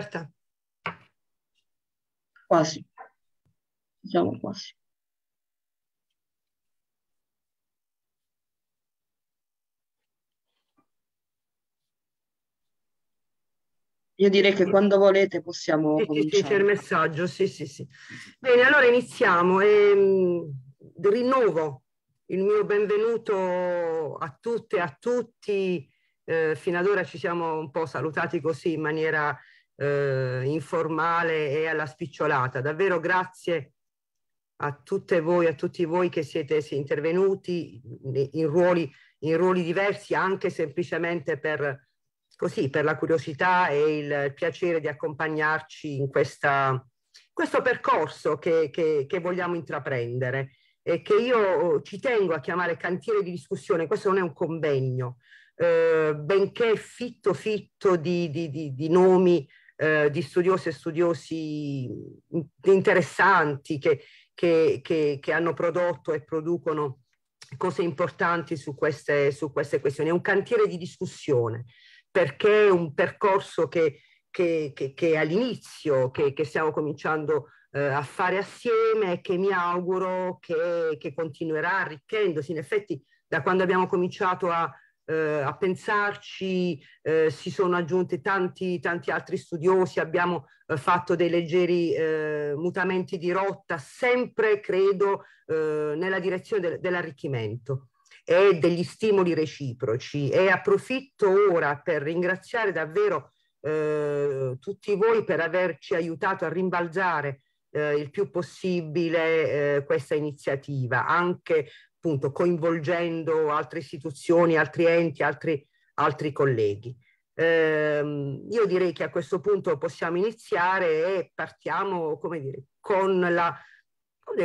Roberta. Quasi, Siamo quasi. Io direi che quando volete possiamo cominciare. C'è il messaggio, sì, sì, sì. Bene, allora iniziamo. E, ehm, rinnovo il mio benvenuto a tutte e a tutti. Eh, fino ad ora ci siamo un po' salutati così in maniera eh, informale e alla spicciolata. Davvero grazie a tutte voi, a tutti voi che siete intervenuti in ruoli, in ruoli diversi, anche semplicemente per, così, per la curiosità e il piacere di accompagnarci in questa, questo percorso che, che, che vogliamo intraprendere e che io ci tengo a chiamare cantiere di discussione, questo non è un convegno, eh, benché fitto fitto di, di, di, di nomi eh, di studiose e studiosi interessanti che, che, che, che, hanno prodotto e producono cose importanti su queste, su queste, questioni. È un cantiere di discussione perché è un percorso che, è all'inizio, che, stiamo cominciando eh, a fare assieme e che mi auguro che continuerà arricchendosi. In effetti da quando abbiamo cominciato a eh, a pensarci, eh, si sono aggiunti tanti, tanti altri studiosi, abbiamo eh, fatto dei leggeri eh, mutamenti di rotta, sempre credo eh, nella direzione de dell'arricchimento e degli stimoli reciproci e approfitto ora per ringraziare davvero eh, tutti voi per averci aiutato a rimbalzare eh, il più possibile eh, questa iniziativa, anche appunto coinvolgendo altre istituzioni, altri enti, altri, altri colleghi. Eh, io direi che a questo punto possiamo iniziare e partiamo, come dire, con la,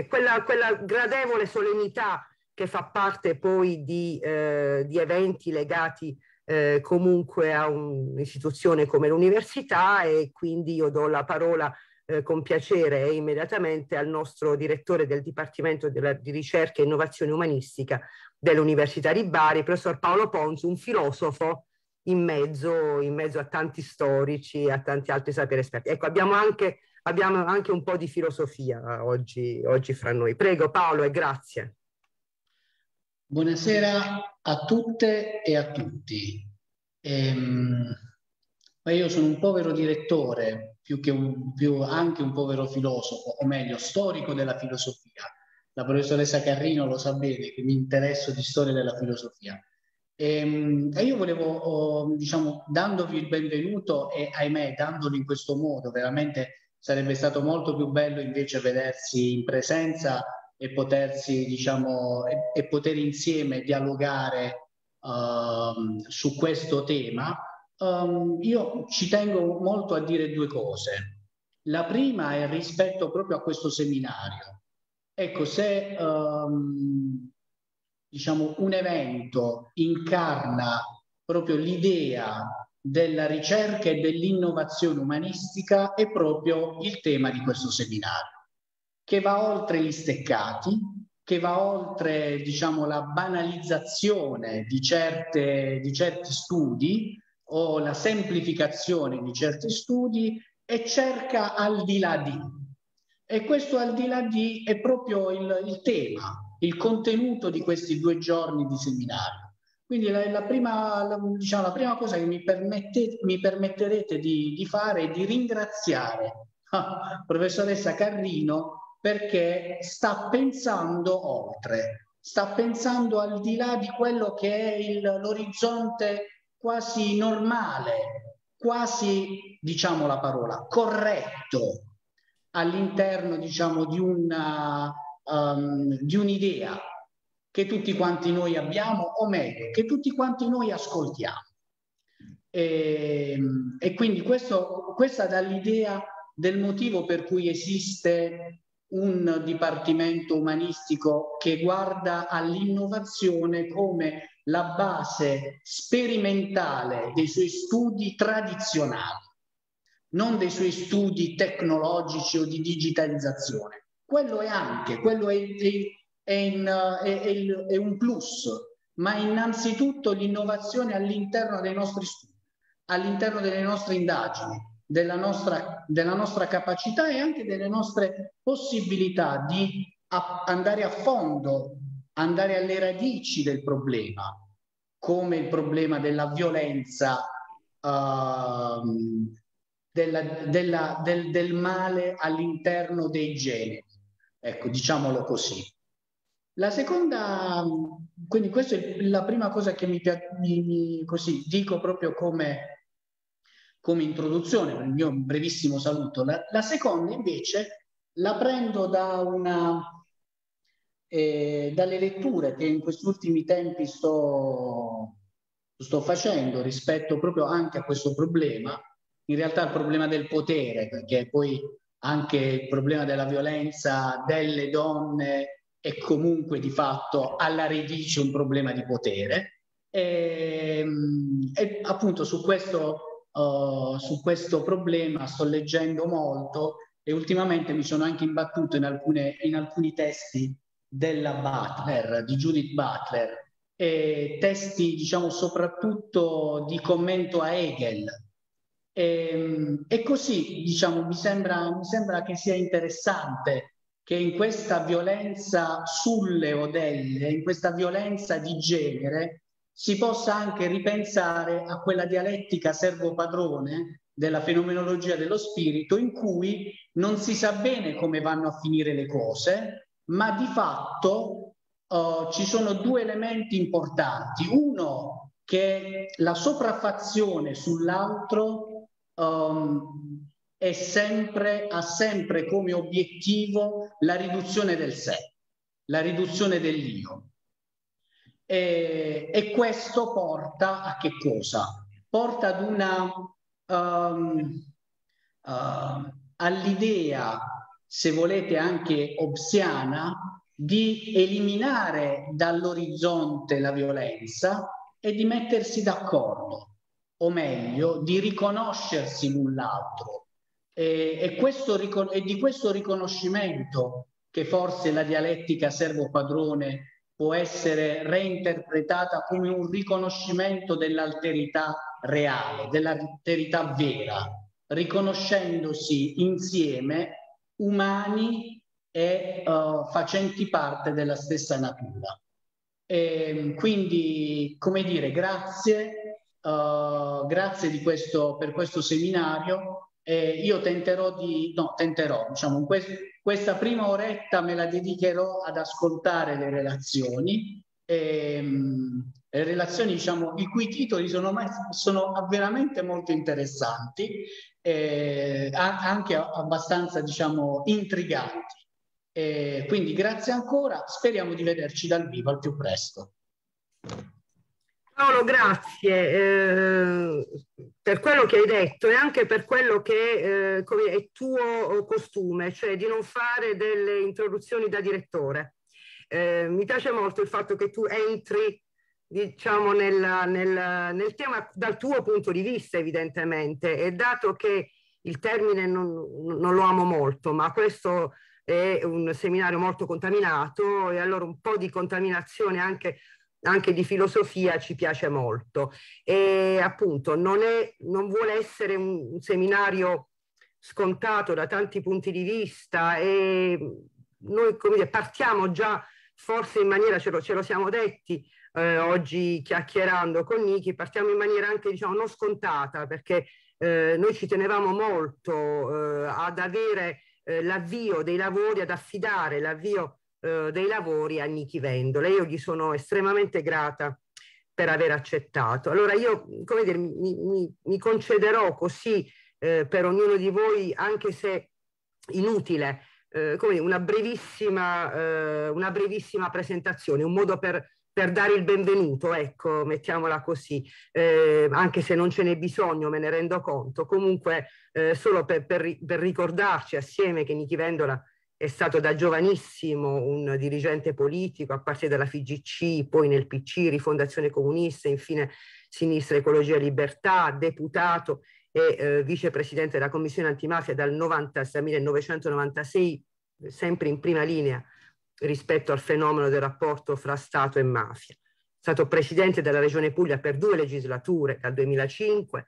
quella, quella gradevole solennità che fa parte poi di, eh, di eventi legati eh, comunque a un'istituzione come l'università e quindi io do la parola a eh, con piacere e immediatamente al nostro direttore del Dipartimento della, di Ricerca e Innovazione Umanistica dell'Università di Bari, professor Paolo Ponzi, un filosofo in mezzo, in mezzo a tanti storici e a tanti altri saperi esperti. Ecco, abbiamo anche, abbiamo anche un po' di filosofia oggi, oggi fra noi. Prego Paolo e grazie. Buonasera a tutte e a tutti. Ehm, io sono un povero direttore più che un, più anche un povero filosofo, o meglio, storico della filosofia. La professoressa Carrino lo sa bene che mi interesso di storia della filosofia. E, ehm, e io volevo, oh, diciamo, dandovi il benvenuto e ahimè, dandolo in questo modo, veramente sarebbe stato molto più bello invece vedersi in presenza e potersi, diciamo, e, e poter insieme dialogare uh, su questo tema Um, io ci tengo molto a dire due cose. La prima è rispetto proprio a questo seminario. Ecco, se um, diciamo, un evento incarna proprio l'idea della ricerca e dell'innovazione umanistica è proprio il tema di questo seminario, che va oltre gli steccati, che va oltre diciamo, la banalizzazione di, certe, di certi studi, o la semplificazione di certi studi e cerca al di là di. E questo al di là di è proprio il, il tema, il contenuto di questi due giorni di seminario. Quindi la, la, prima, la, diciamo, la prima, cosa che mi, permette, mi permetterete di, di, fare è di ringraziare la ah, professoressa Carrino perché sta pensando oltre, sta pensando al di là di quello che è l'orizzonte quasi normale, quasi, diciamo la parola, corretto all'interno, diciamo, di, una, uh, um, di un'idea che tutti quanti noi abbiamo, o meglio, che tutti quanti noi ascoltiamo. E, ehm, e quindi questo, questa dà l'idea del motivo per cui esiste un dipartimento umanistico che guarda all'innovazione come la base sperimentale dei suoi studi tradizionali, non dei suoi studi tecnologici o di digitalizzazione. Quello è anche, quello è, è, in, è, è un plus, ma innanzitutto l'innovazione all'interno dei nostri studi, all'interno delle nostre indagini, della nostra, della nostra, capacità e anche delle nostre possibilità di a, andare a fondo andare alle radici del problema, come il problema della violenza, uh, della, della, del, del male all'interno dei generi. Ecco, diciamolo così. La seconda, quindi questa è la prima cosa che mi, piace, così, dico proprio come, come introduzione, il mio brevissimo saluto. La, la seconda invece la prendo da una eh, dalle letture che in questi ultimi tempi sto, sto facendo rispetto proprio anche a questo problema, in realtà il problema del potere, perché poi anche il problema della violenza delle donne è comunque di fatto alla radice un problema di potere. E, ehm, e appunto su questo, uh, su questo problema sto leggendo molto e ultimamente mi sono anche imbattuto in, alcune, in alcuni testi della Butler, di Judith Butler, eh, testi diciamo soprattutto di commento a Hegel. E, ehm, e così diciamo, mi, sembra, mi sembra che sia interessante che in questa violenza sulle modelle, in questa violenza di genere, si possa anche ripensare a quella dialettica servo-padrone della fenomenologia dello spirito in cui non si sa bene come vanno a finire le cose, ma di fatto eh, ci sono due elementi importanti. Uno, che la sopraffazione sull'altro um, sempre, ha sempre come obiettivo la riduzione del sé, la riduzione dell'io. E, e, questo porta a che cosa? Porta ad una... Um, uh, all'idea se volete anche obsiana, di eliminare dall'orizzonte la violenza e di mettersi d'accordo, o meglio, di riconoscersi l'un l'altro. E, e, questo, e di questo riconoscimento che forse la dialettica servo-padrone può essere reinterpretata come un riconoscimento dell'alterità reale, dell'alterità vera, riconoscendosi insieme umani e uh, facenti parte della stessa natura. E, ehm, quindi, come dire, grazie, uh, grazie questo, per questo seminario. Eh, io tenterò di, no, tenterò, diciamo, quest, questa prima oretta me la dedicherò ad ascoltare le relazioni, ehm, le relazioni diciamo, i cui titoli sono, sono veramente molto interessanti eh, anche abbastanza diciamo intriganti. Eh, quindi grazie ancora, speriamo di vederci dal vivo al più presto. Paolo, grazie eh, per quello che hai detto e anche per quello che eh, è tuo eh, costume, cioè di non fare delle introduzioni da direttore. Eh, mi piace molto il fatto che tu entri diciamo, nel, nel, nel, tema dal tuo punto di vista, evidentemente, e dato che il termine non, non lo amo molto, ma questo è un seminario molto contaminato e allora un po' di contaminazione anche anche di filosofia ci piace molto e appunto non, è, non vuole essere un seminario scontato da tanti punti di vista e noi come dire, partiamo già forse in maniera, ce lo, ce lo siamo detti, eh, oggi chiacchierando con Niki, partiamo in maniera anche diciamo non scontata perché eh, noi ci tenevamo molto eh, ad avere eh, l'avvio dei lavori, ad affidare l'avvio eh, dei lavori a Niki Vendola. Io gli sono estremamente grata per aver accettato. Allora io, come dire, mi, mi, mi concederò così eh, per ognuno di voi, anche se inutile, eh, come una brevissima, eh, una brevissima presentazione, un modo per per dare il benvenuto, ecco, mettiamola così, eh, anche se non ce n'è bisogno, me ne rendo conto, comunque eh, solo per, per, per, ricordarci assieme che Nichi Vendola è stato da giovanissimo un dirigente politico, a parte dalla FGC, poi nel PC, Rifondazione Comunista, infine Sinistra Ecologia e Libertà, deputato e eh, vicepresidente della Commissione Antimafia dal 90, 1996, sempre in prima linea rispetto al fenomeno del rapporto fra Stato e mafia. È stato presidente della Regione Puglia per due legislature, dal 2005,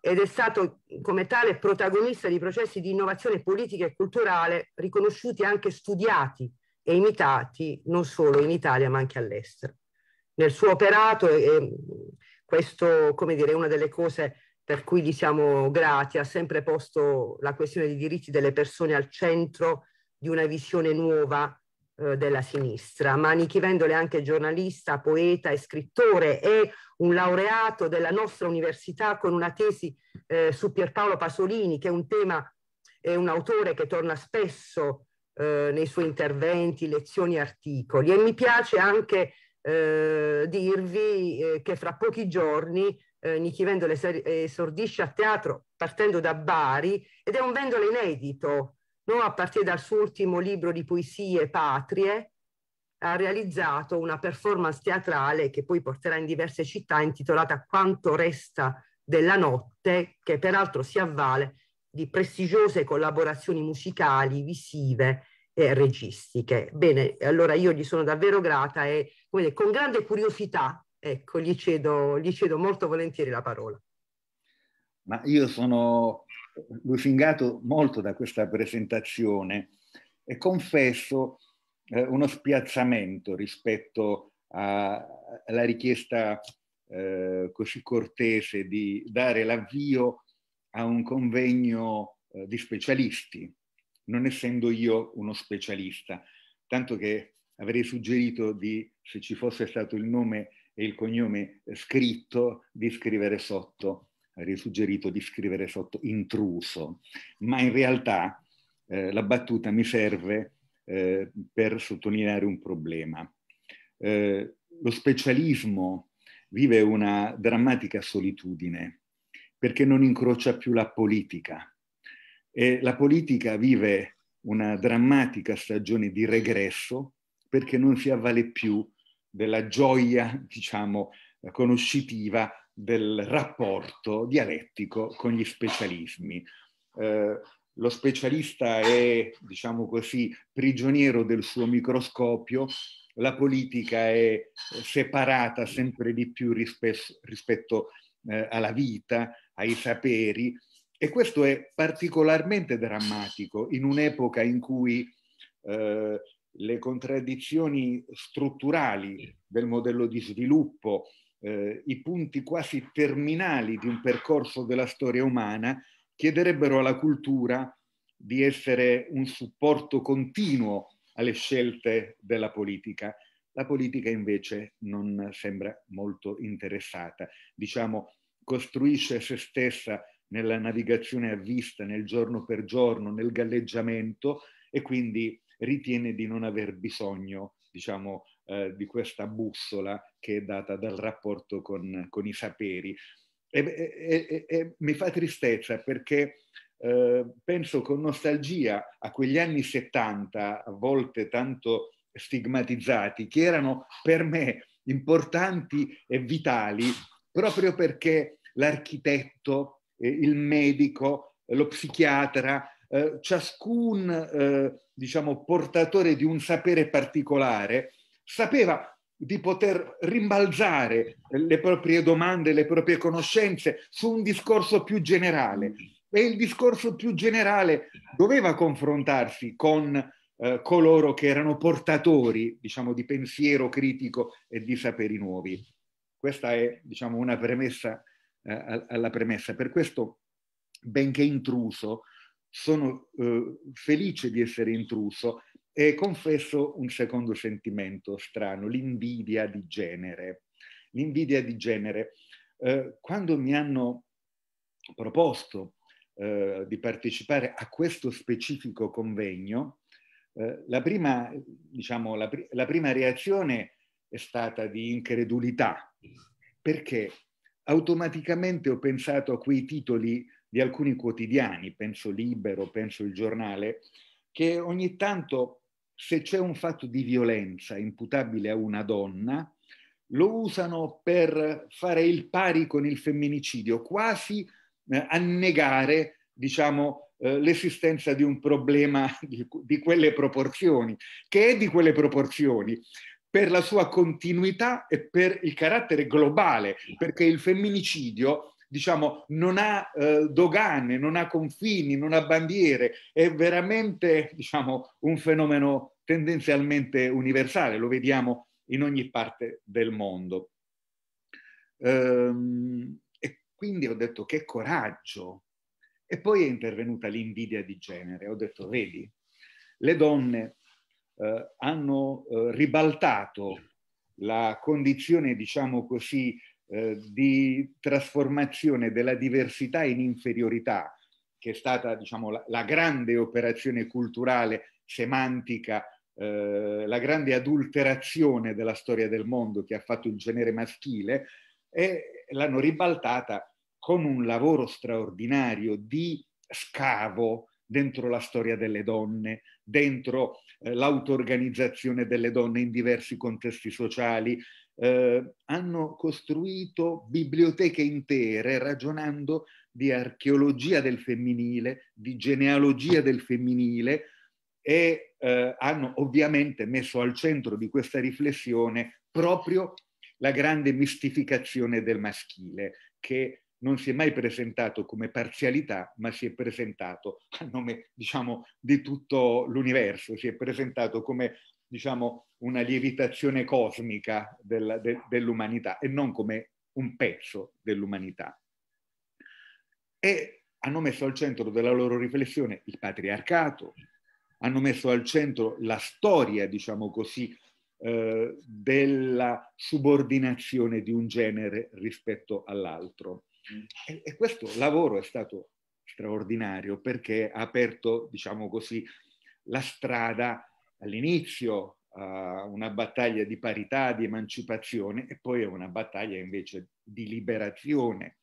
ed è stato come tale protagonista di processi di innovazione politica e culturale riconosciuti anche studiati e imitati non solo in Italia ma anche all'estero. Nel suo operato, e questo come dire, è una delle cose per cui gli siamo grati, ha sempre posto la questione dei diritti delle persone al centro di una visione nuova eh, della sinistra. Ma Nichi Vendola è anche giornalista, poeta e scrittore, è un laureato della nostra università con una tesi eh, su Pierpaolo Pasolini, che è un tema, e un autore che torna spesso eh, nei suoi interventi, lezioni, articoli. E mi piace anche eh, dirvi eh, che fra pochi giorni eh, Nichi Vendola esordisce a teatro partendo da Bari ed è un Vendole inedito no? a partire dal suo ultimo libro di poesie Patrie, ha realizzato una performance teatrale che poi porterà in diverse città intitolata Quanto resta della notte, che peraltro si avvale di prestigiose collaborazioni musicali, visive e registiche. Bene, allora io gli sono davvero grata e dire, con grande curiosità, ecco, gli cedo, gli cedo molto volentieri la parola. Ma io sono lusingato molto da questa presentazione e confesso eh, uno spiazzamento rispetto a, alla richiesta eh, così cortese di dare l'avvio a un convegno eh, di specialisti, non essendo io uno specialista, tanto che avrei suggerito di, se ci fosse stato il nome e il cognome scritto, di scrivere sotto avrei di scrivere sotto intruso, ma in realtà eh, la battuta mi serve eh, per sottolineare un problema. Eh, lo specialismo vive una drammatica solitudine perché non incrocia più la politica e la politica vive una drammatica stagione di regresso perché non si avvale più della gioia, diciamo, conoscitiva del rapporto dialettico con gli specialismi. Eh, lo specialista è, diciamo così, prigioniero del suo microscopio, la politica è separata sempre di più rispetto, rispetto eh, alla vita, ai saperi e questo è particolarmente drammatico in un'epoca in cui eh, le contraddizioni strutturali del modello di sviluppo, eh, i punti quasi terminali di un percorso della storia umana, chiederebbero alla cultura di essere un supporto continuo alle scelte della politica. La politica invece non sembra molto interessata, diciamo costruisce se stessa nella navigazione a vista, nel giorno per giorno, nel galleggiamento e quindi ritiene di non aver bisogno, diciamo, eh, di questa bussola che è data dal rapporto con, con i saperi. E, e, e, mi fa tristezza perché eh, penso con nostalgia a quegli anni 70, a volte tanto stigmatizzati, che erano per me importanti e vitali proprio perché l'architetto, eh, il medico, lo psichiatra, eh, ciascun eh, diciamo, portatore di un sapere particolare sapeva di poter rimbalzare le proprie domande, le proprie conoscenze su un discorso più generale. E il discorso più generale doveva confrontarsi con eh, coloro che erano portatori, diciamo, di pensiero critico e di saperi nuovi. Questa è, diciamo, una premessa eh, alla premessa. Per questo, benché intruso, sono eh, felice di essere intruso e confesso un secondo sentimento strano, l'invidia di genere. L'invidia di genere. Eh, quando mi hanno proposto eh, di partecipare a questo specifico convegno, eh, la, prima, diciamo, la, pr- la prima reazione è stata di incredulità, perché automaticamente ho pensato a quei titoli di alcuni quotidiani, penso Libero, penso il giornale, che ogni tanto se c'è un fatto di violenza imputabile a una donna, lo usano per fare il pari con il femminicidio, quasi eh, annegare, diciamo, eh, l'esistenza di un problema di, di quelle proporzioni, che è di quelle proporzioni per la sua continuità e per il carattere globale, perché il femminicidio diciamo, non ha eh, dogane, non ha confini, non ha bandiere, è veramente diciamo, un fenomeno tendenzialmente universale, lo vediamo in ogni parte del mondo. Ehm, e quindi ho detto che coraggio. E poi è intervenuta l'invidia di genere, ho detto vedi, le donne eh, hanno eh, ribaltato la condizione, diciamo così, eh, di trasformazione della diversità in inferiorità, che è stata diciamo, la, la grande operazione culturale, semantica, eh, la grande adulterazione della storia del mondo che ha fatto il genere maschile, e l'hanno ribaltata con un lavoro straordinario di scavo dentro la storia delle donne, dentro eh, l'auto-organizzazione delle donne in diversi contesti sociali, eh, hanno costruito biblioteche intere ragionando di archeologia del femminile, di genealogia del femminile e eh, hanno ovviamente messo al centro di questa riflessione proprio la grande mistificazione del maschile che non si è mai presentato come parzialità, ma si è presentato a nome, diciamo, di tutto l'universo, si è presentato come diciamo, una lievitazione cosmica del, de, dell'umanità e non come un pezzo dell'umanità. E hanno messo al centro della loro riflessione il patriarcato, hanno messo al centro la storia, diciamo così, eh, della subordinazione di un genere rispetto all'altro. E, e, questo lavoro è stato straordinario perché ha aperto, diciamo così, la strada all'inizio eh, una battaglia di parità, di emancipazione e poi è una battaglia invece di liberazione,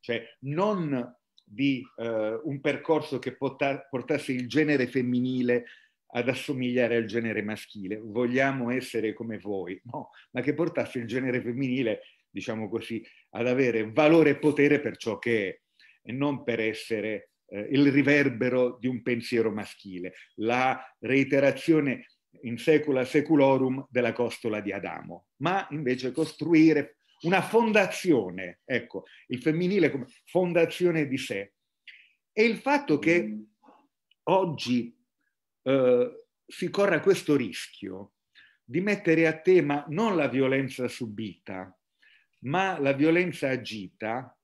cioè non di eh, un percorso che porta, portasse il genere femminile ad assomigliare al genere maschile, vogliamo essere come voi, no, ma che portasse il genere femminile, diciamo così, ad avere valore e potere per ciò che è e non per essere eh, il riverbero di un pensiero maschile, la reiterazione in secula seculorum della costola di Adamo, ma invece costruire una fondazione, ecco, il femminile come fondazione di sé. E il fatto che oggi eh, si corra questo rischio di mettere a tema non la violenza subita, ma la violenza agita,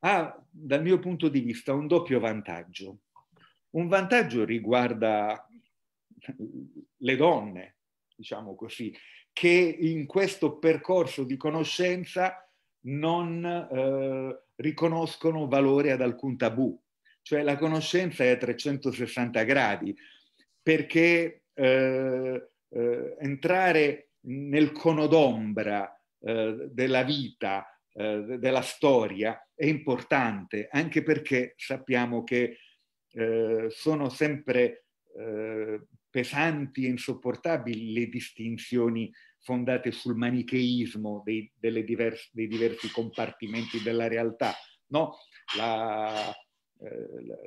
ha, dal mio punto di vista, un doppio vantaggio. Un vantaggio riguarda le donne, diciamo così, che in questo percorso di conoscenza non eh, riconoscono valore ad alcun tabù. Cioè la conoscenza è a 360 gradi, perché eh, eh, entrare nel cono d'ombra eh, della vita, eh, della storia è importante, anche perché sappiamo che eh, sono sempre eh, pesanti e insopportabili le distinzioni fondate sul manicheismo dei, diverse, dei diversi compartimenti della realtà. No? Eh, la,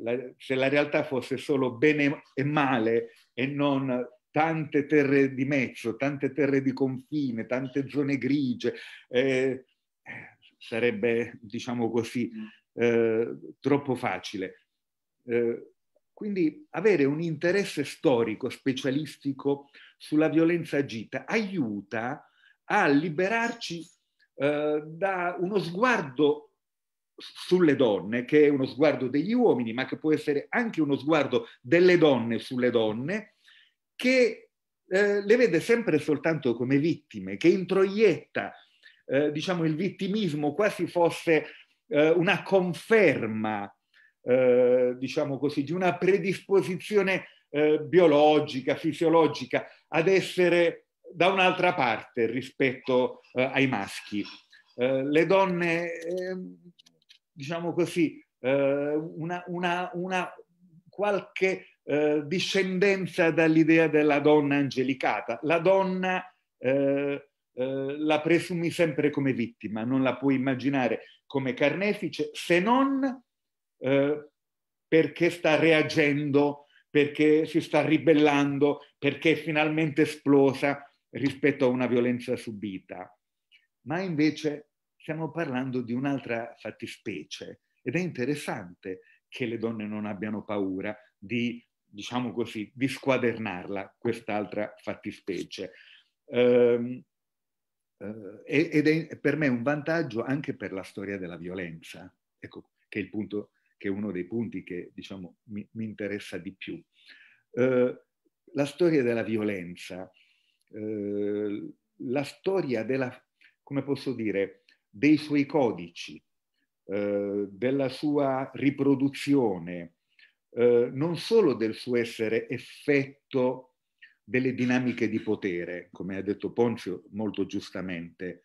la, se la realtà fosse solo bene e male e non tante terre di mezzo, tante terre di confine, tante zone grigie, eh, sarebbe, diciamo così, mm. eh, troppo facile. Eh, quindi avere un interesse storico, specialistico sulla violenza agita aiuta a liberarci eh, da uno sguardo sulle donne, che è uno sguardo degli uomini, ma che può essere anche uno sguardo delle donne sulle donne, che eh, le vede sempre soltanto come vittime, che introietta eh, diciamo, il vittimismo quasi fosse eh, una conferma, eh, diciamo così, di una predisposizione eh, biologica, fisiologica, ad essere da un'altra parte rispetto eh, ai maschi. Eh, le donne, ehm, diciamo così, una, una, una qualche discendenza dall'idea della donna angelicata. La donna eh, eh, la presumi sempre come vittima, non la puoi immaginare come carnefice se non eh, perché sta reagendo, perché si sta ribellando, perché è finalmente esplosa rispetto a una violenza subita. Ma invece stiamo parlando di un'altra fattispecie ed è interessante che le donne non abbiano paura di, diciamo così, di squadernarla, quest'altra fattispecie. Eh, eh, ed è per me un vantaggio anche per la storia della violenza, ecco, che è, punto, che è uno dei punti che diciamo, mi, mi, interessa di più. Eh, la storia della violenza, eh, la storia della, come posso dire, dei suoi codici, eh, della sua riproduzione, eh, non solo del suo essere effetto delle dinamiche di potere, come ha detto Poncio molto giustamente,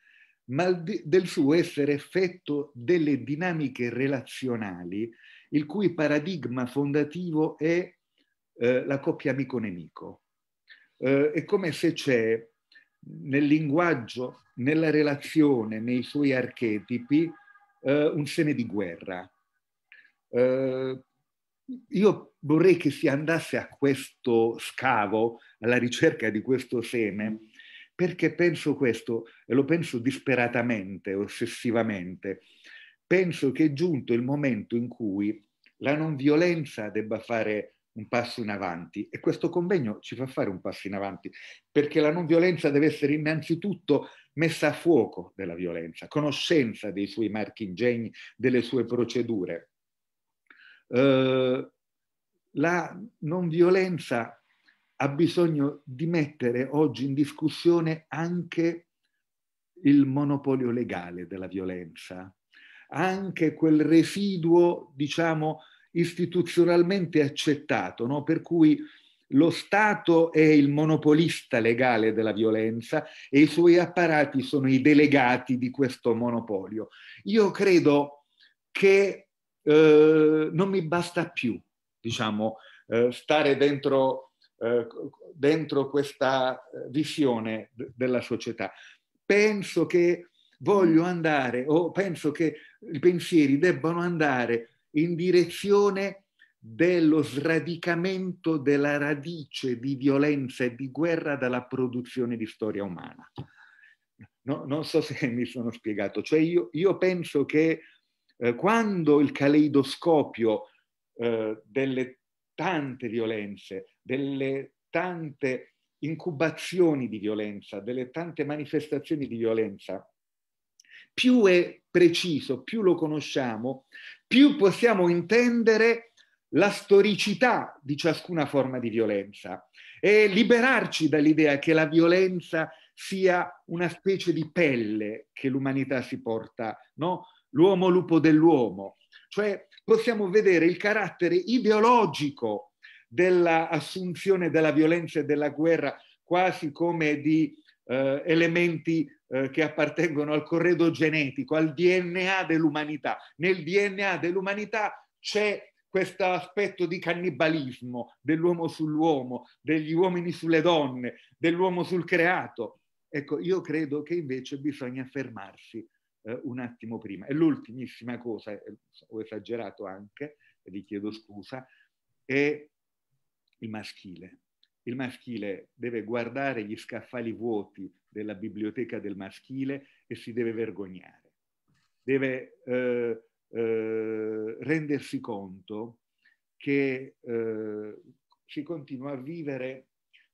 ma del suo essere effetto delle dinamiche relazionali, il cui paradigma fondativo è eh, la coppia amico-nemico. Eh, è come se c'è nel linguaggio, nella relazione, nei suoi archetipi, eh, un seme di guerra. Eh, io vorrei che si andasse a questo scavo, alla ricerca di questo seme, perché penso questo, e lo penso disperatamente, ossessivamente, penso che è giunto il momento in cui la non violenza debba fare un passo in avanti e questo convegno ci fa fare un passo in avanti perché la non violenza deve essere innanzitutto messa a fuoco della violenza, conoscenza dei suoi marchi ingegni, delle sue procedure. Eh, la non violenza ha bisogno di mettere oggi in discussione anche il monopolio legale della violenza, anche quel residuo, diciamo, istituzionalmente accettato, no? per cui lo Stato è il monopolista legale della violenza e i suoi apparati sono i delegati di questo monopolio. Io credo che eh, non mi basta più, diciamo, eh, stare dentro, eh, dentro, questa eh, visione d- della società. Penso che voglio andare o penso che i pensieri debbano andare in direzione dello sradicamento della radice di violenza e di guerra dalla produzione di storia umana. No, non so se mi sono spiegato, cioè io, io penso che eh, quando il caleidoscopio eh, delle tante violenze, delle tante incubazioni di violenza, delle tante manifestazioni di violenza, più è preciso, più lo conosciamo, più possiamo intendere la storicità di ciascuna forma di violenza e liberarci dall'idea che la violenza sia una specie di pelle che l'umanità si porta no? l'uomo lupo dell'uomo, cioè possiamo vedere il carattere ideologico dell'assunzione della violenza e della guerra quasi come di eh, elementi eh, che appartengono al corredo genetico, al DNA dell'umanità. Nel DNA dell'umanità c'è questo aspetto di cannibalismo dell'uomo sull'uomo, degli uomini sulle donne, dell'uomo sul creato. Ecco, io credo che invece bisogna fermarsi eh, un attimo prima. E l'ultimissima cosa, eh, ho esagerato anche, vi chiedo scusa, è il maschile. Il maschile deve guardare gli scaffali vuoti della biblioteca del maschile e si deve vergognare. Deve eh, eh rendersi conto che eh, si continua a vivere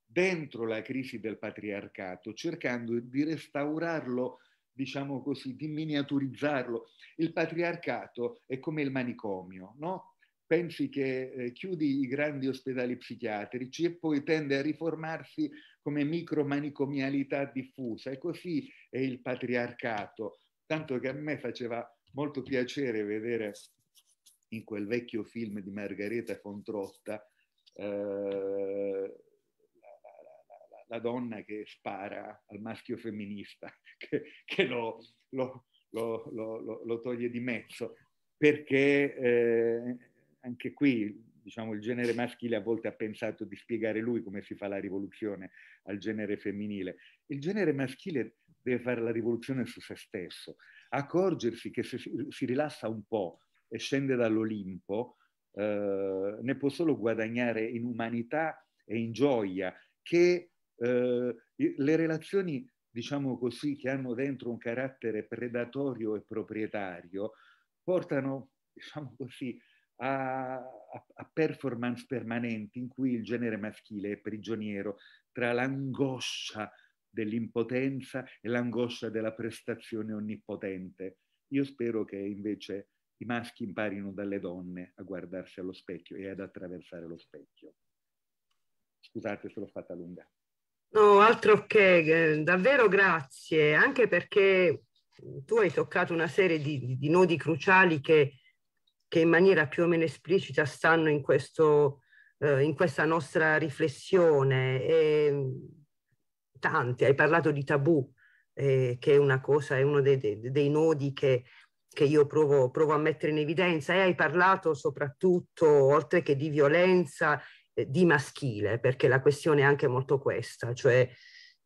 dentro la crisi del patriarcato, cercando di restaurarlo diciamo così, di miniaturizzarlo. Il patriarcato è come il manicomio, no? Pensi che eh, chiudi i grandi ospedali psichiatrici e poi tende a riformarsi come micromanicomialità diffusa. E così è il patriarcato. Tanto che a me faceva molto piacere vedere in quel vecchio film di Margherita Fontrotta eh, la donna che spara al maschio femminista, che, che lo, lo, lo, lo, toglie di mezzo, perché eh, anche qui diciamo, il genere maschile a volte ha pensato di spiegare lui come si fa la rivoluzione al genere femminile. Il genere maschile deve fare la rivoluzione su se stesso, accorgersi che se si rilassa un po' e scende dall'Olimpo, eh, ne può solo guadagnare in umanità e in gioia, che eh, le relazioni, diciamo così, che hanno dentro un carattere predatorio e proprietario, portano, diciamo così, a, a, performance permanenti in cui il genere maschile è prigioniero tra l'angoscia dell'impotenza e l'angoscia della prestazione onnipotente. Io spero che invece i maschi imparino dalle donne a guardarsi allo specchio e ad attraversare lo specchio. Scusate se l'ho fatta lunga. No, altro che, eh, davvero grazie, anche perché mm, tu hai toccato una serie di, di nodi cruciali che, che, in maniera più o meno esplicita stanno in, questo, eh, in questa nostra riflessione. E, mm, tanti, hai parlato di tabù, eh, che è una cosa, è uno dei, dei, dei nodi che, che io provo, provo, a mettere in evidenza e hai parlato soprattutto, oltre che di violenza eh, di maschile, perché la questione è anche molto questa, cioè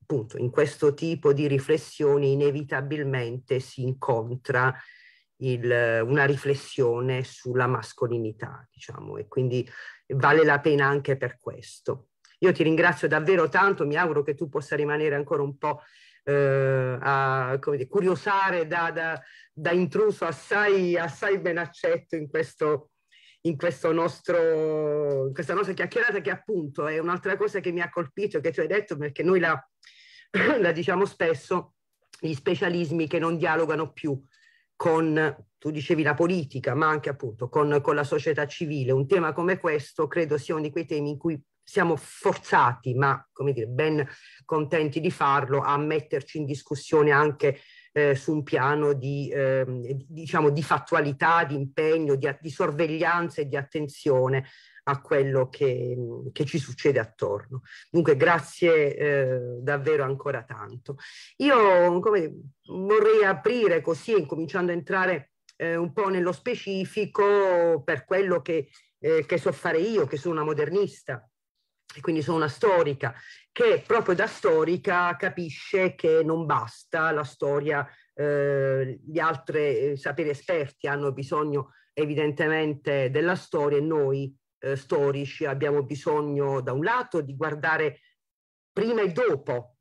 appunto in questo tipo di riflessioni inevitabilmente si incontra il, una riflessione sulla mascolinità, diciamo, e quindi vale la pena anche per questo. Io ti ringrazio davvero tanto, mi auguro che tu possa rimanere ancora un po' eh, a dire, curiosare da, da, da, intruso assai, assai ben accetto in questo, in, questo nostro, in questa nostra chiacchierata che appunto è un'altra cosa che mi ha colpito, che tu hai detto, perché noi la, la diciamo spesso, gli specialismi che non dialogano più con, tu dicevi, la politica, ma anche appunto con, con la società civile. Un tema come questo credo sia uno di quei temi in cui siamo forzati, ma come dire, ben contenti di farlo, a metterci in discussione anche eh, su un piano di, eh, diciamo, di fattualità, di impegno, di, di, sorveglianza e di attenzione a quello che, che ci succede attorno. Dunque grazie eh, davvero ancora tanto. Io come, vorrei aprire così, incominciando a entrare eh, un po' nello specifico per quello che, eh, che so fare io, che sono una modernista e quindi sono una storica, che proprio da storica capisce che non basta la storia, eh, gli altri eh, saperi esperti hanno bisogno evidentemente della storia e noi eh, storici abbiamo bisogno da un lato di guardare prima e dopo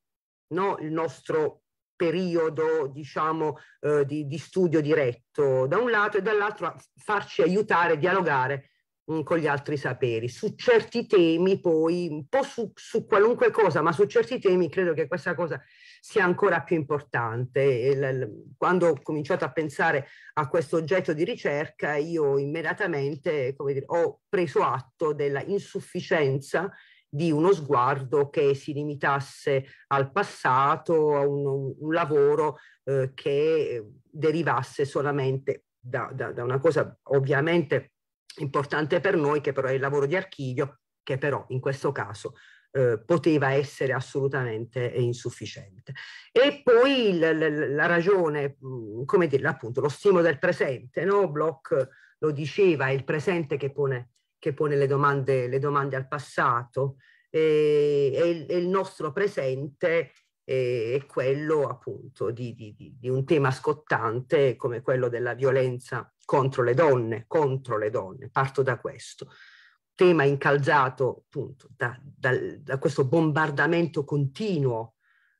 no? il nostro periodo diciamo eh, di, di, studio diretto da un lato e dall'altro farci aiutare, dialogare Mm, con gli altri saperi. Su certi temi poi, un po' su, su, qualunque cosa, ma su certi temi credo che questa cosa sia ancora più importante. Il, quando ho cominciato a pensare a questo oggetto di ricerca, io immediatamente dire, ho preso atto della insufficienza di uno sguardo che si limitasse al passato, a un, un lavoro eh, che derivasse solamente da, da, da, una cosa ovviamente importante per noi che però è il lavoro di archivio che però in questo caso eh, poteva essere assolutamente eh, insufficiente. E poi il, l, la ragione, mm, come dire, appunto, lo stimolo del presente, no? Bloch lo diceva, è il presente che pone, che pone le, domande, le, domande, al passato, e, e, il, e il, nostro presente eh, è, quello appunto di, di, di un tema scottante come quello della violenza contro le donne, contro le donne, parto da questo tema incalzato appunto da, da, da questo bombardamento continuo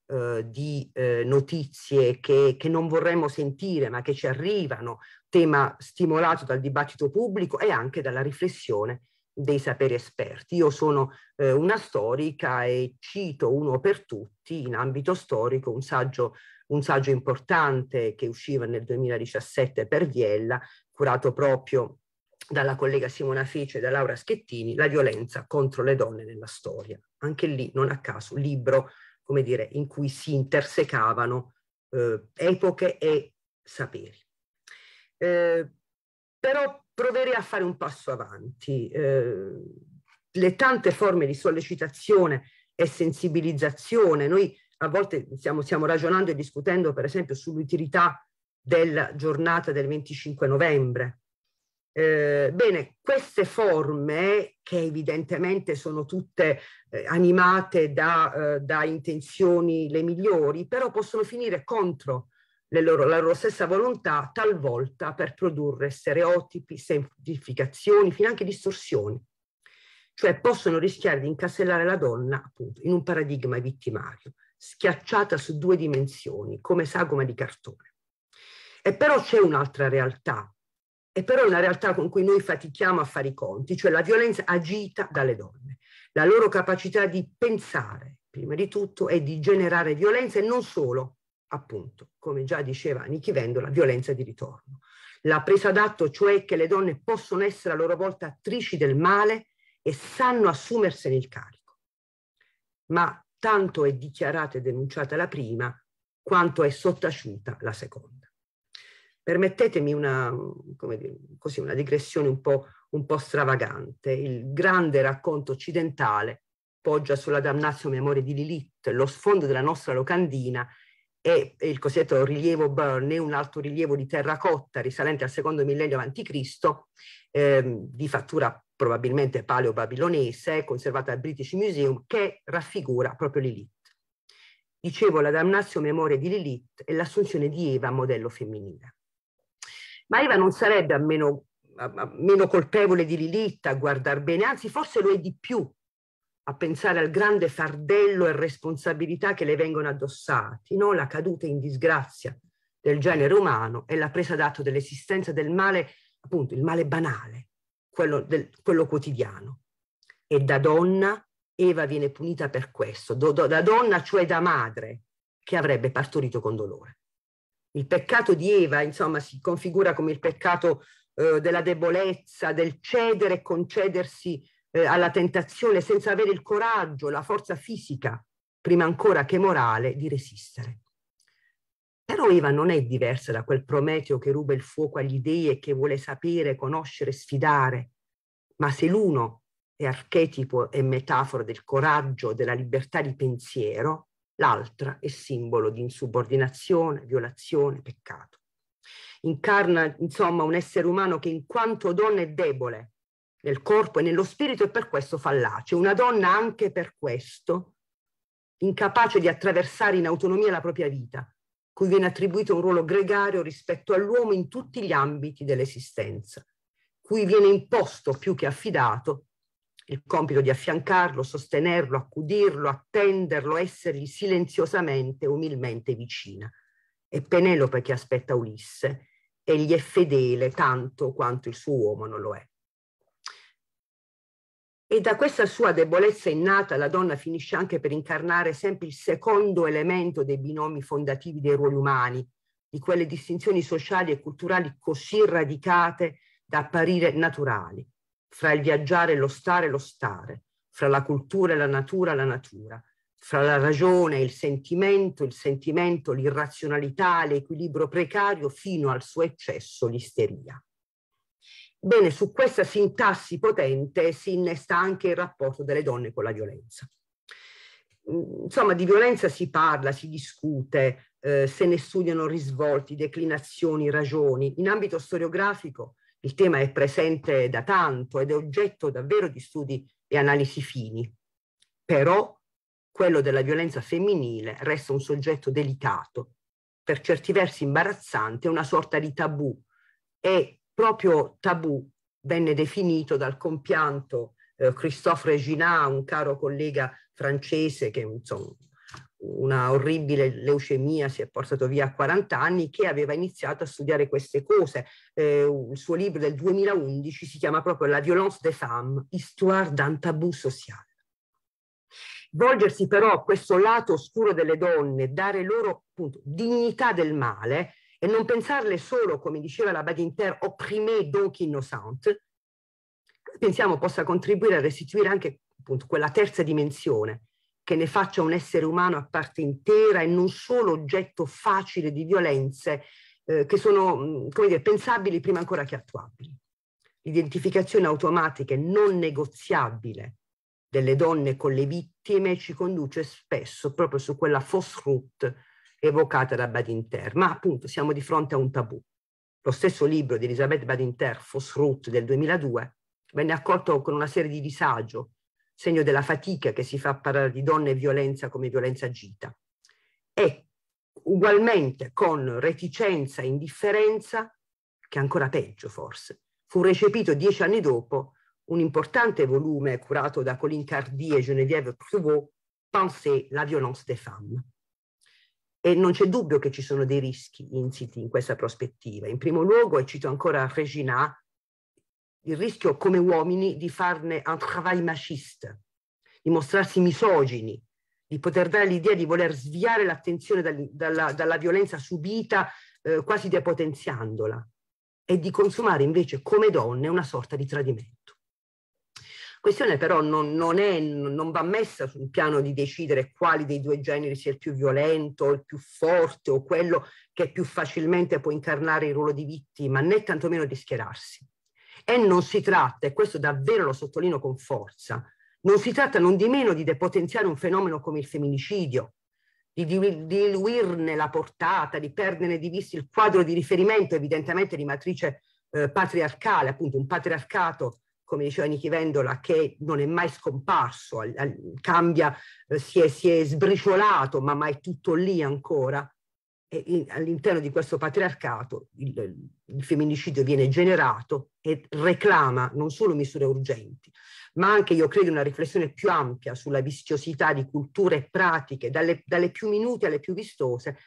eh, di eh, notizie che, che, non vorremmo sentire ma che ci arrivano, tema stimolato dal dibattito pubblico e anche dalla riflessione dei saperi esperti. Io sono eh, una storica e cito uno per tutti in ambito storico un saggio un saggio importante che usciva nel 2017 per Viella, curato proprio dalla collega Simona Fece e da Laura Schettini, La violenza contro le donne nella storia. Anche lì, non a caso, libro, come dire, in cui si intersecavano eh, epoche e saperi. Eh, però proverei a fare un passo avanti. Eh, le tante forme di sollecitazione e sensibilizzazione, noi a volte stiamo, stiamo ragionando e discutendo per esempio sull'utilità della giornata del 25 novembre. Eh, bene, queste forme che evidentemente sono tutte eh, animate da, eh, da, intenzioni le migliori, però possono finire contro loro, la loro stessa volontà talvolta per produrre stereotipi, semplificazioni, fino anche distorsioni. Cioè possono rischiare di incasellare la donna appunto in un paradigma vittimario schiacciata su due dimensioni, come sagoma di cartone. E però c'è un'altra realtà, e però è una realtà con cui noi fatichiamo a fare i conti, cioè la violenza agita dalle donne, la loro capacità di pensare, prima di tutto, e di generare violenza, e non solo, appunto, come già diceva Nichi Vendola, violenza di ritorno. La presa d'atto, cioè che le donne possono essere a loro volta attrici del male e sanno assumersene il carico. Ma tanto è dichiarata e denunciata la prima quanto è sottaciuta la seconda. Permettetemi una, dire, così, una digressione un po', un po' stravagante. Il grande racconto occidentale poggia sulla damnazio memoria di Lilith, lo sfondo della nostra locandina e il cosiddetto rilievo Burney, un alto rilievo di terracotta risalente al secondo millennio a.C., eh, di fattura probabilmente paleo-babilonese, conservata al British Museum, che raffigura proprio Lilith. Dicevo, la damnazio memoria di Lilith è l'assunzione di Eva a modello femminile. Ma Eva non sarebbe a meno, a meno colpevole di Lilith a guardar bene, anzi forse lo è di più a pensare al grande fardello e responsabilità che le vengono addossati, no? la caduta in disgrazia del genere umano e la presa d'atto dell'esistenza del male, appunto il male banale, quello, del, quello quotidiano. E da donna Eva viene punita per questo, do, do, da donna, cioè da madre, che avrebbe partorito con dolore. Il peccato di Eva, insomma, si configura come il peccato eh, della debolezza, del cedere e concedersi eh, alla tentazione senza avere il coraggio, la forza fisica, prima ancora che morale, di resistere. Però Eva non è diversa da quel Prometeo che ruba il fuoco agli dei e che vuole sapere, conoscere, sfidare. Ma se l'uno è archetipo e metafora del coraggio, della libertà di pensiero, l'altra è simbolo di insubordinazione, violazione, peccato. Incarna insomma un essere umano che in quanto donna è debole nel corpo e nello spirito e per questo fallace, una donna anche per questo, incapace di attraversare in autonomia la propria vita, cui viene attribuito un ruolo gregario rispetto all'uomo in tutti gli ambiti dell'esistenza, cui viene imposto più che affidato il compito di affiancarlo, sostenerlo, accudirlo, attenderlo, essergli silenziosamente, umilmente vicina. È Penelope che aspetta Ulisse, egli è fedele tanto quanto il suo uomo non lo è. E da questa sua debolezza innata la donna finisce anche per incarnare sempre il secondo elemento dei binomi fondativi dei ruoli umani, di quelle distinzioni sociali e culturali così radicate da apparire naturali, fra il viaggiare e lo stare e lo stare, fra la cultura e la natura la natura, fra la ragione e il sentimento, il sentimento, l'irrazionalità, l'equilibrio precario fino al suo eccesso, l'isteria. Bene, su questa sintassi potente si innesta anche il rapporto delle donne con la violenza. Mm, insomma, di violenza si parla, si discute, eh, se ne studiano risvolti, declinazioni, ragioni. In ambito storiografico il tema è presente da tanto ed è oggetto davvero di studi e analisi fini. Però quello della violenza femminile resta un soggetto delicato, per certi versi imbarazzante, una sorta di tabù e proprio tabù venne definito dal compianto eh, Christophe Regina, un caro collega francese che insomma, una orribile leucemia si è portato via a 40 anni, che aveva iniziato a studiare queste cose. Eh, il suo libro del 2011 si chiama proprio La violence des femmes, histoire d'un tabù sociale. Volgersi però a questo lato oscuro delle donne, dare loro appunto dignità del male, e non pensarle solo, come diceva la Badinter, opprimé donc innocente, pensiamo possa contribuire a restituire anche appunto, quella terza dimensione che ne faccia un essere umano a parte intera e non solo oggetto facile di violenze eh, che sono mm, come dire, pensabili prima ancora che attuabili. L'identificazione automatica e non negoziabile delle donne con le vittime ci conduce spesso proprio su quella fausse route evocata da Badinter, ma appunto siamo di fronte a un tabù. Lo stesso libro di Elisabeth Badinter, Fos Ruth del 2002, venne accolto con una serie di disagio, segno della fatica che si fa a parlare di donne e violenza come violenza agita. E ugualmente con reticenza e indifferenza, che è ancora peggio forse, fu recepito dieci anni dopo un importante volume curato da Colin Cardi e Geneviève Pruvot, Pensée la violence des femmes. E non c'è dubbio che ci sono dei rischi insiti in questa prospettiva. In primo luogo, e cito ancora Regina, il rischio come uomini di farne un travail machiste, di mostrarsi misogini, di poter dare l'idea di voler sviare l'attenzione dal, dalla, dalla, violenza subita, eh, quasi depotenziandola, e di consumare invece come donne una sorta di tradimento. Questione però non, non, è, non va messa sul piano di decidere quali dei due generi sia il più violento, il più forte o quello che più facilmente può incarnare il ruolo di vittima, né tantomeno di schierarsi. E non si tratta, e questo davvero lo sottolineo con forza, non si tratta non di meno di depotenziare un fenomeno come il femminicidio, di diluirne la portata, di perdere di vista il quadro di riferimento evidentemente di matrice eh, patriarcale, appunto un patriarcato come diceva Nichi Vendola, che non è mai scomparso, al, al, cambia, eh, si, è, si, è, sbriciolato, ma, mai tutto lì ancora. all'interno di questo patriarcato il, il femminicidio viene generato e reclama non solo misure urgenti, ma anche, io credo, una riflessione più ampia sulla vischiosità di culture e pratiche, dalle, dalle più minute alle più vistose,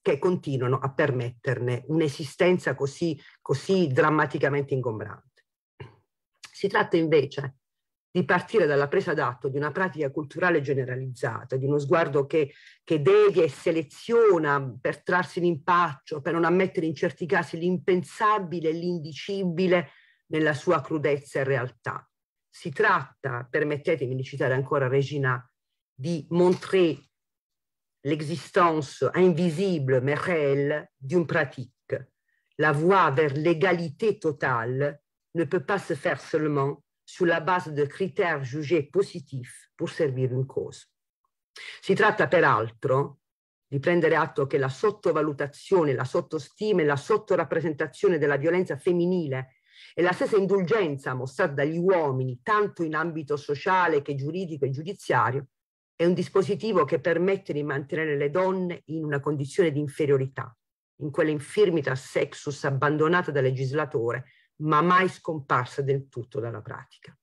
che continuano a permetterne un'esistenza così, così drammaticamente ingombrante. Si tratta invece di partire dalla presa d'atto di una pratica culturale generalizzata, di uno sguardo che, che devia e seleziona per trarsi l'impaccio, per non ammettere in certi casi l'impensabile e l'indicibile nella sua crudezza e realtà. Si tratta, permettetemi di citare ancora Regina, di montrer l'existence invisible, mais réelle, d'une pratique, la voie vers l'égalité totale ne peut pas se faire seulement sous la base de critères jugés positifs pour servir une causa. Si tratta peraltro di prendere atto che la sottovalutazione, la sottostima e la sottorappresentazione della violenza femminile e la stessa indulgenza mostrata dagli uomini, tanto in ambito sociale che giuridico e giudiziario, è un dispositivo che permette di mantenere le donne in una condizione di inferiorità, in quella infirmitas sexus abbandonata dal legislatore ma mai scomparsa del tutto dalla pratica.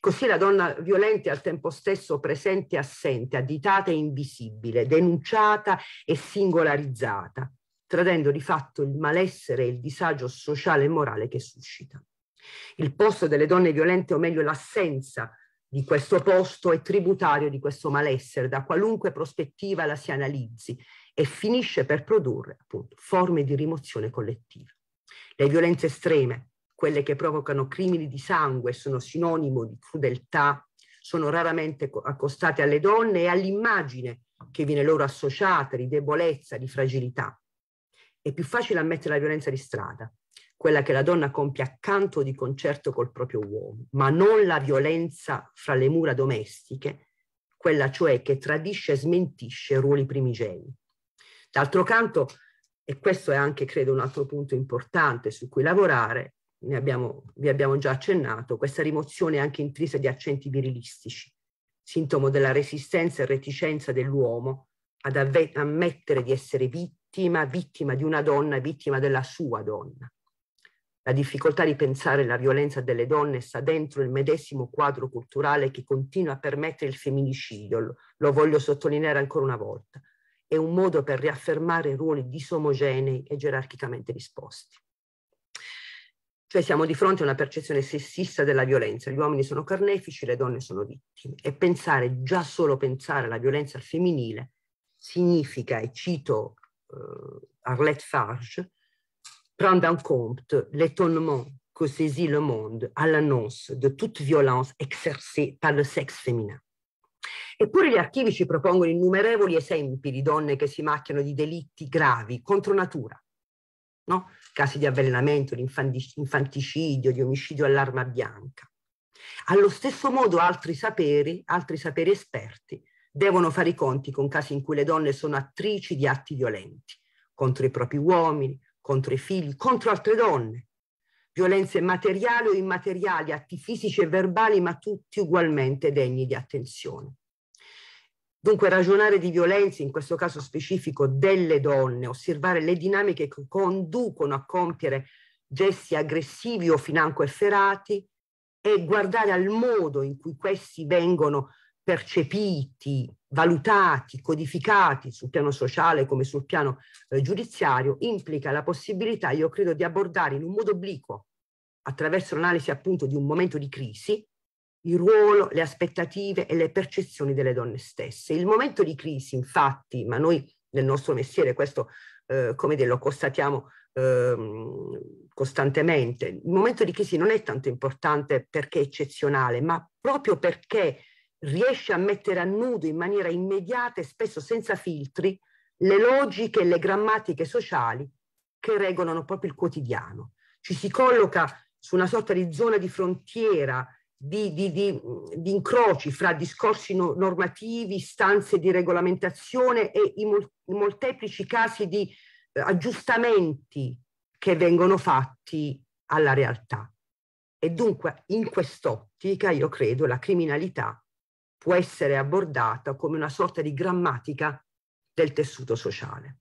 Così la donna violenta è al tempo stesso presente e assente, additata e invisibile, denunciata e singolarizzata, tradendo di fatto il malessere e il disagio sociale e morale che suscita. Il posto delle donne violente, o meglio l'assenza di questo posto, è tributario di questo malessere, da qualunque prospettiva la si analizzi, e finisce per produrre appunto forme di rimozione collettiva. Le violenze estreme, quelle che provocano crimini di sangue, sono sinonimo di crudeltà, sono raramente accostate alle donne e all'immagine che viene loro associata di debolezza, di fragilità. È più facile ammettere la violenza di strada, quella che la donna compie accanto di concerto col proprio uomo, ma non la violenza fra le mura domestiche, quella cioè che tradisce e smentisce ruoli primigeni. D'altro canto, e questo è anche, credo, un altro punto importante su cui lavorare, ne abbiamo, vi abbiamo già accennato, questa rimozione anche intrisa di accenti virilistici, sintomo della resistenza e reticenza dell'uomo ad ammettere di essere vittima, vittima di una donna, vittima della sua donna. La difficoltà di pensare la violenza delle donne sta dentro il medesimo quadro culturale che continua a permettere il femminicidio, lo voglio sottolineare ancora una volta, è un modo per riaffermare ruoli disomogenei e gerarchicamente disposti. Cioè siamo di fronte a una percezione sessista della violenza, gli uomini sono carnefici, le donne sono vittime e pensare, già solo pensare alla violenza femminile significa, e cito eh, Arlette Farge, prendre en compte l'étonnement que saisit le monde à l'annonce de toute violence exercée par le sexe féminin. Eppure gli archivi ci propongono innumerevoli esempi di donne che si macchiano di delitti gravi contro natura, no? casi di avvelenamento, di infanticidio, di omicidio all'arma bianca. Allo stesso modo altri saperi, altri saperi esperti, devono fare i conti con casi in cui le donne sono attrici di atti violenti contro i propri uomini, contro i figli, contro altre donne. Violenze materiali o immateriali, atti fisici e verbali, ma tutti ugualmente degni di attenzione. Dunque ragionare di violenza, in questo caso specifico delle donne, osservare le dinamiche che conducono a compiere gesti aggressivi o financo efferati e guardare al modo in cui questi vengono percepiti, valutati, codificati sul piano sociale come sul piano eh, giudiziario, implica la possibilità, io credo, di abordare in un modo obliquo, attraverso l'analisi appunto di un momento di crisi, il ruolo, le aspettative e le percezioni delle donne stesse. Il momento di crisi, infatti, ma noi nel nostro mestiere questo, eh, come dire, lo constatiamo ehm, costantemente, il momento di crisi non è tanto importante perché è eccezionale, ma proprio perché riesce a mettere a nudo in maniera immediata e spesso senza filtri le logiche e le grammatiche sociali che regolano proprio il quotidiano. Ci si colloca su una sorta di zona di frontiera di, di, di, di, incroci fra discorsi no, normativi, stanze di regolamentazione e i, mol, i molteplici casi di eh, aggiustamenti che vengono fatti alla realtà. E dunque in quest'ottica io credo la criminalità può essere abordata come una sorta di grammatica del tessuto sociale.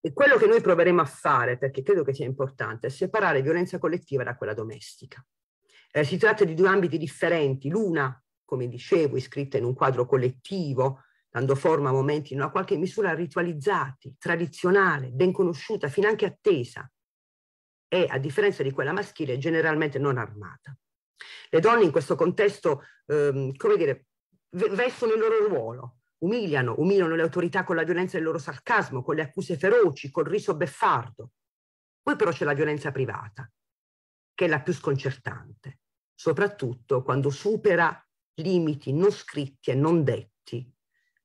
E quello che noi proveremo a fare, perché credo che sia importante, è separare violenza collettiva da quella domestica eh, si tratta di due ambiti differenti, l'una, come dicevo, iscritta in un quadro collettivo, dando forma a momenti in una qualche misura ritualizzati, tradizionale, ben conosciuta, fin anche attesa, e a differenza di quella maschile, generalmente non armata. Le donne in questo contesto, ehm, come dire, vestono il loro ruolo, umiliano, umiliano le autorità con la violenza del loro sarcasmo, con le accuse feroci, col riso beffardo. Poi però c'è la violenza privata, che è la più sconcertante, soprattutto quando supera limiti non scritti e non detti,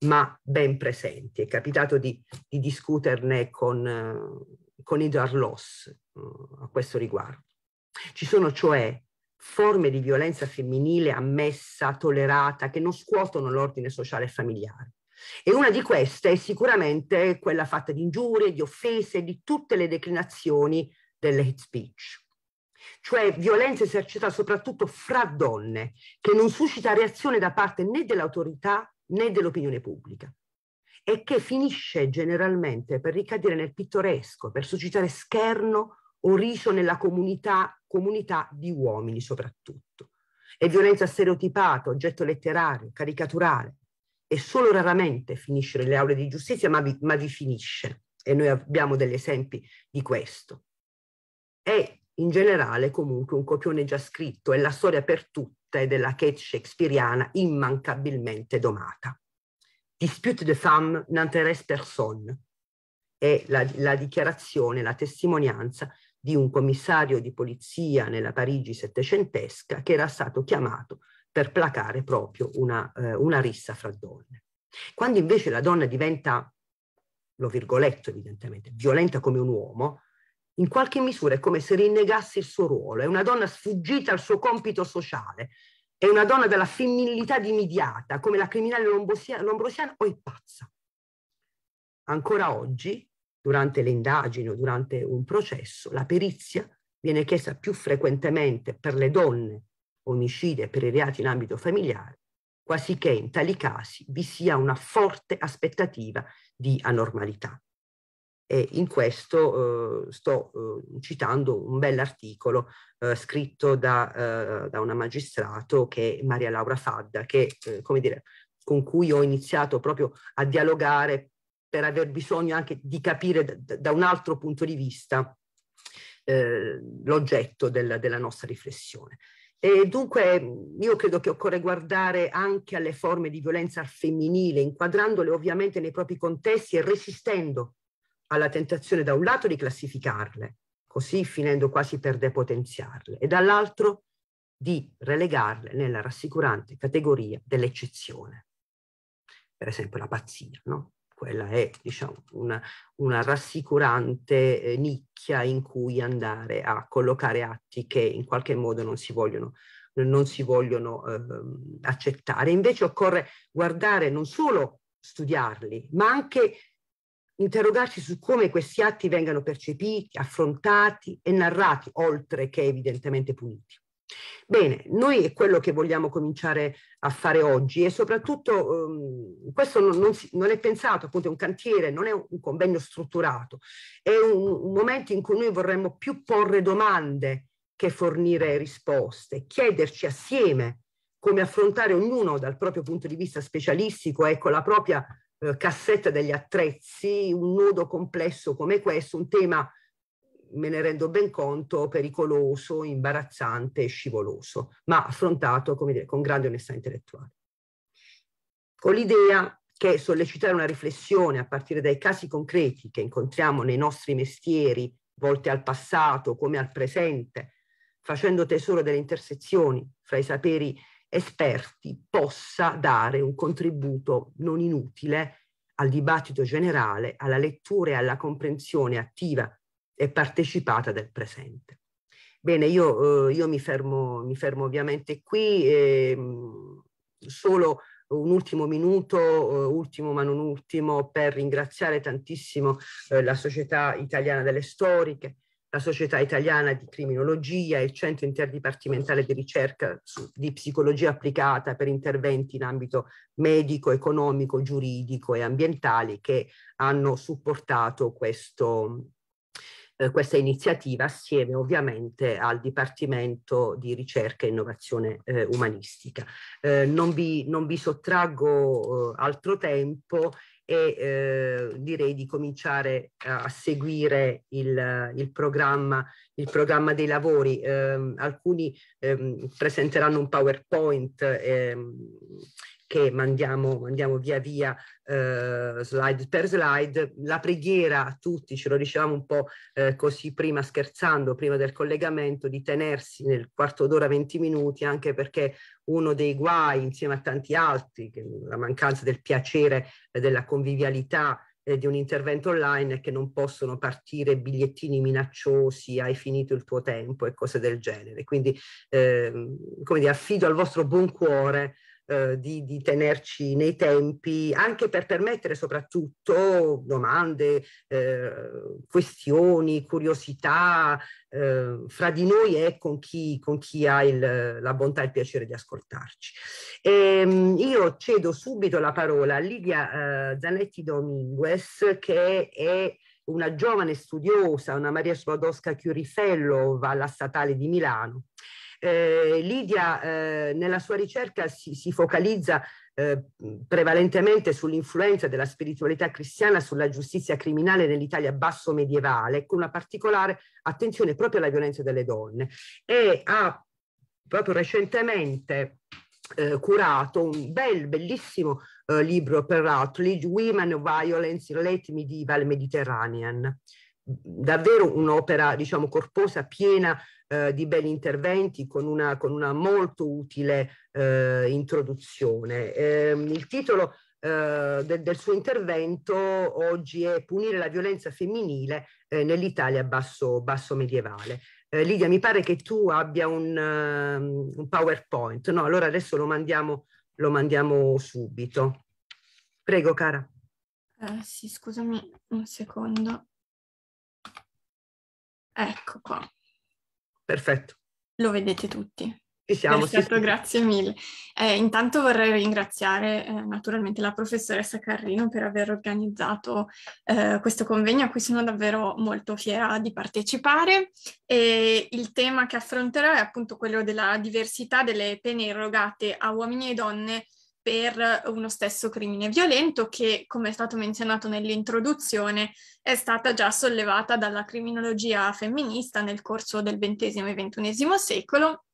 ma ben presenti. È capitato di, di discuterne con, eh, con Ido Arlos eh, a questo riguardo. Ci sono cioè forme di violenza femminile ammessa, tollerata, che non scuotono l'ordine sociale e familiare. E una di queste è sicuramente quella fatta di ingiurie, di offese, di tutte le declinazioni delle hate speech cioè violenza esercitata soprattutto fra donne, che non suscita reazione da parte né dell'autorità né dell'opinione pubblica e che finisce generalmente per ricadere nel pittoresco, per suscitare scherno o riso nella comunità, comunità di uomini soprattutto. È violenza stereotipata, oggetto letterario, caricaturale e solo raramente finisce nelle aule di giustizia, ma vi, ma vi finisce e noi abbiamo degli esempi di questo. E in generale comunque un copione già scritto e la storia per tutte della Kate shakespeariana immancabilmente domata. Dispute de femme n'intéresse personne è la, la dichiarazione, la testimonianza di un commissario di polizia nella Parigi settecentesca che era stato chiamato per placare proprio una, eh, una, rissa fra donne. Quando invece la donna diventa, lo virgoletto evidentemente, violenta come un uomo, in qualche misura è come se rinnegasse il suo ruolo, è una donna sfuggita al suo compito sociale, è una donna della femminilità dimidiata, come la criminale lombrosiana o è pazza. Ancora oggi, durante le indagini o durante un processo, la perizia viene chiesta più frequentemente per le donne omicide per i reati in ambito familiare, quasi che in tali casi vi sia una forte aspettativa di anormalità e in questo eh, sto eh, citando un bell'articolo eh, scritto da, eh, da, una magistrato che è Maria Laura Fadda, che, eh, dire, con cui ho iniziato proprio a dialogare per aver bisogno anche di capire da, da un altro punto di vista eh, l'oggetto del, della nostra riflessione. E dunque mm, io credo che occorre guardare anche alle forme di violenza femminile, inquadrandole ovviamente nei propri contesti e resistendo alla tentazione da un lato di classificarle, così finendo quasi per depotenziarle, e dall'altro di relegarle nella rassicurante categoria dell'eccezione. Per esempio la pazzia, no? Quella è, diciamo, una, una rassicurante eh, nicchia in cui andare a collocare atti che in qualche modo non si vogliono, non si vogliono eh, accettare. Invece occorre guardare non solo studiarli, ma anche interrogarci su come questi atti vengano percepiti, affrontati e narrati, oltre che evidentemente puniti. Bene, noi è quello che vogliamo cominciare a fare oggi e soprattutto um, questo non, non, si, non, è pensato, appunto è un cantiere, non è un convegno strutturato, è un, un momento in cui noi vorremmo più porre domande che fornire risposte, chiederci assieme come affrontare ognuno dal proprio punto di vista specialistico e con la propria eh, cassetta degli attrezzi, un nodo complesso come questo, un tema, me ne rendo ben conto, pericoloso, imbarazzante, scivoloso, ma affrontato come dire, con grande onestà intellettuale. Con l'idea che sollecitare una riflessione a partire dai casi concreti che incontriamo nei nostri mestieri, volte al passato come al presente, facendo tesoro delle intersezioni fra i saperi esperti possa dare un contributo non inutile al dibattito generale, alla lettura e alla comprensione attiva e partecipata del presente. Bene, io, eh, io mi, fermo, mi, fermo, ovviamente qui, ehm, solo un ultimo minuto, eh, ultimo ma non ultimo, per ringraziare tantissimo eh, la Società Italiana delle Storiche, la Società Italiana di Criminologia e il Centro Interdipartimentale di Ricerca di Psicologia Applicata per interventi in ambito medico, economico, giuridico e ambientale che hanno supportato questo, eh, questa iniziativa assieme ovviamente al Dipartimento di Ricerca e Innovazione eh, Umanistica. Eh, non, vi, non vi sottraggo eh, altro tempo e eh, direi di cominciare a seguire il, il, programma, il programma, dei lavori. Eh, alcuni eh, presenteranno un PowerPoint ehm, che mandiamo, mandiamo via via eh, slide per slide. La preghiera a tutti, ce lo dicevamo un po' eh, così prima scherzando, prima del collegamento, di tenersi nel quarto d'ora 20 minuti, anche perché uno dei guai, insieme a tanti altri, la mancanza del piacere, eh, della convivialità, di un intervento online che non possono partire bigliettini minacciosi, hai finito il tuo tempo e cose del genere. Quindi, eh, come dire, affido al vostro buon cuore eh, di, di, tenerci nei tempi, anche per permettere soprattutto domande, eh, questioni, curiosità eh, fra di noi e con chi, con chi ha il, la bontà e il piacere di ascoltarci. E, ehm, io cedo subito la parola a Lidia eh, Zanetti Dominguez che è una giovane studiosa, una Maria Swadowska Curifello alla Statale di Milano eh, Lidia eh, nella sua ricerca si, si focalizza eh, prevalentemente sull'influenza della spiritualità cristiana sulla giustizia criminale nell'Italia basso medievale, con una particolare attenzione proprio alla violenza delle donne e ha proprio recentemente eh, curato un bel, bellissimo eh, libro per Routledge, Women Violence in Late Medieval Mediterranean davvero un'opera diciamo corposa piena eh, di belli interventi con una, con una molto utile eh, introduzione. Eh, il titolo eh, del, del suo intervento oggi è Punire la violenza femminile eh, nell'Italia basso, basso medievale. Eh, Lidia, mi pare che tu abbia un, ehm, un PowerPoint, no? Allora adesso lo mandiamo, lo mandiamo subito. Prego, cara. Eh, sì, scusami un secondo. Ecco qua. Perfetto. Lo vedete tutti. Ci siamo. Perfetto, sì, grazie sì. mille. Eh, intanto vorrei ringraziare eh, naturalmente la professoressa Carrino per aver organizzato eh, questo convegno a cui sono davvero molto fiera di partecipare e il tema che affronterò è appunto quello della diversità delle pene erogate a uomini e donne per uno stesso crimine violento che, come è stato menzionato nell'introduzione, è stata già sollevata dalla criminologia femminista nel corso del XX e XXI secolo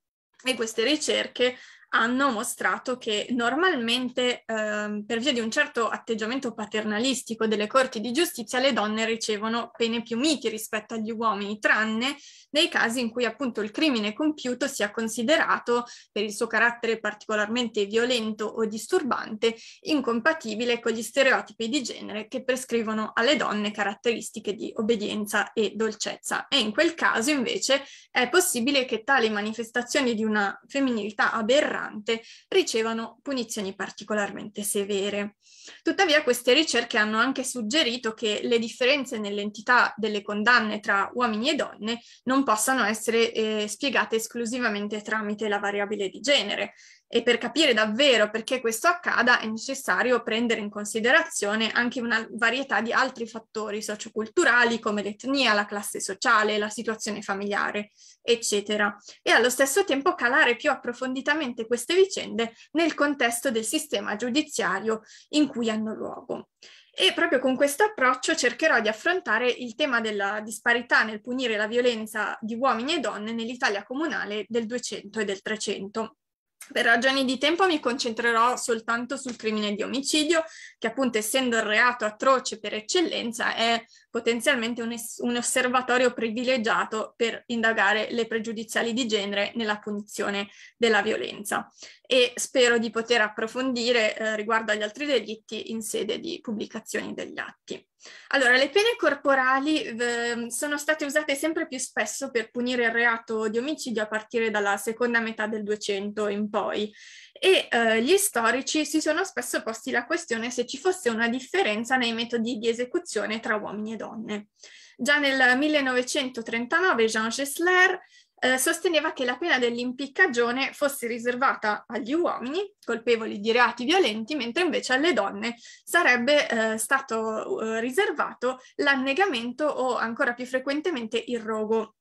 e queste ricerche hanno mostrato che normalmente ehm, per via di un certo atteggiamento paternalistico delle corti di giustizia le donne ricevono pene più miti rispetto agli uomini, tranne nei casi in cui appunto il crimine compiuto sia considerato per il suo carattere particolarmente violento o disturbante incompatibile con gli stereotipi di genere che prescrivono alle donne caratteristiche di obbedienza e dolcezza. E in quel caso invece è possibile che tali manifestazioni di una femminilità aberrante ignorante ricevano punizioni particolarmente severe. Tuttavia queste ricerche hanno anche suggerito che le differenze nell'entità delle condanne tra uomini e donne non possano essere eh, spiegate esclusivamente tramite la variabile di genere, e per capire davvero perché questo accada è necessario prendere in considerazione anche una varietà di altri fattori socioculturali come l'etnia, la classe sociale, la situazione familiare, eccetera, e allo stesso tempo calare più approfonditamente queste vicende nel contesto del sistema giudiziario in cui hanno luogo. E proprio con questo approccio cercherò di affrontare il tema della disparità nel punire la violenza di uomini e donne nell'Italia comunale del 200 e del 300 per ragioni di tempo mi concentrerò soltanto sul crimine di omicidio, che appunto essendo il reato atroce per eccellenza è potenzialmente un, es- un osservatorio privilegiato per indagare le pregiudiziali di genere nella punizione della violenza e spero di poter approfondire eh, riguardo agli altri delitti in sede di pubblicazioni degli atti. Allora, le pene corporali eh, sono state usate sempre più spesso per punire il reato di omicidio a partire dalla seconda metà del 200 in poi e eh, gli storici si sono spesso posti la questione se ci fosse una differenza nei metodi di esecuzione tra uomini e donne. Già nel 1939 Jean Gessler eh, sosteneva che la pena dell'impiccagione fosse riservata agli uomini colpevoli di reati violenti, mentre invece alle donne sarebbe eh, stato eh, riservato l'annegamento o ancora più frequentemente il rogo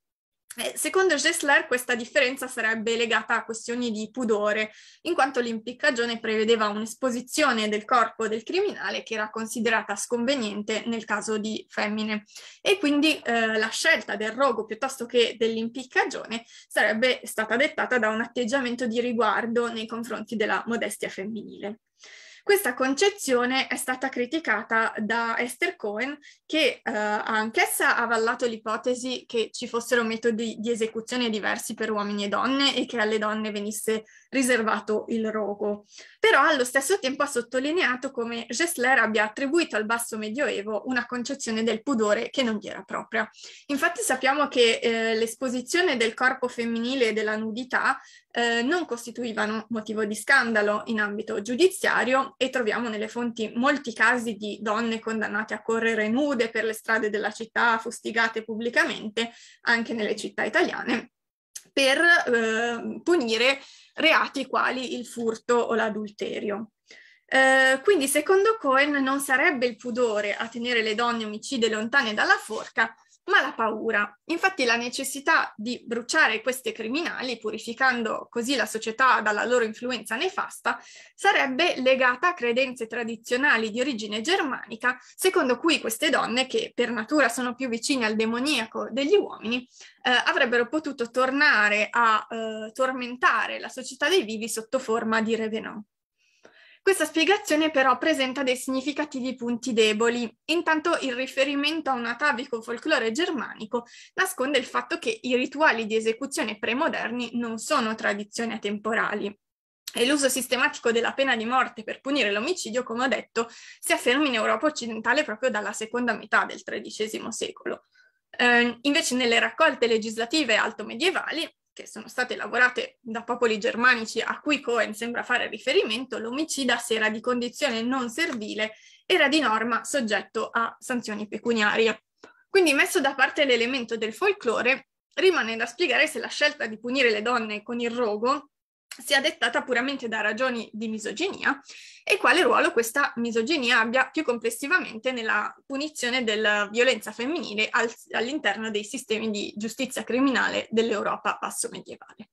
eh, secondo Gessler questa differenza sarebbe legata a questioni di pudore, in quanto l'impiccagione prevedeva un'esposizione del corpo del criminale che era considerata sconveniente nel caso di femmine e quindi eh, la scelta del rogo piuttosto che dell'impiccagione sarebbe stata dettata da un atteggiamento di riguardo nei confronti della modestia femminile. Questa concezione è stata criticata da Esther Cohen, che eh, anch'essa ha avallato l'ipotesi che ci fossero metodi di esecuzione diversi per uomini e donne e che alle donne venisse riservato il rogo. Però allo stesso tempo ha sottolineato come Gessler abbia attribuito al basso medioevo una concezione del pudore che non gli era propria. Infatti sappiamo che eh, l'esposizione del corpo femminile e della nudità eh, non costituivano motivo di scandalo in ambito giudiziario e troviamo nelle fonti molti casi di donne condannate a correre nude per le strade della città, fustigate pubblicamente anche nelle città italiane per eh, punire reati quali il furto o l'adulterio. Eh, quindi secondo Cohen non sarebbe il pudore a tenere le donne omicide lontane dalla forca, ma la paura. Infatti la necessità di bruciare questi criminali, purificando così la società dalla loro influenza nefasta, sarebbe legata a credenze tradizionali di origine germanica, secondo cui queste donne, che per natura sono più vicine al demoniaco degli uomini, eh, avrebbero potuto tornare a eh, tormentare la società dei vivi sotto forma di revenant. Questa spiegazione però presenta dei significativi punti deboli. Intanto il riferimento a un atavico folklore germanico nasconde il fatto che i rituali di esecuzione premoderni non sono tradizioni atemporali. E l'uso sistematico della pena di morte per punire l'omicidio, come ho detto, si afferma in Europa occidentale proprio dalla seconda metà del XIII secolo. Eh, invece nelle raccolte legislative altomedievali che sono state lavorate da popoli germanici a cui Cohen sembra fare riferimento, l'omicida, se era di condizione non servile, era di norma soggetto a sanzioni pecuniarie. Quindi messo da parte l'elemento del folklore, rimane da spiegare se la scelta di punire le donne con il rogo sia dettata puramente da ragioni di misoginia e quale ruolo questa misoginia abbia più complessivamente nella punizione della violenza femminile al, all'interno dei sistemi di giustizia criminale dell'Europa basso medievale.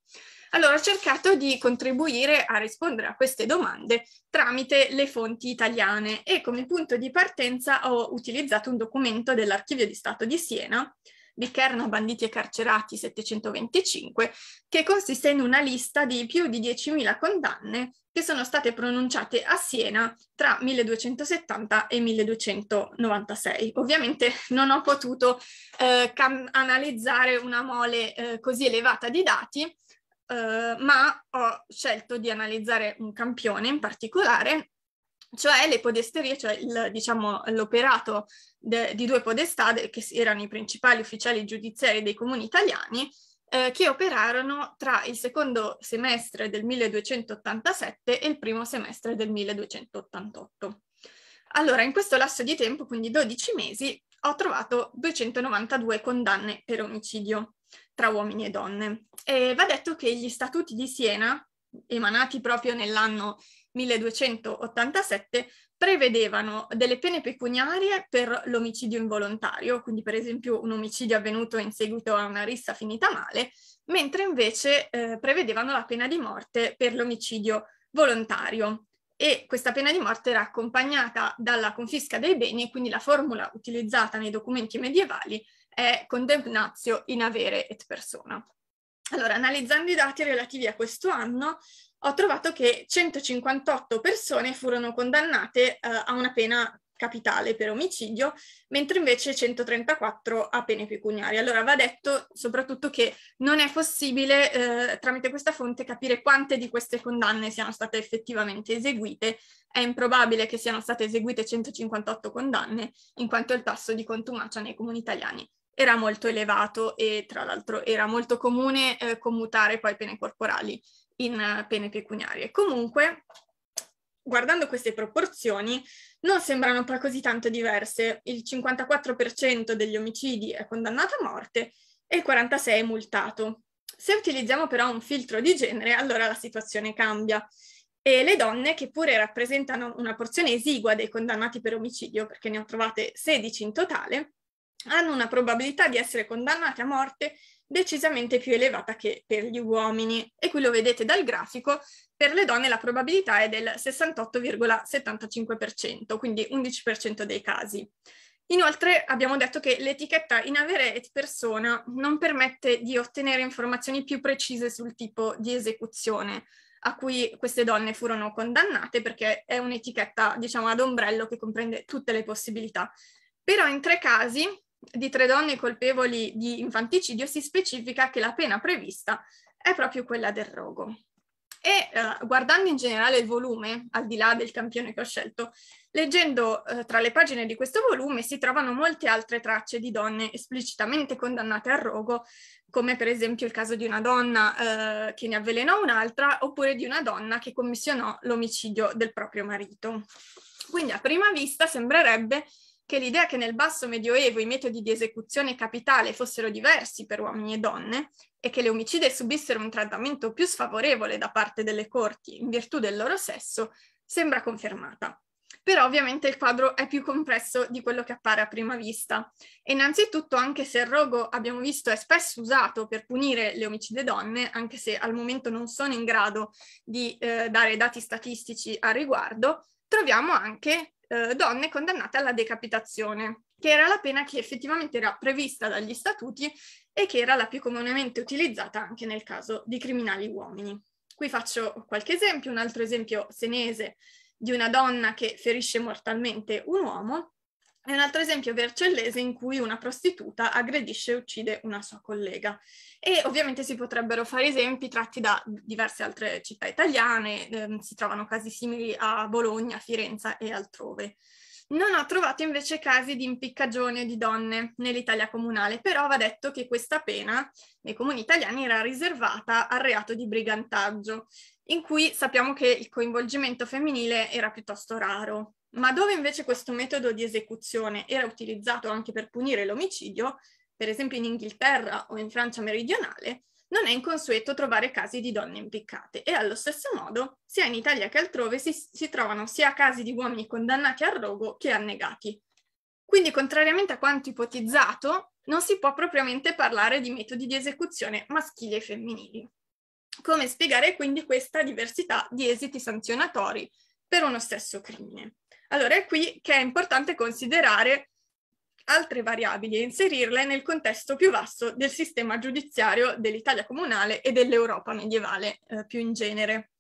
Allora ho cercato di contribuire a rispondere a queste domande tramite le fonti italiane e come punto di partenza ho utilizzato un documento dell'Archivio di Stato di Siena di Bicherno banditi e carcerati 725, che consiste in una lista di più di 10.000 condanne che sono state pronunciate a Siena tra 1270 e 1296. Ovviamente non ho potuto eh, cam- analizzare una mole eh, così elevata di dati, Uh, ma ho scelto di analizzare un campione in particolare, cioè le podesterie, cioè il, diciamo, l'operato de, di due podestà che erano i principali ufficiali giudiziari dei comuni italiani, eh, che operarono tra il secondo semestre del 1287 e il primo semestre del 1288. Allora, in questo lasso di tempo, quindi 12 mesi, ho trovato 292 condanne per omicidio tra uomini e donne. E va detto che gli statuti di Siena, emanati proprio nell'anno 1287, prevedevano delle pene pecuniarie per l'omicidio involontario, quindi per esempio un omicidio avvenuto in seguito a una rissa finita male, mentre invece eh, prevedevano la pena di morte per l'omicidio volontario. E questa pena di morte era accompagnata dalla confisca dei beni e quindi la formula utilizzata nei documenti medievali è condemnatio in avere et persona. Allora, analizzando i dati relativi a questo anno, ho trovato che 158 persone furono condannate eh, a una pena capitale per omicidio, mentre invece 134 a pene pecuniarie. Allora va detto soprattutto che non è possibile eh, tramite questa fonte capire quante di queste condanne siano state effettivamente eseguite. È improbabile che siano state eseguite 158 condanne, in quanto il tasso di contumacia nei comuni italiani era molto elevato e tra l'altro era molto comune eh, commutare poi pene corporali in eh, pene pecuniarie. Comunque, guardando queste proporzioni, non sembrano poi così tanto diverse. Il 54% degli omicidi è condannato a morte e il 46% è multato. Se utilizziamo però un filtro di genere, allora la situazione cambia. E le donne, che pure rappresentano una porzione esigua dei condannati per omicidio, perché ne ho trovate 16 in totale, hanno una probabilità di essere condannate a morte decisamente più elevata che per gli uomini. E qui lo vedete dal grafico, per le donne la probabilità è del 68,75%, quindi 11% dei casi. Inoltre abbiamo detto che l'etichetta in avere et persona non permette di ottenere informazioni più precise sul tipo di esecuzione a cui queste donne furono condannate perché è un'etichetta diciamo ad ombrello che comprende tutte le possibilità. Però in tre casi di tre donne colpevoli di infanticidio si specifica che la pena prevista è proprio quella del rogo. E eh, guardando in generale il volume, al di là del campione che ho scelto, leggendo eh, tra le pagine di questo volume si trovano molte altre tracce di donne esplicitamente condannate al rogo, come per esempio il caso di una donna eh, che ne avvelenò un'altra, oppure di una donna che commissionò l'omicidio del proprio marito. Quindi a prima vista sembrerebbe che l'idea che nel basso medioevo i metodi di esecuzione capitale fossero diversi per uomini e donne e che le omicide subissero un trattamento più sfavorevole da parte delle corti in virtù del loro sesso sembra confermata. Però ovviamente il quadro è più complesso di quello che appare a prima vista. E innanzitutto, anche se il rogo, abbiamo visto, è spesso usato per punire le omicide donne, anche se al momento non sono in grado di eh, dare dati statistici a riguardo, troviamo anche eh, donne condannate alla decapitazione, che era la pena che effettivamente era prevista dagli statuti e che era la più comunemente utilizzata anche nel caso di criminali uomini. Qui faccio qualche esempio, un altro esempio senese di una donna che ferisce mortalmente un uomo è un altro esempio vercellese in cui una prostituta aggredisce e uccide una sua collega. E ovviamente si potrebbero fare esempi tratti da diverse altre città italiane, ehm, si trovano casi simili a Bologna, Firenze e altrove. Non ho trovato invece casi di impiccagione di donne nell'Italia comunale, però va detto che questa pena nei comuni italiani era riservata al reato di brigantaggio, in cui sappiamo che il coinvolgimento femminile era piuttosto raro. Ma dove invece questo metodo di esecuzione era utilizzato anche per punire l'omicidio, per esempio in Inghilterra o in Francia meridionale, non è inconsueto trovare casi di donne impiccate e allo stesso modo, sia in Italia che altrove, si, si trovano sia casi di uomini condannati al rogo che annegati. Quindi, contrariamente a quanto ipotizzato, non si può propriamente parlare di metodi di esecuzione maschili e femminili. Come spiegare quindi questa diversità di esiti sanzionatori per uno stesso crimine? Allora è qui che è importante considerare altre variabili e inserirle nel contesto più vasto del sistema giudiziario dell'Italia comunale e dell'Europa medievale eh, più in genere.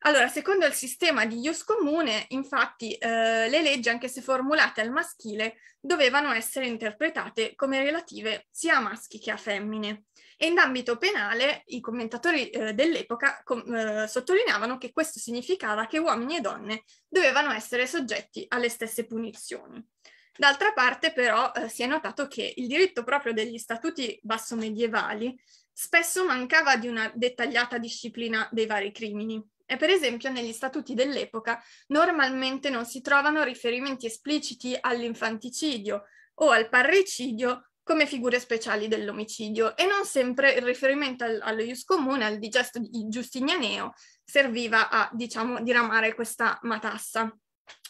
Allora, secondo il sistema di ius comune, infatti, eh, le leggi, anche se formulate al maschile, dovevano essere interpretate come relative sia a maschi che a femmine. E in ambito penale, i commentatori eh, dell'epoca com- eh, sottolineavano che questo significava che uomini e donne dovevano essere soggetti alle stesse punizioni. D'altra parte, però, eh, si è notato che il diritto proprio degli statuti basso-medievali spesso mancava di una dettagliata disciplina dei vari crimini. E per esempio negli statuti dell'epoca normalmente non si trovano riferimenti espliciti all'infanticidio o al parricidio come figure speciali dell'omicidio e non sempre il riferimento al, allo ius comune, al digesto di Giustinianeo, serviva a, diciamo, diramare questa matassa.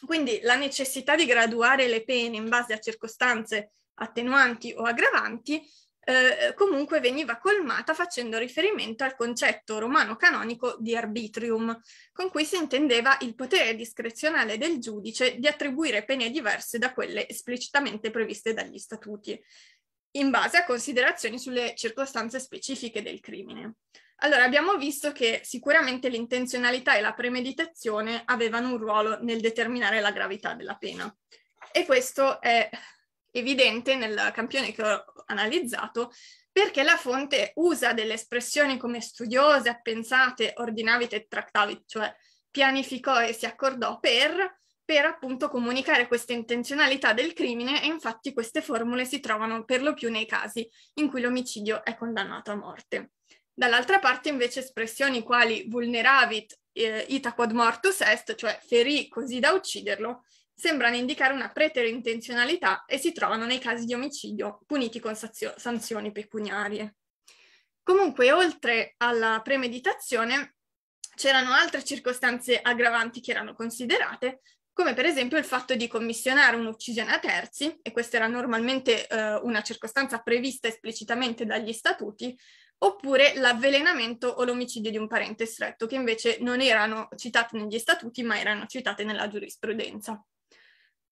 Quindi la necessità di graduare le pene in base a circostanze attenuanti o aggravanti eh, comunque veniva colmata facendo riferimento al concetto romano canonico di arbitrium, con cui si intendeva il potere discrezionale del giudice di attribuire pene diverse da quelle esplicitamente previste dagli statuti, in base a considerazioni sulle circostanze specifiche del crimine. Allora, abbiamo visto che sicuramente l'intenzionalità e la premeditazione avevano un ruolo nel determinare la gravità della pena. E questo è evidente nel campione che ho analizzato perché la fonte usa delle espressioni come studiose, appensate, ordinavit e tractavit, cioè pianificò e si accordò per, per appunto comunicare questa intenzionalità del crimine e infatti queste formule si trovano per lo più nei casi in cui l'omicidio è condannato a morte. Dall'altra parte invece espressioni quali vulneravit eh, ita quod mortus est, cioè ferì così da ucciderlo, sembrano indicare una preterintenzionalità e si trovano nei casi di omicidio puniti con sazio- sanzioni pecuniarie. Comunque, oltre alla premeditazione, c'erano altre circostanze aggravanti che erano considerate, come per esempio il fatto di commissionare un'uccisione a terzi, e questa era normalmente eh, una circostanza prevista esplicitamente dagli statuti, oppure l'avvelenamento o l'omicidio di un parente stretto, che invece non erano citate negli statuti ma erano citate nella giurisprudenza.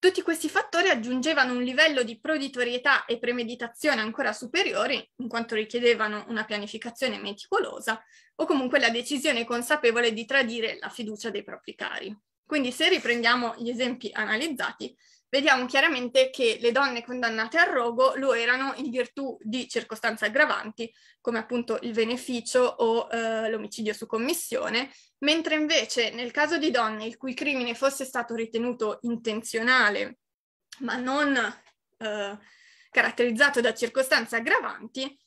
Tutti questi fattori aggiungevano un livello di proditorietà e premeditazione ancora superiori, in quanto richiedevano una pianificazione meticolosa o comunque la decisione consapevole di tradire la fiducia dei propri cari. Quindi se riprendiamo gli esempi analizzati, vediamo chiaramente che le donne condannate al rogo lo erano in virtù di circostanze aggravanti, come appunto il beneficio o eh, l'omicidio su commissione, mentre invece nel caso di donne il cui crimine fosse stato ritenuto intenzionale, ma non eh, caratterizzato da circostanze aggravanti,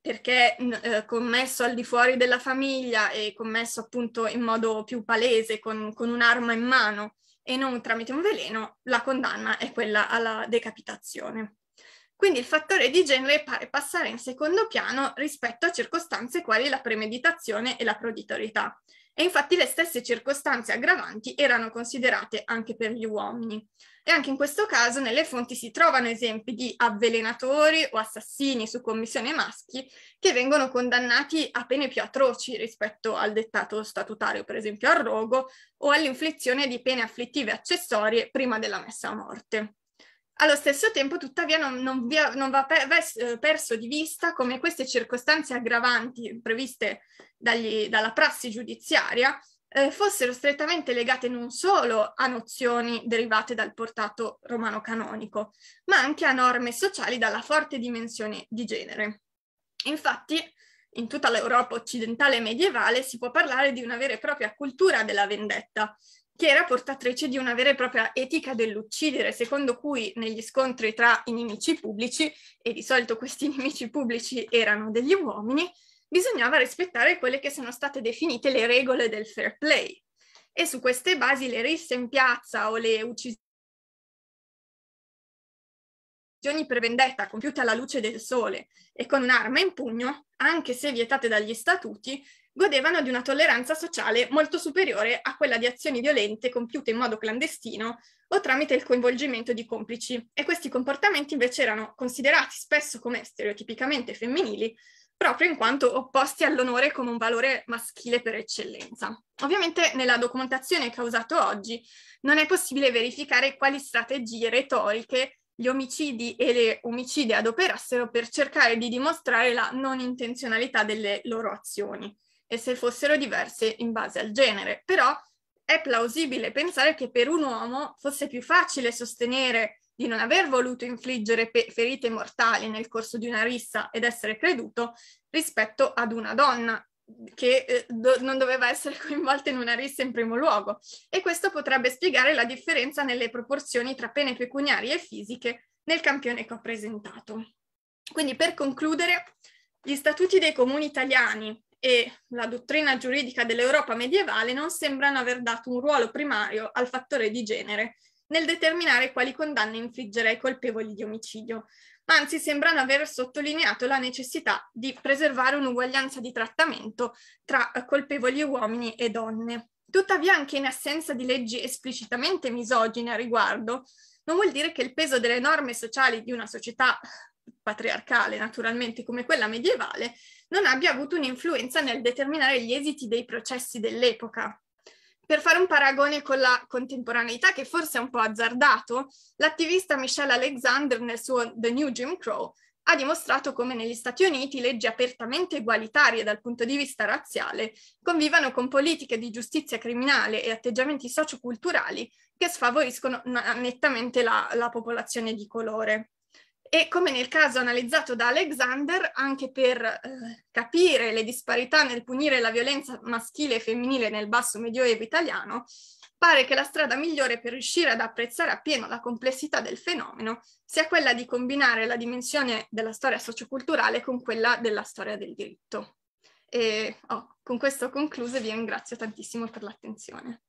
perché eh, commesso al di fuori della famiglia e commesso appunto in modo più palese con, con un'arma in mano, e non tramite un veleno, la condanna è quella alla decapitazione. Quindi il fattore di genere pare passare in secondo piano rispetto a circostanze quali la premeditazione e la proditorietà. E infatti le stesse circostanze aggravanti erano considerate anche per gli uomini. E anche in questo caso nelle fonti si trovano esempi di avvelenatori o assassini su commissione maschi che vengono condannati a pene più atroci rispetto al dettato statutario, per esempio al rogo, o all'inflizione di pene afflittive accessorie prima della messa a morte. Allo stesso tempo, tuttavia, non, non, via, non va per, eh, perso di vista come queste circostanze aggravanti previste dagli, dalla prassi giudiziaria eh, fossero strettamente legate non solo a nozioni derivate dal portato romano canonico, ma anche a norme sociali dalla forte dimensione di genere. Infatti, in tutta l'Europa occidentale medievale si può parlare di una vera e propria cultura della vendetta, che era portatrice di una vera e propria etica dell'uccidere, secondo cui negli scontri tra i nemici pubblici, e di solito questi nemici pubblici erano degli uomini, bisognava rispettare quelle che sono state definite le regole del fair play. E su queste basi le risse in piazza o le uccisioni per vendetta compiute alla luce del sole e con un'arma in pugno, anche se vietate dagli statuti, godevano di una tolleranza sociale molto superiore a quella di azioni violente compiute in modo clandestino o tramite il coinvolgimento di complici. E questi comportamenti invece erano considerati spesso come stereotipicamente femminili, proprio in quanto opposti all'onore come un valore maschile per eccellenza. Ovviamente nella documentazione che ho usato oggi non è possibile verificare quali strategie retoriche gli omicidi e le omicide adoperassero per cercare di dimostrare la non intenzionalità delle loro azioni e se fossero diverse in base al genere. Però è plausibile pensare che per un uomo fosse più facile sostenere di non aver voluto infliggere pe- ferite mortali nel corso di una rissa ed essere creduto rispetto ad una donna che eh, do- non doveva essere coinvolta in una rissa in primo luogo. E questo potrebbe spiegare la differenza nelle proporzioni tra pene pecuniarie e fisiche nel campione che ho presentato. Quindi per concludere, gli statuti dei comuni italiani e la dottrina giuridica dell'Europa medievale non sembrano aver dato un ruolo primario al fattore di genere nel determinare quali condanne infliggere ai colpevoli di omicidio, ma anzi sembrano aver sottolineato la necessità di preservare un'uguaglianza di trattamento tra eh, colpevoli uomini e donne. Tuttavia, anche in assenza di leggi esplicitamente misogine a riguardo, non vuol dire che il peso delle norme sociali di una società patriarcale, naturalmente, come quella medievale, non abbia avuto un'influenza nel determinare gli esiti dei processi dell'epoca. Per fare un paragone con la contemporaneità, che forse è un po' azzardato, l'attivista Michelle Alexander nel suo The New Jim Crow ha dimostrato come negli Stati Uniti leggi apertamente egualitarie dal punto di vista razziale convivano con politiche di giustizia criminale e atteggiamenti socioculturali che sfavoriscono nettamente la, la popolazione di colore. E come nel caso analizzato da Alexander, anche per eh, capire le disparità nel punire la violenza maschile e femminile nel basso medioevo italiano, pare che la strada migliore per riuscire ad apprezzare appieno la complessità del fenomeno sia quella di combinare la dimensione della storia socioculturale con quella della storia del diritto. E oh, con questo concluso e vi ringrazio tantissimo per l'attenzione.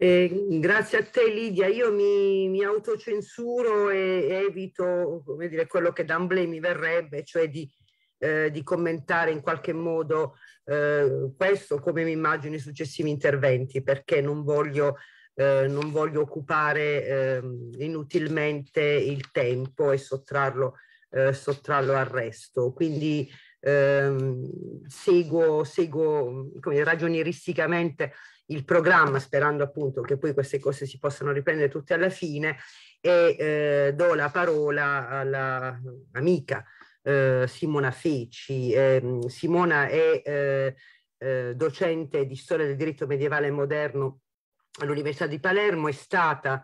Eh, grazie a te Lidia, io mi, mi autocensuro e, e evito dire, quello che da Amblè mi verrebbe, cioè di, eh, di commentare in qualche modo eh, questo come mi immagino i successivi interventi, perché non voglio, eh, non voglio occupare ehm, inutilmente il tempo e sottrarlo, eh, sottrarlo al resto. Quindi ehm, seguo, seguo come ragionieristicamente il programma, sperando appunto che poi queste cose si possano riprendere tutte alla fine, e eh, do la parola all'amica eh, Simona Feci. Eh, Simona è eh, eh, docente di storia del diritto medievale e moderno all'Università di Palermo, è stata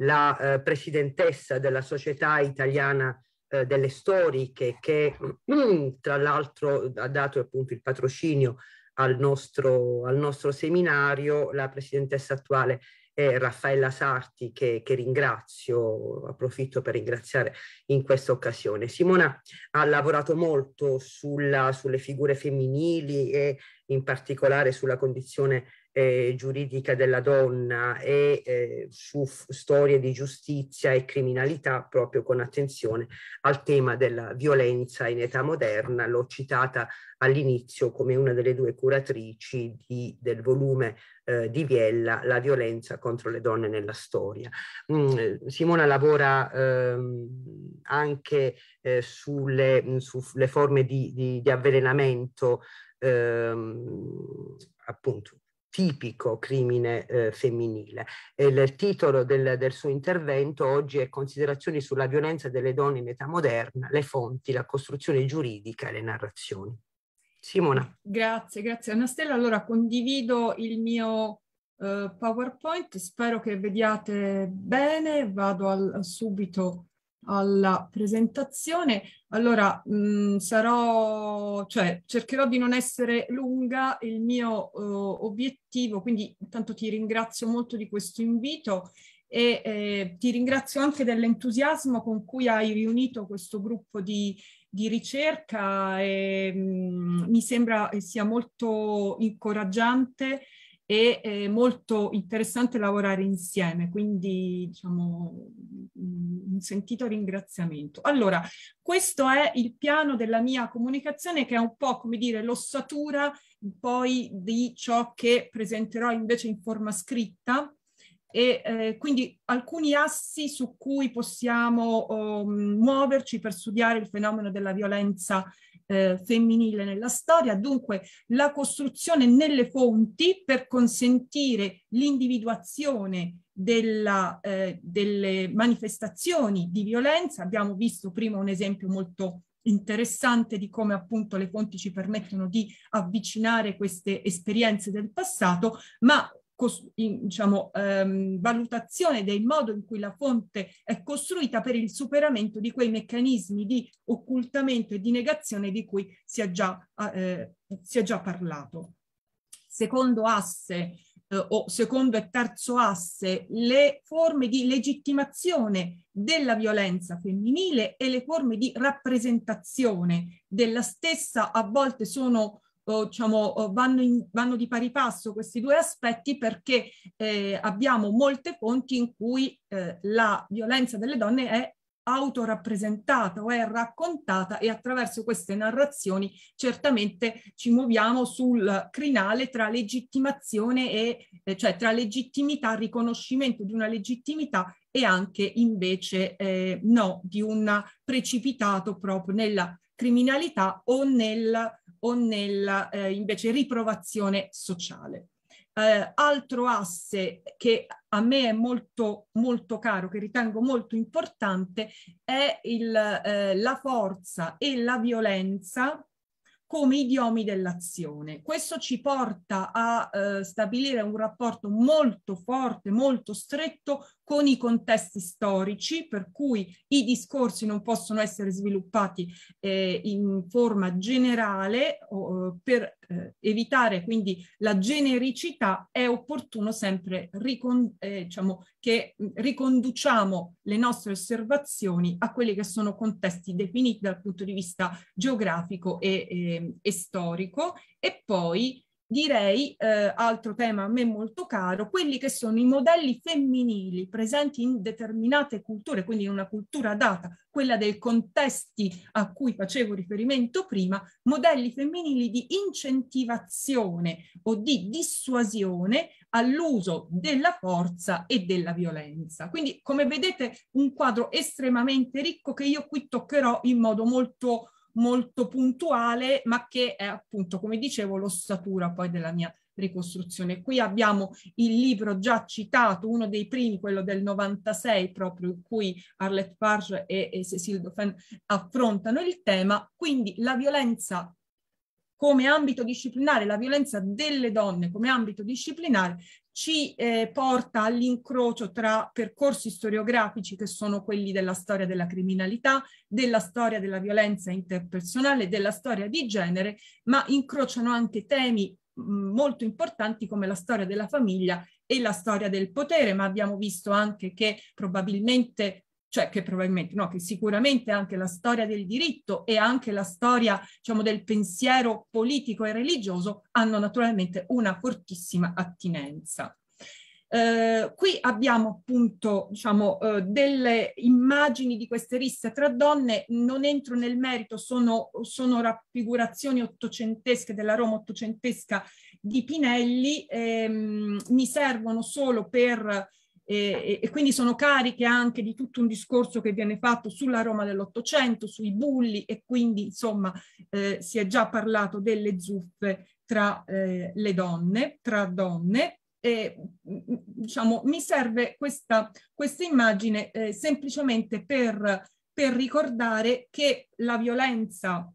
la eh, presidentessa della Società Italiana delle Storiche che tra l'altro ha dato appunto il patrocinio al nostro, al nostro seminario la presidentessa attuale è Raffaella Sarti che, che, ringrazio, approfitto per ringraziare in questa occasione. Simona ha lavorato molto sulla, sulle figure femminili e in particolare sulla condizione eh, giuridica della donna e eh, su storie di giustizia e criminalità proprio con attenzione al tema della violenza in età moderna. L'ho citata all'inizio come una delle due curatrici di, del volume eh, di Viella, La violenza contro le donne nella storia. Mm, Simona lavora ehm, anche eh, sulle, sulle forme di, di, di avvelenamento ehm, appunto tipico crimine eh, femminile. Il titolo del, del, suo intervento oggi è Considerazioni sulla violenza delle donne in età moderna, le fonti, la costruzione giuridica e le narrazioni. Simona. Grazie, grazie Anastella. Allora condivido il mio eh, PowerPoint, spero che vediate bene, vado al, subito alla presentazione. Allora, mh, mm, sarò, cioè, cercherò di non essere lunga, il mio uh, obiettivo, quindi intanto ti ringrazio molto di questo invito e eh, ti ringrazio anche dell'entusiasmo con cui hai riunito questo gruppo di, di ricerca e mh, mm, mi sembra che sia molto incoraggiante e è eh, molto interessante lavorare insieme, quindi diciamo un sentito ringraziamento. Allora, questo è il piano della mia comunicazione che è un po' come dire l'ossatura poi di ciò che presenterò invece in forma scritta e eh, quindi alcuni assi su cui possiamo um, muoverci per studiare il fenomeno della violenza eh, femminile nella storia, dunque la costruzione nelle fonti per consentire l'individuazione della, eh, delle manifestazioni di violenza. Abbiamo visto prima un esempio molto interessante di come appunto le fonti ci permettono di avvicinare queste esperienze del passato, ma in, diciamo, ehm, valutazione del modo in cui la fonte è costruita per il superamento di quei meccanismi di occultamento e di negazione di cui si è già, eh, si è già parlato. Secondo asse eh, o secondo e terzo asse, le forme di legittimazione della violenza femminile e le forme di rappresentazione della stessa a volte sono diciamo, vanno, in, vanno, di pari passo questi due aspetti perché eh, abbiamo molte fonti in cui eh, la violenza delle donne è autorappresentata o è raccontata e attraverso queste narrazioni certamente ci muoviamo sul crinale tra legittimazione e eh, cioè tra legittimità, riconoscimento di una legittimità e anche invece eh, no di un precipitato proprio nella criminalità o, nel, o nel, eh, invece riprovazione sociale. Eh, altro asse che a me è molto, molto caro, che ritengo molto importante, è il, eh, la forza e la violenza come idiomi dell'azione. Questo ci porta a eh, stabilire un rapporto molto forte, molto stretto con i contesti storici, per cui i discorsi non possono essere sviluppati eh, in forma generale o, eh, per eh, evitare quindi la genericità è opportuno sempre ricon- eh, diciamo, che mm, riconduciamo le nostre osservazioni a quelli che sono contesti definiti dal punto di vista geografico e, e, ehm, e storico e poi direi, eh, altro tema a me molto caro, quelli che sono i modelli femminili presenti in determinate culture, quindi in una cultura data, quella dei contesti a cui facevo riferimento prima, modelli femminili di incentivazione o di dissuasione all'uso della forza e della violenza. Quindi, come vedete, un quadro estremamente ricco che io qui toccherò in modo molto molto puntuale, ma che è appunto, come dicevo, l'ossatura poi della mia ricostruzione. Qui abbiamo il libro già citato, uno dei primi, quello del 96, proprio in cui Arlette Farge e, e Cécile Dauphin affrontano il tema, quindi la violenza come ambito disciplinare, la violenza delle donne come ambito disciplinare ci eh, porta all'incrocio tra percorsi storiografici che sono quelli della storia della criminalità, della storia della violenza interpersonale, della storia di genere, ma incrociano anche temi mm, molto importanti come la storia della famiglia e la storia del potere, ma abbiamo visto anche che probabilmente cioè che probabilmente no, che sicuramente anche la storia del diritto e anche la storia diciamo, del pensiero politico e religioso hanno naturalmente una fortissima attinenza. Eh, qui abbiamo appunto diciamo, eh, delle immagini di queste risse tra donne, non entro nel merito, sono, sono raffigurazioni ottocentesche della Roma ottocentesca di Pinelli, ehm, mi servono solo per e, e, quindi sono cariche anche di tutto un discorso che viene fatto sulla Roma dell'Ottocento, sui bulli e quindi insomma eh, si è già parlato delle zuffe tra eh, le donne, tra donne. E, diciamo, mi serve questa, questa immagine eh, semplicemente per, per ricordare che la violenza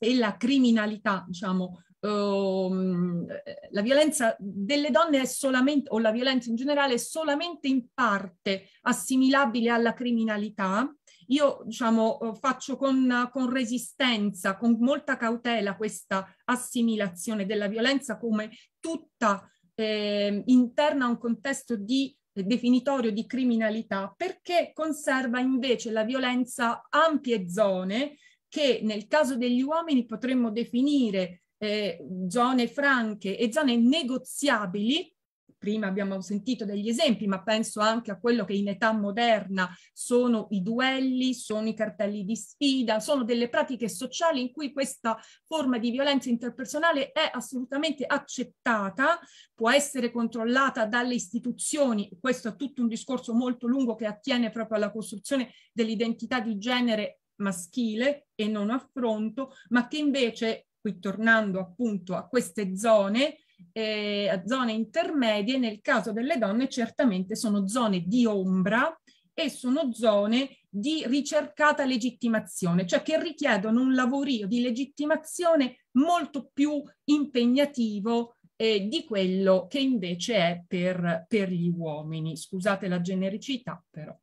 e la criminalità, diciamo, Ehm, la violenza delle donne è solamente, o la violenza in generale, è solamente in parte assimilabile alla criminalità. Io diciamo, eh, faccio con, con resistenza, con molta cautela questa assimilazione della violenza come tutta eh, interna a un contesto di definitorio di criminalità perché conserva invece la violenza ampie zone che nel caso degli uomini potremmo definire eh, zone franche e zone negoziabili, prima abbiamo sentito degli esempi, ma penso anche a quello che in età moderna sono i duelli, sono i cartelli di sfida, sono delle pratiche sociali in cui questa forma di violenza interpersonale è assolutamente accettata, può essere controllata dalle istituzioni, questo è tutto un discorso molto lungo che attiene proprio alla costruzione dell'identità di genere maschile e non affronto, ma che invece qui tornando appunto a queste zone, eh, a zone intermedie, nel caso delle donne certamente sono zone di ombra e sono zone di ricercata legittimazione, cioè che richiedono un lavorio di legittimazione molto più impegnativo eh, di quello che invece è per, per gli uomini. Scusate la genericità, però.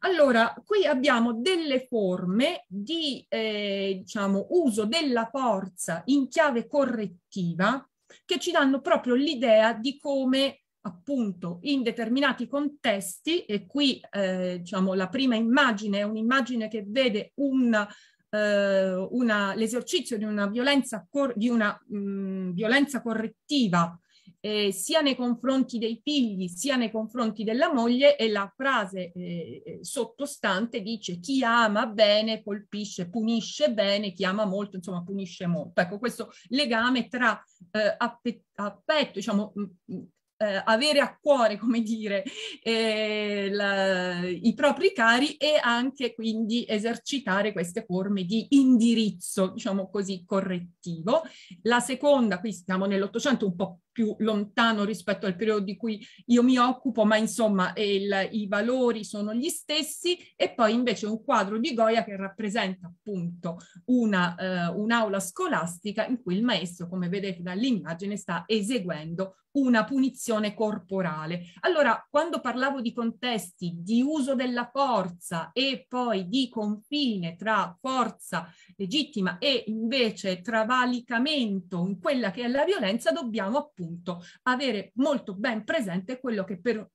Allora, qui abbiamo delle forme di eh, diciamo, uso della forza in chiave correttiva che ci danno proprio l'idea di come appunto in determinati contesti, e qui eh, diciamo, la prima immagine è un'immagine che vede un eh, l'esercizio di una violenza, di una, mh, mm, violenza correttiva eh, sia nei confronti dei figli sia nei confronti della moglie e la frase eh, eh, sottostante dice chi ama bene colpisce, punisce bene, chi ama molto insomma punisce molto. Ecco questo legame tra eh, affetto, affetto diciamo, mm, mm, eh, avere a cuore, come dire, eh, la, i propri cari e anche quindi esercitare queste forme di indirizzo, diciamo così, correttivo. La seconda, qui siamo nell'Ottocento un po' più lontano rispetto al periodo di cui io mi occupo, ma insomma il, i valori sono gli stessi e poi invece un quadro di Goya che rappresenta appunto una, eh, un'aula scolastica in cui il maestro, come vedete dall'immagine, sta eseguendo una punizione corporale. Allora, quando parlavo di contesti di uso della forza e poi di confine tra forza legittima e invece travalicamento in quella che è la violenza, dobbiamo appunto appunto avere molto ben presente quello che per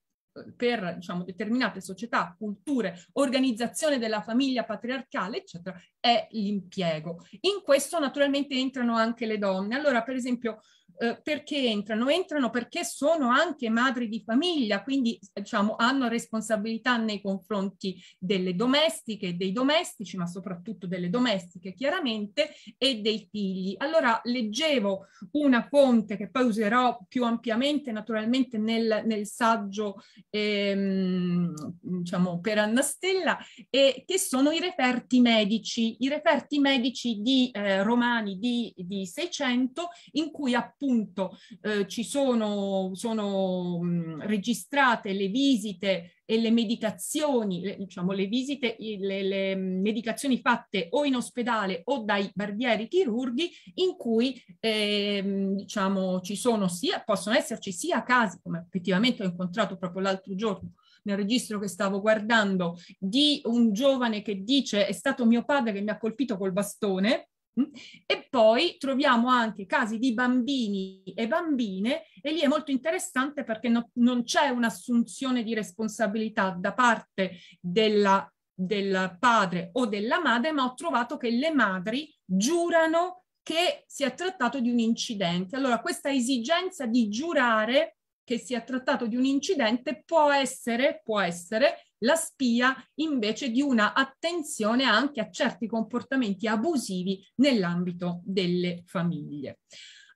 per diciamo, determinate società, culture, organizzazione della famiglia patriarcale, eccetera, è l'impiego. In questo naturalmente entrano anche le donne. Allora, per esempio, eh, perché entrano? Entrano perché sono anche madri di famiglia, quindi eh, diciamo, hanno responsabilità nei confronti delle domestiche e dei domestici, ma soprattutto delle domestiche chiaramente, e dei figli. Allora leggevo una fonte che poi userò più ampiamente naturalmente nel, nel saggio ehm, diciamo, per Annastella, eh, che sono i referti medici, i referti medici di eh, romani di, di 600 in cui appunto appunto eh, ci sono, sono mh, mm, registrate le visite e le medicazioni, le, diciamo le visite, le, le mm, medicazioni fatte o in ospedale o dai barbieri chirurghi in cui eh, diciamo ci sono sia, possono esserci sia casi, come effettivamente ho incontrato proprio l'altro giorno, nel registro che stavo guardando di un giovane che dice è stato mio padre che mi ha colpito col bastone e poi troviamo anche casi di bambini e bambine e lì è molto interessante perché no, non c'è un'assunzione di responsabilità da parte della, del padre o della madre, ma ho trovato che le madri giurano che si è trattato di un incidente. Allora questa esigenza di giurare che si è trattato di un incidente può essere, può essere la spia invece di una attenzione anche a certi comportamenti abusivi nell'ambito delle famiglie.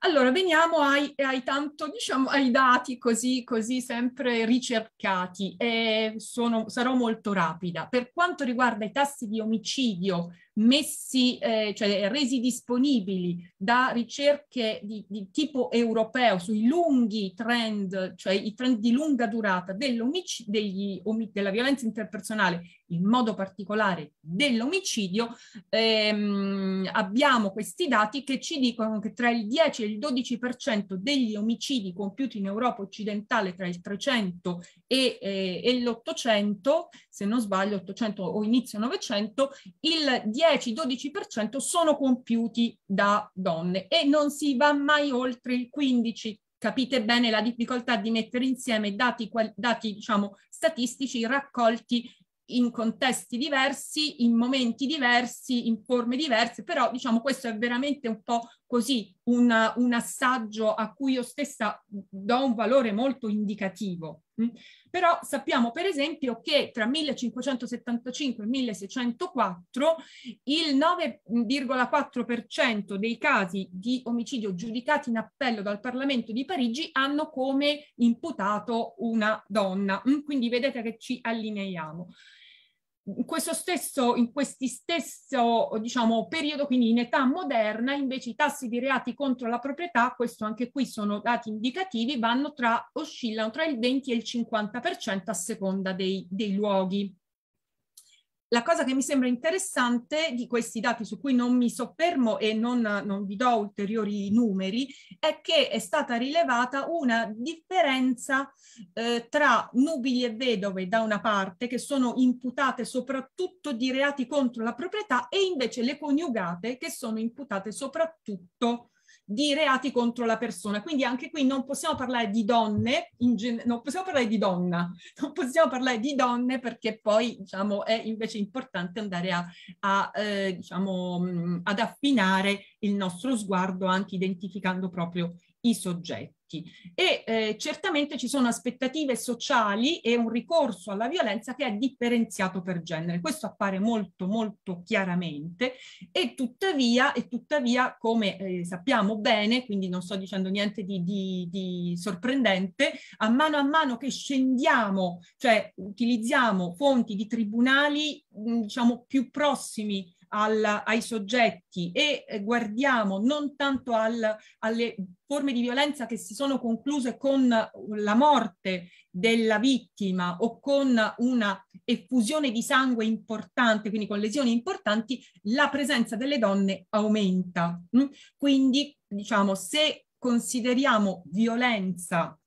Allora, veniamo ai, ai, tanto, diciamo, ai dati così, così, sempre ricercati e sono, sarò molto rapida. Per quanto riguarda i tassi di omicidio messi, eh, cioè resi disponibili da ricerche di, di, tipo europeo sui lunghi trend, cioè i trend di lunga durata degli, della violenza interpersonale, in modo particolare dell'omicidio, ehm, abbiamo questi dati che ci dicono che tra il 10 e il 12% degli omicidi compiuti in Europa occidentale tra il 300 e, eh, e l'800, se non sbaglio 800 o inizio 900, il 10 10-12% sono compiuti da donne e non si va mai oltre il 15%. Capite bene la difficoltà di mettere insieme dati, dati diciamo, statistici raccolti in contesti diversi, in momenti diversi, in forme diverse, però diciamo questo è veramente un po' così un, un, assaggio a cui io stessa do un valore molto indicativo. Mm? Però sappiamo per esempio che tra 1575 e 1604 il 9,4% dei casi di omicidio giudicati in appello dal Parlamento di Parigi hanno come imputato una donna. Mm? Quindi vedete che ci allineiamo in questo stesso, in questi stesso diciamo, periodo, quindi in età moderna, invece i tassi di reati contro la proprietà, questo anche qui sono dati indicativi, vanno tra, oscillano tra il 20 e il 50% a seconda dei, dei luoghi. La cosa che mi sembra interessante di questi dati su cui non mi soffermo e non, non vi do ulteriori numeri è che è stata rilevata una differenza eh, tra nubili e vedove da una parte che sono imputate soprattutto di reati contro la proprietà e invece le coniugate che sono imputate soprattutto di reati contro la persona. Quindi anche qui non possiamo parlare di donne, in gen- non possiamo parlare di donna, non possiamo parlare di donne perché poi diciamo, è invece importante andare a, a, eh, diciamo, ad affinare il nostro sguardo anche identificando proprio i soggetti tutti e eh, certamente ci sono aspettative sociali e un ricorso alla violenza che è differenziato per genere. Questo appare molto molto chiaramente e tuttavia, e tuttavia come eh, sappiamo bene, quindi non sto dicendo niente di, di, di sorprendente, a mano a mano che scendiamo, cioè utilizziamo fonti di tribunali diciamo più prossimi al, ai soggetti e eh, guardiamo non tanto al, alle forme di violenza che si sono concluse con la morte della vittima o con una effusione di sangue importante, quindi con lesioni importanti, la presenza delle donne aumenta. Mm? Quindi, diciamo, se consideriamo violenza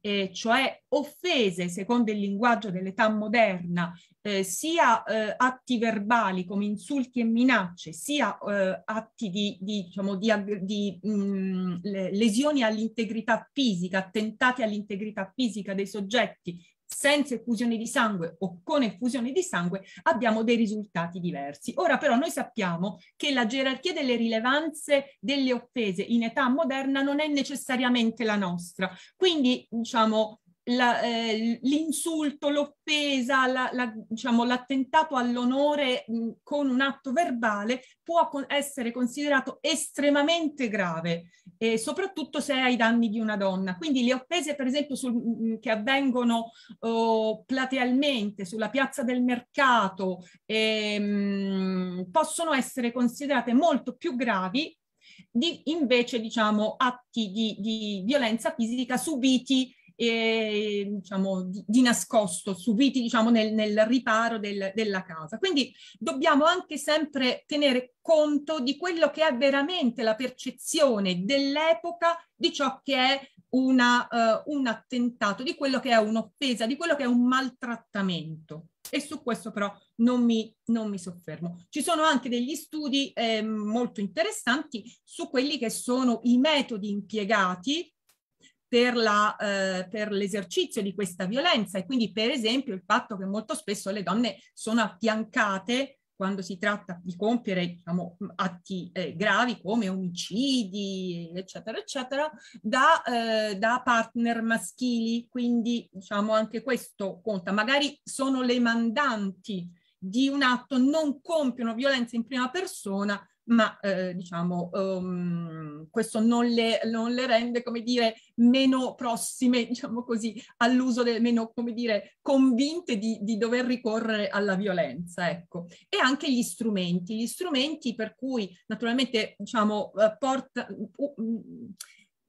eh, cioè offese secondo il linguaggio dell'età moderna, eh, sia eh, atti verbali come insulti e minacce, sia eh, atti di, di, diciamo, di, di mh, mm, lesioni all'integrità fisica, attentati all'integrità fisica dei soggetti senza effusione di sangue o con effusione di sangue abbiamo dei risultati diversi. Ora però noi sappiamo che la gerarchia delle rilevanze delle offese in età moderna non è necessariamente la nostra, quindi diciamo eh, l'insulto, eh, l'offesa, la, la, diciamo, l'attentato all'onore mh, con un atto verbale può con- essere considerato estremamente grave, eh, soprattutto se è ai danni di una donna. Quindi le offese, per esempio, sul, mh, che avvengono oh, platealmente sulla piazza del mercato, eh, possono essere considerate molto più gravi di invece diciamo atti di, di violenza fisica subiti eh, diciamo, di, di, nascosto, subiti diciamo, nel, nel riparo del, della casa. Quindi dobbiamo anche sempre tenere conto di quello che è veramente la percezione dell'epoca di ciò che è una, uh, un attentato, di quello che è un'offesa, di quello che è un maltrattamento. E su questo però non mi, non mi soffermo. Ci sono anche degli studi eh, molto interessanti su quelli che sono i metodi impiegati per, la, eh, di questa violenza e quindi per esempio il fatto che molto spesso le donne sono affiancate quando si tratta di compiere diciamo, atti eh, gravi come omicidi, eccetera, eccetera, da, eh, da, partner maschili. Quindi diciamo anche questo conta. Magari sono le mandanti di un atto, non compiono violenza in prima persona, ma eh, diciamo um, questo non le, non le, rende, come dire, meno prossime, diciamo così, all'uso del, meno, come dire, convinte di, di dover ricorrere alla violenza, ecco. E anche gli strumenti, gli strumenti per cui naturalmente, diciamo, eh, porta... Uh,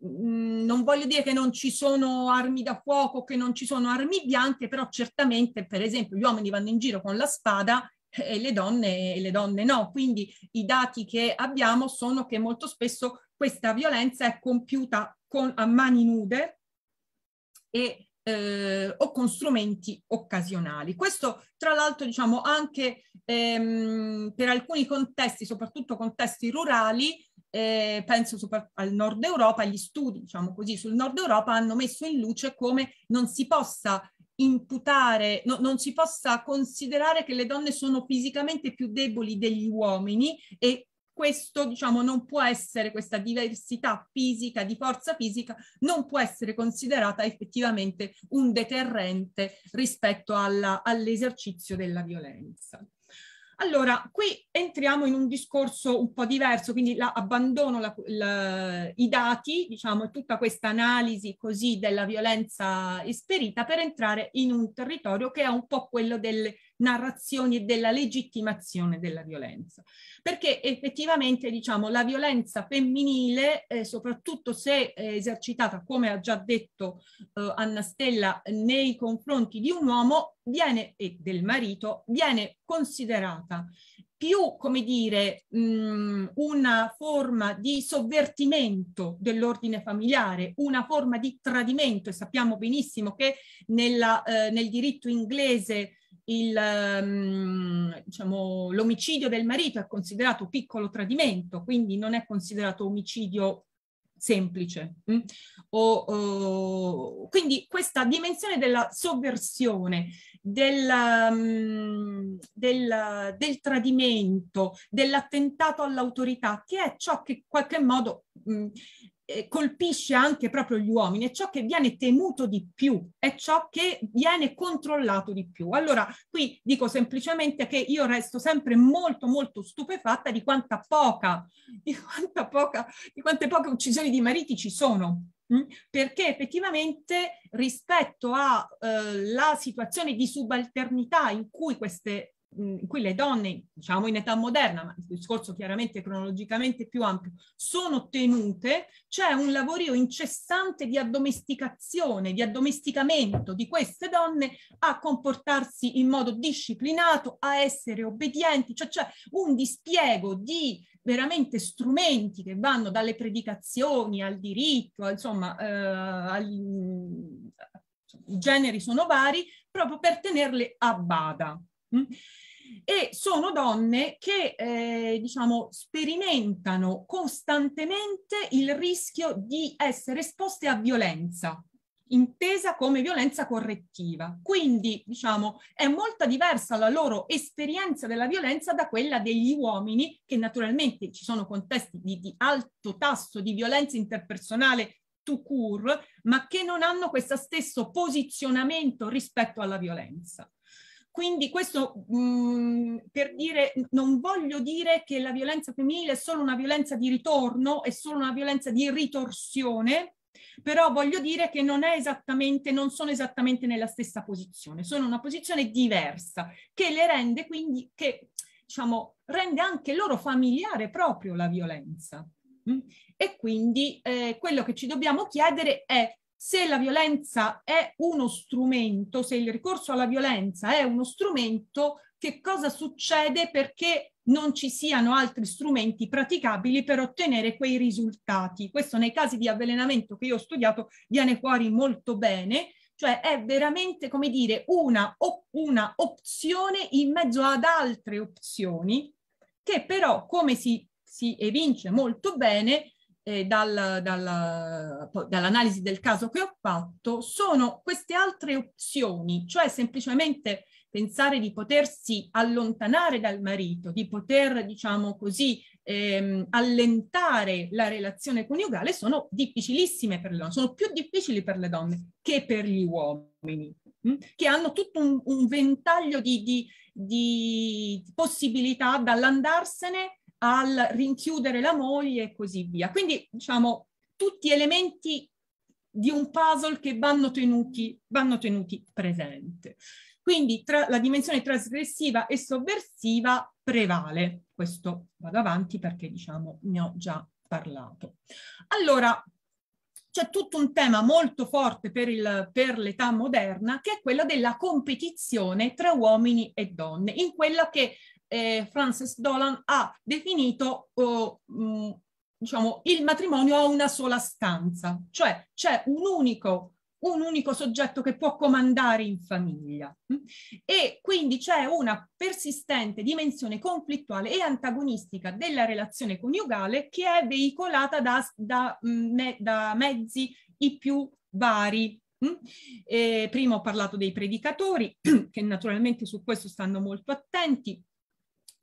non voglio dire che non ci sono armi da fuoco, che non ci sono armi bianche, però certamente, per esempio, gli uomini vanno in giro con la spada e le donne, e le donne no. Quindi i dati che abbiamo sono che molto spesso questa violenza è compiuta con, a mani nude e, eh, o con strumenti occasionali. Questo tra l'altro diciamo anche ehm, per alcuni contesti, soprattutto contesti rurali, eh, penso al nord Europa, gli studi diciamo così, sul nord Europa hanno messo in luce come non si possa imputare, no, non si possa considerare che le donne sono fisicamente più deboli degli uomini e questo diciamo non può essere questa diversità fisica di forza fisica non può essere considerata effettivamente un deterrente rispetto alla, all'esercizio della violenza. Allora, qui entriamo in un discorso un po' diverso, quindi la, abbandono la, la, i dati, diciamo, e tutta questa analisi così della violenza esperita per entrare in un territorio che è un po' quello delle narrazioni e della legittimazione della violenza. Perché effettivamente, diciamo, la violenza femminile, eh, soprattutto se eh, esercitata, come ha già detto eh, Anna Stella, nei confronti di un uomo viene, e del marito, viene considerata più, come dire, mh, mm, una forma di sovvertimento dell'ordine familiare, una forma di tradimento. E sappiamo benissimo che nella, eh, nel diritto inglese il, ehm, diciamo, l'omicidio del marito è considerato piccolo tradimento, quindi non è considerato omicidio semplice. Mm? O, o, quindi questa dimensione della sovversione, della, ehm, del, del, tradimento, dell'attentato all'autorità, che è ciò che in qualche modo mh, mm, eh, colpisce anche proprio gli uomini, è ciò che viene temuto di più, è ciò che viene controllato di più. Allora qui dico semplicemente che io resto sempre molto molto stupefatta di quanta poca, di, quanta poca, di quante poche uccisioni di mariti ci sono mm? perché effettivamente rispetto alla eh, situazione di subalternità in cui queste in cui le donne, diciamo in età moderna, ma il discorso chiaramente cronologicamente più ampio, sono tenute, c'è un lavorio incessante di addomesticazione, di addomesticamento di queste donne a comportarsi in modo disciplinato, a essere obbedienti, cioè c'è un dispiego di veramente strumenti che vanno dalle predicazioni al diritto, insomma, eh, al, i generi sono vari, proprio per tenerle a bada e sono donne che eh, diciamo sperimentano costantemente il rischio di essere esposte a violenza intesa come violenza correttiva. Quindi, diciamo, è molto diversa la loro esperienza della violenza da quella degli uomini, che naturalmente ci sono contesti di, di alto tasso di violenza interpersonale to cure, ma che non hanno questo stesso posizionamento rispetto alla violenza. Quindi questo mh, mm, per dire, non voglio dire che la violenza femminile è solo una violenza di ritorno, è solo una violenza di ritorsione, però voglio dire che non, è esattamente, non sono esattamente nella stessa posizione, sono una posizione diversa, che le rende quindi, che diciamo, rende anche loro familiare proprio la violenza. Mm? E quindi eh, quello che ci dobbiamo chiedere è se la violenza è uno strumento, se il ricorso alla violenza è uno strumento, che cosa succede perché non ci siano altri strumenti praticabili per ottenere quei risultati. Questo nei casi di avvelenamento che io ho studiato viene fuori molto bene, cioè è veramente come dire una, op- una opzione in mezzo ad altre opzioni che però come si, si evince molto bene eh, dal, dal, dall'analisi del caso che ho fatto sono queste altre opzioni, cioè semplicemente pensare di potersi allontanare dal marito, di poter, diciamo così, ehm, allentare la relazione coniugale sono difficilissime per le donne, sono più difficili per le donne che per gli uomini, mh? Mm? che hanno tutto un, un ventaglio di, di, di possibilità dall'andarsene al rinchiudere la moglie e così via. Quindi, diciamo, tutti elementi di un puzzle che vanno tenuti, vanno tenuti presente. Quindi tra, la dimensione trasgressiva e sovversiva prevale. Questo vado avanti perché diciamo ne ho già parlato. Allora, c'è tutto un tema molto forte per, il, per l'età moderna che è quello della competizione tra uomini e donne, in quella che eh, Frances Dolan ha definito oh, mh, mm, diciamo, il matrimonio a una sola stanza, cioè c'è un unico, un unico soggetto che può comandare in famiglia mm? e quindi c'è una persistente dimensione conflittuale e antagonistica della relazione coniugale che è veicolata da, da, mm, me, da mezzi i più vari. Eh, prima ho parlato dei predicatori, che naturalmente su questo stanno molto attenti,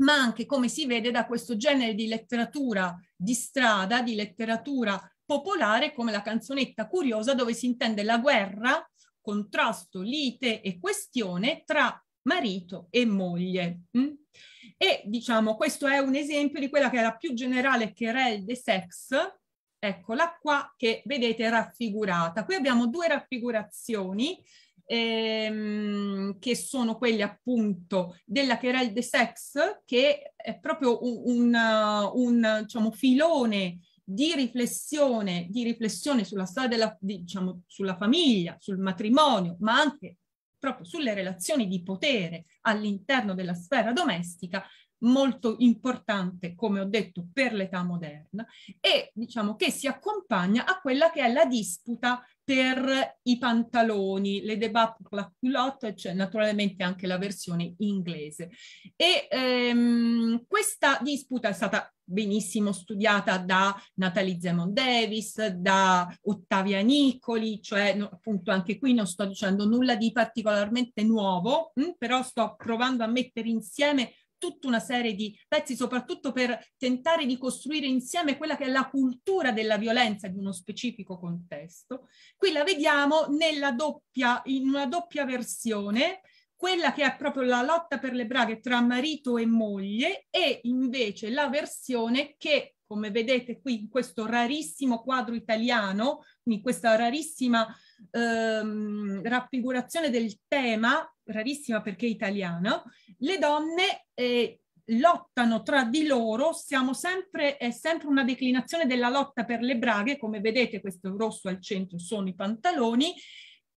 ma anche come si vede da questo genere di letteratura di strada, di letteratura popolare come la canzonetta curiosa dove si intende la guerra, contrasto, lite e questione tra marito e moglie. Mm? E diciamo questo è un esempio di quella che è la più generale querelle de sex, eccola qua che vedete raffigurata. Qui abbiamo due raffigurazioni ehm, che sono quelli appunto della Querelle de Sex, che è proprio un, un, un diciamo, filone di riflessione, di riflessione sulla storia della, diciamo, sulla famiglia, sul matrimonio, ma anche proprio sulle relazioni di potere all'interno della sfera domestica molto importante, come ho detto, per l'età moderna e diciamo che si accompagna a quella che è la disputa per i pantaloni, le débat pour la culotte, cioè naturalmente anche la versione inglese. E ehm, questa disputa è stata benissimo studiata da Natalie Zemon Davis, da Ottavia Nicoli, cioè no, appunto anche qui non sto dicendo nulla di particolarmente nuovo, mh, hm, però sto provando a mettere insieme tutta una serie di pezzi, soprattutto per tentare di costruire insieme quella che è la cultura della violenza di uno specifico contesto. Qui la vediamo doppia, in una doppia versione, quella che è proprio la lotta per le braghe tra marito e moglie e invece la versione che, come vedete qui in questo rarissimo quadro italiano, in questa rarissima ehm, raffigurazione del tema, rarissima perché italiana, le donne eh, lottano tra di loro, siamo sempre, è sempre una declinazione della lotta per le braghe, come vedete questo rosso al centro sono i pantaloni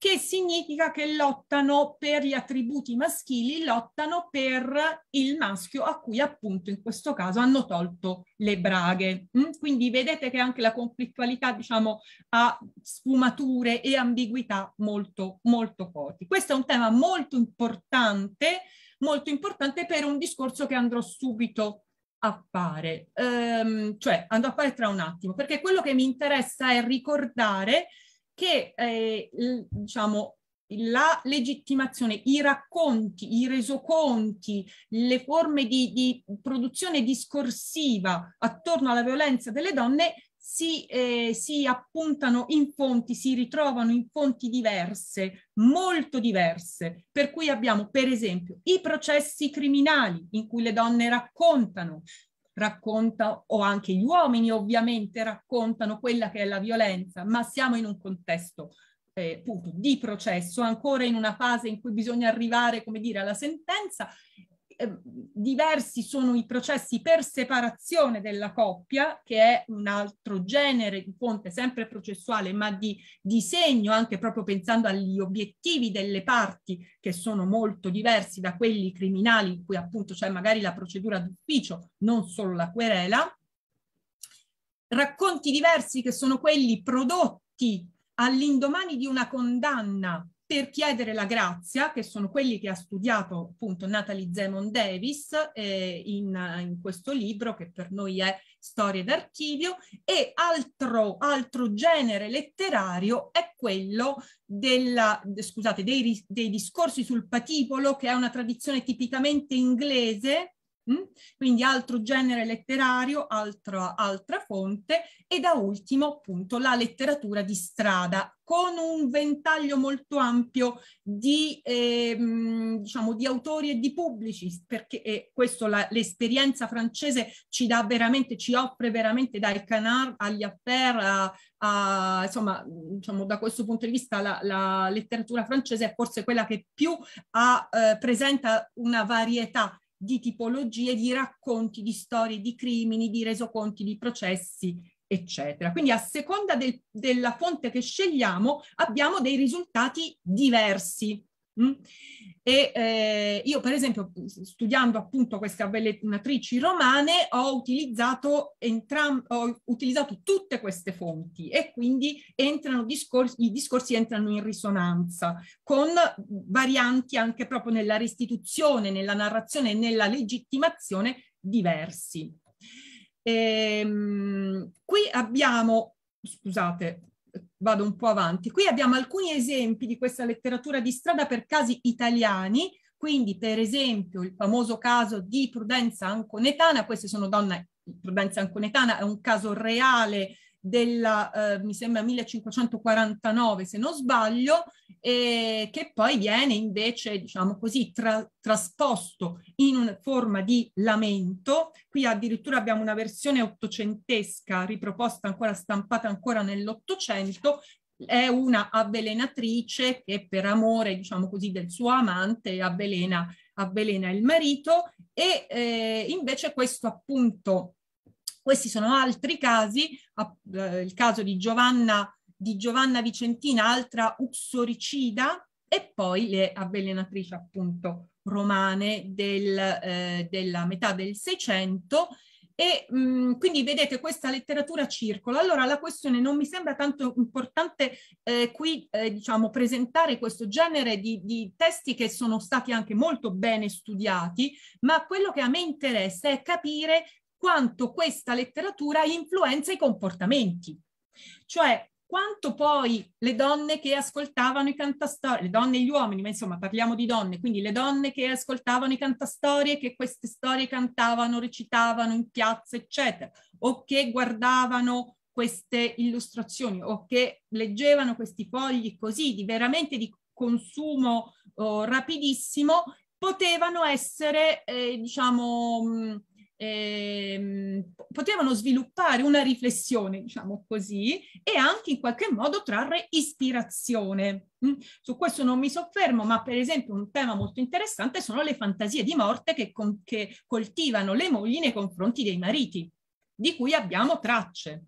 che significa che lottano per gli attributi maschili, lottano per il maschio a cui appunto in questo caso hanno tolto le braghe. Mm? Quindi vedete che anche la conflittualità diciamo ha sfumature e ambiguità molto molto forti. Questo è un tema molto importante, molto importante per un discorso che andrò subito a fare, ehm, cioè andrò a fare tra un attimo, perché quello che mi interessa è ricordare che eh, diciamo, la legittimazione, i racconti, i resoconti, le forme di, di produzione discorsiva attorno alla violenza delle donne si, eh, si, appuntano in fonti, si ritrovano in fonti diverse, molto diverse. Per cui abbiamo, per esempio, i processi criminali in cui le donne raccontano, racconta, o anche gli uomini ovviamente raccontano quella che è la violenza, ma siamo in un contesto eh, appunto, di processo, ancora in una fase in cui bisogna arrivare, come dire, alla sentenza eh, diversi sono i processi per separazione della coppia, che è un altro genere di fonte sempre processuale, ma di disegno, anche proprio pensando agli obiettivi delle parti che sono molto diversi da quelli criminali, in cui appunto c'è magari la procedura d'ufficio, non solo la querela. Racconti diversi che sono quelli prodotti all'indomani di una condanna per chiedere la grazia, che sono quelli che ha studiato appunto Natalie Zemon Davis eh, in, in, questo libro che per noi è Storie d'archivio e altro, altro genere letterario è quello della, scusate, dei, dei discorsi sul patibolo che è una tradizione tipicamente inglese Mm? Quindi altro genere letterario, altra, altra fonte e da ultimo appunto la letteratura di strada con un ventaglio molto ampio di, eh, diciamo, di autori e di pubblici, perché eh, questo l'esperienza francese ci dà veramente, ci offre veramente dal Canard agli Affair, a, a, insomma, diciamo, da questo punto di vista la, la, letteratura francese è forse quella che più ha, eh, presenta una varietà di tipologie di racconti di storie di crimini, di resoconti di processi, eccetera. Quindi a seconda del, della fonte che scegliamo abbiamo dei risultati diversi. Mm? E eh, io, per esempio, studiando appunto queste avvelenatrici romane, ho utilizzato, entram- ho utilizzato tutte queste fonti e quindi discor- i discorsi entrano in risonanza con varianti anche proprio nella restituzione, nella narrazione e nella legittimazione diversi. Ehm, qui abbiamo, scusate, vado un po' avanti. Qui abbiamo alcuni esempi di questa letteratura di strada per casi italiani, quindi per esempio il famoso caso di Prudenza Anconetana, queste sono donne, Prudenza Anconetana è un caso reale della, eh, mi sembra, 1549 se non sbaglio, e che poi viene invece, diciamo così, tra, trasposto in forma di lamento. Qui addirittura abbiamo una versione ottocentesca riproposta ancora, stampata ancora nell'Ottocento, è una avvelenatrice che per amore, diciamo così, del suo amante avvelena, avvelena il marito e eh, invece questo appunto questi sono altri casi, eh, il caso di Giovanna, di Giovanna Vicentina, altra uxoricida, e poi le avvelenatrici appunto romane del, eh, della metà del Seicento e mh, mm, quindi vedete questa letteratura circola. Allora la questione non mi sembra tanto importante eh, qui eh, diciamo presentare questo genere di, di testi che sono stati anche molto bene studiati, ma quello che a me interessa è capire quanto questa letteratura influenza i comportamenti. Cioè, quanto poi le donne che ascoltavano i cantastorie, le donne e gli uomini, ma insomma parliamo di donne, quindi le donne che ascoltavano i cantastorie, che queste storie cantavano, recitavano in piazza, eccetera, o che guardavano queste illustrazioni o che leggevano questi fogli così di veramente di consumo oh, rapidissimo, potevano essere, eh, diciamo, mh, ehm, potevano sviluppare una riflessione, diciamo così, e anche in qualche modo trarre ispirazione. Mm? Su questo non mi soffermo, ma per esempio un tema molto interessante sono le fantasie di morte che, con, che coltivano le mogli nei confronti dei mariti, di cui abbiamo tracce.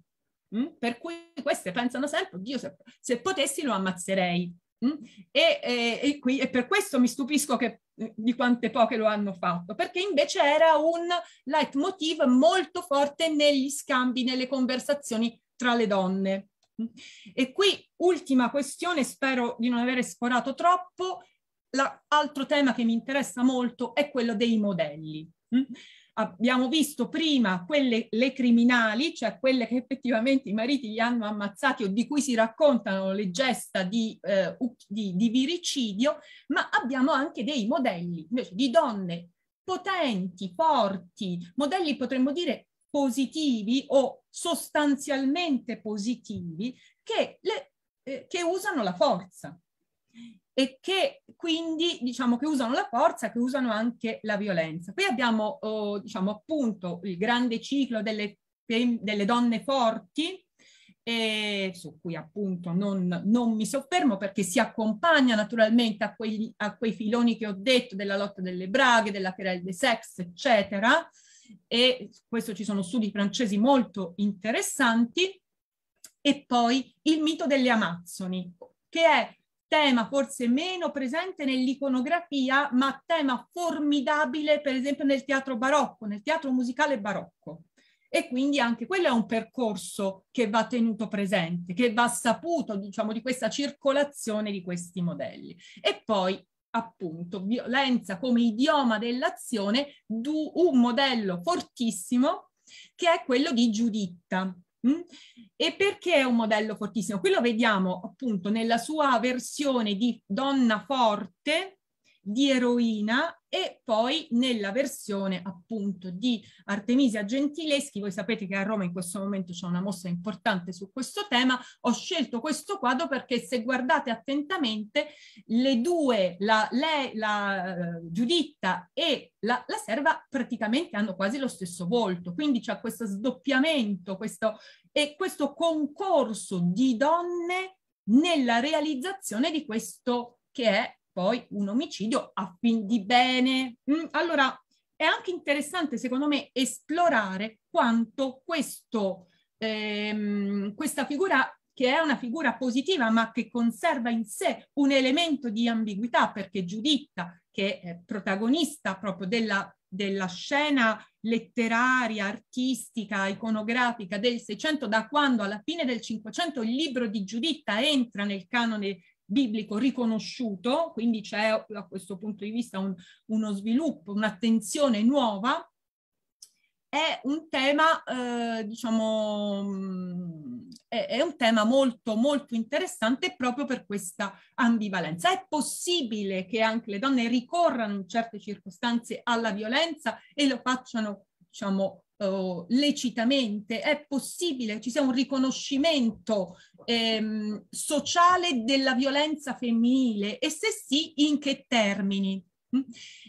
Mm? Per cui queste pensano sempre, Dio, se, se potessi lo ammazzerei. Mm? E, e, e, qui, e, per questo mi stupisco che eh, di quante poche lo hanno fatto, perché invece era un leitmotiv molto forte negli scambi, nelle conversazioni tra le donne. E qui ultima questione, spero di non aver esplorato troppo, l'altro tema che mi interessa molto è quello dei modelli. Abbiamo visto prima quelle, le criminali, cioè quelle che effettivamente i mariti gli hanno ammazzati o di cui si raccontano le gesta di, eh, di, di viricidio, ma abbiamo anche dei modelli invece di donne potenti, forti, modelli potremmo dire positivi o sostanzialmente positivi che, le, eh, che usano la forza e che quindi diciamo che usano la forza, che usano anche la violenza. Qui abbiamo oh, diciamo appunto il grande ciclo delle, delle donne forti, eh, su cui appunto non, non, mi soffermo perché si accompagna naturalmente a, quelli, a, quei filoni che ho detto della lotta delle braghe, della querelle des sex, eccetera, e questo ci sono studi francesi molto interessanti, e poi il mito delle Amazzoni, che è tema forse meno presente nell'iconografia, ma tema formidabile per esempio nel teatro barocco, nel teatro musicale barocco. E quindi anche quello è un percorso che va tenuto presente, che va saputo, diciamo, di questa circolazione di questi modelli. E poi appunto violenza come idioma dell'azione, un modello fortissimo che è quello di Giuditta, Mm? E perché è un modello fortissimo? Qui lo vediamo appunto nella sua versione di donna forte, di eroina e poi nella versione appunto di Artemisia Gentileschi, voi sapete che a Roma in questo momento c'è una mossa importante su questo tema, ho scelto questo quadro perché se guardate attentamente le due, la, lei, la uh, Giuditta e la, la serva praticamente hanno quasi lo stesso volto, quindi c'è questo sdoppiamento questo, e questo concorso di donne nella realizzazione di questo che è poi un omicidio a fin di bene. Mm, allora, è anche interessante, secondo me, esplorare quanto questo, ehm, questa figura, che è una figura positiva, ma che conserva in sé un elemento di ambiguità, perché Giuditta, che è protagonista proprio della, della scena letteraria, artistica, iconografica del Seicento, da quando alla fine del Cinquecento il libro di Giuditta entra nel canone biblico riconosciuto, quindi c'è da questo punto di vista un, uno sviluppo, un'attenzione nuova, è un tema, eh, diciamo, mm, è, è un tema molto, molto interessante proprio per questa ambivalenza. È possibile che anche le donne ricorrano in certe circostanze alla violenza e lo facciano, diciamo, eh, lecitamente, è possibile che ci sia un riconoscimento ehm, sociale della violenza femminile e se sì, in che termini? Mm?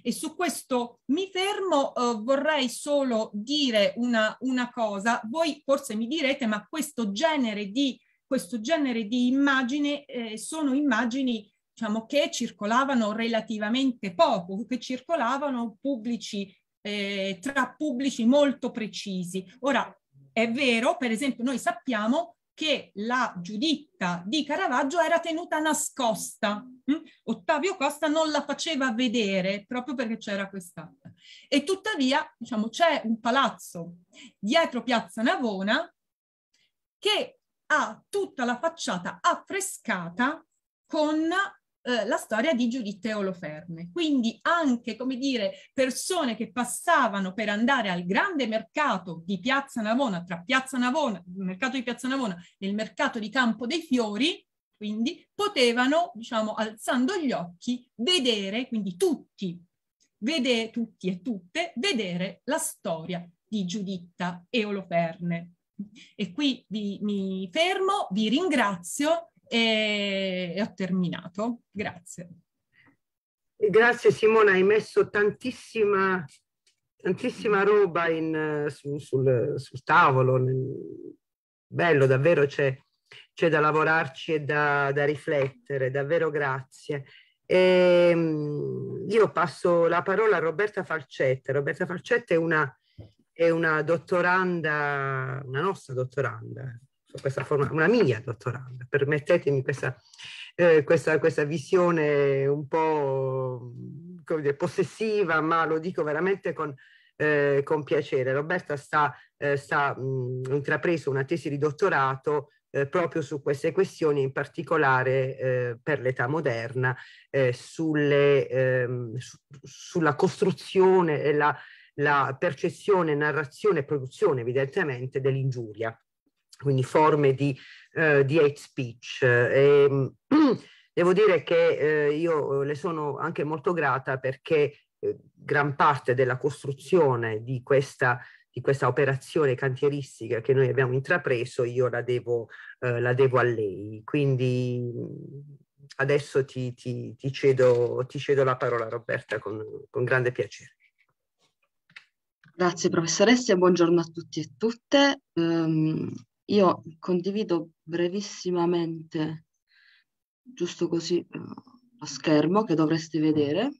E su questo mi fermo, eh, vorrei solo dire una, una, cosa, voi forse mi direte ma questo genere di, questo genere di immagine eh, sono immagini diciamo, che circolavano relativamente poco, che circolavano pubblici eh, tra pubblici molto precisi. Ora, è vero, per esempio, noi sappiamo che la Giuditta di Caravaggio era tenuta nascosta. Hm? Ottavio Costa non la faceva vedere proprio perché c'era quest'altra. E tuttavia, diciamo, c'è un palazzo dietro Piazza Navona che ha tutta la facciata affrescata con eh, la storia di Giuditta Oloferne. Quindi anche, come dire, persone che passavano per andare al grande mercato di Piazza Navona, tra Piazza Navona, il mercato di Piazza Navona e il mercato di Campo dei Fiori, quindi potevano, diciamo, alzando gli occhi, vedere, quindi tutti, vede, tutti e tutte, vedere la storia di Giuditta e Oloferne. E qui vi, mi fermo, vi ringrazio e, ho terminato. Grazie. Grazie Simona, hai messo tantissima, tantissima roba in, eh, su, sul, sul, tavolo. Bello, davvero c'è, da lavorarci e da, da riflettere, davvero grazie. E, ehm, io passo la parola a Roberta Falcetta. Roberta Falcetta è una, è una dottoranda, una nostra dottoranda, questa forma, una mia dottoranda, permettetemi questa, eh, questa, questa visione un po' dire, possessiva, ma lo dico veramente con, eh, con piacere. Roberta sta, eh, sta mh, intrapreso una tesi di dottorato eh, proprio su queste questioni, in particolare eh, per l'età moderna, eh, sulle, ehm, su, sulla costruzione e la, la percezione, narrazione e produzione evidentemente dell'ingiuria quindi forme di, eh, di hate speech. E, ehm, devo dire che eh, io eh, le sono anche molto grata perché eh, gran parte della costruzione di questa, di questa operazione cantieristica che noi abbiamo intrapreso io la devo, eh, la devo a lei. Quindi mm, adesso ti, ti, ti, cedo, ti cedo la parola Roberta con, con grande piacere. Grazie professoressa buongiorno a tutti e tutte. Um, io mm. condivido brevissimamente, giusto così, eh, lo schermo che dovreste mm. vedere.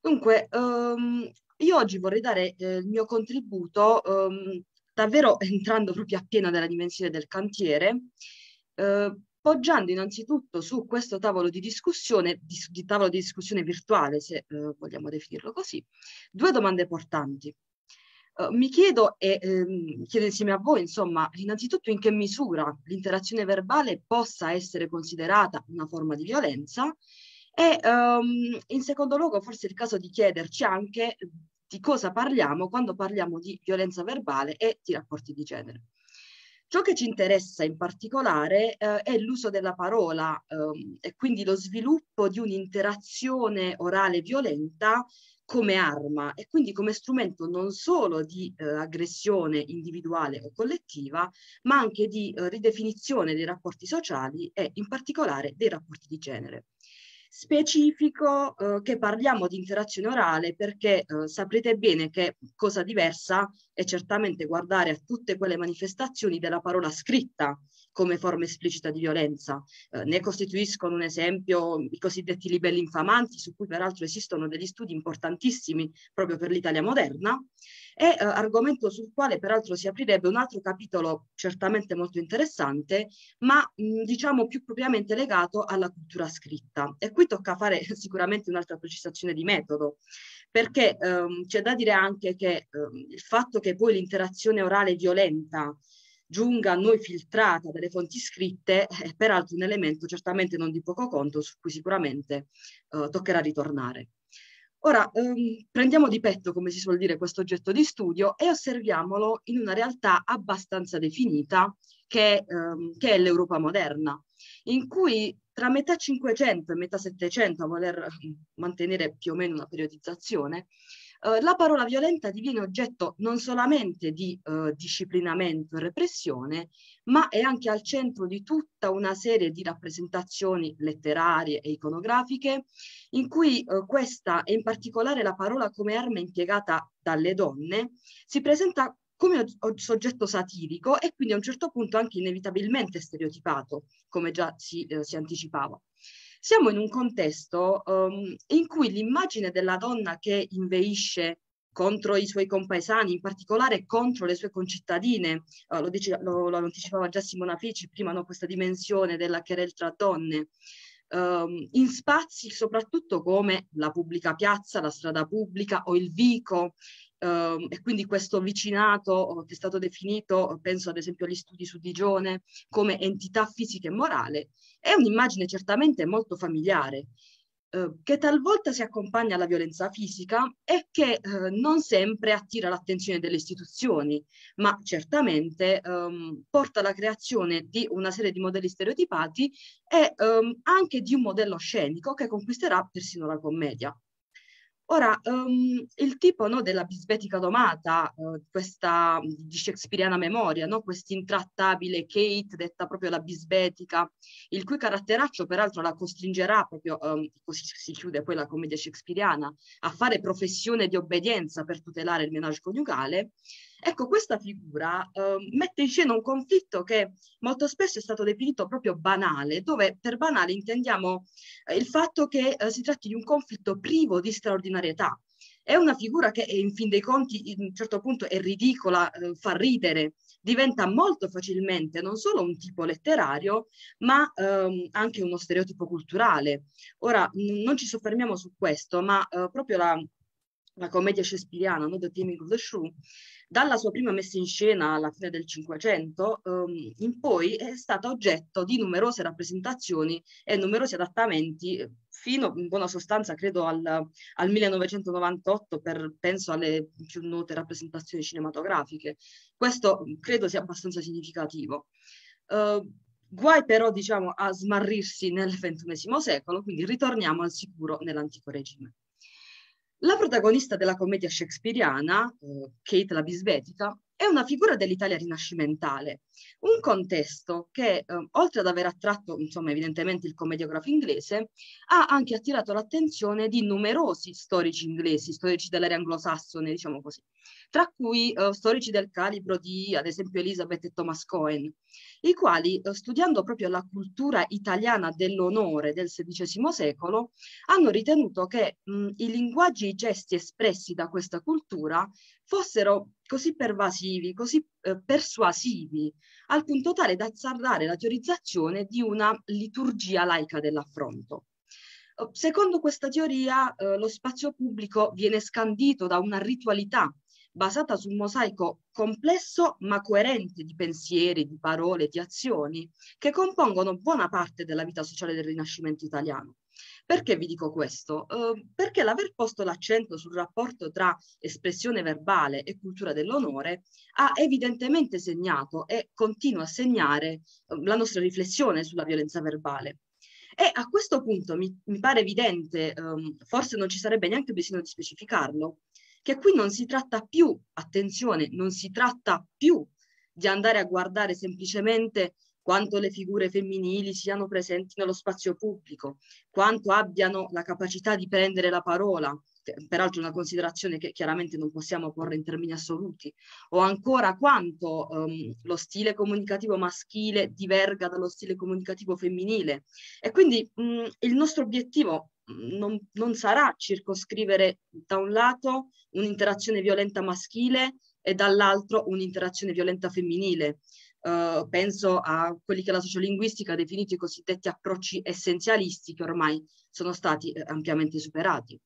Dunque, um, io oggi vorrei dare eh, il mio contributo, um, davvero entrando proprio appieno nella dimensione del cantiere, eh, poggiando innanzitutto su questo tavolo di discussione, di, di tavolo di discussione virtuale, se eh, vogliamo definirlo così, due domande portanti. Uhm, mi chiedo e ehm, chiedo insieme a voi, insomma, innanzitutto in che misura l'interazione verbale possa essere considerata una forma di violenza e um, in secondo luogo forse è il caso di chiederci anche di cosa parliamo quando parliamo di violenza verbale e di rapporti di genere. Ciò che ci interessa in particolare eh, è l'uso della parola ehm, e quindi lo sviluppo di un'interazione orale violenta come arma e quindi come strumento non solo di eh, aggressione individuale o collettiva, ma anche di eh, ridefinizione dei rapporti sociali e in particolare dei rapporti di genere. Specifico eh, che parliamo di interazione orale perché eh, saprete bene che cosa diversa è certamente guardare a tutte quelle manifestazioni della parola scritta come forma esplicita di violenza. Eh, ne costituiscono un esempio i cosiddetti libelli infamanti, su cui peraltro esistono degli studi importantissimi proprio per l'Italia moderna, e eh, argomento sul quale peraltro si aprirebbe un altro capitolo certamente molto interessante, ma mh, diciamo più propriamente legato alla cultura scritta. E qui tocca fare sicuramente un'altra precisazione di metodo, perché ehm, c'è da dire anche che ehm, il fatto che poi l'interazione orale violenta giunga a noi filtrata dalle fonti scritte è eh, peraltro un elemento certamente non di poco conto su cui sicuramente eh, toccherà ritornare. Ora ehm, prendiamo di petto, come si suol dire, questo oggetto di studio e osserviamolo in una realtà abbastanza definita che, ehm, che è l'Europa moderna, in cui tra metà 500 e metà 700, a voler mm, mantenere più o meno una periodizzazione, eh, la parola violenta diviene oggetto non solamente di eh, disciplinamento e repressione, ma è anche al centro di tutta una serie di rappresentazioni letterarie e iconografiche, in cui eh, questa, e in particolare la parola come arma impiegata dalle donne, si presenta come soggetto satirico e quindi a un certo punto anche inevitabilmente stereotipato, come già si, eh, si anticipava. Siamo in un contesto um, in cui l'immagine della donna che inveisce contro i suoi compaesani, in particolare contro le sue concittadine, uh, lo, dice, lo, lo, anticipava già Simona Fici prima, no? questa dimensione della querel tra donne, um, in spazi soprattutto come la pubblica piazza, la strada pubblica o il vico, Um, e quindi questo vicinato oh, che è stato definito, oh, penso ad esempio agli studi su Digione, come entità fisica e morale, è un'immagine certamente molto familiare, uh, che talvolta si accompagna alla violenza fisica e che uh, non sempre attira l'attenzione delle istituzioni, ma certamente um, porta alla creazione di una serie di modelli stereotipati e um, anche di un modello scenico che conquisterà persino la commedia. Ora, um, il tipo no, della bisbetica domata, uh, questa mm, di shakespeariana memoria, no, intrattabile Kate detta proprio la bisbetica, il cui caratteraccio peraltro la costringerà proprio, um, ehm, così si chiude poi la commedia shakespeariana, a fare professione di obbedienza per tutelare il menage coniugale, Ecco, questa figura eh, mette in scena un conflitto che molto spesso è stato definito proprio banale, dove per banale intendiamo eh, il fatto che eh, si tratti di un conflitto privo di straordinarietà. È una figura che eh, in fin dei conti, in un certo punto, è ridicola, eh, fa ridere, diventa molto facilmente non solo un tipo letterario, ma ehm, anche uno stereotipo culturale. Ora, non ci soffermiamo su questo, ma eh, proprio la, la commedia shakespeariana, no? The Taming of the Shrew, dalla sua prima messa in scena alla fine del Cinquecento ehm, in poi è stata oggetto di numerose rappresentazioni e numerosi adattamenti eh, fino in buona sostanza credo al, al 1998 per penso alle più note rappresentazioni cinematografiche. Questo mm, credo sia abbastanza significativo. Eh, guai però diciamo a smarrirsi nel XXI secolo, quindi ritorniamo al sicuro nell'antico regime. La protagonista della commedia shakespeariana, eh, Kate la Bisbetica, è una figura dell'Italia rinascimentale, un contesto che, eh, oltre ad aver attratto insomma, evidentemente il commediografo inglese, ha anche attirato l'attenzione di numerosi storici inglesi, storici dell'area anglosassone, diciamo così, tra cui eh, storici del calibro di, ad esempio, Elizabeth e Thomas Cohen, i quali, eh, studiando proprio la cultura italiana dell'onore del XVI secolo, hanno ritenuto che mh, i linguaggi e i gesti espressi da questa cultura fossero così pervasivi, così eh, persuasivi, al punto tale da azzardare la teorizzazione di una liturgia laica dell'affronto. Secondo questa teoria, eh, lo spazio pubblico viene scandito da una ritualità basata su un mosaico complesso ma coerente di pensieri, di parole, di azioni che compongono buona parte della vita sociale del Rinascimento italiano. Perché vi dico questo? Eh, perché l'aver posto l'accento sul rapporto tra espressione verbale e cultura dell'onore ha evidentemente segnato e continua a segnare eh, la nostra riflessione sulla violenza verbale. E a questo punto mi, mi pare evidente, ehm, forse non ci sarebbe neanche bisogno di specificarlo, che qui non si tratta più, attenzione, non si tratta più di andare a guardare semplicemente quanto le figure femminili siano presenti nello spazio pubblico, quanto abbiano la capacità di prendere la parola, peraltro una considerazione che chiaramente non possiamo porre in termini assoluti, o ancora quanto um, lo stile comunicativo maschile diverga dallo stile comunicativo femminile. E quindi mh, il nostro obiettivo non, non sarà circoscrivere da un lato un'interazione violenta maschile e dall'altro un'interazione violenta femminile. Uh, penso a quelli che la sociolinguistica ha definito i cosiddetti approcci essenzialisti che ormai sono stati eh, ampiamente superati.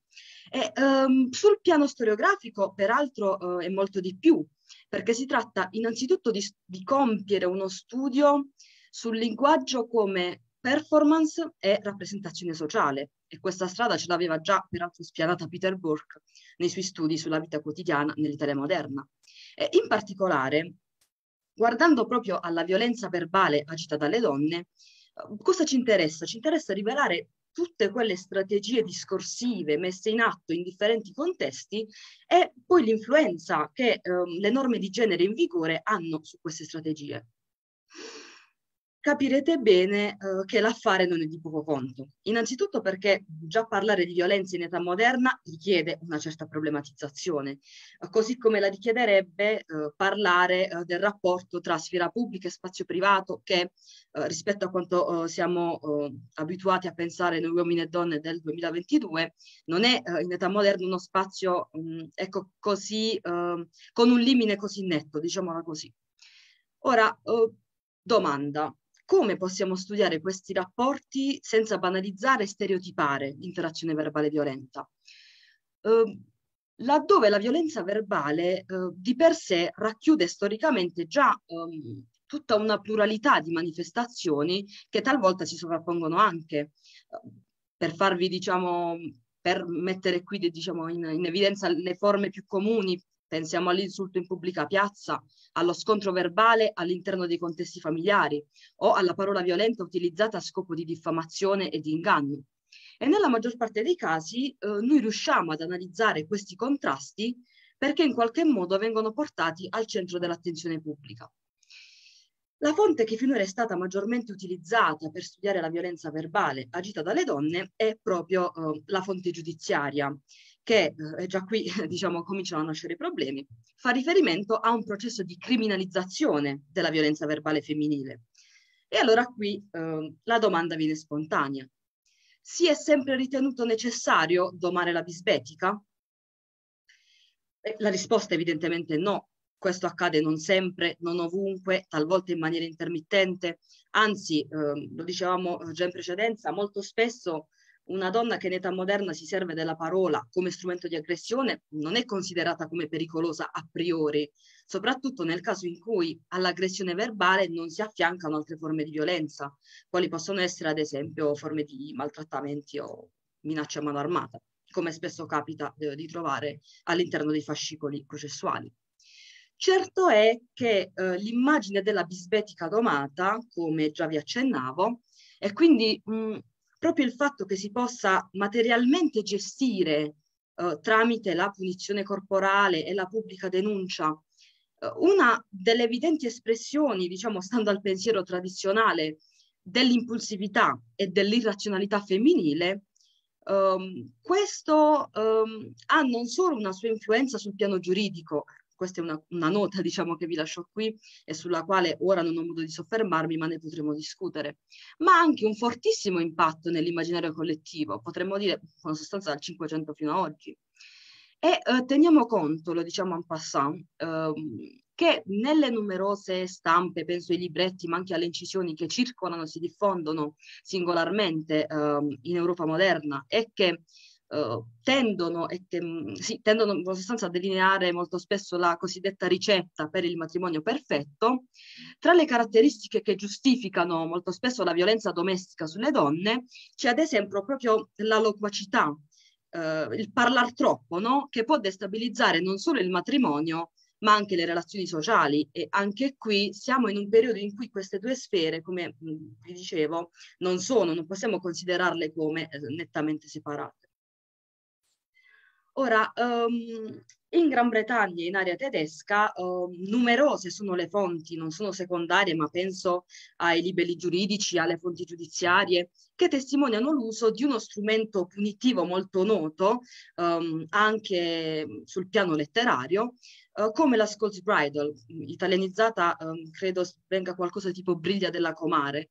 E, um, sul piano storiografico, peraltro, uh, è molto di più, perché si tratta innanzitutto di, di compiere uno studio sul linguaggio come performance e rappresentazione sociale e questa strada ce l'aveva già peraltro spianata Peter Burke nei suoi studi sulla vita quotidiana nell'Italia moderna. E in particolare, guardando proprio alla violenza verbale agita dalle donne, eh, cosa ci interessa? Ci interessa rivelare tutte quelle strategie discorsive messe in atto in differenti contesti e poi l'influenza che ehm, le norme di genere in vigore hanno su queste strategie capirete bene eh, che l'affare non è di poco conto. Innanzitutto perché già parlare di violenza in età moderna richiede una certa problematizzazione, eh, così come la richiederebbe eh, parlare eh, del rapporto tra sfera pubblica e spazio privato che eh, rispetto a quanto eh, siamo abituati a pensare noi uomini e donne del 2022 non è in età moderna uno spazio mh, mm, ecco così ehm, con un limite così netto, diciamola così. Ora domanda, come possiamo studiare questi rapporti senza banalizzare e stereotipare l'interazione verbale violenta. Eh, laddove la violenza verbale eh, di per sé racchiude storicamente già um, tutta una pluralità di manifestazioni che talvolta si sovrappongono anche. Ehm, per farvi, diciamo, per mettere qui diciamo, in, in, evidenza le forme più comuni, Pensiamo all'insulto in pubblica piazza, allo scontro verbale all'interno dei contesti familiari o alla parola violenta utilizzata a scopo di diffamazione e di inganno. E nella maggior parte dei casi eh, noi riusciamo ad analizzare questi contrasti perché in qualche modo vengono portati al centro dell'attenzione pubblica. La fonte che finora è stata maggiormente utilizzata per studiare la violenza verbale agita dalle donne è proprio eh, la fonte giudiziaria, che eh, già qui diciamo, cominciano a nascere i problemi, fa riferimento a un processo di criminalizzazione della violenza verbale femminile. E allora qui eh, la domanda viene spontanea. Si è sempre ritenuto necessario domare la bisbetica? la risposta è evidentemente no. Questo accade non sempre, non ovunque, talvolta in maniera intermittente. Anzi, ehm, lo dicevamo già in precedenza, molto spesso una donna che in età moderna si serve della parola come strumento di aggressione non è considerata come pericolosa a priori, soprattutto nel caso in cui all'aggressione verbale non si affiancano altre forme di violenza, quali possono essere ad esempio forme di maltrattamenti o minacce a mano armata, come spesso capita eh, di trovare all'interno dei fascicoli processuali. Certo è che eh, l'immagine della bisbetica domata, come già vi accennavo, e quindi mh, proprio il fatto che si possa materialmente gestire eh, tramite la punizione corporale e la pubblica denuncia eh, una delle evidenti espressioni, diciamo, stando al pensiero tradizionale, dell'impulsività e dell'irrazionalità femminile, ehm, questo ehm, ha non solo una sua influenza sul piano giuridico, questa è una, una nota diciamo, che vi lascio qui e sulla quale ora non ho modo di soffermarmi, ma ne potremo discutere, ma ha anche un fortissimo impatto nell'immaginario collettivo, potremmo dire con sostanza dal 500 fino ad oggi. E eh, teniamo conto, lo diciamo en passant, ehm, che nelle numerose stampe, penso ai libretti, ma anche alle incisioni che circolano, si diffondono singolarmente ehm, in Europa moderna e che Uhm, tendono, e tem- sì, tendono in sostanza a delineare molto spesso la cosiddetta ricetta per il matrimonio perfetto, tra le caratteristiche che giustificano molto spesso la violenza domestica sulle donne c'è ad esempio proprio la loquacità, uh, il parlare troppo, no? che può destabilizzare non solo il matrimonio, ma anche le relazioni sociali e anche qui siamo in un periodo in cui queste due sfere, come mhmm, vi dicevo, non sono, non possiamo considerarle come uhm, nettamente separate. Ora, um, in Gran Bretagna, in area tedesca, uh, numerose sono le fonti, non sono secondarie, ma penso ai libelli giuridici, alle fonti giudiziarie, che testimoniano l'uso di uno strumento punitivo molto noto, um, anche sul piano letterario, eh, come la Scots Bridal, italianizzata um, credo venga qualcosa tipo briglia della comare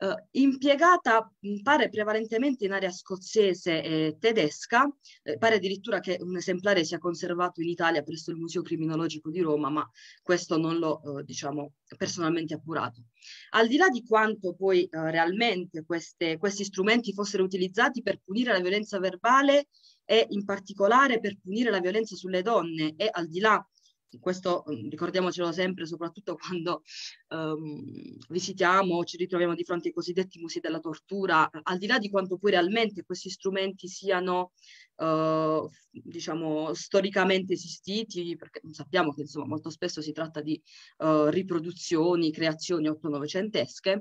eh, impiegata pare prevalentemente in area scozzese e tedesca, eh, pare addirittura che un esemplare sia conservato in Italia presso il Museo Criminologico di Roma, ma questo non l'ho eh, diciamo personalmente appurato. Al di là di quanto poi eh, realmente queste, questi strumenti fossero utilizzati per punire la violenza verbale e in particolare per punire la violenza sulle donne e al di là questo mm, ricordiamocelo sempre, soprattutto quando um, visitiamo o ci ritroviamo di fronte ai cosiddetti musei della tortura, al di là di quanto poi realmente questi strumenti siano, uh, diciamo, storicamente esistiti, perché sappiamo che insomma molto spesso si tratta di uh, riproduzioni, creazioni otto-novecentesche,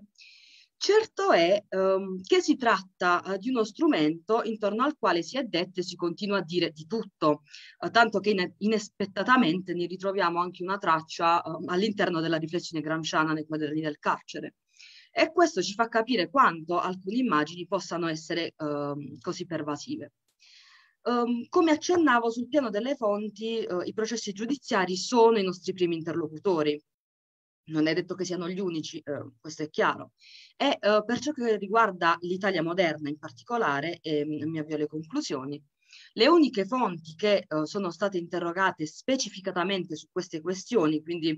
Certo è um, che si tratta uh, di uno strumento intorno al quale si è detto e si continua a dire di tutto, uh, tanto che in inaspettatamente ne ritroviamo anche una traccia uh, all'interno della riflessione gramsciana nei quaderni del carcere. E questo ci fa capire quanto alcune immagini possano essere ehm, così pervasive. Um, come accennavo sul piano delle fonti, uh, i processi giudiziari sono i nostri primi interlocutori non è detto che siano gli unici, eh, questo è chiaro. E eh, per ciò che riguarda l'Italia moderna in particolare, eh, mi avvio alle conclusioni, le uniche fonti che eh, sono state interrogate specificatamente su queste questioni, quindi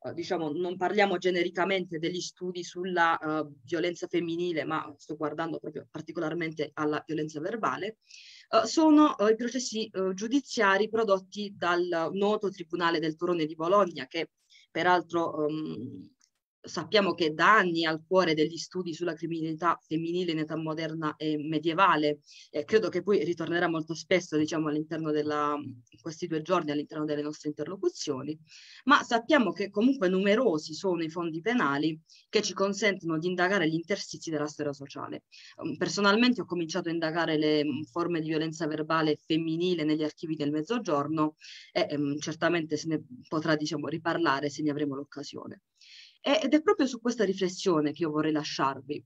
eh, diciamo non parliamo genericamente degli studi sulla eh, violenza femminile, ma sto guardando proprio particolarmente alla violenza verbale, sono i processi giudiziari prodotti dal noto Tribunale del Torone di Bologna che peraltro um, sappiamo che da anni è al cuore degli studi sulla criminalità femminile in età moderna e medievale. e credo che poi ritornerà molto spesso, diciamo, all'interno di questi due giorni, all'interno delle nostre interlocuzioni, ma sappiamo che comunque numerosi sono i fondi penali che ci consentono di indagare gli interstizi della storia sociale. Ehm, personalmente ho cominciato a indagare le mm, forme di violenza verbale femminile negli archivi del Mezzogiorno e ehm, certamente se ne potrà, diciamo, riparlare se ne avremo l'occasione. Ed è proprio su questa riflessione che io vorrei lasciarvi,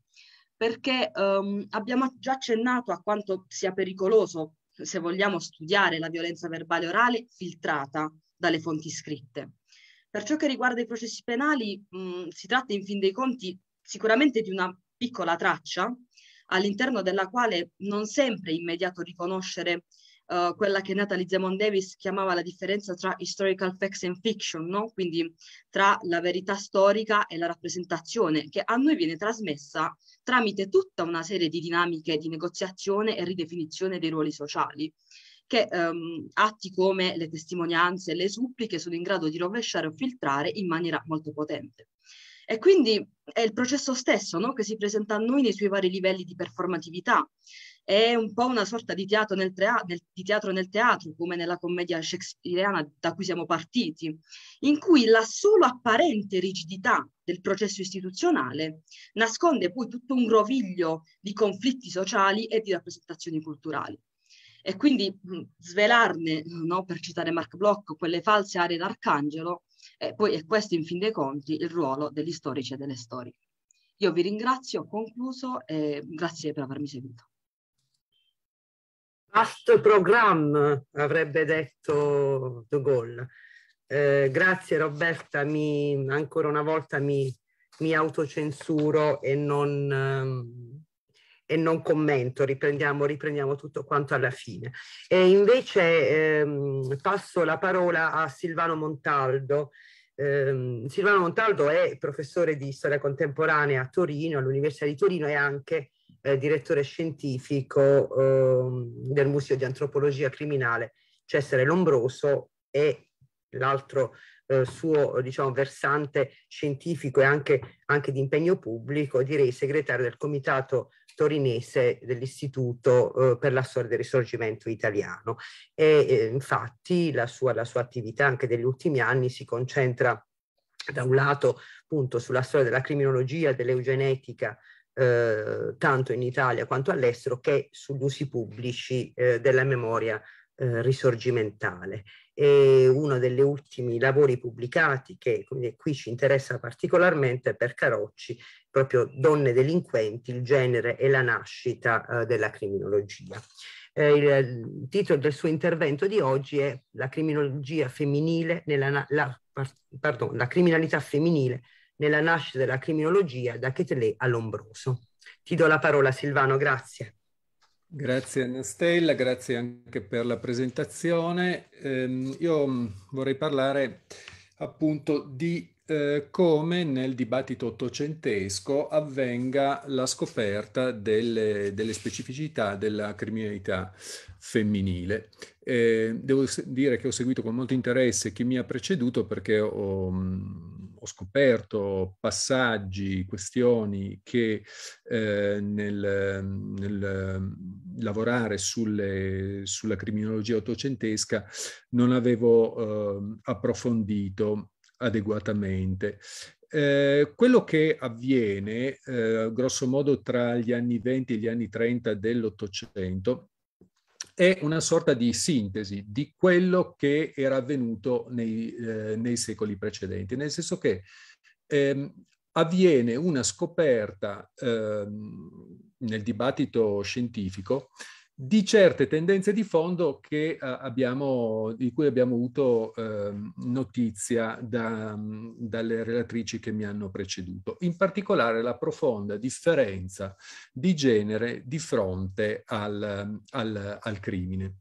perché um, abbiamo già accennato a quanto sia pericoloso, se vogliamo studiare la violenza verbale orale filtrata dalle fonti scritte. Per ciò che riguarda i processi penali, mh, si tratta in fin dei conti sicuramente di una piccola traccia all'interno della quale non sempre è immediato riconoscere eh, quella che Natalie Zemon Davis chiamava la differenza tra historical facts and fiction, no? quindi tra la verità storica e la rappresentazione, che a noi viene trasmessa tramite tutta una serie di dinamiche di negoziazione e ridefinizione dei ruoli sociali che um, atti come le testimonianze e le suppliche sono in grado di rovesciare o filtrare in maniera molto potente. E quindi è il processo stesso no? che si presenta a noi nei suoi vari livelli di performatività, è un po' una sorta di teatro nel, teatro, nel, teatro, nel teatro come nella commedia shakespeariana da cui siamo partiti, in cui la solo apparente rigidità del processo istituzionale nasconde poi tutto un groviglio di conflitti sociali e di rappresentazioni culturali. E quindi svelarne, no, per citare Mark Bloch, quelle false aree d'arcangelo, e eh, poi è questo in fin dei conti il ruolo degli storici e delle storie. Io vi ringrazio, ho concluso e grazie per avermi seguito. Vasto programma, avrebbe detto De Gaulle. Eh, grazie Roberta, mi, ancora una volta mi, mi autocensuro e non, ehm, e non commento, riprendiamo, riprendiamo, tutto quanto alla fine. E invece ehm, passo la parola a Silvano Montaldo. Eh, Silvano Montaldo è professore di storia contemporanea a Torino, all'Università di Torino e anche eh, direttore scientifico eh, del Museo di Antropologia Criminale Cesare Lombroso e l'altro eh, suo diciamo, versante scientifico e anche, anche di impegno pubblico, direi segretario del Comitato torinese dell'Istituto eh, per la storia del risorgimento italiano. E eh, infatti la sua, la sua attività anche degli ultimi anni si concentra da un lato appunto sulla storia della criminologia, dell'eugenetica eh, tanto in Italia quanto all'estero che sugli usi pubblici eh, della memoria eh, risorgimentale. E uno degli ultimi lavori pubblicati che quindi, qui ci interessa particolarmente per Carocci, proprio Donne delinquenti, il genere e la nascita eh, della criminologia. Eh, il titolo del suo intervento di oggi è La criminologia femminile nella, la, pardon, la criminalità femminile nella nascita della criminologia da Chetelé all'Ombroso. Ti do la parola Silvano, grazie. Grazie Annastella, grazie anche per la presentazione. Eh, io mm, vorrei parlare appunto di eh, come nel dibattito ottocentesco avvenga la scoperta delle, delle specificità della criminalità femminile. Eh, devo dire che ho seguito con molto interesse chi mi ha preceduto perché ho mm, ho scoperto passaggi, questioni che eh, nel, nel, mm, lavorare sulle, sulla criminologia ottocentesca non avevo eh, approfondito adeguatamente. Eh, quello che avviene, eh, grosso modo, tra gli anni 20 e gli anni 30 dell'Ottocento è una sorta di sintesi di quello che era avvenuto nei, eh, nei secoli precedenti, nel senso che ehm, avviene una scoperta ehm, nel dibattito scientifico di certe tendenze di fondo che, eh, abbiamo, di cui abbiamo avuto eh, notizia da, dalle relatrici che mi hanno preceduto, in particolare la profonda differenza di genere di fronte al, al, al crimine.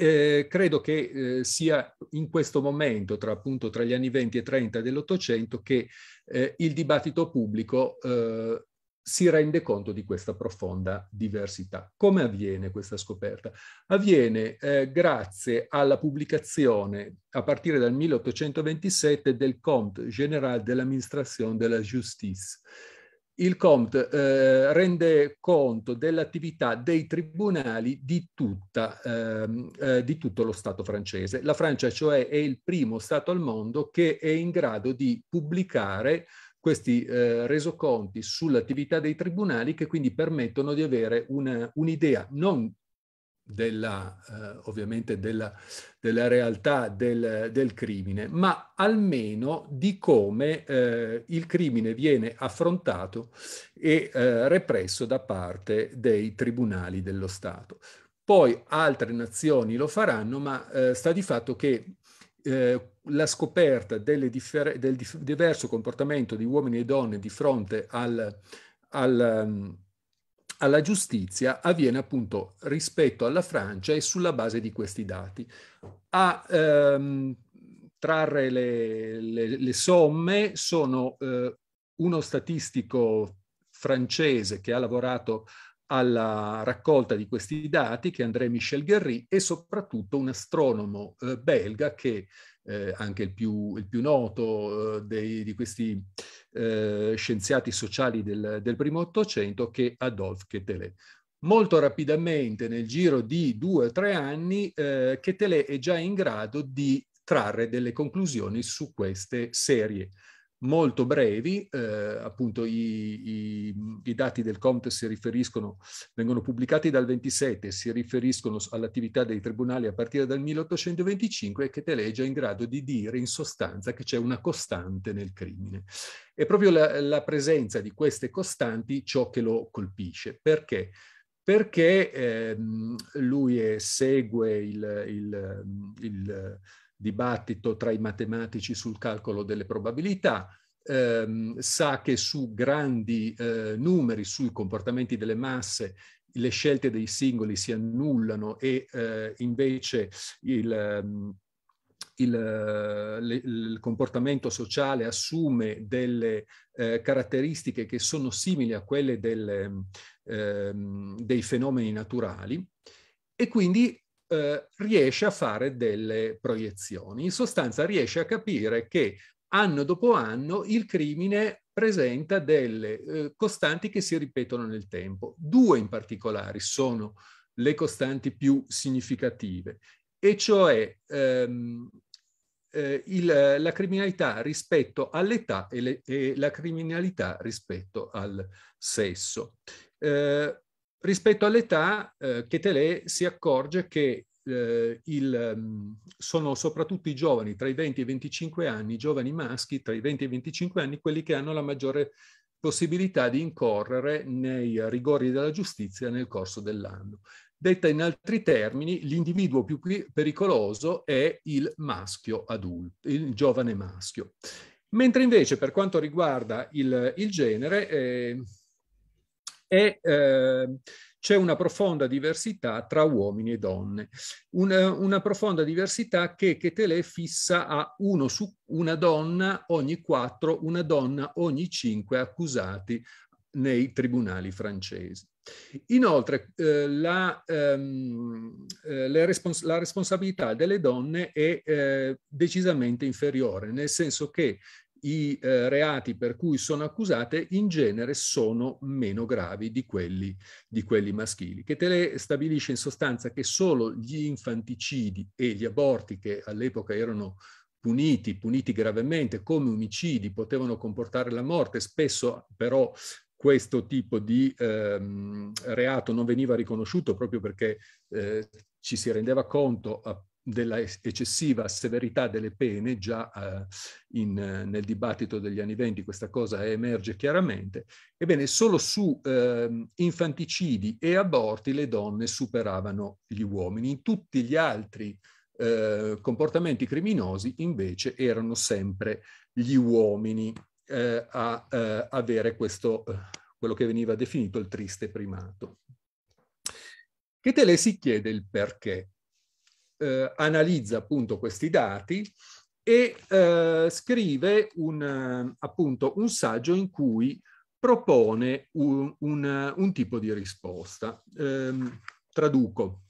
Eh, credo che eh, sia in questo momento, tra, appunto, tra gli anni 20 e 30 dell'Ottocento, che eh, il dibattito pubblico eh, si rende conto di questa profonda diversità. Come avviene questa scoperta? Avviene eh, grazie alla pubblicazione, a partire dal 1827, del Comte Général de l'Administration de la Justice. Il Comte eh, rende conto dell'attività dei tribunali di, tutta, ehm, eh, di tutto lo Stato francese. La Francia, cioè, è il primo Stato al mondo che è in grado di pubblicare questi eh, resoconti sull'attività dei tribunali che quindi permettono di avere un'idea non della, eh, ovviamente della, della, realtà del, del, crimine, ma almeno di come eh, il crimine viene affrontato e eh, represso da parte dei tribunali dello Stato. Poi altre nazioni lo faranno, ma eh, sta di fatto che eh, la scoperta differ- del dif- diverso comportamento di uomini e donne di fronte al, al, mm, alla giustizia avviene appunto rispetto alla Francia e sulla base di questi dati. A ehm, trarre le, le, le, somme sono eh, uno statistico francese che ha lavorato alla raccolta di questi dati, che è André Michel Guerry, e soprattutto un astronomo eh, belga che eh, anche il più, il più noto eh, dei, di questi eh, scienziati sociali del, del primo Ottocento, che Adolphe Quetelet. Molto rapidamente, nel giro di due o tre anni, eh, Quetelet è già in grado di trarre delle conclusioni su queste serie molto brevi, eh, appunto i, i, i, dati del Comte si riferiscono, vengono pubblicati dal 27, si riferiscono all'attività dei tribunali a partire dal 1825 e che Telegia è in grado di dire in sostanza che c'è una costante nel crimine. È proprio la, la presenza di queste costanti ciò che lo colpisce. Perché? Perché ehm, lui è, segue il, il, il dibattito tra i matematici sul calcolo delle probabilità, ehm, sa che su grandi eh, numeri, sui comportamenti delle masse, le scelte dei singoli si annullano e eh, invece il, ehm, il, le, il, comportamento sociale assume delle eh, caratteristiche che sono simili a quelle delle, ehm, dei fenomeni naturali. E quindi eh, riesce a fare delle proiezioni, in sostanza riesce a capire che anno dopo anno il crimine presenta delle eh, costanti che si ripetono nel tempo. Due in particolare sono le costanti più significative, e cioè ehm, eh, il, la criminalità rispetto all'età e, e, la criminalità rispetto al sesso. Eh, rispetto all'età, eh, Chetelé si accorge che eh, il, mm, sono soprattutto i giovani tra i 20 e i 25 anni, i giovani maschi tra i 20 e i 25 anni, quelli che hanno la maggiore possibilità di incorrere nei rigori della giustizia nel corso dell'anno. Detta in altri termini, l'individuo più pericoloso è il maschio adulto, il giovane maschio. Mentre invece per quanto riguarda il, il genere, eh, e eh, c'è una profonda diversità tra uomini e donne, una, una profonda diversità che Chetelè fissa a uno su una donna ogni quattro, una donna ogni cinque accusati nei tribunali francesi. Inoltre eh, la, ehm, eh, respons la, responsabilità delle donne è eh, decisamente inferiore, nel senso che i eh, reati per cui sono accusate in genere sono meno gravi di quelli, di quelli maschili, che Tele stabilisce in sostanza che solo gli infanticidi e gli aborti che all'epoca erano puniti, puniti gravemente come omicidi, potevano comportare la morte, spesso però questo tipo di ehm, reato non veniva riconosciuto proprio perché eh, ci si rendeva conto della eccessiva severità delle pene, già eh, in, nel dibattito degli anni venti questa cosa emerge chiaramente, ebbene solo su eh, infanticidi e aborti le donne superavano gli uomini, in tutti gli altri eh, comportamenti criminosi invece erano sempre gli uomini eh, a eh, avere questo, eh, quello che veniva definito il triste primato. Che te le si chiede il perché eh, analizza appunto questi dati e eh, scrive un, eh, appunto, un saggio in cui propone un, un, un tipo di risposta. Ehm, traduco.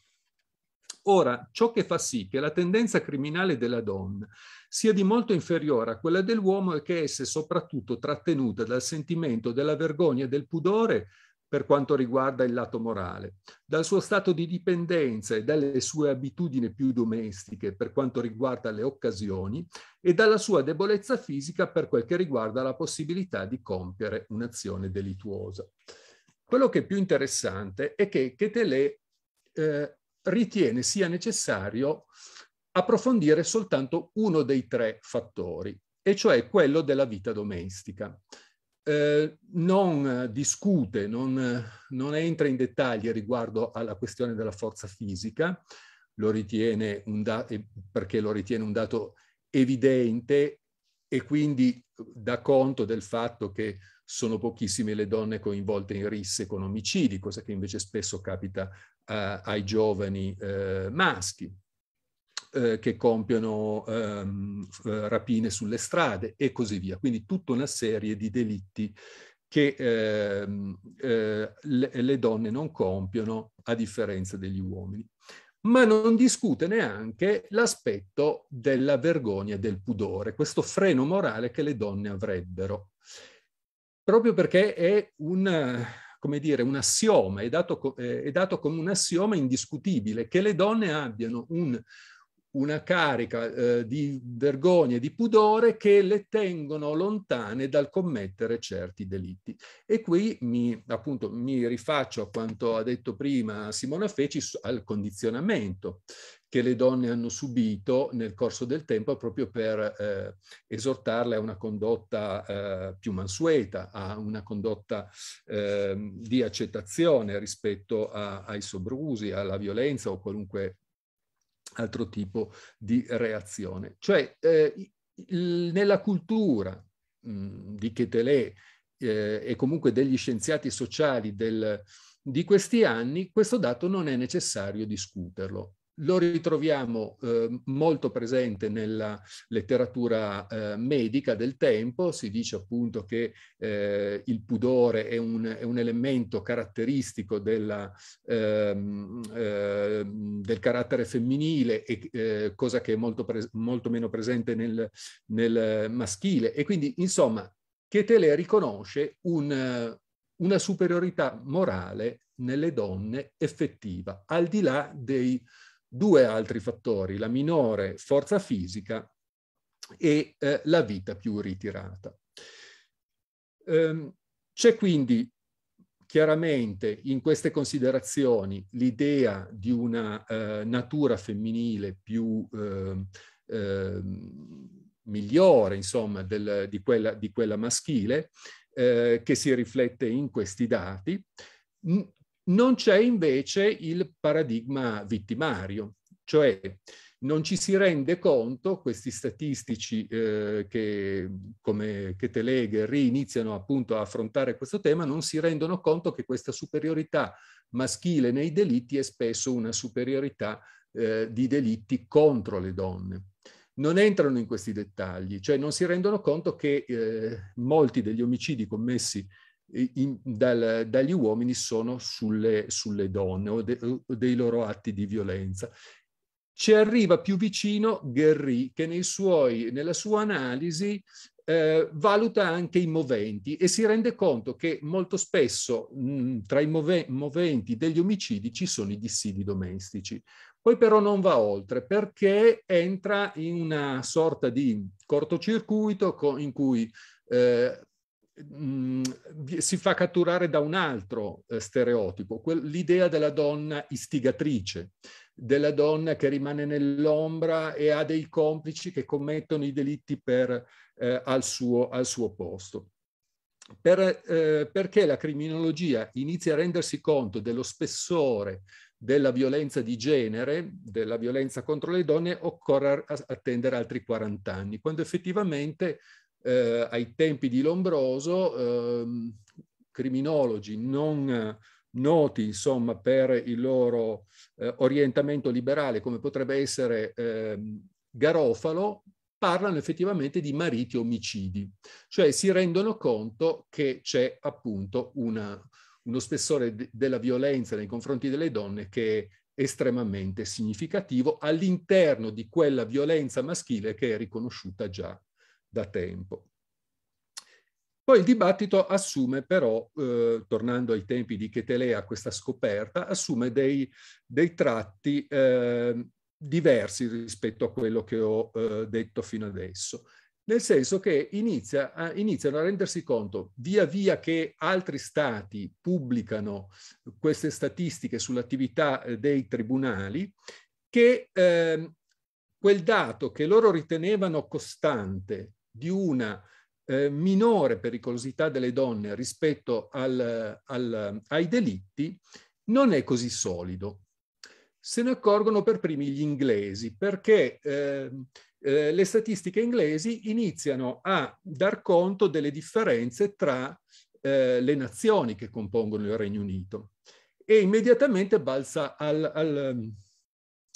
Ora, ciò che fa sì che la tendenza criminale della donna sia di molto inferiore a quella dell'uomo è che essa è soprattutto trattenuta dal sentimento della vergogna e del pudore per quanto riguarda il lato morale, dal suo stato di dipendenza e dalle sue abitudini più domestiche per quanto riguarda le occasioni e dalla sua debolezza fisica per quel che riguarda la possibilità di compiere un'azione delituosa. Quello che è più interessante è che Chetelé eh, ritiene sia necessario approfondire soltanto uno dei tre fattori, e cioè quello della vita domestica. Eh, non eh, discute, non, eh, non, entra in dettagli riguardo alla questione della forza fisica, lo perché lo ritiene un dato evidente e quindi dà conto del fatto che sono pochissime le donne coinvolte in risse con omicidi, cosa che invece spesso capita eh, ai giovani eh, maschi eh, che compiono ehm, eh, rapine sulle strade e così via. Quindi tutta una serie di delitti che ehm, eh, le, le donne non compiono a differenza degli uomini. Ma non discute neanche l'aspetto della vergogna e del pudore, questo freno morale che le donne avrebbero proprio perché è un, dire, un assioma, è dato, è dato, come un assioma indiscutibile, che le donne abbiano un una carica eh, di vergogna e di pudore che le tengono lontane dal commettere certi delitti. E qui mi, appunto, mi rifaccio a quanto ha detto prima Simona Feci al condizionamento che le donne hanno subito nel corso del tempo proprio per eh, esortarle a una condotta eh, più mansueta, a una condotta eh, di accettazione rispetto a, ai sobrusi, alla violenza o qualunque altro tipo di reazione. Cioè, eh, nella cultura mh, di Chetelet eh, e comunque degli scienziati sociali del, di questi anni, questo dato non è necessario discuterlo lo ritroviamo eh, molto presente nella letteratura eh, medica del tempo, si dice appunto che eh, il pudore è un, è un elemento caratteristico della, ehm, ehm, del carattere femminile, e, eh, cosa che è molto, molto meno presente nel, nel, maschile e quindi insomma Chetele riconosce un, una superiorità morale nelle donne effettiva, al di là dei due altri fattori, la minore forza fisica e eh, la vita più ritirata. Ehm, c'è quindi chiaramente in queste considerazioni l'idea di una eh, natura femminile più eh, migliore, insomma, del, di, quella, di, quella, maschile, eh, che si riflette in questi dati non c'è invece il paradigma vittimario, cioè non ci si rende conto, questi statistici eh, che come Chetelè e iniziano appunto a affrontare questo tema, non si rendono conto che questa superiorità maschile nei delitti è spesso una superiorità eh, di delitti contro le donne. Non entrano in questi dettagli, cioè non si rendono conto che eh, molti degli omicidi commessi in, dal, dagli uomini sono sulle, sulle donne o, de, o dei loro atti di violenza. Ci arriva più vicino Guerri che suoi, nella sua analisi eh, valuta anche i moventi e si rende conto che molto spesso mh, mm, tra i move- moventi degli omicidi ci sono i dissidi domestici. Poi però non va oltre perché entra in una sorta di cortocircuito co- in cui eh, mh, mm, si fa catturare da un altro eh, stereotipo, l'idea della donna istigatrice, della donna che rimane nell'ombra e ha dei complici che commettono i delitti per, eh, al, suo, al, suo, posto. Per, eh, perché la criminologia inizia a rendersi conto dello spessore della violenza di genere, della violenza contro le donne, occorre attendere altri 40 anni, quando effettivamente eh, ai tempi di Lombroso, eh, criminologi non eh, noti insomma, per il loro eh, orientamento liberale, come potrebbe essere ehm, Garofalo, parlano effettivamente di mariti omicidi, cioè si rendono conto che c'è appunto una, uno spessore de- della violenza nei confronti delle donne che è estremamente significativo all'interno di quella violenza maschile che è riconosciuta già da tempo. Poi il dibattito assume però, eh, tornando ai tempi di Chetelea, questa scoperta, assume dei, dei tratti eh, diversi rispetto a quello che ho eh, detto fino adesso, nel senso che inizia a, iniziano a rendersi conto, via via che altri stati pubblicano queste statistiche sull'attività eh, dei tribunali, che ehm, quel dato che loro ritenevano costante di una eh, minore pericolosità delle donne rispetto al, al, ai delitti non è così solido. Se ne accorgono per primi gli inglesi perché eh, eh, le statistiche inglesi iniziano a dar conto delle differenze tra eh, le nazioni che compongono il Regno Unito e immediatamente balza al, al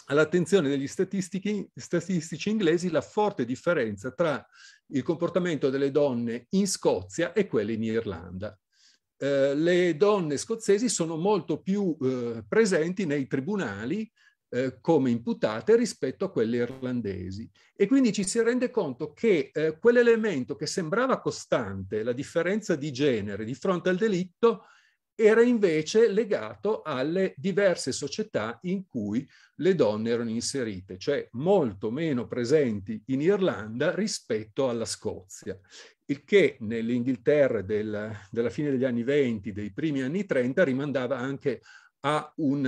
all'attenzione degli statistici inglesi la forte differenza tra il comportamento delle donne in Scozia e quelle in Irlanda. Eh, le donne scozzesi sono molto più eh, presenti nei tribunali eh, come imputate rispetto a quelle irlandesi e quindi ci si rende conto che eh, quell'elemento che sembrava costante, la differenza di genere di fronte al delitto, era invece legato alle diverse società in cui le donne erano inserite, cioè molto meno presenti in Irlanda rispetto alla Scozia, il che nell'Inghilterra del, della fine degli anni 20, dei primi anni 30, rimandava anche a un,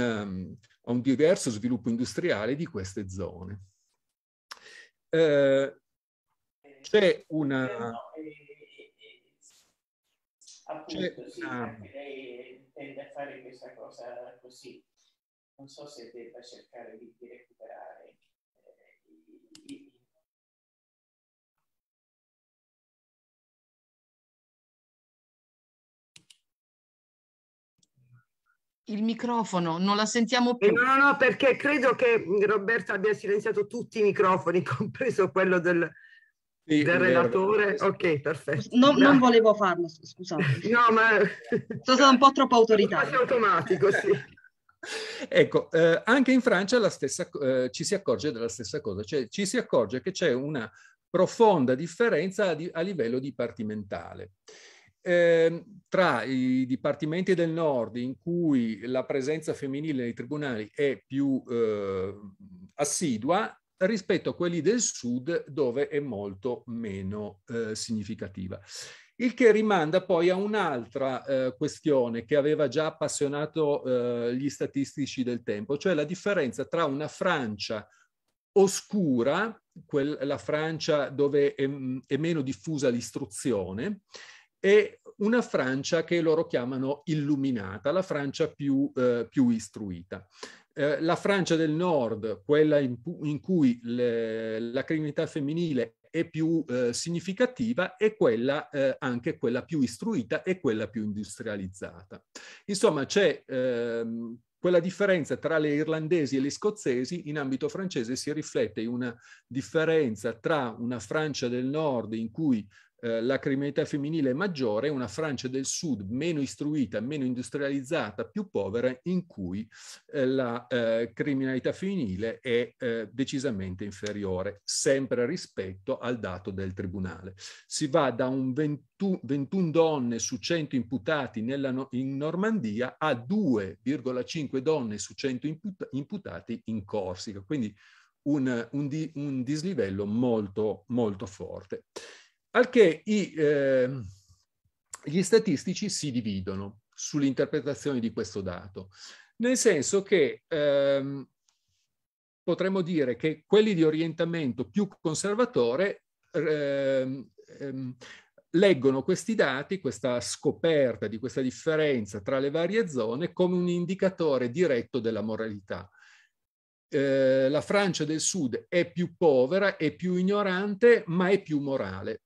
a un diverso sviluppo industriale di queste zone. Eh, c'è una... Eh, eh, Appunto, cioè, sì, perché ah. lei tende a fare questa cosa così. Non so se debba cercare di, di recuperare. Eh, i... Il microfono, non la sentiamo più. Eh, no, no, no, perché credo che Roberto abbia silenziato tutti i microfoni, compreso quello del, sì, del relatore? Ok, perfetto. No, non volevo farlo, scusate. no, ma... Sono stato un po' troppo autoritario. automatico, sì. Ecco, eh, anche in Francia stessa, eh, ci si accorge della stessa cosa, cioè ci si accorge che c'è una profonda differenza a, di, a livello dipartimentale. Eh, tra i dipartimenti del nord in cui la presenza femminile nei tribunali è più eh, assidua rispetto a quelli del sud dove è molto meno eh, significativa. Il che rimanda poi a un'altra eh, questione che aveva già appassionato eh, gli statistici del tempo, cioè la differenza tra una Francia oscura, quel, la Francia dove è, mm, è meno diffusa l'istruzione, e una Francia che loro chiamano illuminata, la Francia più, eh, più istruita. Eh, la Francia del Nord, quella in, in cui le, la criminalità femminile è più eh, significativa, è quella eh, anche quella più istruita e quella più industrializzata. Insomma, c'è ehm, quella differenza tra le irlandesi e le scozzesi in ambito francese si riflette in una differenza tra una Francia del nord in cui eh, la criminalità femminile è maggiore, una Francia del Sud meno istruita, meno industrializzata, più povera, in cui eh, la eh, criminalità femminile è decisamente inferiore, sempre rispetto al dato del Tribunale. Si va da un 20, 21 donne su 100 imputati nella, in Normandia a 2,5 donne su 100 imput, imputati in Corsica, quindi un, un, di, un dislivello molto, molto forte. Al che i, eh, gli statistici si dividono sull'interpretazione di questo dato, nel senso che ehm, potremmo dire che quelli di orientamento più conservatore ehm, ehm, leggono questi dati, questa scoperta di questa differenza tra le varie zone come un indicatore diretto della moralità. Eh, la Francia del Sud è più povera, è più ignorante, ma è più morale.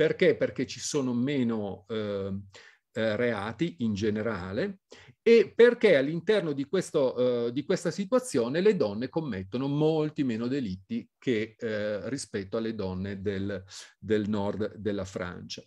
Perché? Perché ci sono meno ehm, eh, reati in generale e perché all'interno di, questo, eh, di questa situazione le donne commettono molti meno delitti che eh, rispetto alle donne del, del, nord della Francia.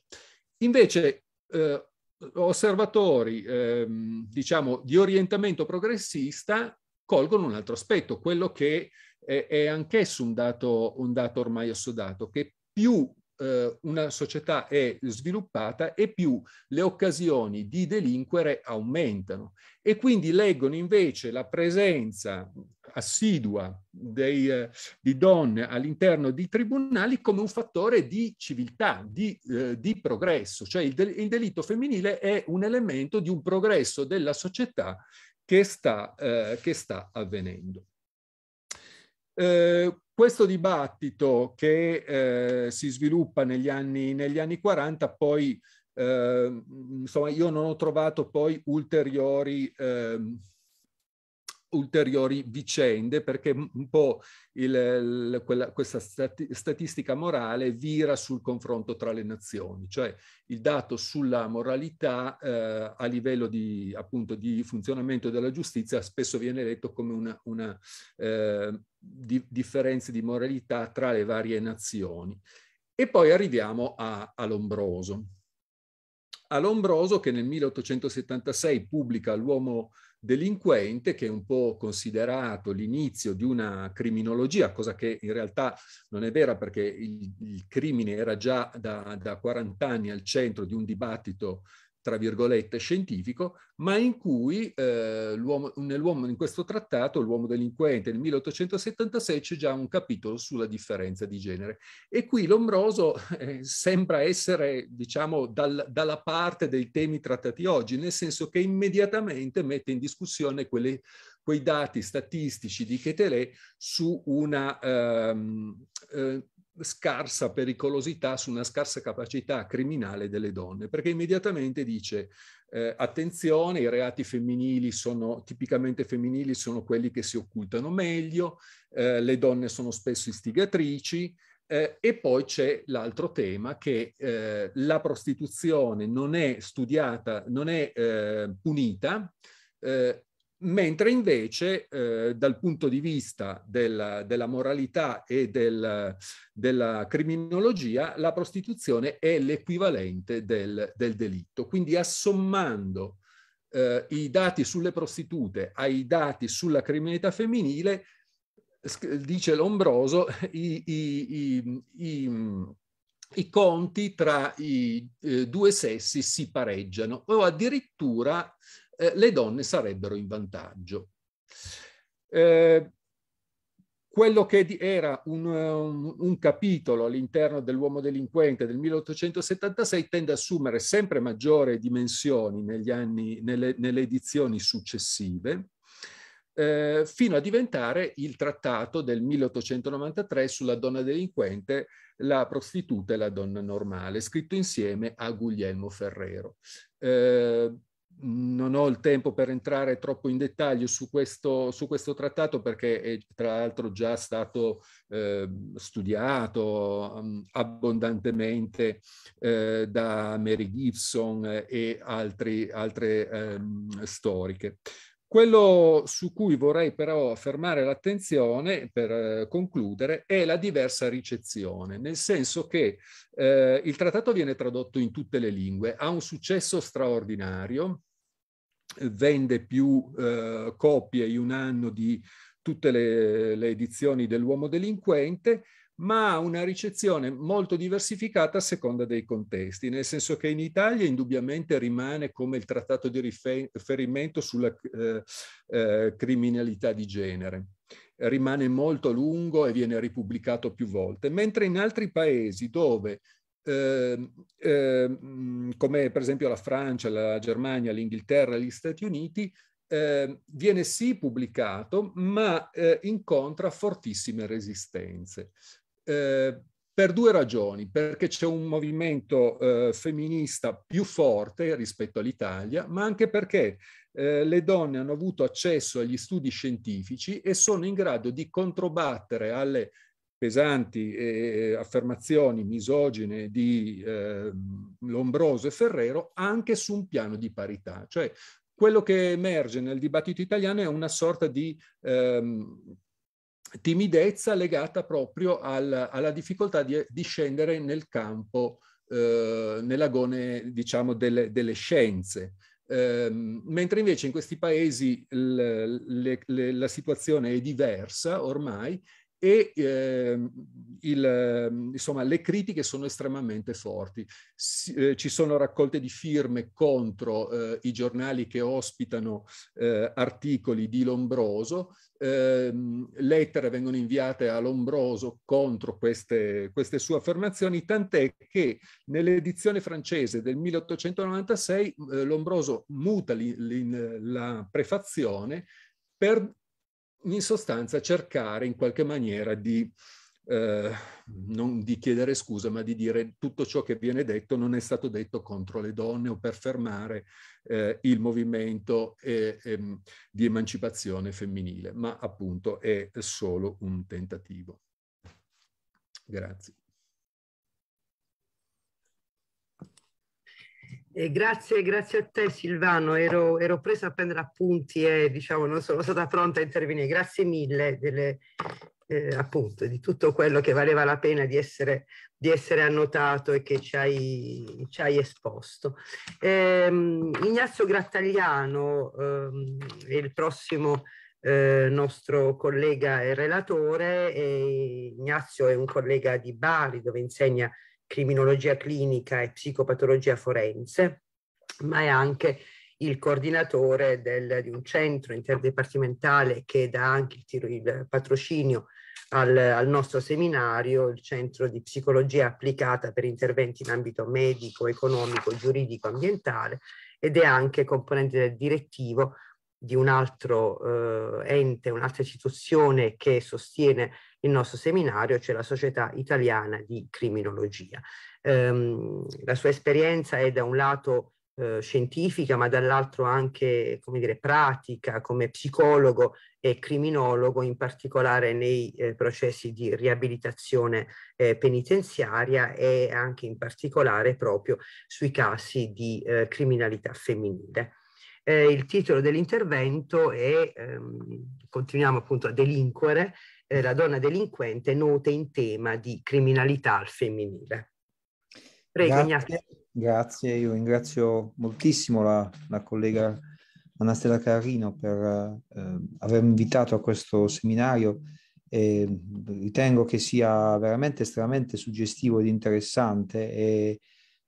Invece eh, osservatori ehm, diciamo di orientamento progressista colgono un altro aspetto, quello che è, è anch'esso un dato, un dato ormai assodato, che più eh, una società è sviluppata e più le occasioni di delinquere aumentano e quindi leggono invece la presenza assidua dei, eh, di donne all'interno di tribunali come un fattore di civiltà, di, eh, di progresso, cioè il, de- il delitto femminile è un elemento di un progresso della società che sta, eh, che sta avvenendo. Eh, questo dibattito che eh, si sviluppa negli anni, negli anni 40 poi, eh, insomma, io non ho trovato poi ulteriori... Eh, ulteriori vicende perché un po' il, il, quella, questa stati, statistica morale vira sul confronto tra le nazioni, cioè il dato sulla moralità eh, a livello di, appunto, di funzionamento della giustizia spesso viene letto come una, una eh, di, differenza di moralità tra le varie nazioni. E poi arriviamo a, a Lombroso. A Lombroso che nel 1876 pubblica L'uomo delinquente che è un po' considerato l'inizio di una criminologia, cosa che in realtà non è vera perché il, il crimine era già da, da 40 anni al centro di un dibattito tra virgolette, scientifico, ma in cui eh, nell'uomo in questo trattato, l'uomo delinquente, nel 1876 c'è già un capitolo sulla differenza di genere. E qui Lombroso eh, sembra essere, diciamo, dal, dalla parte dei temi trattati oggi, nel senso che immediatamente mette in discussione quelle quei dati statistici di Chetelé su una, ehm, eh, scarsa pericolosità, su una scarsa capacità criminale delle donne, perché immediatamente dice eh, attenzione, i reati femminili sono tipicamente femminili, sono quelli che si occultano meglio, eh, le donne sono spesso istigatrici. Eh, e poi c'è l'altro tema che eh, la prostituzione non è studiata, non è eh, punita, eh, mentre invece eh, dal punto di vista del, della moralità e del, della criminologia la prostituzione è l'equivalente del, del delitto. Quindi assommando eh, i dati sulle prostitute ai dati sulla criminalità femminile, dice Lombroso, i, i, i, i conti tra i eh, due sessi si pareggiano o addirittura eh, le donne sarebbero in vantaggio. Eh, quello che era un, un, un capitolo all'interno dell'uomo delinquente del 1876 tende ad assumere sempre maggiore dimensioni negli anni, nelle, nelle edizioni successive, eh, fino a diventare il trattato del 1893 sulla donna delinquente, la prostituta e la donna normale, scritto insieme a Guglielmo Ferrero. Eh, non ho il tempo per entrare troppo in dettaglio su questo, su questo trattato perché è tra l'altro già stato eh, studiato um, abbondantemente eh, da Mary Gibson e altri, altre ehm, storiche. Quello su cui vorrei però fermare l'attenzione per eh, concludere è la diversa ricezione, nel senso che eh, il trattato viene tradotto in tutte le lingue, ha un successo straordinario, vende più eh, copie in un anno di tutte le, le edizioni dell'uomo delinquente ma ha una ricezione molto diversificata a seconda dei contesti, nel senso che in Italia indubbiamente rimane come il trattato di riferimento sulla eh, eh, criminalità di genere. Rimane molto lungo e viene ripubblicato più volte, mentre in altri paesi dove eh, eh, come per esempio la Francia, la Germania, l'Inghilterra, gli Stati Uniti, eh, viene sì pubblicato, ma eh, incontra fortissime resistenze. Eh, per due ragioni, perché c'è un movimento eh, femminista più forte rispetto all'Italia, ma anche perché eh, le donne hanno avuto accesso agli studi scientifici e sono in grado di controbattere alle pesanti eh, affermazioni misogine di eh, Lombroso e Ferrero anche su un piano di parità. Cioè quello che emerge nel dibattito italiano è una sorta di ehm, timidezza legata proprio al, alla difficoltà di, di, scendere nel campo, eh, nell'agone diciamo, delle, delle scienze. Eh, mentre invece in questi paesi l, le, le, la situazione è diversa ormai e eh, il, insomma, le critiche sono estremamente forti. Si, eh, ci sono raccolte di firme contro eh, i giornali che ospitano eh, articoli di Lombroso, ehm, lettere vengono inviate a Lombroso contro queste, queste sue affermazioni, tant'è che nell'edizione francese del 1896 eh, Lombroso muta li, li, la prefazione per in sostanza cercare in qualche maniera di, eh, non di chiedere scusa, ma di dire tutto ciò che viene detto non è stato detto contro le donne o per fermare eh, il movimento e, e, ehm, di emancipazione femminile, ma appunto è solo un tentativo. Grazie. Eh, grazie, grazie, a te Silvano, ero, ero, presa a prendere appunti e diciamo non sono stata pronta a intervenire. Grazie mille delle, eh, appunto, di tutto quello che valeva la pena di essere, di essere annotato e che ci hai, ci hai esposto. Ehm, Ignazio Grattagliano ehm, è il prossimo eh, nostro collega e relatore. E Ignazio è un collega di Bari dove insegna criminologia clinica e psicopatologia forense, ma è anche il coordinatore del, di un centro interdepartimentale che dà anche il, tiro, il patrocinio al, al, nostro seminario, il centro di psicologia applicata per interventi in ambito medico, economico, giuridico, ambientale ed è anche componente del direttivo di un altro eh, ente, un'altra istituzione che sostiene il nostro seminario, cioè la Società Italiana di Criminologia. Ehm, la sua esperienza è da un lato eh, scientifica, ma dall'altro anche, come dire, pratica come psicologo e criminologo, in particolare nei eh, processi di riabilitazione eh, penitenziaria e anche in particolare proprio sui casi di eh, criminalità femminile eh, il titolo dell'intervento è, ehm, continuiamo appunto a delinquere, eh, la donna delinquente note in tema di criminalità al femminile. Prego grazie, Ignazio. Grazie, io ringrazio moltissimo la, la collega Anastella Carrino per eh, avermi invitato a questo seminario e ritengo che sia veramente estremamente suggestivo ed interessante e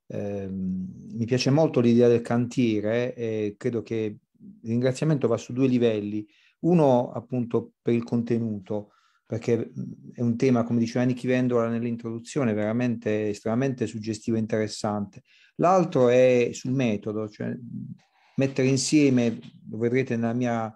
Ehm, mi piace molto l'idea del cantiere e credo che il ringraziamento va su due livelli. Uno appunto per il contenuto, perché mhmm, è un tema, come diceva Nichi Vendola nell'introduzione, veramente estremamente suggestivo e interessante. L'altro è sul metodo, cioè mettere insieme, lo vedrete nella mia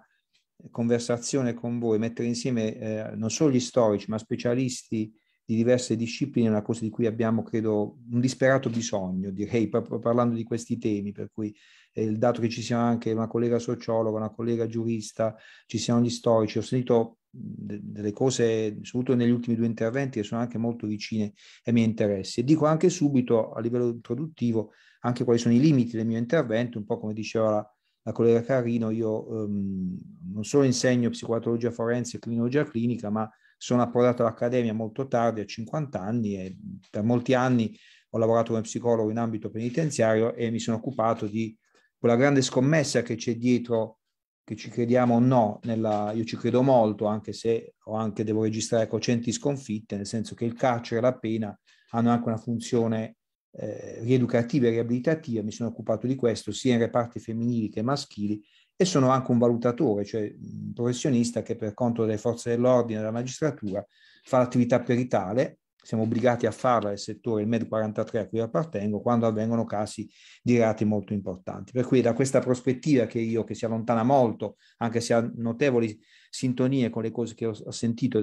conversazione con voi, mettere insieme eh, non solo gli storici, ma specialisti di diverse discipline, una cosa di cui abbiamo, credo, un disperato bisogno, direi, proprio parlando di questi temi, per cui eh, il dato che ci sia anche una collega sociologa, una collega giurista, ci siano gli storici, ho sentito delle cose, soprattutto negli ultimi due interventi, che sono anche molto vicine ai miei interessi. E dico anche subito, a livello introduttivo, anche quali sono i limiti del mio intervento, un po' come diceva la, la collega Carino, io ehm, non solo insegno psicopatologia forense e criminologia clinica, ma sono approdato all'accademia molto tardi, a 50 anni, e per molti anni ho lavorato come psicologo in ambito penitenziario e mi sono occupato di quella grande scommessa che c'è dietro, che ci crediamo o no, nella, io ci credo molto, anche se ho anche, devo registrare cocenti sconfitte, nel senso che il carcere e la pena hanno anche una funzione eh, rieducativa e riabilitativa, mi sono occupato di questo sia in reparti femminili che maschili e sono anche un valutatore, cioè un professionista che per conto delle forze dell'ordine e della magistratura fa l'attività peritale, siamo obbligati a farla nel settore, il MED 43 a cui appartengo, quando avvengono casi di reati molto importanti. Per cui da questa prospettiva che io, che si allontana molto, anche se ha notevoli sintonie con le cose che ho sentito,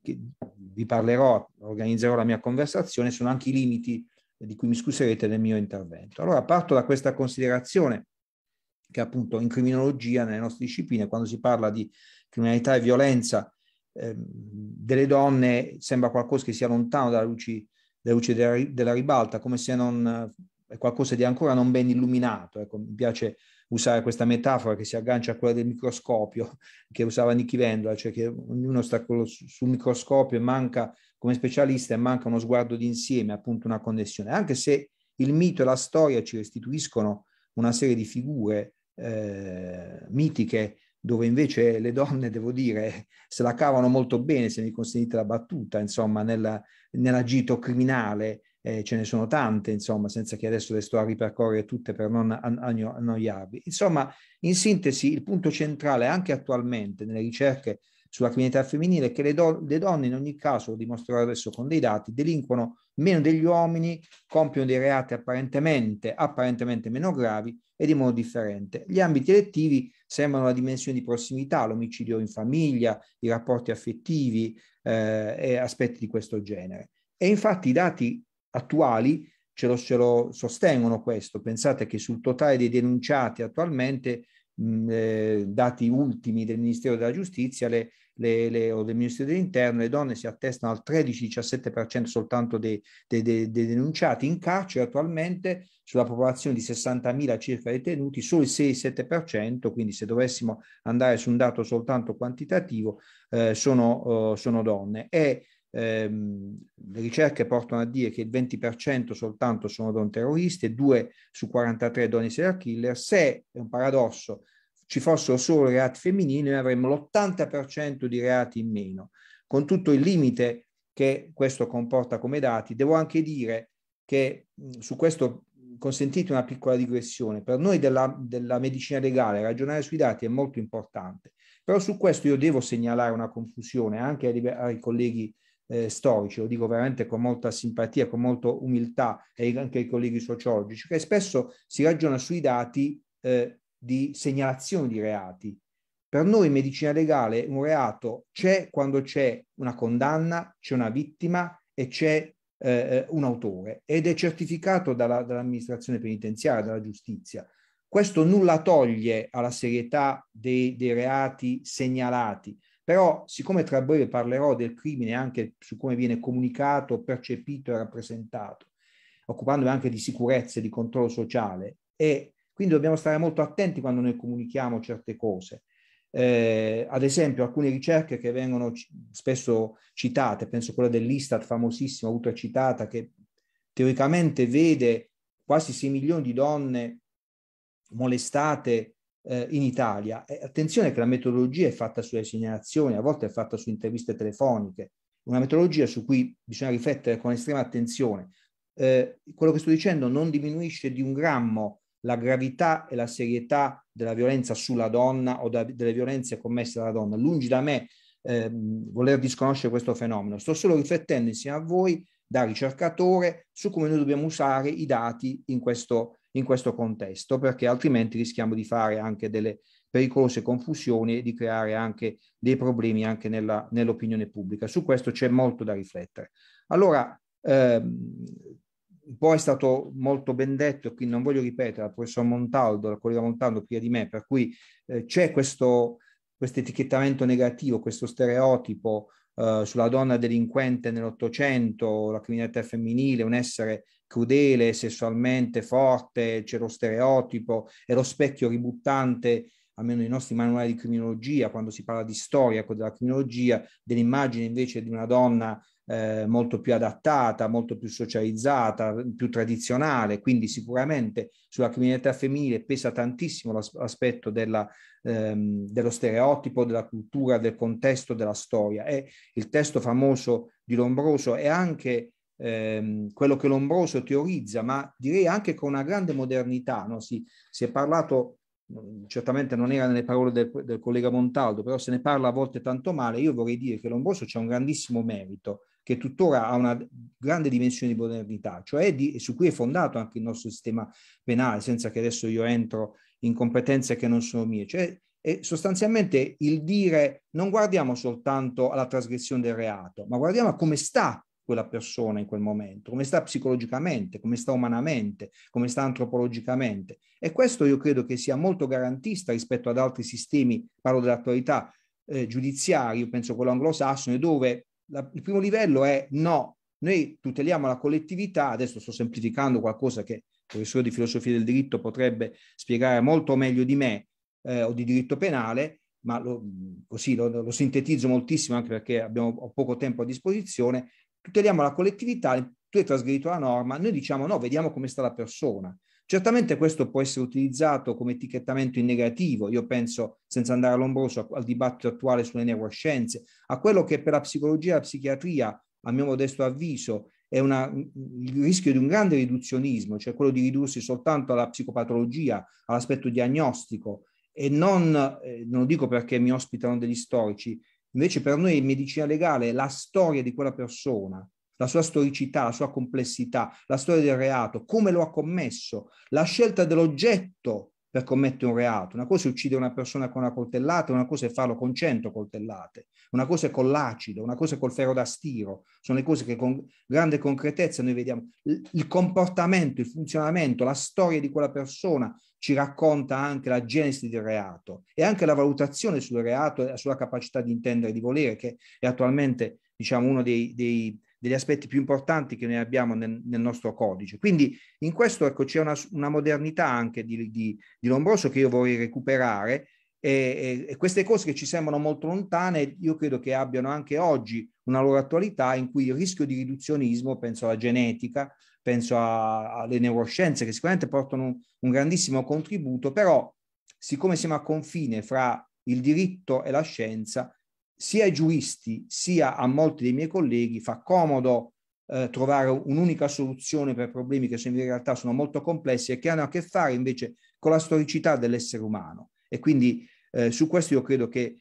che vi parlerò, organizzerò la mia conversazione, sono anche i limiti di cui mi scuserete nel mio intervento. Allora parto da questa considerazione che appunto in criminologia, nelle nostre discipline, quando si parla di criminalità e violenza eh, delle donne, sembra qualcosa che sia lontano dalla luce, luce della, della, ribalta, come se non, eh, è qualcosa di ancora non ben illuminato. Ecco, mi piace usare questa metafora che si aggancia a quella del microscopio che usava Nicky Vendola, cioè che ognuno sta sul microscopio e manca, come specialista, manca uno sguardo d'insieme, appunto una connessione. Anche se il mito e la storia ci restituiscono una serie di figure eh, mitiche, dove invece le donne, devo dire, se la cavano molto bene, se mi consentite la battuta, insomma, nella, nell'agito criminale eh, ce ne sono tante, insomma, senza che adesso le sto a ripercorrere tutte per non annoiarvi. Insomma, in sintesi, il punto centrale anche attualmente nelle ricerche sulla criminalità femminile, che le, do- le donne in ogni caso, lo dimostrerò adesso con dei dati, delinquono meno degli uomini, compiono dei reati apparentemente, apparentemente meno gravi e di modo differente. Gli ambiti elettivi sembrano la dimensione di prossimità, l'omicidio in famiglia, i rapporti affettivi eh, e aspetti di questo genere. E infatti i dati attuali ce lo, ce lo sostengono questo. Pensate che sul totale dei denunciati attualmente mh, eh, dati ultimi del Ministero della Giustizia le, le, le, o del Ministero dell'Interno, le donne si attestano al 13-17% soltanto dei, dei, dei, dei, denunciati in carcere. Attualmente sulla popolazione di 60.000 circa detenuti solo il 6-7%, quindi se dovessimo andare su un dato soltanto quantitativo, eh, sono, uh, sono donne. E, Ehm, le ricerche portano a dire che il 20% soltanto sono donne terroriste, e 2 su 43 donne serial killer. Se, è un paradosso, ci fossero solo reati femminili, noi avremmo l'80% di reati in meno, con tutto il limite che questo comporta come dati. Devo anche dire che su questo consentite una piccola digressione. Per noi della, della medicina legale ragionare sui dati è molto importante, però su questo io devo segnalare una confusione anche ai, ai colleghi eh, storici, lo dico veramente con molta simpatia, con molta umiltà e anche ai colleghi sociologici, che spesso si ragiona sui dati eh, di segnalazione di reati. Per noi in medicina legale un reato c'è quando c'è una condanna, c'è una vittima e c'è eh, eh un autore ed è certificato dalla, dall'amministrazione penitenziaria, dalla giustizia. Questo nulla toglie alla serietà dei, dei reati segnalati, però, siccome tra breve parlerò del crimine anche su come viene comunicato, percepito e rappresentato, occupandomi anche di sicurezza e di controllo sociale, e quindi dobbiamo stare molto attenti quando noi comunichiamo certe cose. Eh, ad esempio, alcune ricerche che vengono c- spesso citate, penso quella dell'Istat famosissima, citata, che teoricamente vede quasi 6 milioni di donne molestate eh, in Italia. E attenzione che la metodologia è fatta sulle segnalazioni, a volte è fatta su interviste telefoniche, una metodologia su cui bisogna riflettere con estrema attenzione. Eh, quello che sto dicendo non diminuisce di un grammo la gravità e la serietà della violenza sulla donna o da, delle violenze commesse dalla donna. Lungi da me eh, voler disconoscere questo fenomeno, sto solo riflettendo insieme a voi da ricercatore su come noi dobbiamo usare i dati in questo in questo contesto, perché altrimenti rischiamo di fare anche delle pericolose confusioni e di creare anche dei problemi anche nella, nell'opinione pubblica. Su questo c'è molto da riflettere. Allora, ehm, poi è stato molto ben detto, qui non voglio ripetere, al professor Montaldo, la collega Montaldo prima di me, per cui eh, c'è questo, questo etichettamento negativo, questo stereotipo eh, sulla donna delinquente nell'Ottocento, la criminalità femminile, un essere crudele, sessualmente forte, c'è lo stereotipo, è lo specchio ributtante, almeno nei nostri manuali di criminologia, quando si parla di storia ecco, della criminologia, dell'immagine invece di una donna eh, molto più adattata, molto più socializzata, più tradizionale, quindi sicuramente sulla criminalità femminile pesa tantissimo l'as- l'aspetto della, ehm, dello stereotipo, della cultura, del contesto, della storia. E il testo famoso di Lombroso è anche ehm, quello che Lombroso teorizza, ma direi anche con una grande modernità. No? Si, si, è parlato, mm, certamente non era nelle parole del, del, collega Montaldo, però se ne parla a volte tanto male. Io vorrei dire che Lombroso c'è un grandissimo merito, che tuttora ha una grande dimensione di modernità, cioè di, su cui è fondato anche il nostro sistema penale, senza che adesso io entro in competenze che non sono mie. Cioè, è sostanzialmente il dire non guardiamo soltanto alla trasgressione del reato, ma guardiamo a come sta quella persona in quel momento, come sta psicologicamente, come sta umanamente, come sta antropologicamente. E questo io credo che sia molto garantista rispetto ad altri sistemi, parlo dell'attualità eh, giudiziaria, penso quello anglosassone, dove la, il primo livello è no, noi tuteliamo la collettività, adesso sto semplificando qualcosa che il professore di filosofia del diritto potrebbe spiegare molto meglio di me eh, o di diritto penale, ma lo, così lo, lo, sintetizzo moltissimo anche perché abbiamo poco tempo a disposizione, tuteliamo la collettività, tu hai trasgredito la norma, noi diciamo no, vediamo come sta la persona. Certamente questo può essere utilizzato come etichettamento in negativo, io penso, senza andare all'ombroso, al dibattito attuale sulle neuroscienze, a quello che per la psicologia e la psichiatria, a mio modesto avviso, è una, il rischio di un grande riduzionismo, cioè quello di ridursi soltanto alla psicopatologia, all'aspetto diagnostico e non, eh, non lo dico perché mi ospitano degli storici, Invece per noi in medicina legale la storia di quella persona, la sua storicità, la sua complessità, la storia del reato, come lo ha commesso, la scelta dell'oggetto per commettere un reato, una cosa è uccidere una persona con una coltellata, una cosa è farlo con cento coltellate, una cosa è con l'acido, una cosa è col ferro da stiro, sono le cose che con grande concretezza noi vediamo. Il comportamento, il funzionamento, la storia di quella persona ci racconta anche la genesi del reato e anche la valutazione sul reato e sulla capacità di intendere, e di volere, che è attualmente diciamo, uno dei, dei degli aspetti più importanti che noi abbiamo nel, nel nostro codice. Quindi in questo ecco, c'è una, una, modernità anche di, di, di, Lombroso che io vorrei recuperare e, e, queste cose che ci sembrano molto lontane io credo che abbiano anche oggi una loro attualità in cui il rischio di riduzionismo, penso alla genetica, penso a, alle neuroscienze che sicuramente portano un, un grandissimo contributo, però siccome siamo a confine fra il diritto e la scienza, sia ai giuristi sia a molti dei miei colleghi fa comodo eh, trovare un'unica soluzione per problemi che in realtà sono molto complessi e che hanno a che fare invece con la storicità dell'essere umano. E quindi eh, su questo io credo che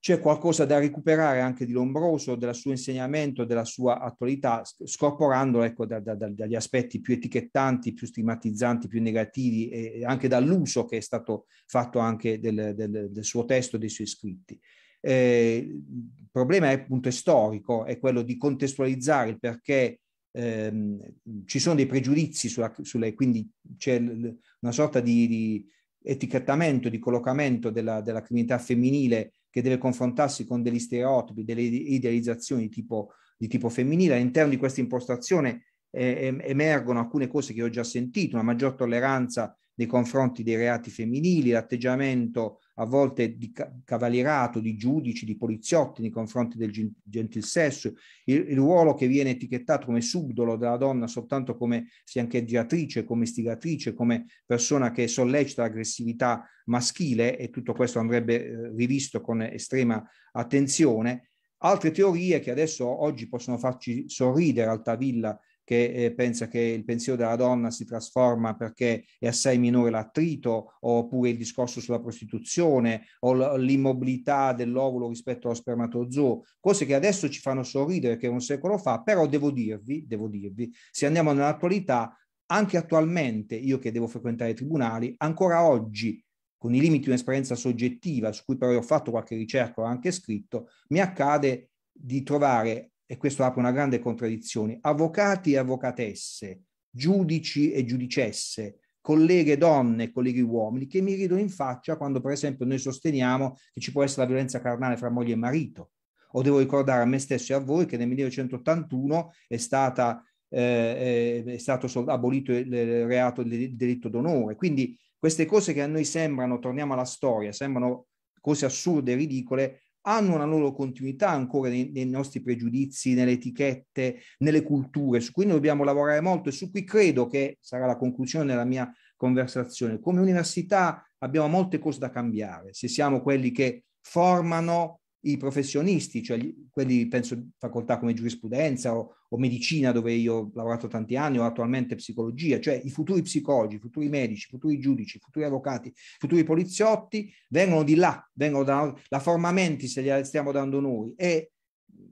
c'è qualcosa da recuperare anche di Lombroso, del suo insegnamento, della sua attualità, scorporandolo ecco, da, da, dagli aspetti più etichettanti, più stigmatizzanti, più negativi e anche dall'uso che è stato fatto anche del, del, del suo testo, dei suoi scritti. Eh, il problema è appunto è storico, è quello di contestualizzare il perché ehm, ci sono dei pregiudizi, sulla, sulle, quindi c'è una sorta di, di etichettamento, di collocamento della, della, criminalità femminile che deve confrontarsi con degli stereotipi, delle idealizzazioni di tipo, di tipo femminile. All'interno di questa impostazione eh, emergono alcune cose che ho già sentito, una maggior tolleranza nei confronti dei reati femminili, l'atteggiamento a volte di cavalierato, di giudici, di poliziotti nei confronti del gentil sesso, il, il ruolo che viene etichettato come subdolo della donna soltanto come fiancheggiatrice, come istigatrice, come persona che sollecita l'aggressività maschile e tutto questo andrebbe eh, rivisto con estrema attenzione. Altre teorie che adesso oggi possono farci sorridere, Altavilla che eh, pensa che il pensiero della donna si trasforma perché è assai minore l'attrito, oppure il discorso sulla prostituzione, o l- l'immobilità dell'ovulo rispetto allo spermatozoo, cose che adesso ci fanno sorridere che un secolo fa, però devo dirvi, devo dirvi, se andiamo nell'attualità, anche attualmente, io che devo frequentare i tribunali, ancora oggi con i limiti di un'esperienza soggettiva, su cui però ho fatto qualche ricerca, ho anche scritto, mi accade di trovare e questo apre una grande contraddizione, avvocati e avvocatesse, giudici e giudicesse, colleghe donne e colleghi uomini che mi ridono in faccia quando per esempio noi sosteniamo che ci può essere la violenza carnale fra moglie e marito. O devo ricordare a me stesso e a voi che nel 1981 è, stata, eh, eh è stato abolito il reato del delitto d'onore. Quindi queste cose che a noi sembrano, torniamo alla storia, sembrano cose assurde e ridicole, hanno una loro continuità ancora nei, nei, nostri pregiudizi, nelle etichette, nelle culture, su cui noi dobbiamo lavorare molto e su cui credo che sarà la conclusione della mia conversazione. Come università abbiamo molte cose da cambiare, se siamo quelli che formano i professionisti, cioè gli, quelli penso facoltà come giurisprudenza o, o, medicina dove io ho lavorato tanti anni o attualmente psicologia, cioè i futuri psicologi, i futuri medici, i futuri giudici, i futuri avvocati, i futuri poliziotti vengono di là, vengono da, la formamenti se li stiamo dando noi e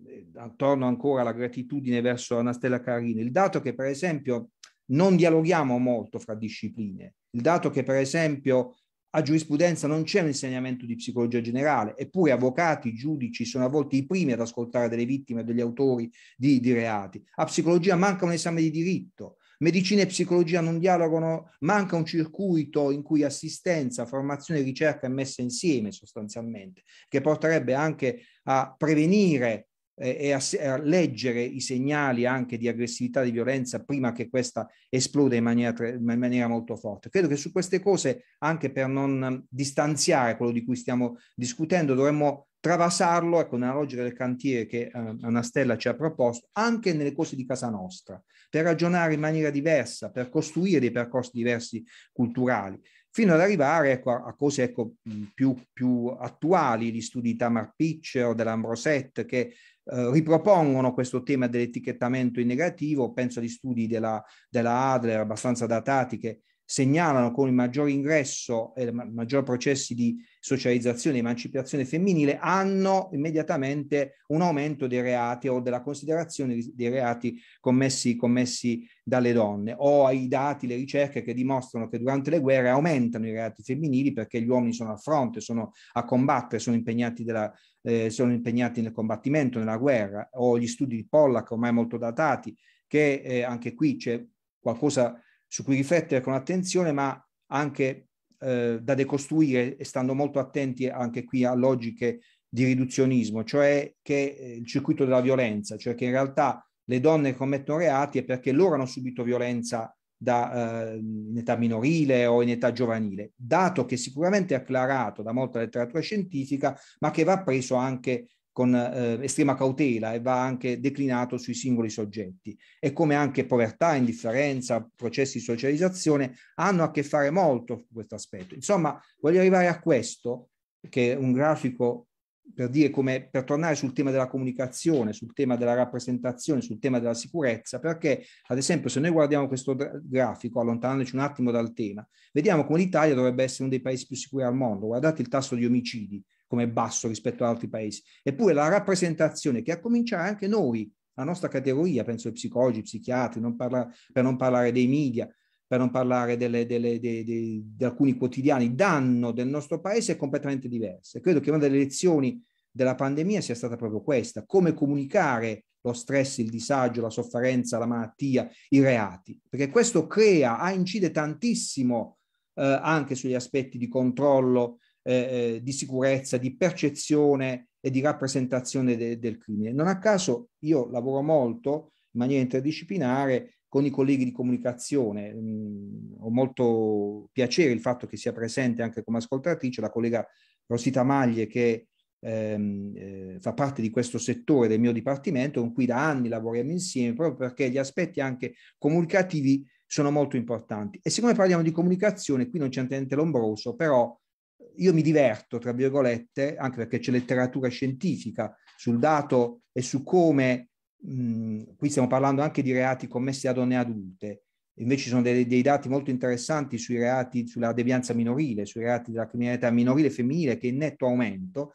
eh, torno ancora alla gratitudine verso Anastella Carini, il dato che per esempio non dialoghiamo molto fra discipline, il dato che per esempio a giurisprudenza non c'è un insegnamento di psicologia generale, eppure avvocati, giudici sono a volte i primi ad ascoltare delle vittime e degli autori di, di, reati. A psicologia manca un esame di diritto, medicina e psicologia non dialogano, manca un circuito in cui assistenza, formazione e ricerca è messa insieme sostanzialmente, che porterebbe anche a prevenire e a, a, leggere i segnali anche di aggressività, di violenza prima che questa esploda in maniera, in maniera, molto forte. Credo che su queste cose, anche per non distanziare quello di cui stiamo discutendo, dovremmo travasarlo, ecco, nella logica del cantiere che eh, Anastella ci ha proposto, anche nelle cose di casa nostra, per ragionare in maniera diversa, per costruire dei percorsi diversi culturali fino ad arrivare ecco, a, cose ecco, mm, più, più, attuali, gli studi di Tamar Pitcher, dell'Ambrosette, che eh, ripropongono questo tema dell'etichettamento in negativo, penso agli studi della, della Adler, abbastanza datati, che segnalano con il maggior ingresso e maggior processi di socializzazione e emancipazione femminile hanno immediatamente un aumento dei reati o della considerazione dei reati commessi, commessi dalle donne. Ho i dati, le ricerche che dimostrano che durante le guerre aumentano i reati femminili perché gli uomini sono a fronte, sono a combattere, sono impegnati della, eh, sono impegnati nel combattimento, nella guerra, o gli studi di Pollack ormai molto datati, che eh, anche qui c'è qualcosa su cui riflettere con attenzione, ma anche eh, da decostruire e stando molto attenti anche qui a logiche di riduzionismo, cioè che eh, il circuito della violenza, cioè che in realtà le donne commettono reati è perché loro hanno subito violenza da, eh, in età minorile o in età giovanile, dato che sicuramente è acclarato da molta letteratura scientifica, ma che va preso anche con eh, estrema cautela e va anche declinato sui singoli soggetti. E come anche povertà, indifferenza, processi di socializzazione hanno a che fare molto con questo aspetto. Insomma, voglio arrivare a questo, che è un grafico per dire come per tornare sul tema della comunicazione, sul tema della rappresentazione, sul tema della sicurezza, perché ad esempio se noi guardiamo questo grafico, allontanandoci un attimo dal tema, vediamo come l'Italia dovrebbe essere uno dei paesi più sicuri al mondo. Guardate il tasso di omicidi, come basso rispetto ad altri paesi. Eppure la rappresentazione che a cominciare anche noi, la nostra categoria, penso ai psicologi, ai psichiatri, non parla, per non parlare dei media, per non parlare delle, delle, dei, dei, di alcuni quotidiani, danno del nostro paese è completamente diversa. Credo che una delle lezioni della pandemia sia stata proprio questa, come comunicare lo stress, il disagio, la sofferenza, la malattia, i reati, perché questo crea, incide tantissimo eh, anche sugli aspetti di controllo eh, eh, di sicurezza, di percezione e di rappresentazione de- del crimine. Non a caso io lavoro molto in maniera interdisciplinare con i colleghi di comunicazione. Mh, mm, ho molto piacere il fatto che sia presente anche come ascoltatrice la collega Rosita Maglie che ehm, eh, fa parte di questo settore del mio dipartimento con cui da anni lavoriamo insieme proprio perché gli aspetti anche comunicativi sono molto importanti. E siccome parliamo di comunicazione, qui non c'è niente Lombroso, però io mi diverto, tra virgolette, anche perché c'è letteratura scientifica sul dato e su come, mh, qui stiamo parlando anche di reati commessi da donne adulte, invece ci sono dei, dei, dati molto interessanti sui reati sulla devianza minorile, sui reati della criminalità minorile e femminile che è in netto aumento,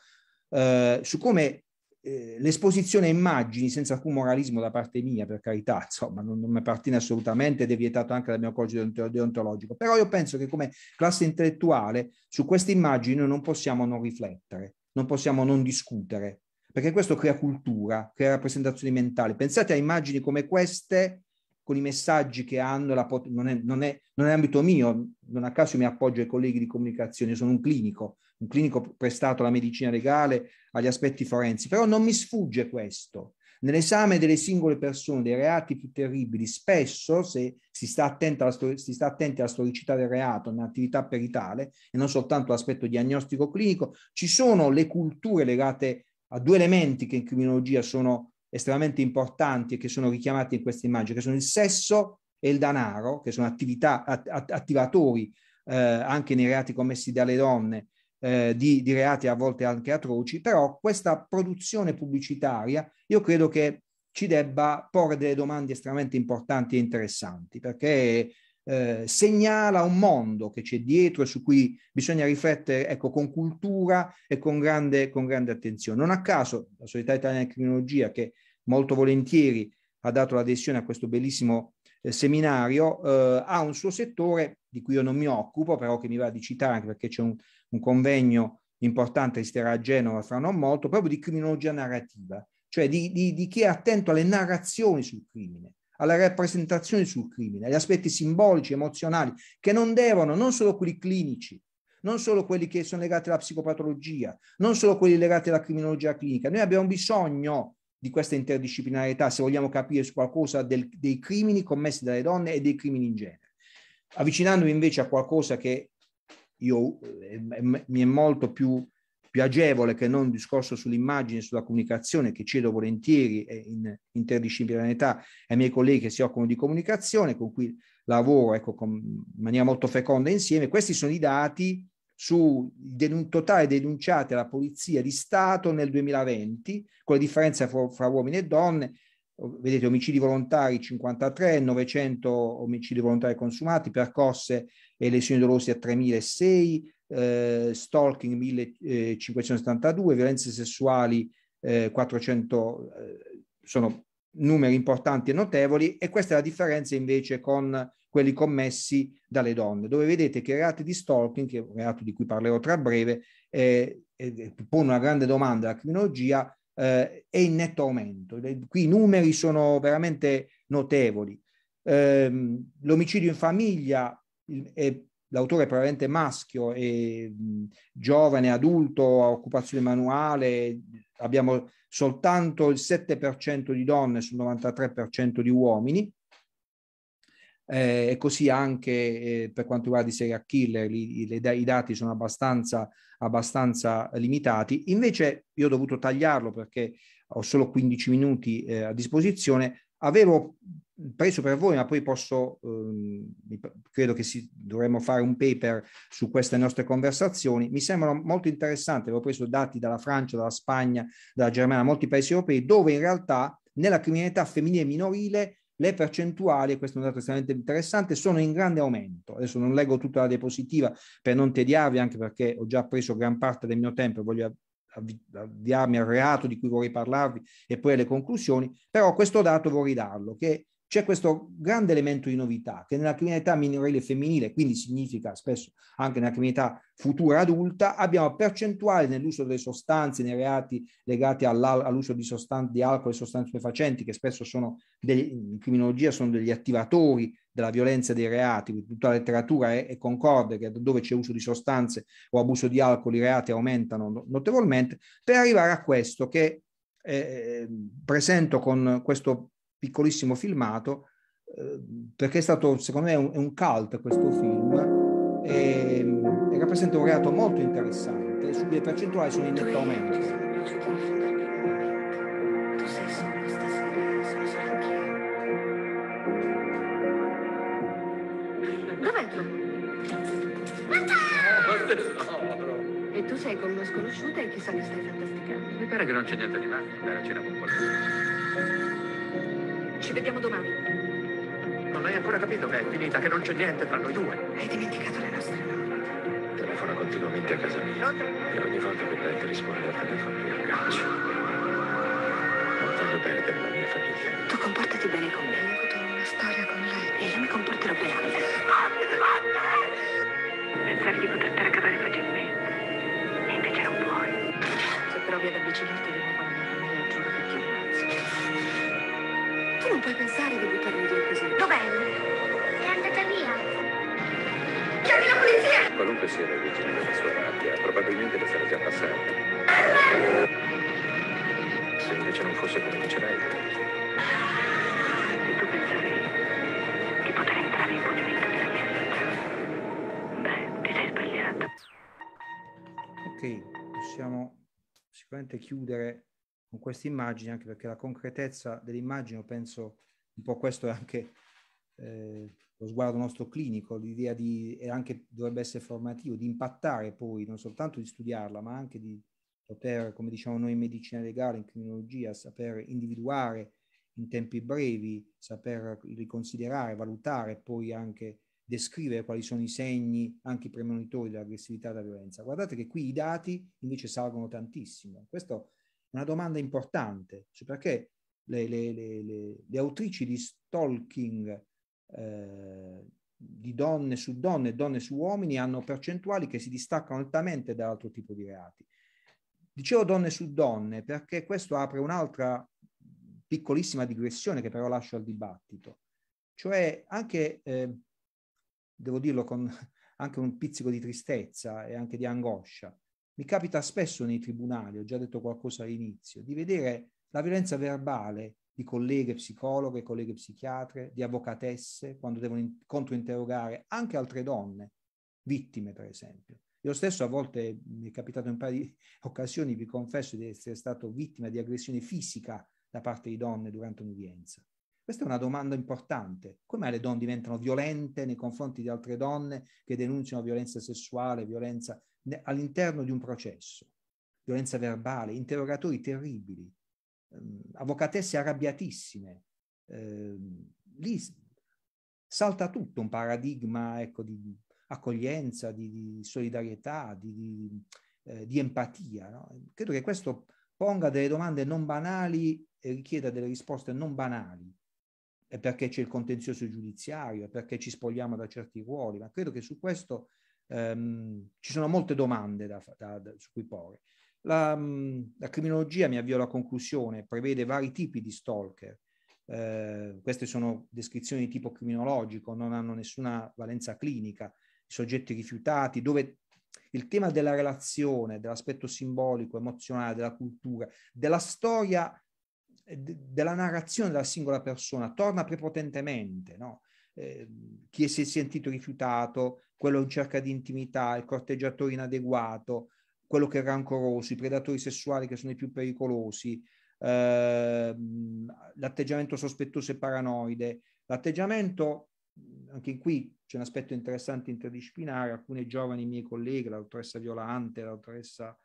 eh, su come eh, l'esposizione a immagini senza alcun moralismo da parte mia, per carità, insomma, non, non mi appartiene assolutamente, ed è vietato anche dal mio codice deontologico, però io penso che come classe intellettuale su queste immagini noi non possiamo non riflettere, non possiamo non discutere, perché questo crea cultura, crea rappresentazioni mentali. Pensate a immagini come queste con i messaggi che hanno, pot- non, è, non, è, non è ambito mio, non a caso mi appoggio ai colleghi di comunicazione, sono un clinico, un clinico prestato alla medicina legale agli aspetti forensi, però non mi sfugge questo. Nell'esame delle singole persone, dei reati più terribili, spesso, se si sta attenti alla, stor- si sta attenti alla storicità del reato, un'attività peritale, e non soltanto l'aspetto diagnostico clinico, ci sono le culture legate a due elementi che in criminologia sono estremamente importanti e che sono richiamati in questa immagine, che sono il sesso e il danaro, che sono attività, att- attivatori eh, anche nei reati commessi dalle donne eh, di, di, reati a volte anche atroci, però questa produzione pubblicitaria io credo che ci debba porre delle domande estremamente importanti e interessanti, perché eh, segnala un mondo che c'è dietro e su cui bisogna riflettere ecco, con cultura e con grande, con grande attenzione. Non a caso la Società Italiana di Criminologia, che molto volentieri ha dato l'adesione a questo bellissimo eh, seminario, eh, ha un suo settore di cui io non mi occupo, però che mi va di citare anche perché c'è un, un convegno importante che si terrà a Genova fra non molto, proprio di criminologia narrativa, cioè di, di, di chi è attento alle narrazioni sul crimine, alla rappresentazione sul crimine, agli aspetti simbolici, emozionali, che non devono, non solo quelli clinici, non solo quelli che sono legati alla psicopatologia, non solo quelli legati alla criminologia clinica. Noi abbiamo bisogno di questa interdisciplinarietà se vogliamo capire su qualcosa del, dei crimini commessi dalle donne e dei crimini in genere. Avvicinandomi invece a qualcosa che io, eh, mi è molto più, più, agevole che non un discorso sull'immagine, sulla comunicazione, che cedo volentieri eh, in interdisciplinarietà ai miei colleghi che si occupano di comunicazione, con cui lavoro ecco, con, in maniera molto feconda insieme. Questi sono i dati sul denun- totale denunciati alla Polizia di Stato nel 2020, con le differenze fra, fra uomini e donne, vedete omicidi volontari 53, 900 omicidi volontari consumati, percosse e lesioni dolorose a 3006, eh, stalking 1572, violenze sessuali eh, 400, eh, sono numeri importanti e notevoli e questa è la differenza invece con quelli commessi dalle donne, dove vedete che i reati di stalking, che è un reato di cui parlerò tra breve, eh, eh, eh, pone una grande domanda alla criminologia, eh, è in netto aumento. Qui i numeri sono veramente notevoli. Eh, l'omicidio in famiglia, è, l'autore è probabilmente maschio, è giovane, adulto, a occupazione manuale, abbiamo soltanto il 7% di donne sul 93% di uomini. Eh, e così anche eh, per quanto riguarda i serial killer, li, li, i dati sono abbastanza abbastanza limitati. Invece io ho dovuto tagliarlo perché ho solo 15 minuti eh, a disposizione. Avevo preso per voi, ma poi posso, ehm, credo che si, dovremmo fare un paper su queste nostre conversazioni. Mi sembrano molto interessanti, avevo preso dati dalla Francia, dalla Spagna, dalla Germania, da molti paesi europei, dove in realtà nella criminalità femminile e minorile le percentuali, questo è un dato estremamente interessante, sono in grande aumento. Adesso non leggo tutta la diapositiva per non tediarvi, anche perché ho già preso gran parte del mio tempo e voglio avviarmi al reato di cui vorrei parlarvi e poi alle conclusioni, però questo dato vorrei darlo, che c'è questo grande elemento di novità che nella criminalità minorile e femminile, quindi significa spesso anche nella criminalità futura adulta, abbiamo percentuali nell'uso delle sostanze, nei reati legati all'uso di, sostanze, di alcol e sostanze stupefacenti, che spesso sono degli, in criminologia sono degli attivatori della violenza dei reati, tutta la letteratura è, è concorde che dove c'è uso di sostanze o abuso di alcol i reati aumentano notevolmente, per arrivare a questo che eh, ehm, presento con questo piccolissimo filmato, eh, perché è stato, secondo me, un, un cult questo film e, e, rappresenta un reato molto interessante, su le percentuali sono in netto aumento. E tu sei con una sconosciuta e chissà che stai fantasticando. Mi pare che non c'è niente di male andare a cena con qualcuno. Ci vediamo domani. Non hai ancora capito che è finita, che non c'è niente tra noi due. Hai dimenticato le nostre note. Telefona continuamente a casa mia. Notte. E ogni volta che lei ti risponde al telefono mi aggancio. Non voglio perdere la mia famiglia. Tu comportati bene con me. Ho avuto una storia con lei e io mi comporterò bene con lei. Pensavi di poterti raccattare facilmente. E invece non puoi. Se provi ad avvicinarti di nuovo non puoi pensare di buttarmi via così. Dov'è? È andata via. Chiami la polizia! Qualunque sia l'origine della sua malattia, probabilmente le sarà già passata. Se invece non fosse come dice lei. E tu pensavi che potrei entrare in cogimento della mia vita? Beh, ti sei sbagliato. Ok, possiamo sicuramente chiudere con queste immagini, anche perché la concretezza dell'immagine, penso un po' questo è anche eh, lo sguardo nostro clinico, l'idea di, e anche dovrebbe essere formativo, di impattare poi, non soltanto di studiarla, ma anche di poter, come diciamo noi in medicina legale, in criminologia, saper individuare in tempi brevi, saper riconsiderare, valutare, poi anche descrivere quali sono i segni, anche i premonitori dell'aggressività e della violenza. Guardate che qui i dati invece salgono tantissimo. Questo una domanda importante, cioè perché le, le, le, le, autrici di stalking eh, di donne su donne e donne su uomini hanno percentuali che si distaccano altamente da altro tipo di reati. Dicevo donne su donne perché questo apre un'altra piccolissima digressione che però lascio al dibattito, cioè anche, eh, devo dirlo con anche un pizzico di tristezza e anche di angoscia, mi capita spesso nei tribunali, ho già detto qualcosa all'inizio, di vedere la violenza verbale di colleghe psicologhe, colleghe psichiatre, di avvocatesse, quando devono in- controinterrogare anche altre donne, vittime per esempio. Io stesso a volte mi è capitato in un paio di occasioni, vi confesso, di essere stato vittima di aggressione fisica da parte di donne durante un'udienza. Questa è una domanda importante. Come le donne diventano violente nei confronti di altre donne che denunciano violenza sessuale, violenza all'interno di un processo, violenza verbale, interrogatori terribili, ehm, avvocatesse arrabbiatissime. Ehm, lì salta tutto un paradigma ecco, di accoglienza, di, di solidarietà, di, di, eh, di empatia. No? Credo che questo ponga delle domande non banali e richieda delle risposte non banali. È perché c'è il contenzioso giudiziario, è perché ci spogliamo da certi ruoli, ma credo che su questo ehm, ci sono molte domande da, da, da, su cui porre. La, mhmm, la, criminologia, mi avvio alla conclusione, prevede vari tipi di stalker. Eh, queste sono descrizioni di tipo criminologico, non hanno nessuna valenza clinica, soggetti rifiutati, dove il tema della relazione, dell'aspetto simbolico, emozionale, della cultura, della storia, eh, de, della narrazione della singola persona torna prepotentemente, no? eh, chi si è sentito rifiutato, quello in cerca di intimità, il corteggiatore inadeguato, quello che è rancoroso, i predatori sessuali che sono i più pericolosi, ehm, l'atteggiamento sospettoso e paranoide. L'atteggiamento, anche qui c'è un aspetto interessante interdisciplinare, alcune giovani mie colleghe, la dottoressa Violante, la dottoressa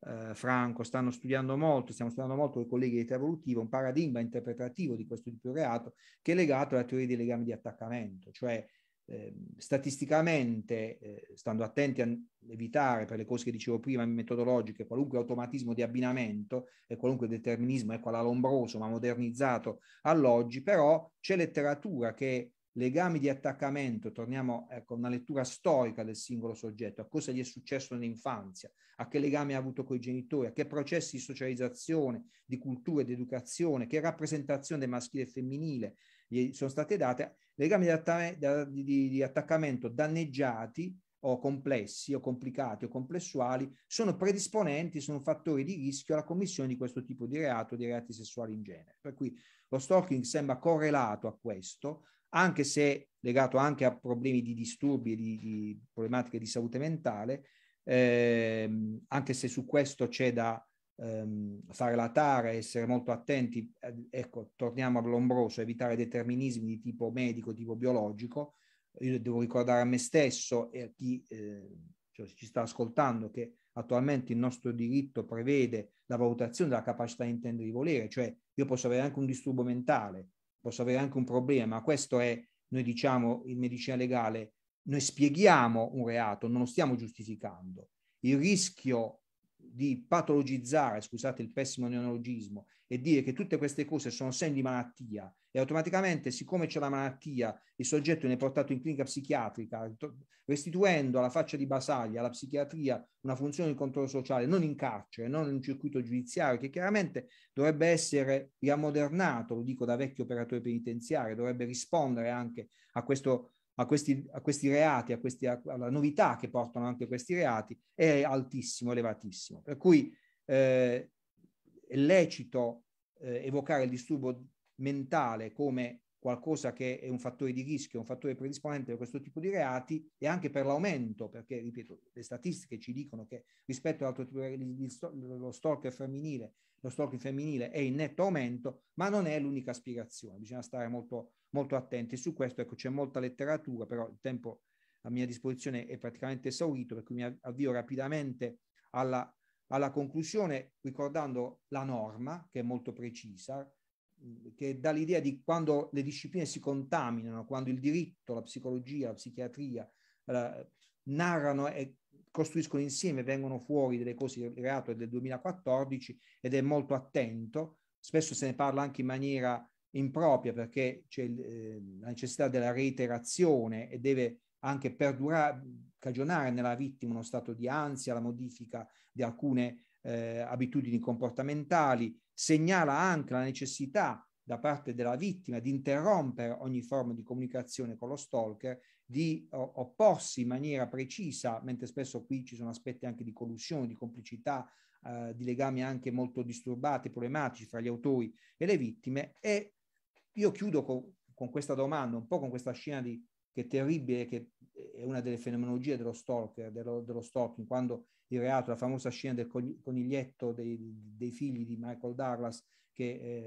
eh, Franco, stanno studiando molto, stiamo studiando molto con i colleghi di età evolutiva, un paradigma interpretativo di questo tipo di reato che è legato alla teoria dei legami di attaccamento, cioè eh, statisticamente, eh, stando attenti a evitare per le cose che dicevo prima metodologiche, qualunque automatismo di abbinamento e qualunque determinismo, ecco l'alombroso ma modernizzato all'oggi, però c'è letteratura che legami di attaccamento, torniamo ecco, a una lettura storica del singolo soggetto, a cosa gli è successo nell'infanzia, a che legami ha avuto coi genitori, a che processi di socializzazione, di cultura ed educazione, che rappresentazione maschile e femminile gli sono state date, legami di, atta- di, di attaccamento danneggiati o complessi o complicati o complessuali sono predisponenti, sono fattori di rischio alla commissione di questo tipo di reato, di reati sessuali in genere. Per cui lo stalking sembra correlato a questo, anche se legato anche a problemi di disturbi e di, di problematiche di salute mentale, ehm, anche se su questo c'è da ehm, fare la tara, essere molto attenti, eh, ecco, torniamo all'ombroso, evitare determinismi di tipo medico, tipo biologico. Io devo ricordare a me stesso e a chi eh, cioè, ci sta ascoltando che attualmente il nostro diritto prevede la valutazione della capacità di intendere di volere, cioè io posso avere anche un disturbo mentale, posso avere anche un problema, questo è, noi diciamo in medicina legale, noi spieghiamo un reato, non lo stiamo giustificando. Il rischio di patologizzare, scusate il pessimo neonologismo, e dire che tutte queste cose sono segni di malattia e automaticamente, siccome c'è la malattia, il soggetto viene portato in clinica psichiatrica, restituendo alla faccia di Basaglia, alla psichiatria, una funzione di controllo sociale, non in carcere, non in un circuito giudiziario, che chiaramente dovrebbe essere riammodernato, lo dico da vecchio operatore penitenziario, dovrebbe rispondere anche a questo a questi, a questi reati, a questi, a, alla novità che portano anche questi reati, è altissimo, elevatissimo. Per cui eh, è lecito eh, evocare il disturbo mentale come qualcosa che è un fattore di rischio, un fattore predisponente per questo tipo di reati e anche per l'aumento, perché, ripeto, le statistiche ci dicono che rispetto all'altro tipo di lo stalker femminile, lo stalking femminile è in netto aumento, ma non è l'unica spiegazione, bisogna stare molto, molto attenti. Su questo ecco, c'è molta letteratura, però il tempo a mia disposizione è praticamente esaurito, per cui mi avvio rapidamente alla, alla conclusione ricordando la norma, che è molto precisa, che dà l'idea di quando le discipline si contaminano, quando il diritto, la psicologia, la psichiatria eh, narrano e costruiscono insieme, vengono fuori delle cose, il reato del 2014 ed è molto attento, spesso se ne parla anche in maniera impropria perché c'è eh, la necessità della reiterazione e deve anche perdurare, cagionare nella vittima uno stato di ansia, la modifica di alcune eh, abitudini comportamentali, segnala anche la necessità da parte della vittima di interrompere ogni forma di comunicazione con lo stalker, di opporsi in maniera precisa, mentre spesso qui ci sono aspetti anche di collusione, di complicità, eh, di legami anche molto disturbati, problematici fra gli autori e le vittime. E io chiudo con, con questa domanda, un po' con questa scena di, che è terribile, che è una delle fenomenologie dello stalker, dello, dello stalking, quando il reato, la famosa scena del coniglietto dei, dei figli di Michael Douglas, che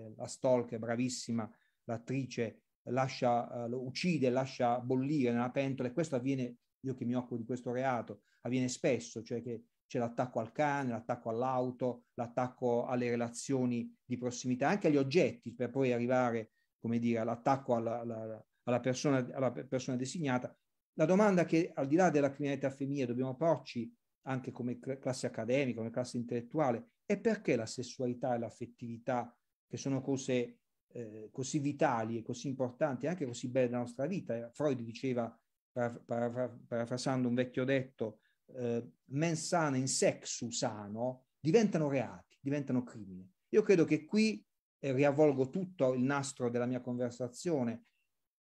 eh, la stalker, bravissima, l'attrice, lascia, eh, lo uccide, lascia bollire nella pentola, e questo avviene, io che mi occupo di questo reato, avviene spesso, cioè che c'è l'attacco al cane, l'attacco all'auto, l'attacco alle relazioni di prossimità, anche agli oggetti, per poi arrivare, come dire, all'attacco alla, alla, alla, persona, alla persona designata, la domanda che al di là della criminalità femminile dobbiamo porci anche come classe accademica, come classe intellettuale, è perché la sessualità e l'affettività, che sono cose eh, così vitali e così importanti, anche così belle della nostra vita, eh, Freud diceva, parafrasando un vecchio detto, eh, mens sana in sexu sano, diventano reati, diventano crimini. Io credo che qui eh, riavvolgo tutto il nastro della mia conversazione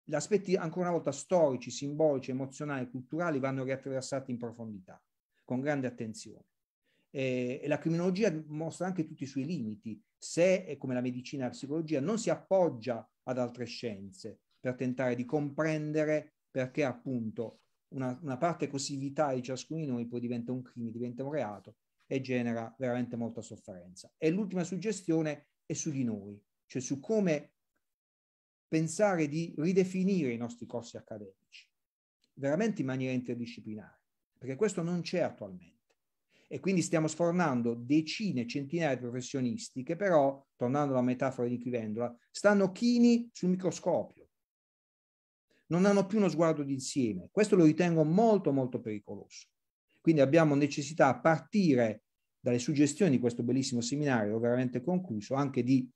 gli aspetti ancora una volta storici, simbolici, emozionali, culturali vanno riattraversati in profondità, con grande attenzione. E, e la criminologia mostra anche tutti i suoi limiti, se, come la medicina e la psicologia, non si appoggia ad altre scienze per tentare di comprendere perché appunto una, una parte così vitale di ciascuno di noi poi diventa un crimine, diventa un reato e genera veramente molta sofferenza. E l'ultima suggestione è su di noi, cioè su come pensare di ridefinire i nostri corsi accademici, veramente in maniera interdisciplinare, perché questo non c'è attualmente. E quindi stiamo sfornando decine, centinaia di professionisti che però, tornando alla metafora di Chivendola, stanno chini sul microscopio. Non hanno più uno sguardo d'insieme. Questo lo ritengo molto, molto pericoloso. Quindi abbiamo necessità, a partire dalle suggestioni di questo bellissimo seminario, veramente concluso, anche di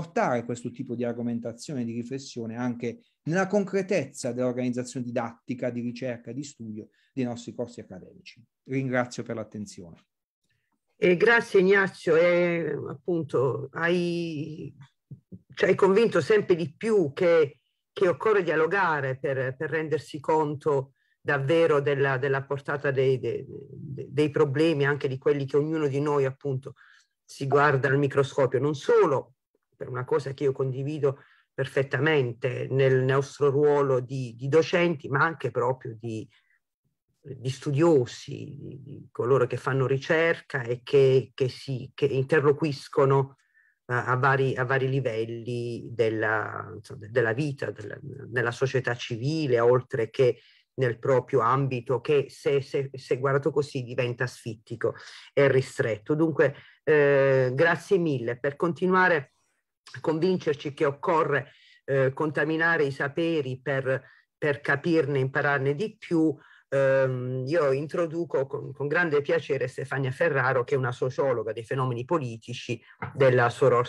portare questo tipo di argomentazione, di riflessione anche nella concretezza dell'organizzazione didattica, di ricerca e di studio dei nostri corsi accademici. Ringrazio per l'attenzione. Eh, grazie Ignazio, eh, appunto hai, cioè, hai, convinto sempre di più che, che occorre dialogare per, per, rendersi conto davvero della, della portata dei, dei, dei problemi, anche di quelli che ognuno di noi appunto si guarda al microscopio, non solo per una cosa che io condivido perfettamente nel nostro ruolo di, di docenti, ma anche proprio di, di studiosi, di, di, coloro che fanno ricerca e che, che, si, che interloquiscono uh, a, vari, a, vari, livelli della, insomma, della vita, della, nella società civile, oltre che nel proprio ambito che se, se, se guardato così diventa sfittico e ristretto. Dunque eh, grazie mille per continuare convincerci che occorre eh, contaminare i saperi per, per capirne, impararne di più, ehm, io introduco con, con, grande piacere Stefania Ferraro, che è una sociologa dei fenomeni politici della Sor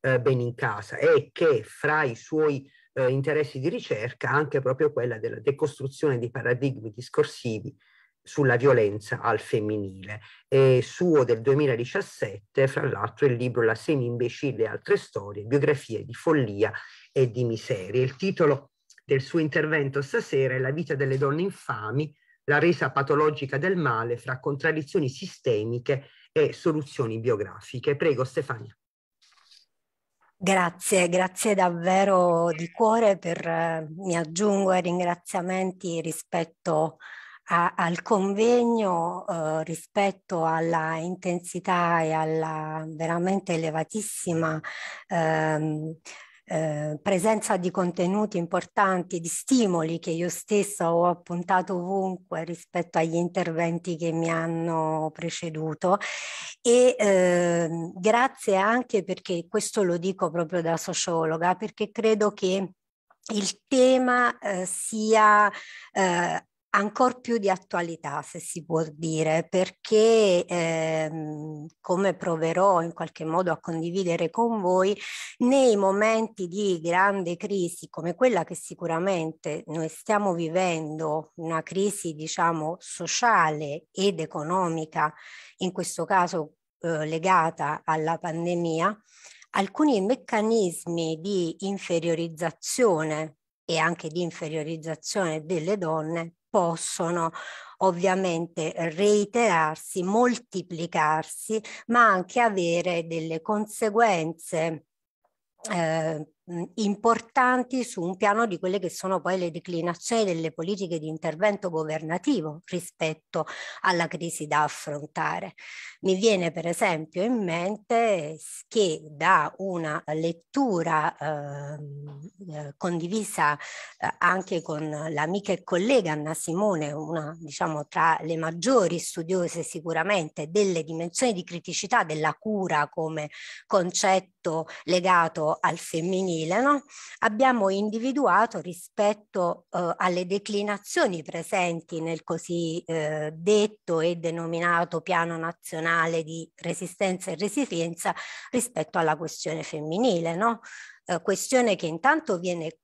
eh, Benincasa e che fra i suoi eh, interessi di ricerca anche proprio quella della decostruzione di paradigmi discorsivi sulla violenza al femminile. È suo del 2017, fra l'altro, il libro La semi imbecille e altre storie, biografie di follia e di miseria. Il titolo del suo intervento stasera è La vita delle donne infami, la resa patologica del male fra contraddizioni sistemiche e soluzioni biografiche. Prego Stefania. Grazie, grazie davvero di cuore per, eh, mi aggiungo ai eh, ringraziamenti rispetto a a, al convegno eh, rispetto alla intensità e alla veramente elevatissima ehm, eh, presenza di contenuti importanti, di stimoli che io stessa ho appuntato ovunque rispetto agli interventi che mi hanno preceduto e eh, grazie anche perché questo lo dico proprio da sociologa perché credo che il tema eh, sia eh, ancora più di attualità, se si può dire, perché ehm, come proverò in qualche modo a condividere con voi, nei momenti di grande crisi come quella che sicuramente noi stiamo vivendo, una crisi diciamo sociale ed economica, in questo caso eh, legata alla pandemia, alcuni meccanismi di inferiorizzazione e anche di inferiorizzazione delle donne possono ovviamente reiterarsi, moltiplicarsi, ma anche avere delle conseguenze eh, importanti su un piano di quelle che sono poi le declinazioni delle politiche di intervento governativo rispetto alla crisi da affrontare. Mi viene per esempio in mente che da una lettura ehm, eh, condivisa eh, anche con l'amica e collega Anna Simone, una diciamo tra le maggiori studiose sicuramente delle dimensioni di criticità della cura come concetto legato al femminismo, femminile, no? abbiamo individuato rispetto eh, alle declinazioni presenti nel così eh, detto e denominato piano nazionale di resistenza e resilienza rispetto alla questione femminile, no? eh, questione che intanto viene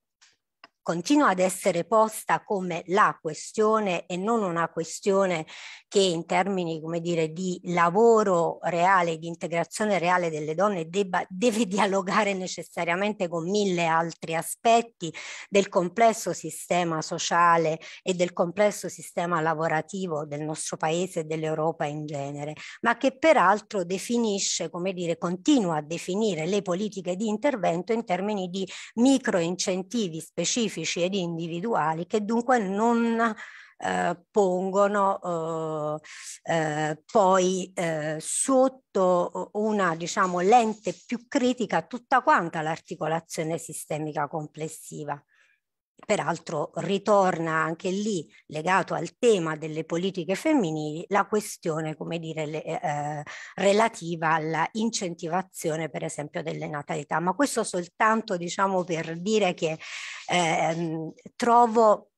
continua ad essere posta come la questione e non una questione che in termini come dire, di lavoro reale, di integrazione reale delle donne debba, deve dialogare necessariamente con mille altri aspetti del complesso sistema sociale e del complesso sistema lavorativo del nostro paese e dell'Europa in genere, ma che peraltro definisce, come dire, continua a definire le politiche di intervento in termini di micro incentivi specifici specifici ed individuali che dunque non eh, pongono eh, eh poi eh, sotto una diciamo, lente più critica tutta quanta l'articolazione sistemica complessiva. Peraltro ritorna anche lì, legato al tema delle politiche femminili, la questione come dire, le, eh, eh, relativa alla incentivazione per esempio delle natalità, ma questo soltanto diciamo, per dire che ehm, trovo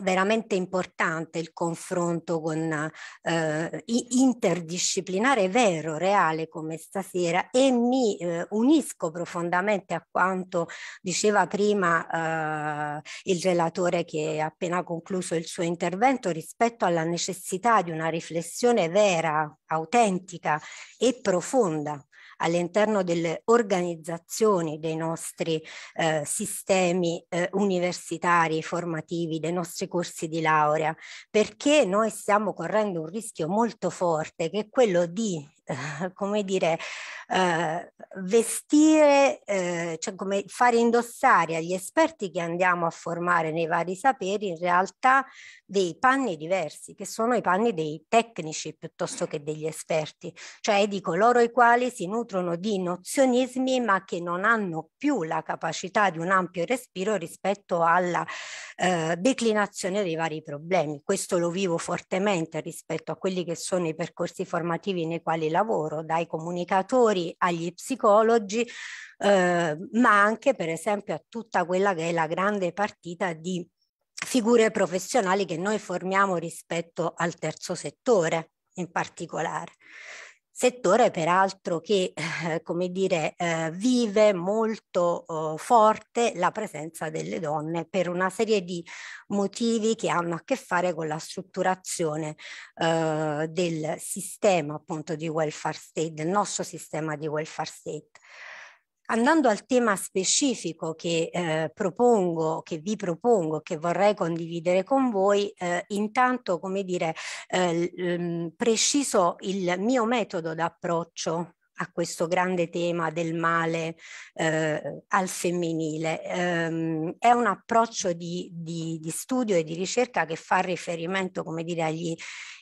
veramente importante il confronto con, eh, interdisciplinare vero, reale come stasera e mi eh, unisco profondamente a quanto diceva prima eh, il relatore che ha appena concluso il suo intervento rispetto alla necessità di una riflessione vera, autentica e profonda all'interno delle organizzazioni dei nostri eh, sistemi eh, universitari formativi, dei nostri corsi di laurea, perché noi stiamo correndo un rischio molto forte che è quello di come dire, eh, vestire, eh, cioè come fare indossare agli esperti che andiamo a formare nei vari saperi in realtà dei panni diversi, che sono i panni dei tecnici piuttosto che degli esperti, cioè di coloro i quali si nutrono di nozionismi ma che non hanno più la capacità di un ampio respiro rispetto alla eh, declinazione dei vari problemi. Questo lo vivo fortemente rispetto a quelli che sono i percorsi formativi nei quali lavoro, dai comunicatori agli psicologi, eh, ma anche per esempio a tutta quella che è la grande partita di figure professionali che noi formiamo rispetto al terzo settore in particolare. Settore peraltro che, eh, come dire, eh, vive molto oh, forte la presenza delle donne per una serie di motivi che hanno a che fare con la strutturazione eh, del sistema appunto di welfare state, del nostro sistema di welfare state. Andando al tema specifico che eh, propongo, che vi propongo, che vorrei condividere con voi, eh, intanto, come dire, eh, ehm, preciso il mio metodo d'approccio a questo grande tema del male eh, al femminile. Ehm, è un approccio di, di, di, studio e di ricerca che fa riferimento, come dire, agli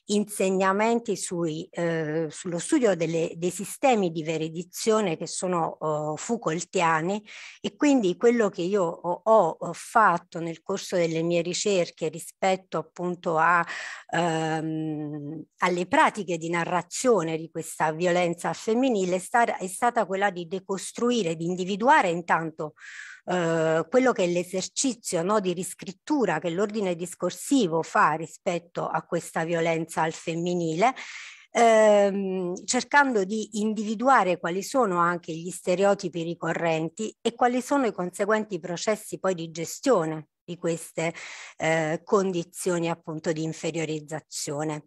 insegnamenti sui, eh, sullo studio delle, dei sistemi di veredizione che sono oh, Foucaultiani e quindi quello che io ho, ho, fatto nel corso delle mie ricerche rispetto appunto a, ehm, alle pratiche di narrazione di questa violenza femminile è stata quella di decostruire, di individuare intanto eh, quello che è l'esercizio no, di riscrittura che l'ordine discorsivo fa rispetto a questa violenza al femminile, ehm, cercando di individuare quali sono anche gli stereotipi ricorrenti e quali sono i conseguenti processi poi di gestione di queste eh, condizioni appunto di inferiorizzazione.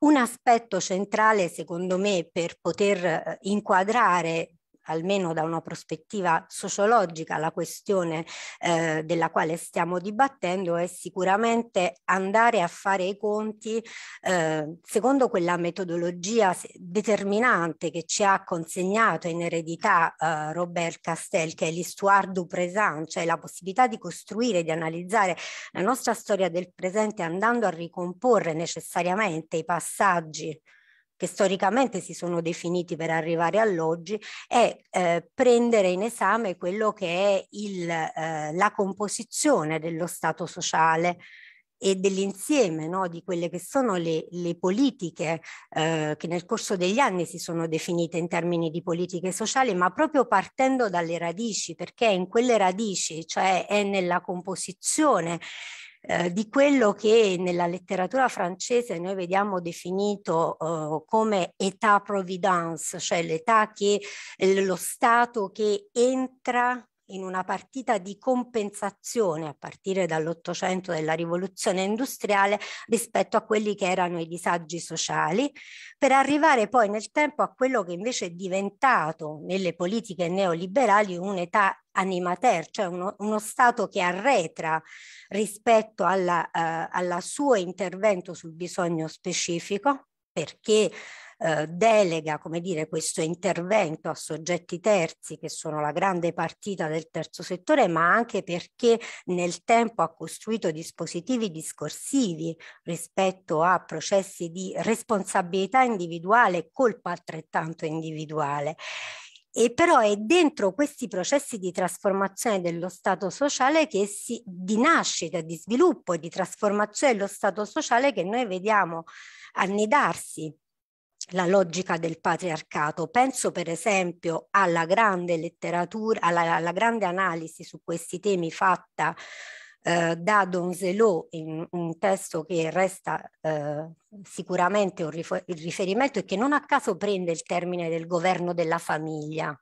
Un aspetto centrale secondo me per poter eh, inquadrare almeno da una prospettiva sociologica, la questione eh, della quale stiamo dibattendo è sicuramente andare a fare i conti eh, secondo quella metodologia determinante che ci ha consegnato in eredità eh, Robert Castel, che è l'histoire du présent, cioè la possibilità di costruire, di analizzare la nostra storia del presente andando a ricomporre necessariamente i passaggi che storicamente si sono definiti per arrivare all'oggi, è eh, prendere in esame quello che è il, eh, la composizione dello Stato sociale e dell'insieme no, di quelle che sono le, le politiche eh, che nel corso degli anni si sono definite in termini di politiche sociali, ma proprio partendo dalle radici, perché è in quelle radici, cioè è nella composizione eh, di quello che nella letteratura francese noi vediamo definito eh, come età providence, cioè l'età che eh, lo Stato che entra in una partita di compensazione a partire dall'Ottocento della rivoluzione industriale rispetto a quelli che erano i disagi sociali, per arrivare poi nel tempo a quello che invece è diventato nelle politiche neoliberali un'età animater, cioè uno, uno, Stato che arretra rispetto al eh, suo intervento sul bisogno specifico, perché eh, delega, come dire, questo intervento a soggetti terzi che sono la grande partita del terzo settore, ma anche perché nel tempo ha costruito dispositivi discorsivi rispetto a processi di responsabilità individuale e colpa altrettanto individuale. E però è dentro questi processi di trasformazione dello Stato sociale che si, di nascita, di sviluppo e di trasformazione dello Stato sociale che noi vediamo annidarsi la logica del patriarcato. Penso per esempio alla grande letteratura, alla, alla grande analisi su questi temi fatta eh, da Donzelot in un testo che resta eh, sicuramente un riferimento e che non a caso prende il termine del governo della famiglia,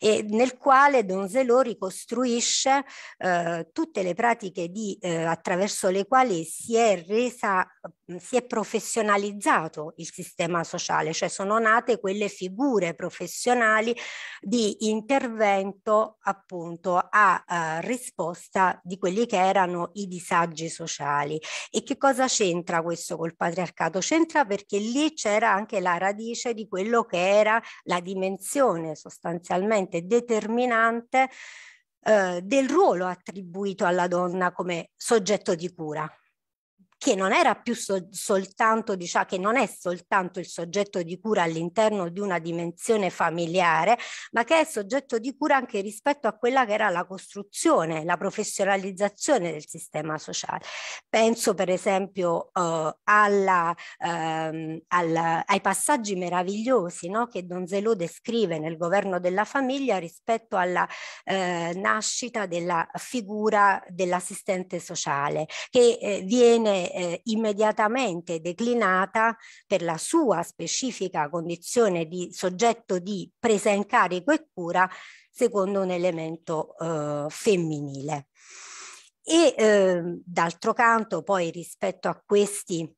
e nel quale Don Zelò ricostruisce eh, tutte le pratiche di, eh, attraverso le quali si è, resa, mm, si è professionalizzato il sistema sociale, cioè sono nate quelle figure professionali di intervento appunto a, a risposta di quelli che erano i disagi sociali. E che cosa c'entra questo col padre? patriarcato c'entra perché lì c'era anche la radice di quello che era la dimensione sostanzialmente determinante eh, del ruolo attribuito alla donna come soggetto di cura che non era più so- soltanto, diciamo, che non è soltanto il soggetto di cura all'interno di una dimensione familiare, ma che è soggetto di cura anche rispetto a quella che era la costruzione, la professionalizzazione del sistema sociale. Penso per esempio eh, alla, ehm, alla, ai passaggi meravigliosi no? che Donzelò descrive nel governo della famiglia rispetto alla eh, nascita della figura dell'assistente sociale che eh, viene eh, immediatamente declinata per la sua specifica condizione di soggetto di presa in carico e cura secondo un elemento eh, femminile. E eh, d'altro canto poi rispetto a questi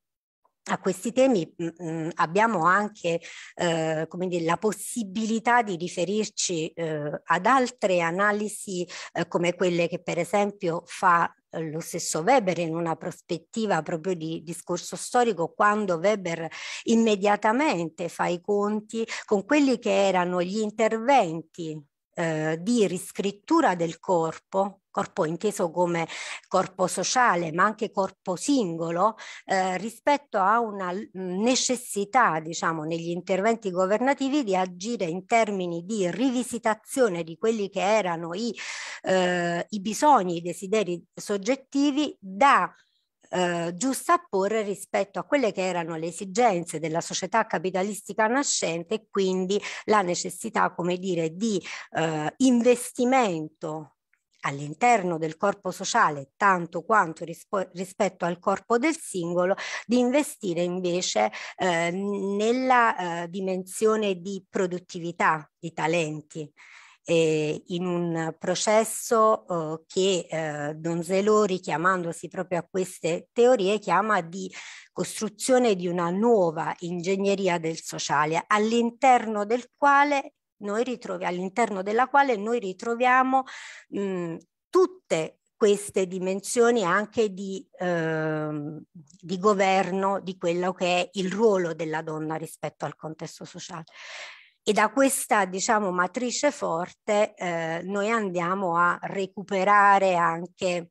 a questi temi mh, mm, mm, abbiamo anche eh, come dire, la possibilità di riferirci eh, ad altre analisi eh, come quelle che per esempio fa eh, lo stesso Weber in una prospettiva proprio di discorso storico quando Weber immediatamente fa i conti con quelli che erano gli interventi eh, di riscrittura del corpo corpo inteso come corpo sociale, ma anche corpo singolo, eh, rispetto a una necessità, diciamo, negli interventi governativi di agire in termini di rivisitazione di quelli che erano i, eh, i bisogni, i desideri soggettivi da eh, giustapporre rispetto a quelle che erano le esigenze della società capitalistica nascente e quindi la necessità, come dire, di eh, investimento all'interno del corpo sociale tanto quanto rispo- rispetto al corpo del singolo, di investire invece eh, nella eh, dimensione di produttività, di talenti. Eh, in un processo eh, che eh, Don Zelò, richiamandosi proprio a queste teorie, chiama di costruzione di una nuova ingegneria del sociale, all'interno del quale all'interno della quale noi ritroviamo mh, mhmm, tutte queste dimensioni anche di, eh, di, governo di quello che è il ruolo della donna rispetto al contesto sociale. E da questa diciamo, matrice forte eh, noi andiamo a recuperare anche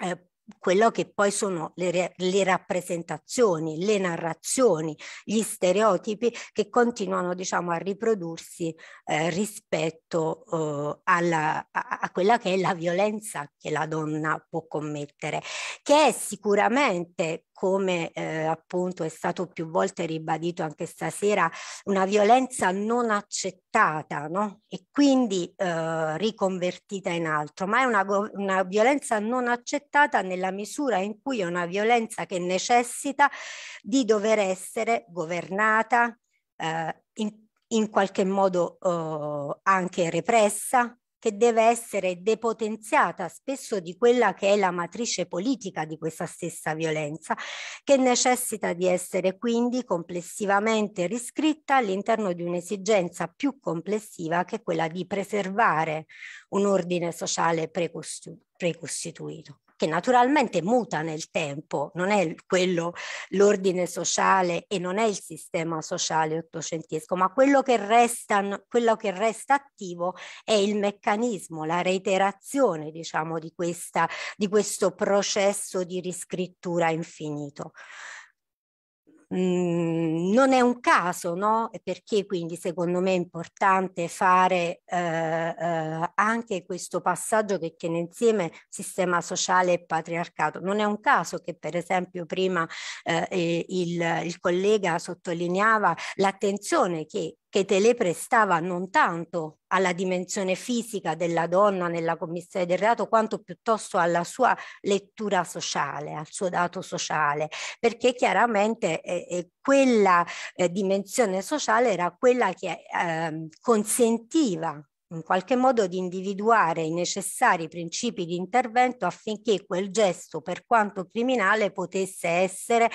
eh, quello che poi sono le, le, rappresentazioni, le narrazioni, gli stereotipi che continuano diciamo, a riprodursi eh, rispetto eh, alla, a, a, quella che è la violenza che la donna può commettere, che è sicuramente come eh, appunto è stato più volte ribadito anche stasera, una violenza non accettata no? e quindi eh, riconvertita in altro, ma è una, una violenza non accettata nella misura in cui è una violenza che necessita di dover essere governata, eh, in, in qualche modo eh, anche repressa, che deve essere depotenziata spesso di quella che è la matrice politica di questa stessa violenza, che necessita di essere quindi complessivamente riscritta all'interno di un'esigenza più complessiva che è quella di preservare un ordine sociale precostituito che naturalmente muta nel tempo, non è quello l'ordine sociale e non è il sistema sociale ottocentesco, ma quello che, resta, quello che resta attivo è il meccanismo, la reiterazione diciamo, di, questa, di questo processo di riscrittura infinito. Mm, non è un caso, no? perché quindi secondo me è importante fare eh, eh, anche questo passaggio che tiene insieme sistema sociale e patriarcato. Non è un caso che per esempio prima eh, il, il collega sottolineava l'attenzione che che Telepre stava non tanto alla dimensione fisica della donna nella commissione del reato quanto piuttosto alla sua lettura sociale, al suo dato sociale, perché chiaramente eh, eh quella eh, dimensione sociale era quella che eh, consentiva in qualche modo di individuare i necessari principi di intervento affinché quel gesto, per quanto criminale, potesse essere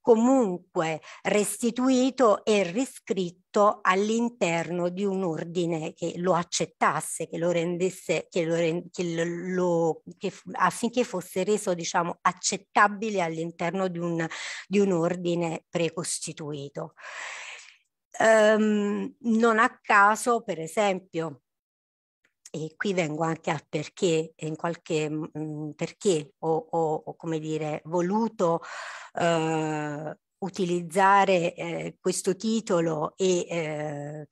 comunque restituito e riscritto all'interno di un ordine che lo accettasse, che lo rendesse, che lo, che lo, che, affinché fosse reso diciamo, accettabile all'interno di un, di un ordine precostituito. Um, non a caso, per esempio, e qui vengo anche al perché, in qualche, mh, mm, mm, perché ho, ho, ho, come dire, voluto eh, utilizzare eh, questo titolo e, eh,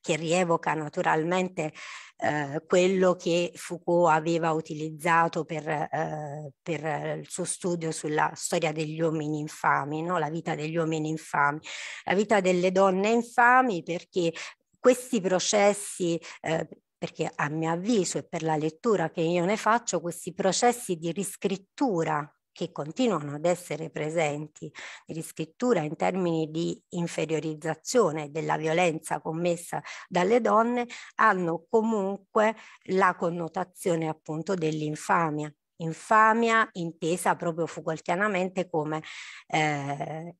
che rievoca naturalmente eh, quello che Foucault aveva utilizzato per, eh, per, il suo studio sulla storia degli uomini infami, no? la vita degli uomini infami, la vita delle donne infami perché questi processi eh, perché a mio avviso e per la lettura che io ne faccio, questi processi di riscrittura che continuano ad essere presenti, di riscrittura in termini di inferiorizzazione della violenza commessa dalle donne, hanno comunque la connotazione appunto dell'infamia. Infamia intesa proprio foucaultianamente come eh,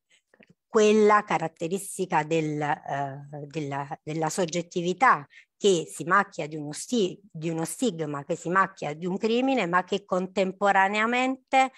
quella caratteristica del, eh, della, della, soggettività che si macchia di uno, sti- di uno stigma, che si macchia di un crimine, ma che contemporaneamente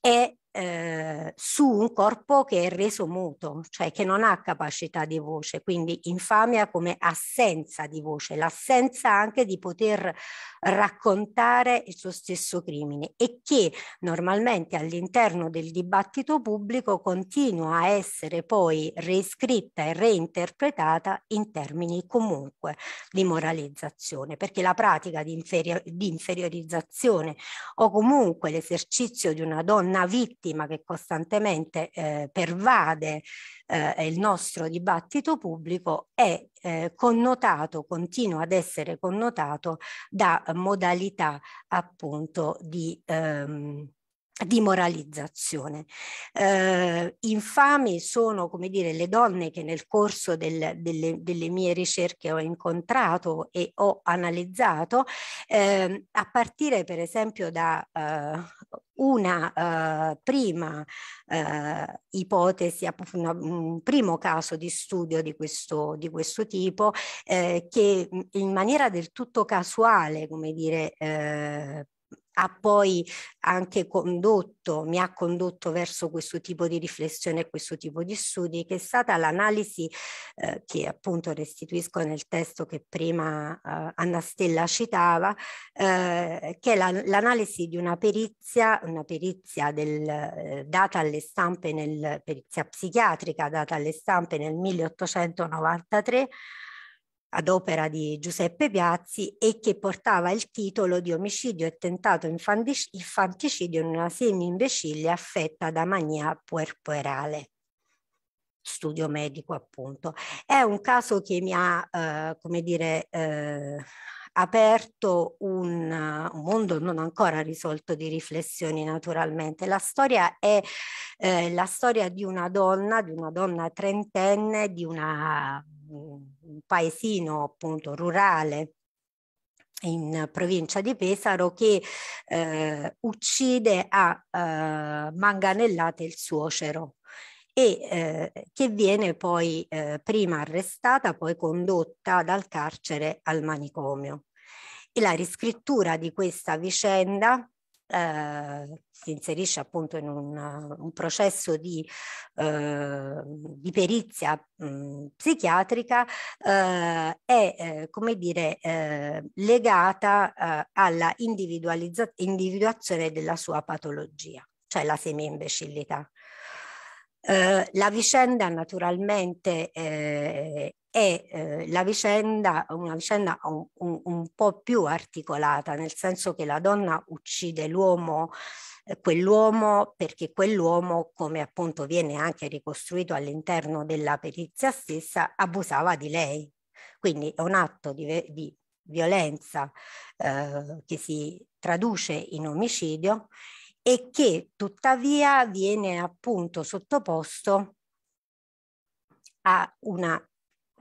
è eh, su un corpo che è reso muto, cioè che non ha capacità di voce, quindi infamia come assenza di voce, l'assenza anche di poter raccontare il suo stesso crimine e che normalmente all'interno del dibattito pubblico continua a essere poi riscritta e reinterpretata in termini comunque di moralizzazione, perché la pratica di, inferi- di inferiorizzazione o comunque l'esercizio di una donna vittima vittima che costantemente eh, pervade eh, il nostro dibattito pubblico è eh, connotato, continua ad essere connotato da modalità appunto di... Ehm, di moralizzazione. Eh, infami sono, come dire, le donne che nel corso del, delle, delle, mie ricerche ho incontrato e ho analizzato, eh, a partire per esempio da eh, una eh, prima eh, ipotesi, un primo caso di studio di questo, di questo tipo, eh, che in maniera del tutto casuale, come dire, eh, ha poi anche condotto, mi ha condotto verso questo tipo di riflessione e questo tipo di studi, che è stata l'analisi eh, che appunto restituisco nel testo che prima eh, Anna Stella citava, eh, che è l'analisi la, di una perizia, una perizia del, eh, data alle stampe nel, perizia psichiatrica data alle stampe nel 1893 ad opera di Giuseppe Piazzi e che portava il titolo di omicidio e tentato infanticidio in una semi imbecille affetta da mania puerperale studio medico appunto. È un caso che mi ha, eh, come dire, eh, aperto un, un, mondo non ancora risolto di riflessioni naturalmente. La storia è eh, la storia di una donna, di una donna trentenne, di una paesino appunto rurale in provincia di Pesaro che eh, uccide a eh, manganellate il suocero e eh, che viene poi eh, prima arrestata, poi condotta dal carcere al manicomio. E la riscrittura di questa vicenda eh, si inserisce appunto in un, un processo di, eh, di perizia mh, mm, psichiatrica eh, è eh, come dire eh, legata eh, alla individuazione della sua patologia, cioè la semi-imbecillità. Eh, la vicenda naturalmente eh, è eh, la vicenda, una vicenda un, un, un, po' più articolata, nel senso che la donna uccide l'uomo, eh, quell'uomo perché quell'uomo, come appunto viene anche ricostruito all'interno della perizia stessa, abusava di lei. Quindi è un atto di, di violenza eh, che si traduce in omicidio e che tuttavia viene appunto sottoposto a una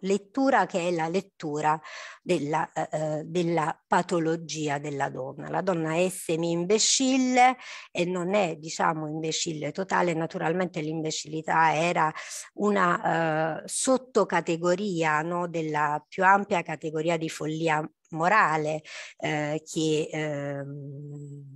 lettura che è la lettura della, eh, eh, della, patologia della donna. La donna è semi-imbecille e non è, diciamo, imbecille totale. Naturalmente l'imbecillità era una eh, sottocategoria no, della più ampia categoria di follia morale eh, che... Ehm,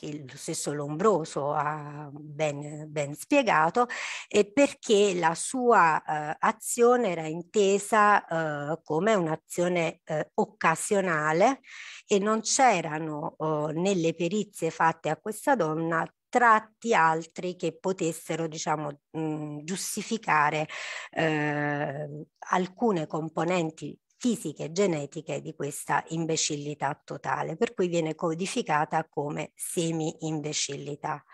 che lo stesso Lombroso ha ben, ben spiegato, e perché la sua eh, azione era intesa eh, come un'azione eh, occasionale e non c'erano oh, nelle perizie fatte a questa donna tratti altri che potessero diciamo, mh, giustificare eh, alcune componenti fisiche, genetiche di questa imbecillità totale, per cui viene codificata come semi-imbecillità.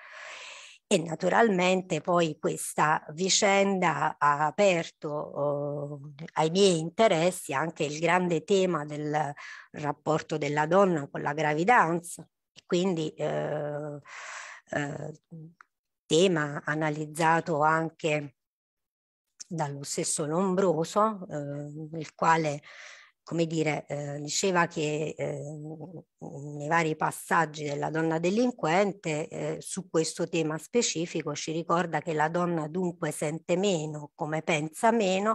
E naturalmente poi questa vicenda ha aperto eh, ai miei interessi anche il grande tema del rapporto della donna con la gravidanza, e quindi eh, eh, tema analizzato anche dallo stesso Lombroso, eh, il quale come dire, eh, diceva che eh, nei vari passaggi della donna delinquente eh, su questo tema specifico ci ricorda che la donna dunque sente meno, come pensa meno,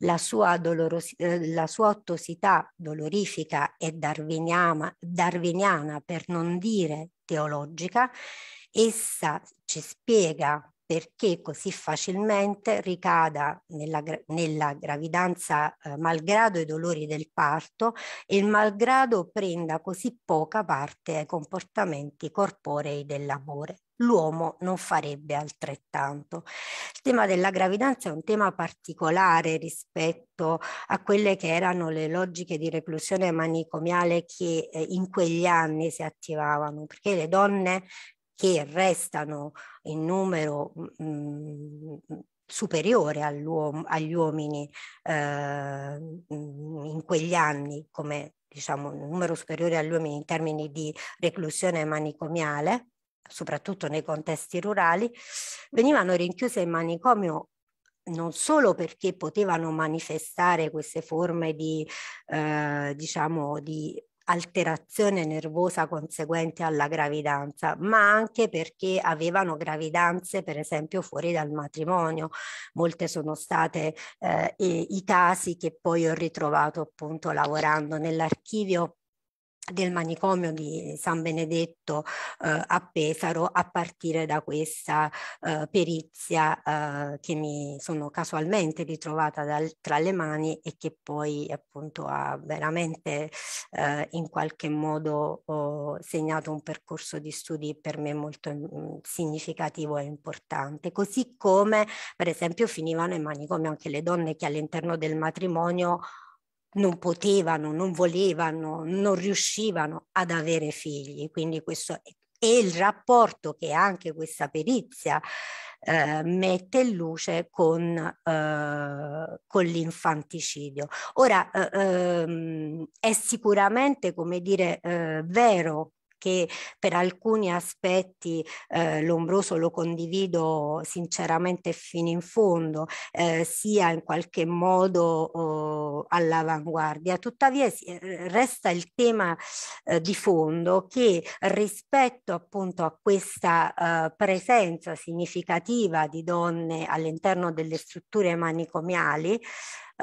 la sua, doloros- eh, la sua ottosità dolorifica e darwiniana per non dire teologica, essa ci spiega perché così facilmente ricada nella, nella gravidanza eh, malgrado i dolori del parto e malgrado prenda così poca parte ai comportamenti corporei dell'amore. L'uomo non farebbe altrettanto. Il tema della gravidanza è un tema particolare rispetto a quelle che erano le logiche di reclusione manicomiale che eh, in quegli anni si attivavano, perché le donne che restano in numero mh, mm, mm, superiore agli uomini eh, mm, in quegli anni, come diciamo un numero superiore agli uomini in termini di reclusione manicomiale, soprattutto nei contesti rurali, venivano rinchiuse in manicomio non solo perché potevano manifestare queste forme di, eh, diciamo, di alterazione nervosa conseguente alla gravidanza, ma anche perché avevano gravidanze per esempio fuori dal matrimonio. Molte sono state eh, i casi che poi ho ritrovato appunto lavorando nell'archivio del manicomio di San Benedetto eh, a Pesaro a partire da questa eh, perizia eh, che mi sono casualmente ritrovata dal, tra le mani e che poi appunto ha veramente eh, in qualche modo segnato un percorso di studi per me molto mh, mm, significativo e importante. Così come per esempio finivano in manicomio anche le donne che all'interno del matrimonio non potevano, non volevano, non riuscivano ad avere figli. Quindi questo è il rapporto che anche questa perizia eh, mette in luce con, eh, con l'infanticidio. Ora, eh, ehm, è sicuramente, come dire, eh, vero che per alcuni aspetti eh, Lombroso lo condivido sinceramente fino in fondo, eh, sia in qualche modo oh, all'avanguardia. Tuttavia eh, resta il tema eh, di fondo che rispetto appunto a questa eh, presenza significativa di donne all'interno delle strutture manicomiali,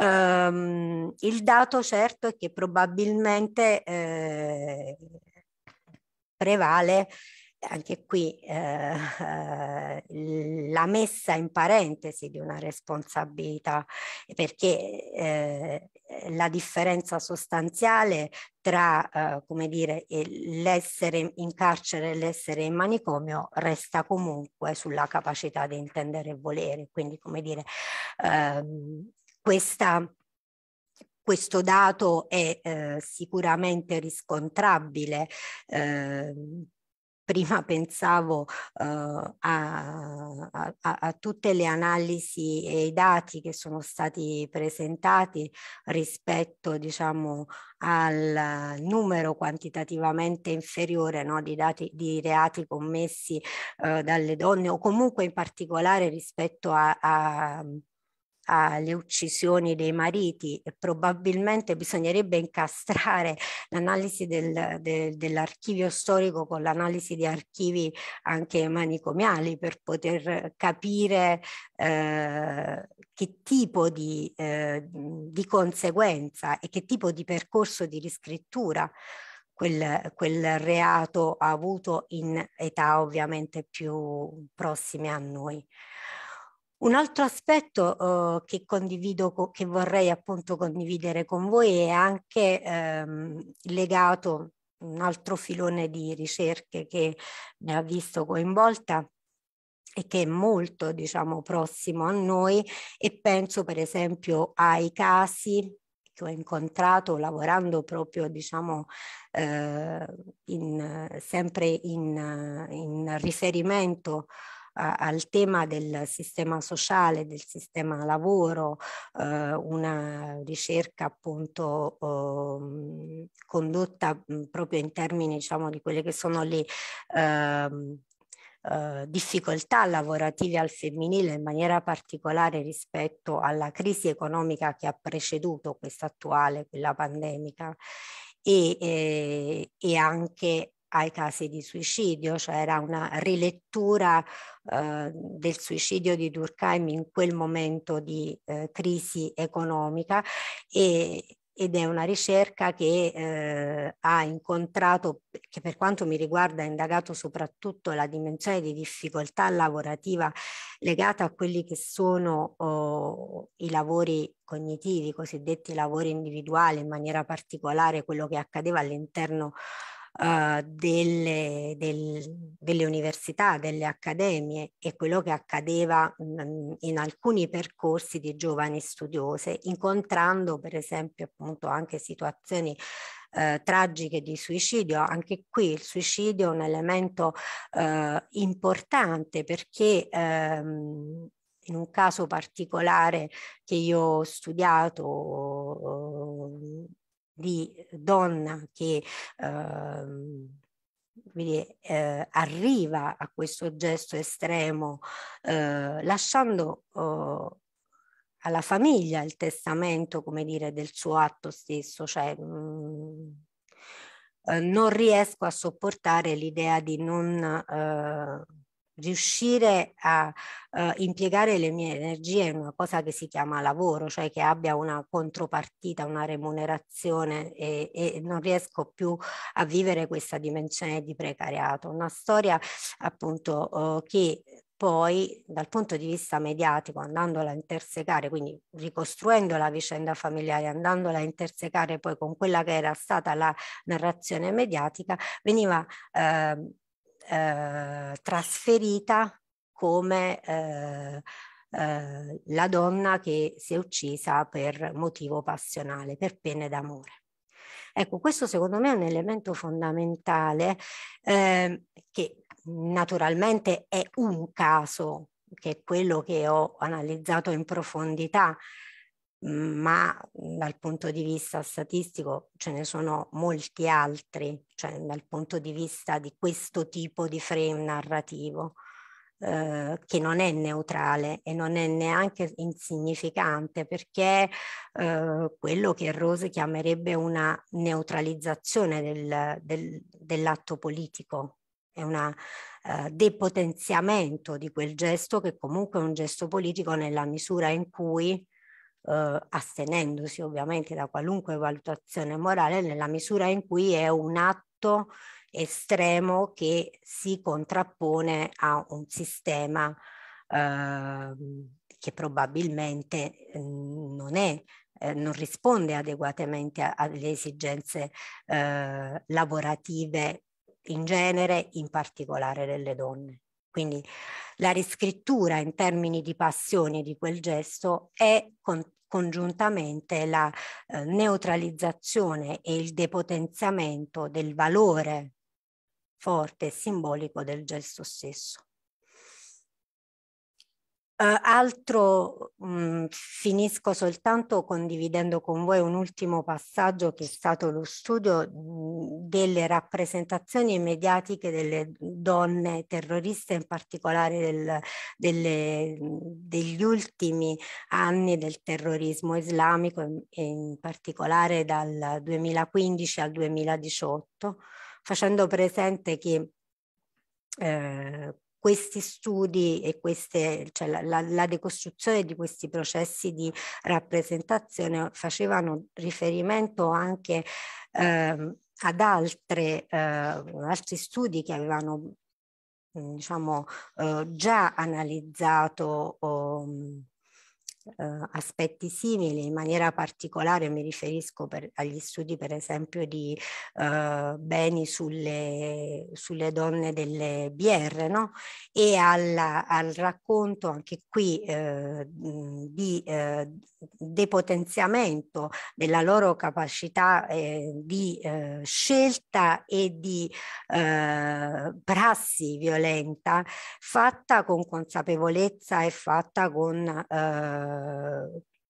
ehm, il dato certo è che probabilmente eh, prevale anche qui eh, la messa in parentesi di una responsabilità perché eh, la differenza sostanziale tra eh, come dire l'essere in carcere e l'essere in manicomio resta comunque sulla capacità di intendere e volere quindi come dire ehm, questa questo dato è eh, sicuramente riscontrabile. Eh, prima pensavo eh, a, a, a, tutte le analisi e i dati che sono stati presentati rispetto diciamo, al numero quantitativamente inferiore no, di, dati, di, reati commessi eh, dalle donne o comunque in particolare rispetto a, a alle uccisioni dei mariti e probabilmente bisognerebbe incastrare l'analisi del, de, dell'archivio storico con l'analisi di archivi anche manicomiali per poter capire eh, che tipo di, eh, di conseguenza e che tipo di percorso di riscrittura Quel, quel, reato ha avuto in età ovviamente più prossime a noi. Un altro aspetto eh, che condivido, che vorrei appunto condividere con voi è anche ehm, legato un altro filone di ricerche che mi ha visto coinvolta e che è molto diciamo prossimo a noi e penso per esempio ai casi che ho incontrato lavorando proprio diciamo eh, in, sempre in, in riferimento al tema del sistema sociale, del sistema lavoro, eh, una ricerca appunto eh, condotta mm, proprio in termini diciamo, di quelle che sono le Uh, difficoltà lavorative al femminile in maniera particolare rispetto alla crisi economica che ha preceduto questa attuale, quella pandemica e, eh, e anche ai casi di suicidio, cioè era una rilettura eh, del suicidio di Durkheim in quel momento di eh, crisi economica e, ed è una ricerca che eh, ha incontrato, che per quanto mi riguarda ha indagato soprattutto la dimensione di difficoltà lavorativa legata a quelli che sono oh, i lavori cognitivi, cosiddetti lavori individuali, in maniera particolare quello che accadeva all'interno uh, delle, del, delle, università, delle accademie e quello che accadeva mh, in alcuni percorsi di giovani studiose, incontrando per esempio appunto anche situazioni eh, tragiche di suicidio, anche qui il suicidio è un elemento eh, importante perché ehm, in un caso particolare che io ho studiato di donna che quindi, ehm, eh, arriva a questo gesto estremo eh, lasciando eh, alla famiglia il testamento, come dire, del suo atto stesso, cioè mh, mm, eh, non riesco a sopportare l'idea di non eh, riuscire a uh, impiegare le mie energie in una cosa che si chiama lavoro, cioè che abbia una contropartita, una remunerazione e, e non riesco più a vivere questa dimensione di precariato. Una storia appunto uh, che poi dal punto di vista mediatico, andandola a intersecare, quindi ricostruendo la vicenda familiare, andandola a intersecare poi con quella che era stata la narrazione mediatica, veniva eh, eh, trasferita come eh, eh, la donna che si è uccisa per motivo passionale, per pene d'amore. Ecco, questo secondo me è un elemento fondamentale eh, che naturalmente è un caso, che è quello che ho analizzato in profondità, Mhmm, ma dal punto di vista statistico ce ne sono molti altri, cioè dal punto di vista di questo tipo di frame narrativo eh, che non è neutrale e non è neanche insignificante perché eh, quello che Rose chiamerebbe una neutralizzazione del, del, dell'atto politico, è un uh, ehm, depotenziamento di quel gesto che comunque è un gesto politico nella misura in cui eh, astenendosi ovviamente da qualunque valutazione morale nella misura in cui è un atto estremo che si contrappone a un sistema eh, che probabilmente mm, non è eh, non risponde adeguatamente alle esigenze eh, lavorative in genere, in particolare delle donne. Quindi la riscrittura in termini di passione di quel gesto è con, congiuntamente la eh, neutralizzazione e il depotenziamento del valore forte e simbolico del gesto stesso. Uh, altro, mh, mhmm, finisco soltanto condividendo con voi un ultimo passaggio che è stato lo studio mh, mhmm, delle rappresentazioni mediatiche delle donne terroriste, in particolare del, delle, degli ultimi anni del terrorismo islamico, in, in particolare dal 2015 al 2018, facendo presente che eh, questi studi e queste, cioè la, la, la, decostruzione di questi processi di rappresentazione facevano riferimento anche eh, ad altre, eh, altri studi che avevano diciamo, eh, già analizzato. Oh, eh, aspetti simili, in maniera particolare mi riferisco per, agli studi per esempio di eh, beni sulle, sulle, donne delle BR no? e alla, al racconto anche qui eh, di depotenziamento della loro capacità ehm, di scelta e di prassi violenta fatta con consapevolezza e fatta con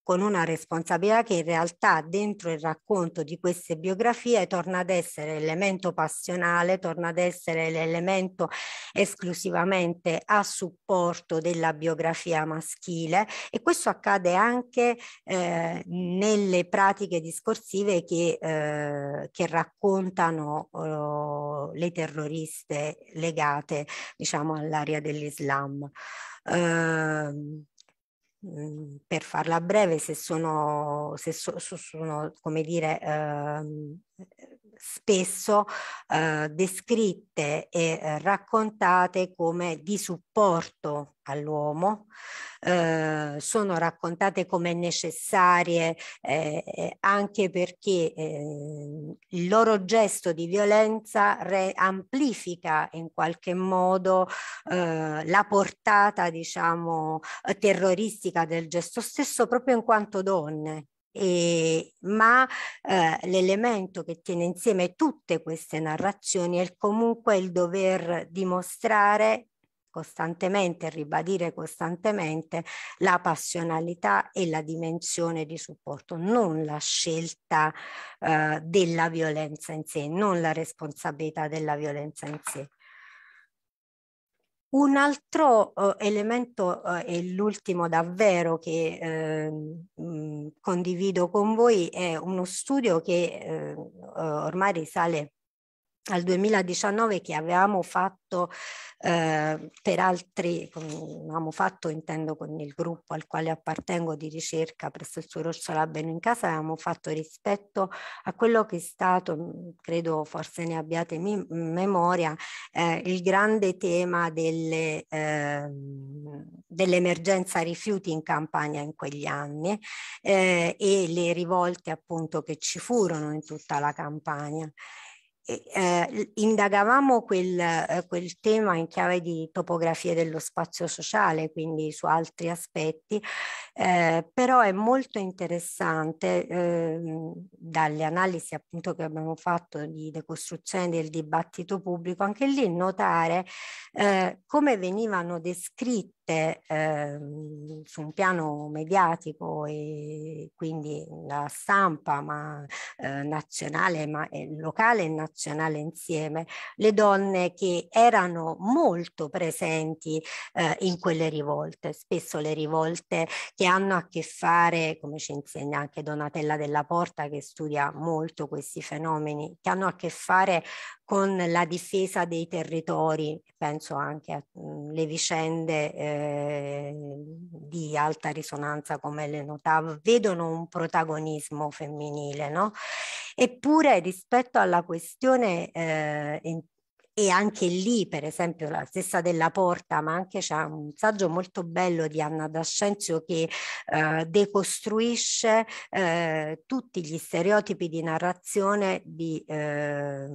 con una responsabilità che in realtà dentro il racconto di queste biografie torna ad essere elemento passionale, torna ad essere l'elemento esclusivamente a supporto della biografia maschile e questo accade anche eh, nelle pratiche discorsive che, eh, che raccontano eh, le terroriste legate diciamo all'area dell'Islam. Eh, Mhmm, per farla breve, se sono, se so, sono come dire, eh, spesso eh, descritte e eh, raccontate come di supporto all'uomo, eh, sono raccontate come necessarie eh, eh, anche perché eh, il loro gesto di violenza re- amplifica in qualche modo eh, la portata diciamo terroristica del gesto stesso proprio in quanto donne e, ma eh, l'elemento che tiene insieme tutte queste narrazioni è comunque il dover dimostrare costantemente, ribadire costantemente la passionalità e la dimensione di supporto, non la scelta eh, della violenza in sé, non la responsabilità della violenza in sé. Un altro eh, elemento, eh, e l'ultimo davvero che eh, mh, mm, condivido con voi, è uno studio che eh, ormai risale al 2019 che avevamo fatto eh, per altri, avevamo fatto intendo con il gruppo al quale appartengo di ricerca presso il suo Orsola Beno in casa, avevamo fatto rispetto a quello che è stato, credo forse ne abbiate memoria, eh, il grande tema delle, eh, dell'emergenza rifiuti in Campania in quegli anni eh, e le rivolte appunto che ci furono in tutta la Campania eh, indagavamo quel, eh, quel, tema in chiave di topografia dello spazio sociale, quindi su altri aspetti, eh, però è molto interessante ehm, dalle analisi appunto che abbiamo fatto di decostruzione del dibattito pubblico, anche lì notare eh, come venivano descritti sicuramente ehm, su un piano mediatico e quindi la stampa ma, eh, nazionale, ma eh, locale e nazionale insieme, le donne che erano molto presenti eh, in quelle rivolte, spesso le rivolte che hanno a che fare, come ci insegna anche Donatella della Porta che studia molto questi fenomeni, che hanno a che fare con la difesa dei territori, penso anche alle vicende eh, di alta risonanza come l'Enotav, vedono un protagonismo femminile, no? Eppure rispetto alla questione eh, e anche lì, per esempio, la stessa della Porta, ma anche c'è un saggio molto bello di Anna D'Ascenzio che eh, decostruisce eh, tutti gli stereotipi di narrazione di, eh,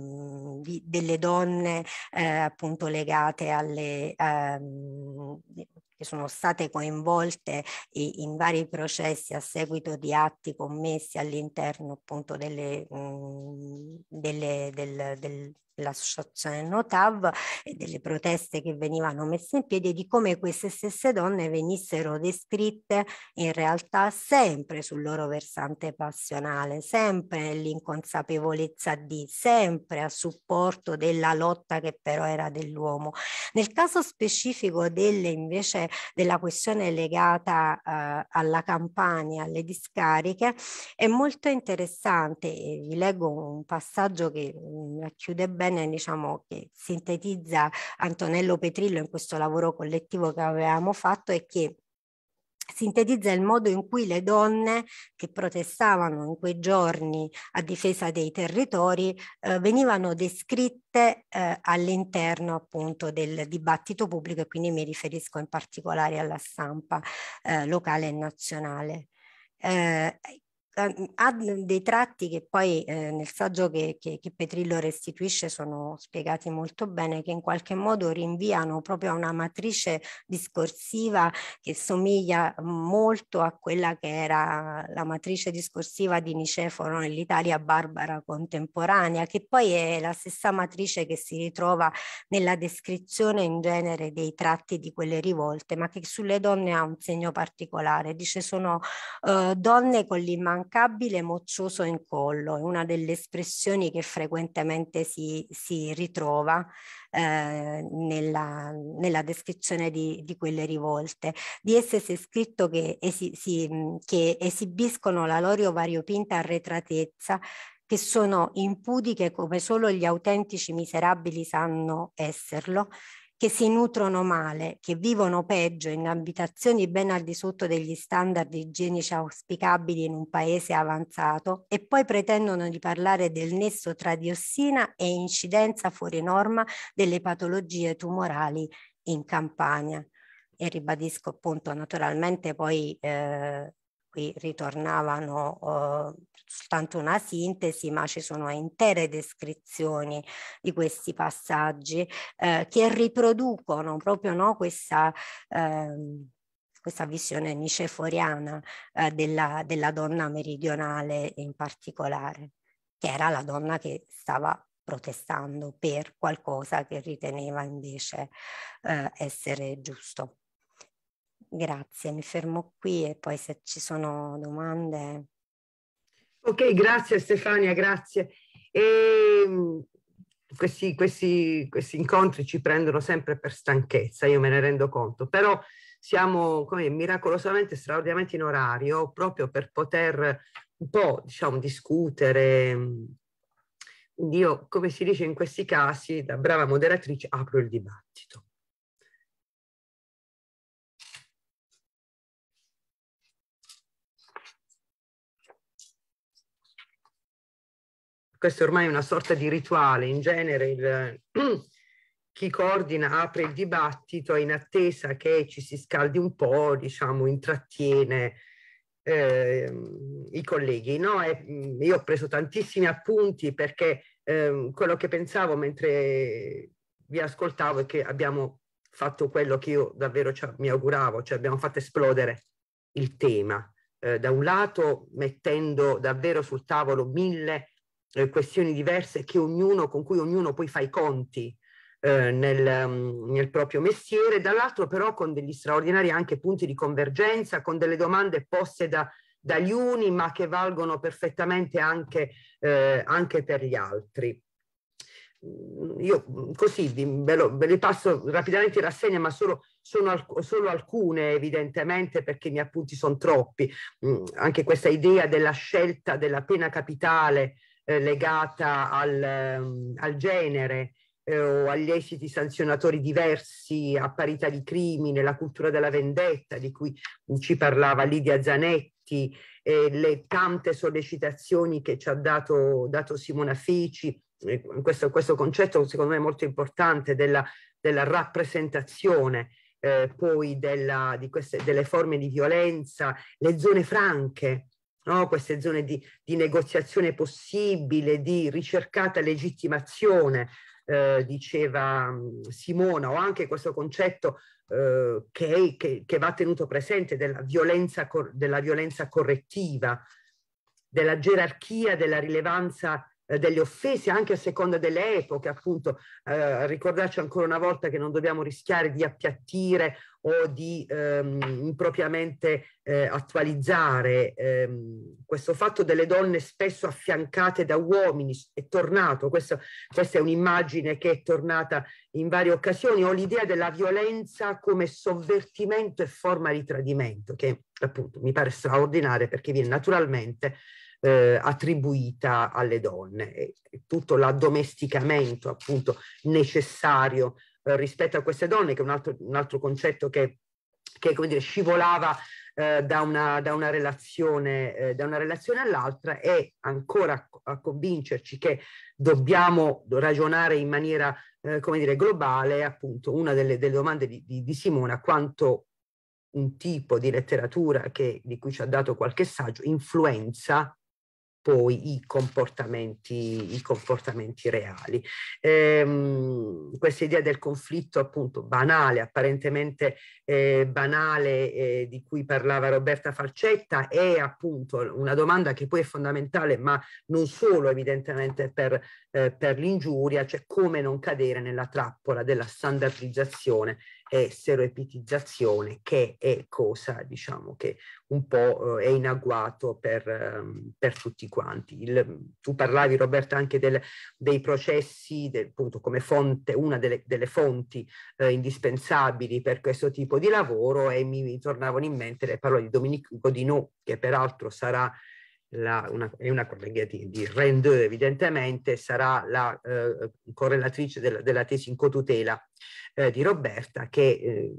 di, delle donne eh, appunto legate alle... Ehm, sono state coinvolte in vari processi a seguito di atti commessi all'interno appunto delle, mm, delle, del, del, l'associazione Notav e delle proteste che venivano messe in piedi di come queste stesse donne venissero descritte in realtà sempre sul loro versante passionale, sempre nell'inconsapevolezza di, sempre a supporto della lotta che però era dell'uomo. Nel caso specifico delle, invece della questione legata eh, alla campagna, alle discariche, è molto interessante, vi leggo un passaggio che mh, mm, racchiude bene bene diciamo, che sintetizza Antonello Petrillo in questo lavoro collettivo che avevamo fatto è che sintetizza il modo in cui le donne che protestavano in quei giorni a difesa dei territori eh, venivano descritte eh, all'interno appunto del dibattito pubblico e quindi mi riferisco in particolare alla stampa eh, locale e nazionale. Eh, ha ehm, dei tratti che poi eh, nel saggio che, che, che, Petrillo restituisce sono spiegati molto bene, che in qualche modo rinviano proprio a una matrice discorsiva che somiglia molto a quella che era la matrice discorsiva di Nicefono nell'Italia barbara contemporanea, che poi è la stessa matrice che si ritrova nella descrizione in genere dei tratti di quelle rivolte, ma che sulle donne ha un segno particolare. Dice sono eh, donne con l'immagine immancabile moccioso collo, è una delle espressioni che frequentemente si, si ritrova eh, nella, nella, descrizione di, di, quelle rivolte. Di esse si è scritto che, esi, si, che esibiscono la loro variopinta arretratezza che sono impudiche come solo gli autentici miserabili sanno esserlo che si nutrono male, che vivono peggio in abitazioni ben al di sotto degli standard igienici auspicabili in un paese avanzato e poi pretendono di parlare del nesso tra diossina e incidenza fuori norma delle patologie tumorali in Campania. E ribadisco appunto naturalmente poi eh, qui ritornavano eh, soltanto una sintesi, ma ci sono intere descrizioni di questi passaggi eh, che riproducono proprio no, questa... Eh, questa visione niceforiana eh, della, della donna meridionale in particolare, che era la donna che stava protestando per qualcosa che riteneva invece eh, essere giusto. Grazie, mi fermo qui e poi se ci sono domande. Ok, grazie Stefania, grazie. E, ehm, questi, questi, questi, incontri ci prendono sempre per stanchezza, io me ne rendo conto, però siamo come, miracolosamente, straordinariamente in orario proprio per poter un po' diciamo, discutere. Quindi io, come si dice in questi casi, da brava moderatrice apro il dibattito. questo ormai è una sorta di rituale, in genere il, chi coordina apre il dibattito in attesa che ci si scaldi un po', diciamo, intrattiene eh, i colleghi. No? E, mm, io ho preso tantissimi appunti perché eh, quello che pensavo mentre vi ascoltavo è che abbiamo fatto quello che io davvero mi auguravo, cioè abbiamo fatto esplodere il tema. Eh, da un lato mettendo davvero sul tavolo mille eh, questioni diverse ognuno, con cui ognuno poi fa i conti eh, nel, um, nel, proprio mestiere, dall'altro però con degli straordinari anche punti di convergenza, con delle domande poste da, dagli uni ma che valgono perfettamente anche, eh, anche per gli altri. Mm, io mm, così ve, lo, ve le passo rapidamente in rassegna, ma solo, alc solo, alcune evidentemente perché i miei appunti sono troppi. Mm, anche questa idea della scelta della pena capitale eh, legata al, ehm, al genere eh, o agli esiti sanzionatori diversi a parità di crimine, la cultura della vendetta di cui ci parlava Lidia Zanetti, eh, le tante sollecitazioni che ci ha dato, dato Simona Fici, questo, questo, concetto secondo me molto importante della, della rappresentazione eh, poi della, di queste, delle forme di violenza, le zone franche, no? queste zone di, di, negoziazione possibile, di ricercata legittimazione, eh, diceva mm, Simona, o anche questo concetto eh, che, che, che, va tenuto presente della violenza, della violenza correttiva, della gerarchia della rilevanza eh, delle offese anche a seconda delle epoche, appunto eh, ricordarci ancora una volta che non dobbiamo rischiare di appiattire o di ehm, impropriamente eh, attualizzare ehm, questo fatto delle donne spesso affiancate da uomini è tornato, questo, questa è un'immagine che è tornata in varie occasioni, ho l'idea della violenza come sovvertimento e forma di tradimento che appunto mi pare straordinaria perché viene naturalmente eh, attribuita alle donne. E tutto l'addomesticamento appunto necessario eh, rispetto a queste donne, che è un altro, un altro concetto che, che come dire, scivolava eh, da, una, da, una relazione, eh, da una relazione all'altra e ancora a convincerci che dobbiamo ragionare in maniera eh, come dire, globale, appunto una delle, delle domande di, di, di Simona, quanto un tipo di letteratura che, di cui ci ha dato qualche saggio influenza poi i comportamenti, i comportamenti reali. Ehm, questa idea del conflitto appunto banale, apparentemente eh, banale eh, di cui parlava Roberta Falcetta è appunto una domanda che poi è fondamentale ma non solo evidentemente per, eh, per l'ingiuria, cioè come non cadere nella trappola della standardizzazione è stereoepitizzazione, che è cosa diciamo che un po' eh, è in agguato per, ehm, per tutti quanti. Il, tu parlavi Roberta anche del, dei processi, del, appunto come fonte, una delle, delle fonti eh, indispensabili per questo tipo di lavoro e mi, mi tornavano in mente le parole di Dominique Godinò, che peraltro sarà la, una, è una collega di, di Rendeau evidentemente, sarà la eh, correlatrice della, della tesi in cotutela eh, di Roberta che eh,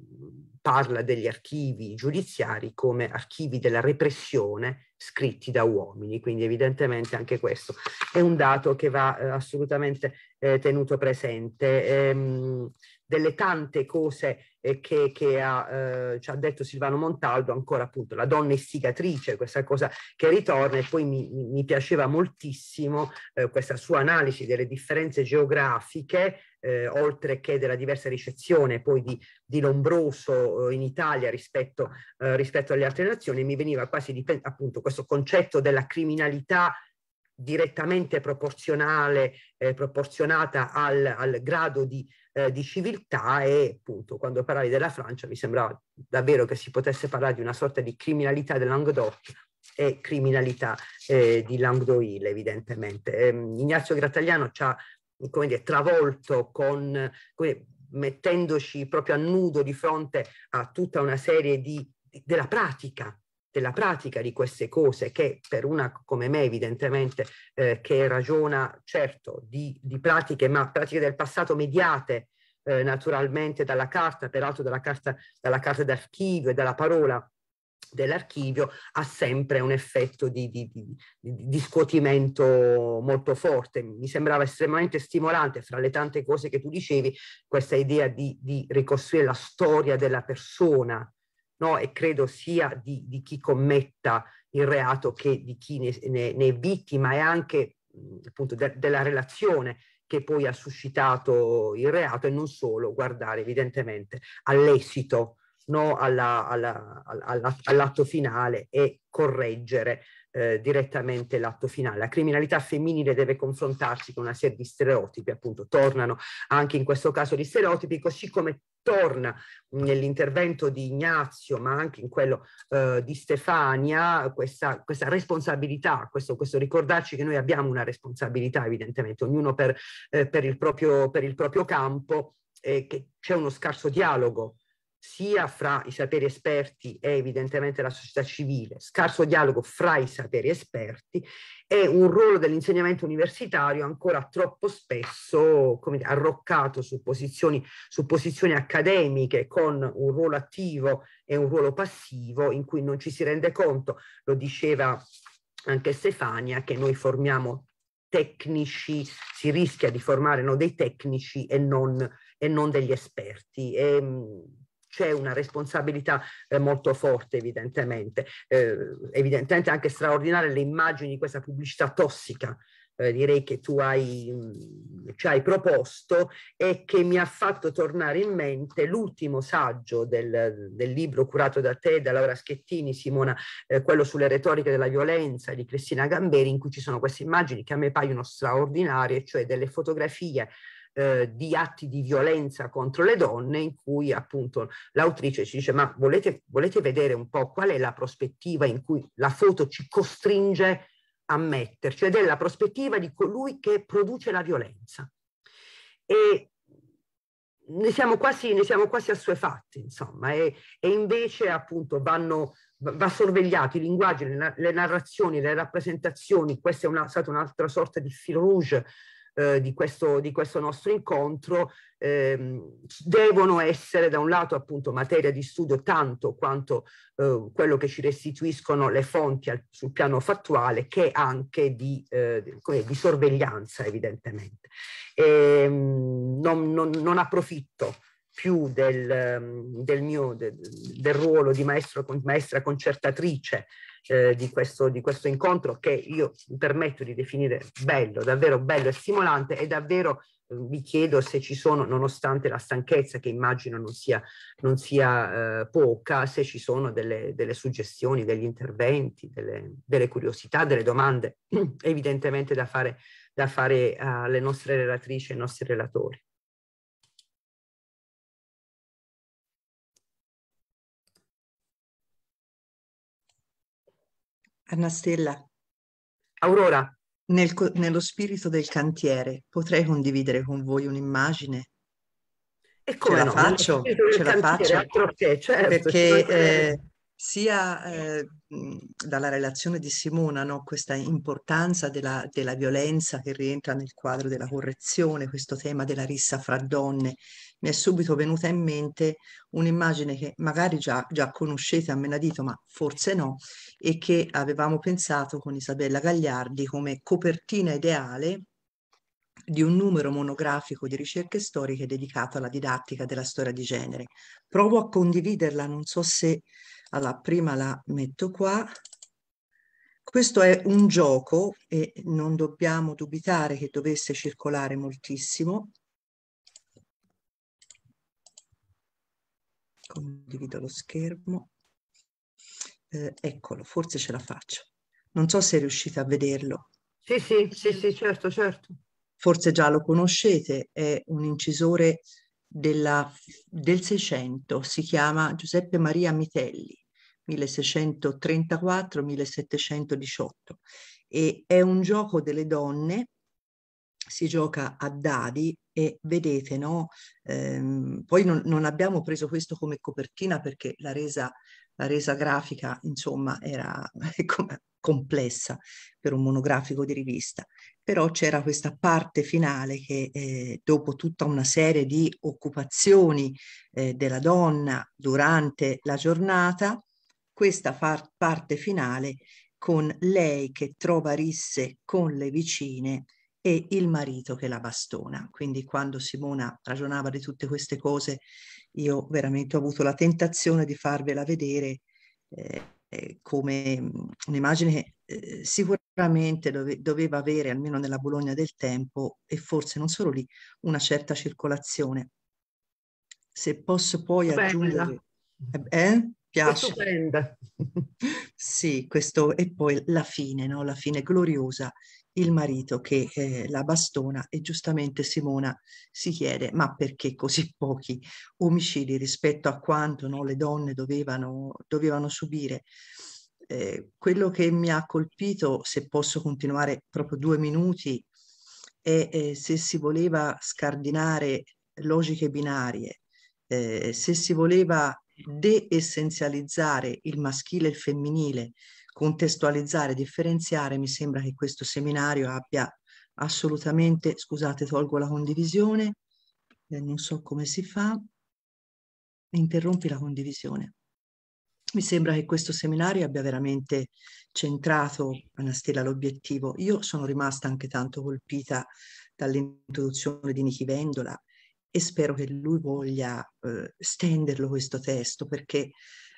parla degli archivi giudiziari come archivi della repressione scritti da uomini, quindi evidentemente anche questo è un dato che va eh, assolutamente eh, tenuto presente. Ehm, delle tante cose eh, che, che ha, eh, ci ha detto Silvano Montaldo, ancora appunto la donna istigatrice, questa cosa che ritorna e poi mi, mi piaceva moltissimo eh, questa sua analisi delle differenze geografiche, eh, oltre che della diversa ricezione poi di, di Lombroso eh, in Italia rispetto, eh, rispetto alle altre nazioni, mi veniva quasi di, appunto questo concetto della criminalità direttamente proporzionale, eh, proporzionata al, al grado di, eh, di civiltà e appunto quando parlavi della Francia mi sembrava davvero che si potesse parlare di una sorta di criminalità del Languedoc e criminalità eh, di Languedoc evidentemente. Eh, Ignazio Grattagliano ci ha come dire, travolto con, come, mettendoci proprio a nudo di fronte a tutta una serie di, della pratica della pratica di queste cose che per una come me evidentemente eh, che ragiona certo di, di, pratiche ma pratiche del passato mediate eh, naturalmente dalla carta, peraltro dalla carta, dalla carta d'archivio e dalla parola dell'archivio ha sempre un effetto di, di, di, di, scuotimento molto forte. Mi sembrava estremamente stimolante, fra le tante cose che tu dicevi, questa idea di, ricostruire la storia della persona no? e credo sia di, di, chi commetta il reato che di chi ne, ne, ne è vittima e anche appunto de, della relazione che poi ha suscitato il reato e non solo guardare evidentemente all'esito, no? all'atto alla, alla, alla, finale e correggere eh, direttamente l'atto finale. La criminalità femminile deve confrontarsi con una serie di stereotipi, appunto tornano anche in questo caso gli stereotipi, così come torna nell'intervento di Ignazio, ma anche in quello eh, di Stefania, questa, questa responsabilità, questo, questo, ricordarci che noi abbiamo una responsabilità evidentemente, ognuno per, eh, per, il, proprio, per il proprio campo, eh, che c'è uno scarso dialogo sia fra i saperi esperti e evidentemente la società civile, scarso dialogo fra i saperi esperti e un ruolo dell'insegnamento universitario ancora troppo spesso come, arroccato su posizioni, su posizioni accademiche con un ruolo attivo e un ruolo passivo in cui non ci si rende conto, lo diceva anche Stefania, che noi formiamo tecnici, si rischia di formare no, dei tecnici e non, e non degli esperti. E, ehm, c'è una responsabilità eh, molto forte evidentemente, eh, evidentemente anche straordinaria le immagini di questa pubblicità tossica eh, direi che tu hai, mm, ci hai proposto e che mi ha fatto tornare in mente l'ultimo saggio del, del, libro curato da te, da Laura Schettini, Simona, eh, quello sulle retoriche della violenza di Cristina Gamberi, in cui ci sono queste immagini che a me paiono straordinarie, cioè delle fotografie eh, di atti di violenza contro le donne in cui appunto l'autrice ci dice ma volete, volete vedere un po' qual è la prospettiva in cui la foto ci costringe a metterci ed è la prospettiva di colui che produce la violenza. E ne siamo quasi, ne siamo quasi assuefatti, insomma, e, e invece appunto vanno, va sorvegliato il linguaggio, le, narrazioni, le rappresentazioni, questa è una, stata un'altra sorta di fil rouge eh, di, questo, di, questo, nostro incontro ehm, devono essere da un lato appunto materia di studio tanto quanto eh, quello che ci restituiscono le fonti al, sul piano fattuale che anche di, eh, di sorveglianza evidentemente. E, ehm, non, non, non approfitto più del, ehm, del mio del, del ruolo di maestro, maestra concertatrice eh, di, questo, di questo incontro che io mi permetto di definire bello, davvero bello e stimolante e davvero eh, vi chiedo se ci sono, nonostante la stanchezza che immagino non sia, non sia eh, poca, se ci sono delle, delle suggestioni, degli interventi, delle, delle, curiosità, delle domande evidentemente da fare, da fare alle nostre relatrici e ai nostri relatori. Anna Stella. Aurora. Nel, nello spirito del cantiere, potrei condividere con voi un'immagine? E come ce no? la faccio? Ce la cantiere, faccio? Perché, certo, perché eh, sia eh, dalla relazione di Simona, no? questa importanza della, della, violenza che rientra nel quadro della correzione, questo tema della rissa fra donne, mi è subito venuta in mente un'immagine che magari già, già conoscete a menadito, ma forse no, e che avevamo pensato con Isabella Gagliardi come copertina ideale di un numero monografico di ricerche storiche dedicato alla didattica della storia di genere. Provo a condividerla, non so se allora, prima la metto qua. Questo è un gioco e non dobbiamo dubitare che dovesse circolare moltissimo. Condivido lo schermo. Eh, eccolo, forse ce la faccio. Non so se riuscite a vederlo. Sì, sì, sì, sì, certo, certo. Forse già lo conoscete, è un incisore della, del Seicento, si chiama Giuseppe Maria Mitelli 1634-1718 e è un gioco delle donne, si gioca a dadi e vedete, no? Ehm, poi non, non, abbiamo preso questo come copertina perché la resa, la resa grafica, insomma, era ecco, complessa per un monografico di rivista, però c'era questa parte finale che eh, dopo tutta una serie di occupazioni eh, della donna durante la giornata questa far- parte finale con lei che trova risse con le vicine e il marito che la bastona. Quindi quando Simona ragionava di tutte queste cose, io veramente ho avuto la tentazione di farvela vedere eh, eh come mm, un'immagine che eh, sicuramente dove, doveva avere, almeno nella Bologna del tempo, e forse non solo lì, una certa circolazione. Se posso poi Bella. aggiungere... Eh? eh? piace. Stupenda. sì, questo e poi la fine, no? la fine gloriosa, il marito che eh, la bastona e giustamente Simona si chiede ma perché così pochi omicidi rispetto a quanto no, le donne dovevano, dovevano subire. Eh, quello che mi ha colpito, se posso continuare proprio due minuti, è eh, se si voleva scardinare logiche binarie, eh, se si voleva deessenzializzare il maschile e il femminile, contestualizzare, differenziare, mi sembra che questo seminario abbia assolutamente, scusate, tolgo la condivisione, eh, non so come si fa, interrompi la condivisione. Mi sembra che questo seminario abbia veramente centrato Anastella l'obiettivo. Io sono rimasta anche tanto colpita dall'introduzione di Niki Vendola e spero che lui voglia eh, stenderlo questo testo perché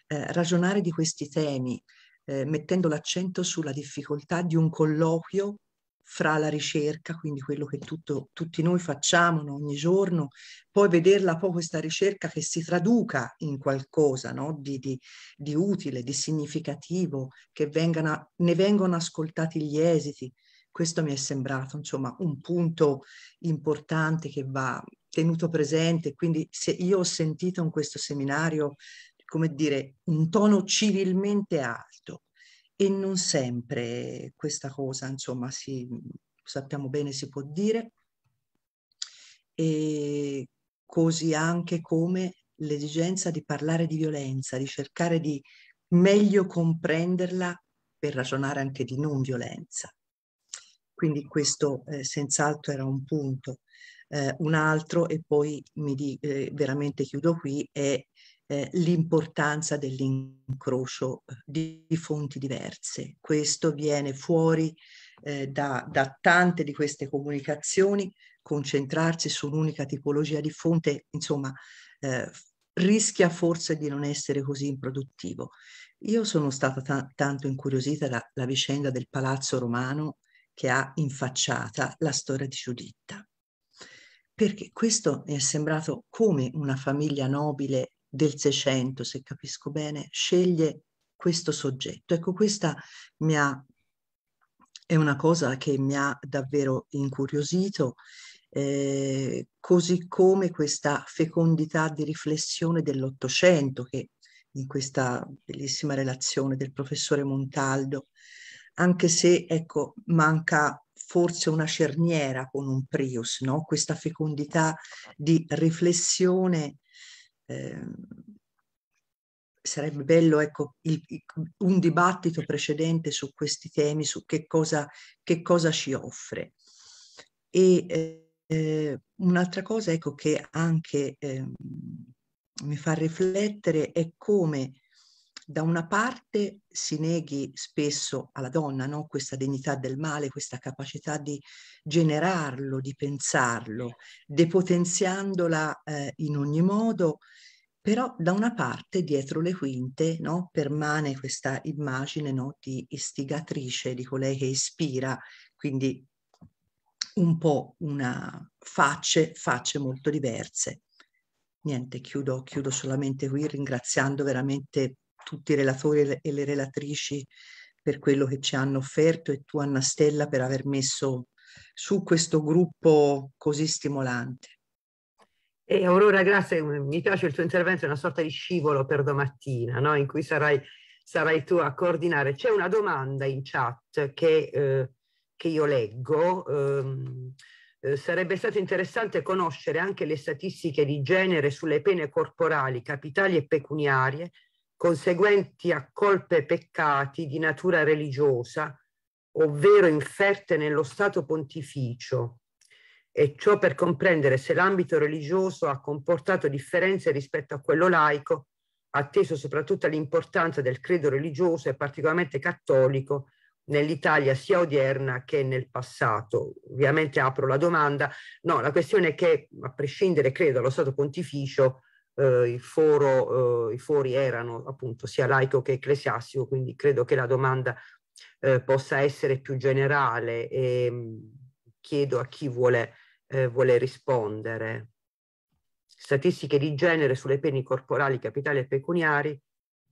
eh, ragionare di questi temi eh, mettendo l'accento sulla difficoltà di un colloquio fra la ricerca, quindi quello che tutto, tutti noi facciamo no? ogni giorno, poi vederla poi questa ricerca che si traduca in qualcosa no? di, di, di, utile, di significativo, che vengano, ne vengono ascoltati gli esiti. Questo mi è sembrato insomma un punto importante che va tenuto presente, quindi se io ho sentito in questo seminario, come dire, un tono civilmente alto e non sempre questa cosa, insomma, si, sappiamo bene si può dire, e così anche come l'esigenza di parlare di violenza, di cercare di meglio comprenderla per ragionare anche di non violenza. Quindi questo eh, senz'altro era un punto eh, un altro e poi mi di, eh, veramente chiudo qui è eh, l'importanza dell'incrocio eh, di, di, fonti diverse. Questo viene fuori eh, da, da tante di queste comunicazioni, concentrarsi su un'unica tipologia di fonte, insomma, eh, rischia forse di non essere così improduttivo. Io sono stata ta tanto incuriosita dalla vicenda del Palazzo Romano che ha in facciata la storia di Giuditta perché questo mi è sembrato come una famiglia nobile del Seicento, se capisco bene, sceglie questo soggetto. Ecco, questa mi ha, è una cosa che mi ha davvero incuriosito, eh, così come questa fecondità di riflessione dell'Ottocento che in questa bellissima relazione del professore Montaldo, anche se ecco, manca forse una cerniera con un Prius, no? questa fecondità di riflessione. Eh, sarebbe bello ecco, il, un dibattito precedente su questi temi, su che cosa, che cosa ci offre. E eh, un'altra cosa ecco, che anche eh, mi fa riflettere è come da una parte si neghi spesso alla donna no? questa dignità del male, questa capacità di generarlo, di pensarlo, depotenziandola eh, in ogni modo, però da una parte dietro le quinte no? permane questa immagine no? di istigatrice, di colei che ispira, quindi un po' una facce, facce molto diverse niente, chiudo, chiudo, solamente qui ringraziando veramente tutti i relatori e le relatrici per quello che ci hanno offerto e tu Anna Stella per aver messo su questo gruppo così stimolante. E Aurora, grazie, mm, mi piace il tuo intervento, è una sorta di scivolo per domattina, no? in cui sarai, sarai, tu a coordinare. C'è una domanda in chat che, eh, che io leggo. Ehm, eh, sarebbe stato interessante conoscere anche le statistiche di genere sulle pene corporali, capitali e pecuniarie conseguenti a colpe peccati di natura religiosa, ovvero inferte nello Stato pontificio, e ciò per comprendere se l'ambito religioso ha comportato differenze rispetto a quello laico, atteso soprattutto all'importanza del credo religioso e particolarmente cattolico nell'Italia sia odierna che nel passato. Ovviamente apro la domanda. No, la questione è che, a prescindere, credo, dallo Stato pontificio, eh, il foro, eh, i fori erano appunto sia laico che ecclesiastico, quindi credo che la domanda eh, possa essere più generale e mh, mm, chiedo a chi vuole, eh, vuole rispondere. Statistiche di genere sulle pene corporali, capitali e pecuniari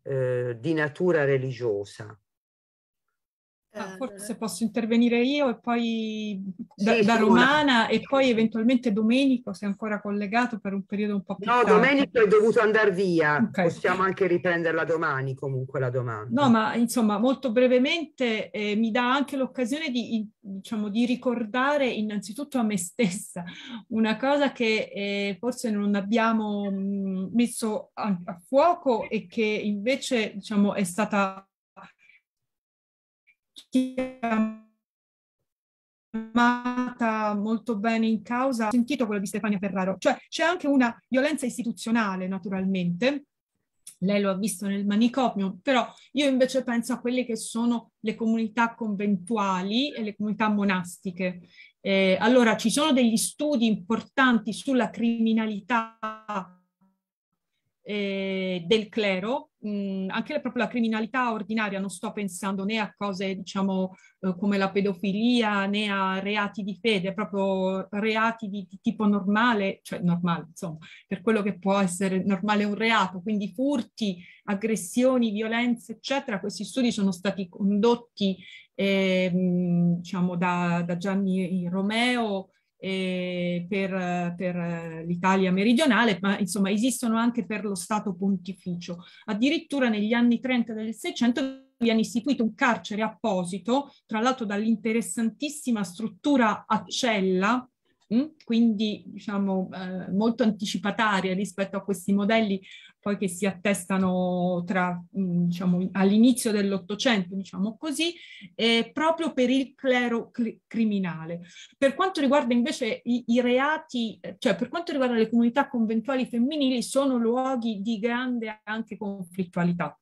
di natura religiosa. Ah, eh, forse posso intervenire io e poi da, sì, da Romana e poi eventualmente Domenico se è ancora collegato per un periodo un po' più No, Domenico è dovuto andare via, okay. possiamo anche riprenderla domani comunque la domanda. No, ma insomma molto brevemente eh, mi dà anche l'occasione di, diciamo, di ricordare innanzitutto a me stessa una cosa che eh, forse non abbiamo mm, messo a, a fuoco e che invece diciamo, è stata chiamata molto bene in causa, ho sentito quello di Stefania Ferraro, cioè c'è anche una violenza istituzionale naturalmente, lei lo ha visto nel manicomio, però io invece penso a quelle che sono le comunità conventuali e le comunità monastiche. Eh, allora ci sono degli studi importanti sulla criminalità eh, del clero, mh, mm, anche proprio la criminalità ordinaria, non sto pensando né a cose diciamo eh, come la pedofilia né a reati di fede, proprio reati di, di, tipo normale, cioè normale insomma, per quello che può essere normale un reato, quindi furti, aggressioni, violenze eccetera, questi studi sono stati condotti eh, mh, diciamo da, da Gianni Romeo eh, per, per eh, l'Italia meridionale, ma insomma esistono anche per lo Stato pontificio. Addirittura negli anni 30 del 600 viene istituito un carcere apposito, tra l'altro dall'interessantissima struttura a cella, hm, quindi diciamo eh, molto anticipataria rispetto a questi modelli poi che si attestano mm, diciamo, all'inizio dell'Ottocento, diciamo così, eh, proprio per il clero cl criminale. Per quanto riguarda invece i, i, reati, cioè per quanto riguarda le comunità conventuali femminili, sono luoghi di grande anche conflittualità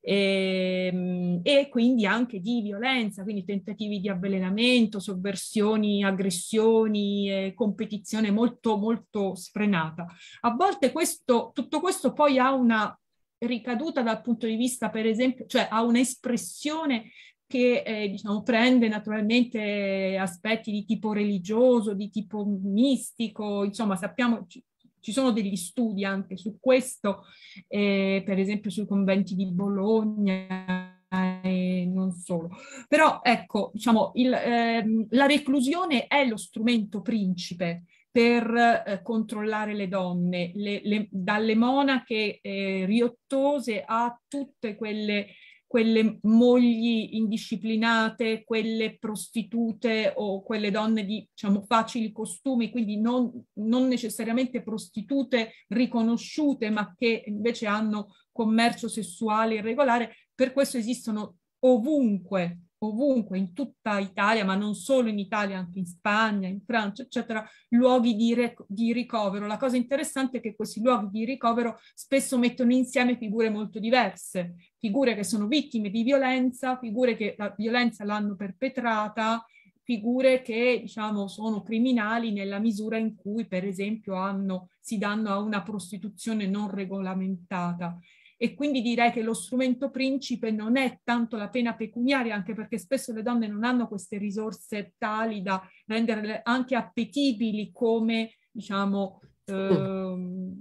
e, ehm, e quindi anche di violenza, quindi tentativi di avvelenamento, sovversioni, aggressioni, eh, competizione molto molto sfrenata. A volte questo, tutto questo poi ha una ricaduta dal punto di vista, per esempio, cioè ha un'espressione che eh, diciamo, prende naturalmente aspetti di tipo religioso, di tipo mistico, insomma sappiamo, ci, ci sono degli studi anche su questo, eh, per esempio sui conventi di Bologna e eh, non solo. Però ecco, diciamo, il, eh, la reclusione è lo strumento principe per eh, controllare le donne, le, le, dalle monache eh, riottose a tutte quelle quelle mogli indisciplinate, quelle prostitute o quelle donne di diciamo, facili costumi, quindi non, non necessariamente prostitute riconosciute, ma che invece hanno commercio sessuale irregolare. Per questo esistono ovunque ovunque, in tutta Italia, ma non solo in Italia, anche in Spagna, in Francia, eccetera, luoghi di, rec- di, ricovero. La cosa interessante è che questi luoghi di ricovero spesso mettono insieme figure molto diverse, figure che sono vittime di violenza, figure che la violenza l'hanno perpetrata, figure che diciamo sono criminali nella misura in cui per esempio hanno, si danno a una prostituzione non regolamentata e quindi direi che lo strumento principe non è tanto la pena pecuniaria, anche perché spesso le donne non hanno queste risorse tali da renderle anche appetibili come, diciamo, ehm,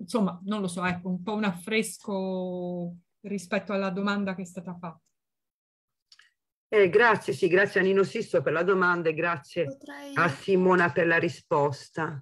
insomma, non lo so, ecco, un po' un affresco rispetto alla domanda che è stata fatta. Eh, grazie, sì, grazie a Nino Sisto per la domanda e grazie Potrei... a Simona per la risposta.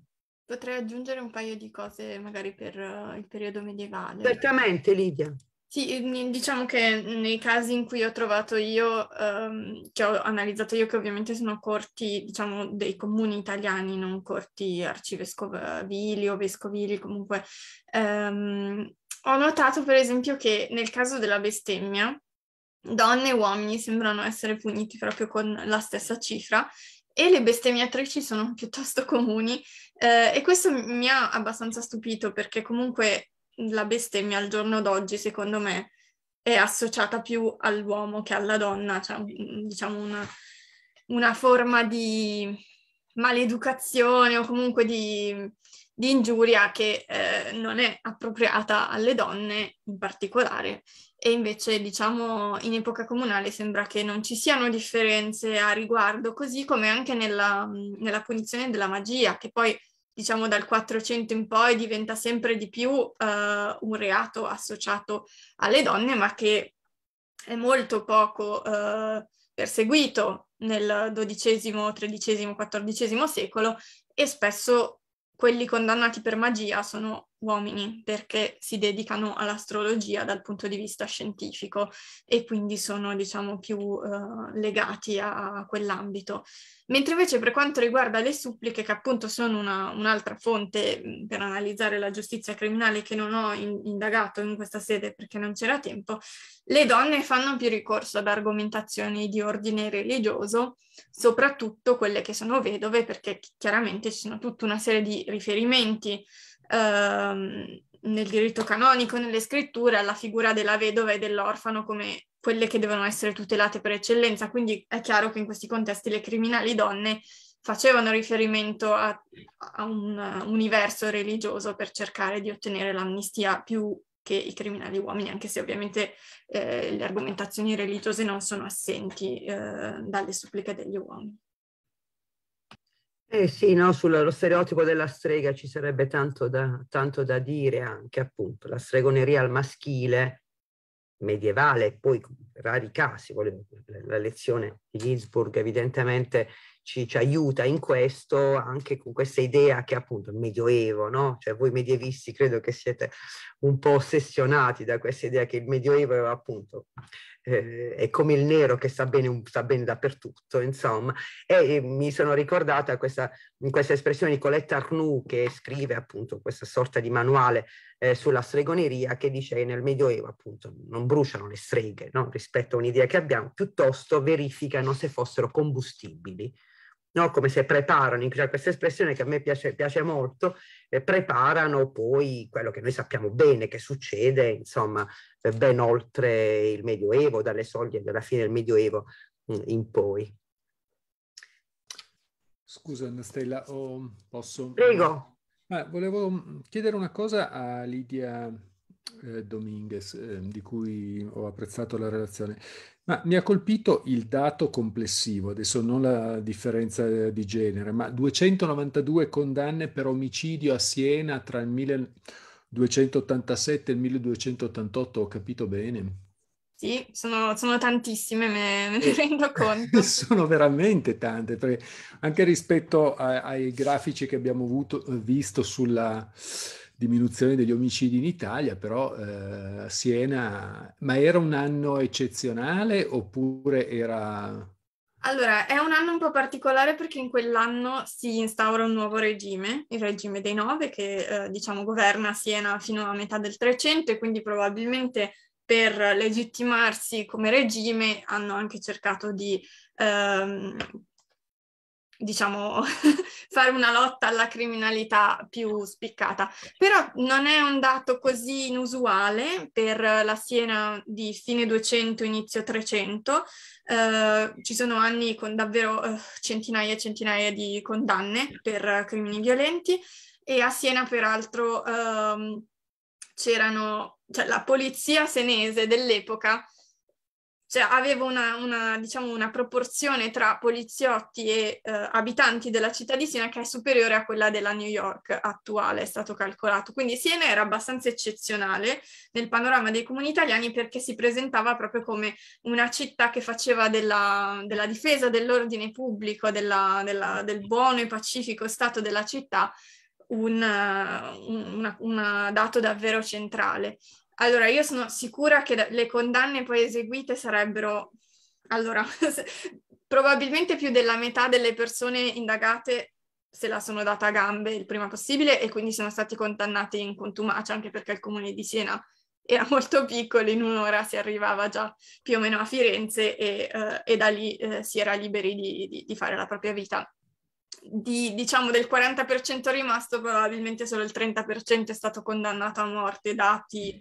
Potrei aggiungere un paio di cose magari per uh, il periodo medievale. Certamente, Lidia. Sì, mm, diciamo che nei casi in cui ho trovato io, um, che ho analizzato io, che ovviamente sono corti, diciamo, dei comuni italiani, non corti arcivescovili o vescovili, comunque, um, ho notato per esempio che nel caso della bestemmia, donne e uomini sembrano essere puniti proprio con la stessa cifra e le bestemmiatrici sono piuttosto comuni eh, e questo mi ha abbastanza stupito perché comunque la bestemmia al giorno d'oggi, secondo me, è associata più all'uomo che alla donna, cioè diciamo una, una forma di maleducazione o comunque di, di ingiuria che eh, non è appropriata alle donne in particolare. E invece, diciamo, in epoca comunale sembra che non ci siano differenze a riguardo, così come anche nella, nella punizione della magia, che poi diciamo dal 400 in poi diventa sempre di più uh, un reato associato alle donne, ma che è molto poco uh, perseguito nel XII, XIII, XIV secolo e spesso quelli condannati per magia sono uomini perché si dedicano all'astrologia dal punto di vista scientifico e quindi sono diciamo più eh, legati a, quell'ambito. Mentre invece per quanto riguarda le suppliche, che appunto sono una, un'altra fonte mm, per analizzare la giustizia criminale che non ho in, indagato in questa sede perché non c'era tempo, le donne fanno più ricorso ad argomentazioni di ordine religioso, soprattutto quelle che sono vedove perché chiaramente ci sono tutta una serie di riferimenti ehm, nel diritto canonico, nelle scritture, alla figura della vedova e dell'orfano come quelle che devono essere tutelate per eccellenza. Quindi è chiaro che in questi contesti le criminali donne facevano riferimento a, a un eh, universo religioso per cercare di ottenere l'amnistia più che i criminali uomini, anche se ovviamente eh, le argomentazioni religiose non sono assenti eh, dalle suppliche degli uomini. Eh sì, no, sullo stereotipo della strega ci sarebbe tanto da, tanto da dire anche appunto, la stregoneria al maschile medievale, poi rari casi, la lezione di Ginsburg evidentemente ci, ci, aiuta in questo, anche con questa idea che appunto il Medioevo, no? Cioè voi medievisti credo che siete un po' ossessionati da questa idea che il Medioevo era appunto eh, è come il nero che sta bene, sta bene dappertutto, insomma. E, e, mi sono ricordata questa, questa espressione di Colette Arnoux che scrive appunto questa sorta di manuale eh, sulla stregoneria che dice che nel Medioevo appunto non bruciano le streghe no? rispetto a un'idea che abbiamo, piuttosto verificano se fossero combustibili no? come se preparano, cioè questa espressione che a me piace, piace molto, eh, preparano poi quello che noi sappiamo bene che succede, insomma, eh, ben oltre il Medioevo, dalle soglie della fine del Medioevo mh, mm, in poi. Scusa Annastella, oh, posso... Prego. Ah, volevo mm, chiedere una cosa a Lidia eh, Dominguez, eh, di cui ho apprezzato la relazione. Ma mi ha colpito il dato complessivo, adesso non la differenza eh, di genere, ma 292 condanne per omicidio a Siena tra il 1287 e il 1288, ho capito bene? Sì, sono, sono tantissime, me, me ne eh, rendo conto. sono veramente tante, anche rispetto a, ai grafici che abbiamo avuto, visto sulla diminuzione degli omicidi in Italia, però eh, Siena, ma era un anno eccezionale oppure era... Allora, è un anno un po' particolare perché in quell'anno si instaura un nuovo regime, il regime dei Nove, che eh, diciamo governa Siena fino alla metà del Trecento e quindi probabilmente per legittimarsi come regime hanno anche cercato di ehm, diciamo, fare una lotta alla criminalità più spiccata. Però non è un dato così inusuale per la Siena di fine 200, inizio 300. Eh, ci sono anni con davvero eh, centinaia e centinaia di condanne per crimini violenti e a Siena, peraltro, ehm, c'erano, cioè la polizia senese dell'epoca cioè avevo una, una, diciamo, una proporzione tra poliziotti e eh, abitanti della città di Siena che è superiore a quella della New York attuale, è stato calcolato. Quindi Siena era abbastanza eccezionale nel panorama dei comuni italiani perché si presentava proprio come una città che faceva della, della difesa dell'ordine pubblico, della, della, del buono e pacifico stato della città un, eh, un, una, un dato davvero centrale. Allora, io sono sicura che le condanne poi eseguite sarebbero, allora, probabilmente più della metà delle persone indagate se la sono data a gambe il prima possibile e quindi sono stati condannati in contumacia anche perché il comune di Siena era molto piccolo, in un'ora si arrivava già più o meno a Firenze e, eh, e da lì eh, si era liberi di, di, di, fare la propria vita. Di, diciamo del 40% rimasto probabilmente solo il 30% è stato condannato a morte, dati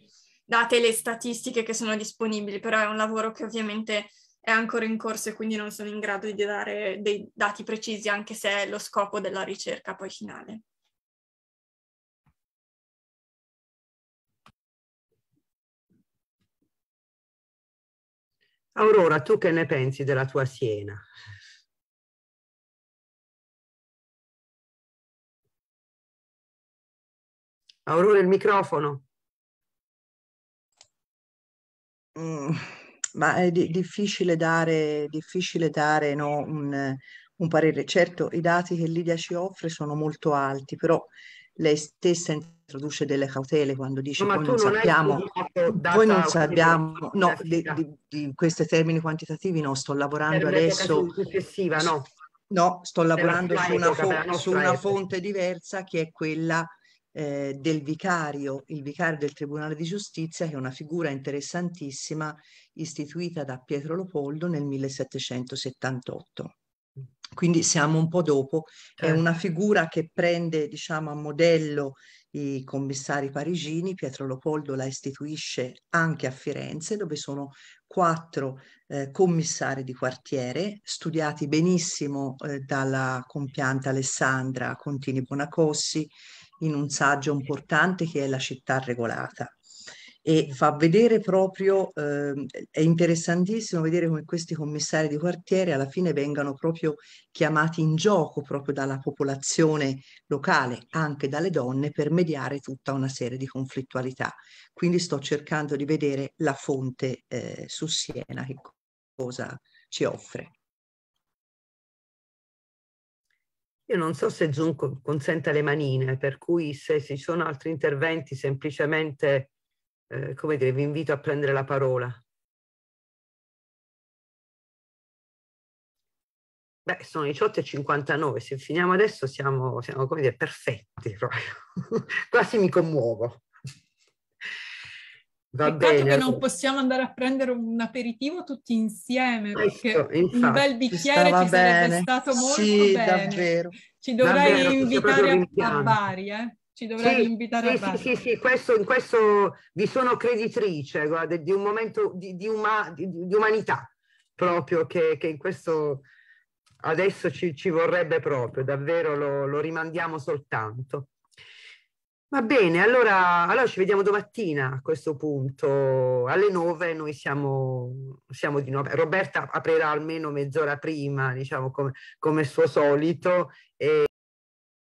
date le statistiche che sono disponibili, però è un lavoro che ovviamente è ancora in corso e quindi non sono in grado di dare dei dati precisi, anche se è lo scopo della ricerca poi finale. Aurora, tu che ne pensi della tua Siena? Aurora, il microfono. Mhmm, ma è di- difficile dare, difficile dare no, un, un parere. Certo, i dati che Lidia ci offre sono molto alti, però lei stessa introduce delle cautele quando dice no, poi non, sappiamo, poi non sappiamo, no, di, di, di, questi termini quantitativi no, sto lavorando adesso, successiva, no? no, sto lavorando su una, fo- su una fonte diversa che è quella eh, del vicario, il vicario del Tribunale di Giustizia, che è una figura interessantissima istituita da Pietro Leopoldo nel 1778. Quindi siamo un po' dopo, è certo. una figura che prende diciamo, a modello i commissari parigini, Pietro Leopoldo la istituisce anche a Firenze dove sono quattro eh, commissari di quartiere studiati benissimo eh, dalla compianta Alessandra Contini Bonacossi, in un saggio importante che è La città regolata e fa vedere proprio, eh, è interessantissimo vedere come questi commissari di quartiere alla fine vengano proprio chiamati in gioco proprio dalla popolazione locale, anche dalle donne, per mediare tutta una serie di conflittualità. Quindi sto cercando di vedere la fonte eh, su Siena che cosa ci offre. Io non so se Zoom consente le manine, per cui se ci sono altri interventi semplicemente, eh, come dire, vi invito a prendere la parola. Beh, sono 18 e se finiamo adesso siamo, siamo come dire, perfetti proprio. Quasi mi commuovo. Va Peccato bene. che non possiamo andare a prendere un aperitivo tutti insieme, perché ecco, infatti, un bel bicchiere ci, ci sarebbe bene. stato molto sì, bene. Davvero. Ci dovrei davvero, invitare a, a Bari, eh? Ci dovrei sì, invitare sì, a Bari. Sì, sì, sì, questo, in questo vi sono creditrice guarda, di un momento di, di, uma, di, di umanità proprio che, che, in questo adesso ci, ci vorrebbe proprio, davvero lo, lo rimandiamo soltanto. Va bene, allora, allora, ci vediamo domattina a questo punto. Alle nove noi siamo, siamo di nuovo. Roberta aprirà almeno mezz'ora prima, diciamo come, come suo solito. E...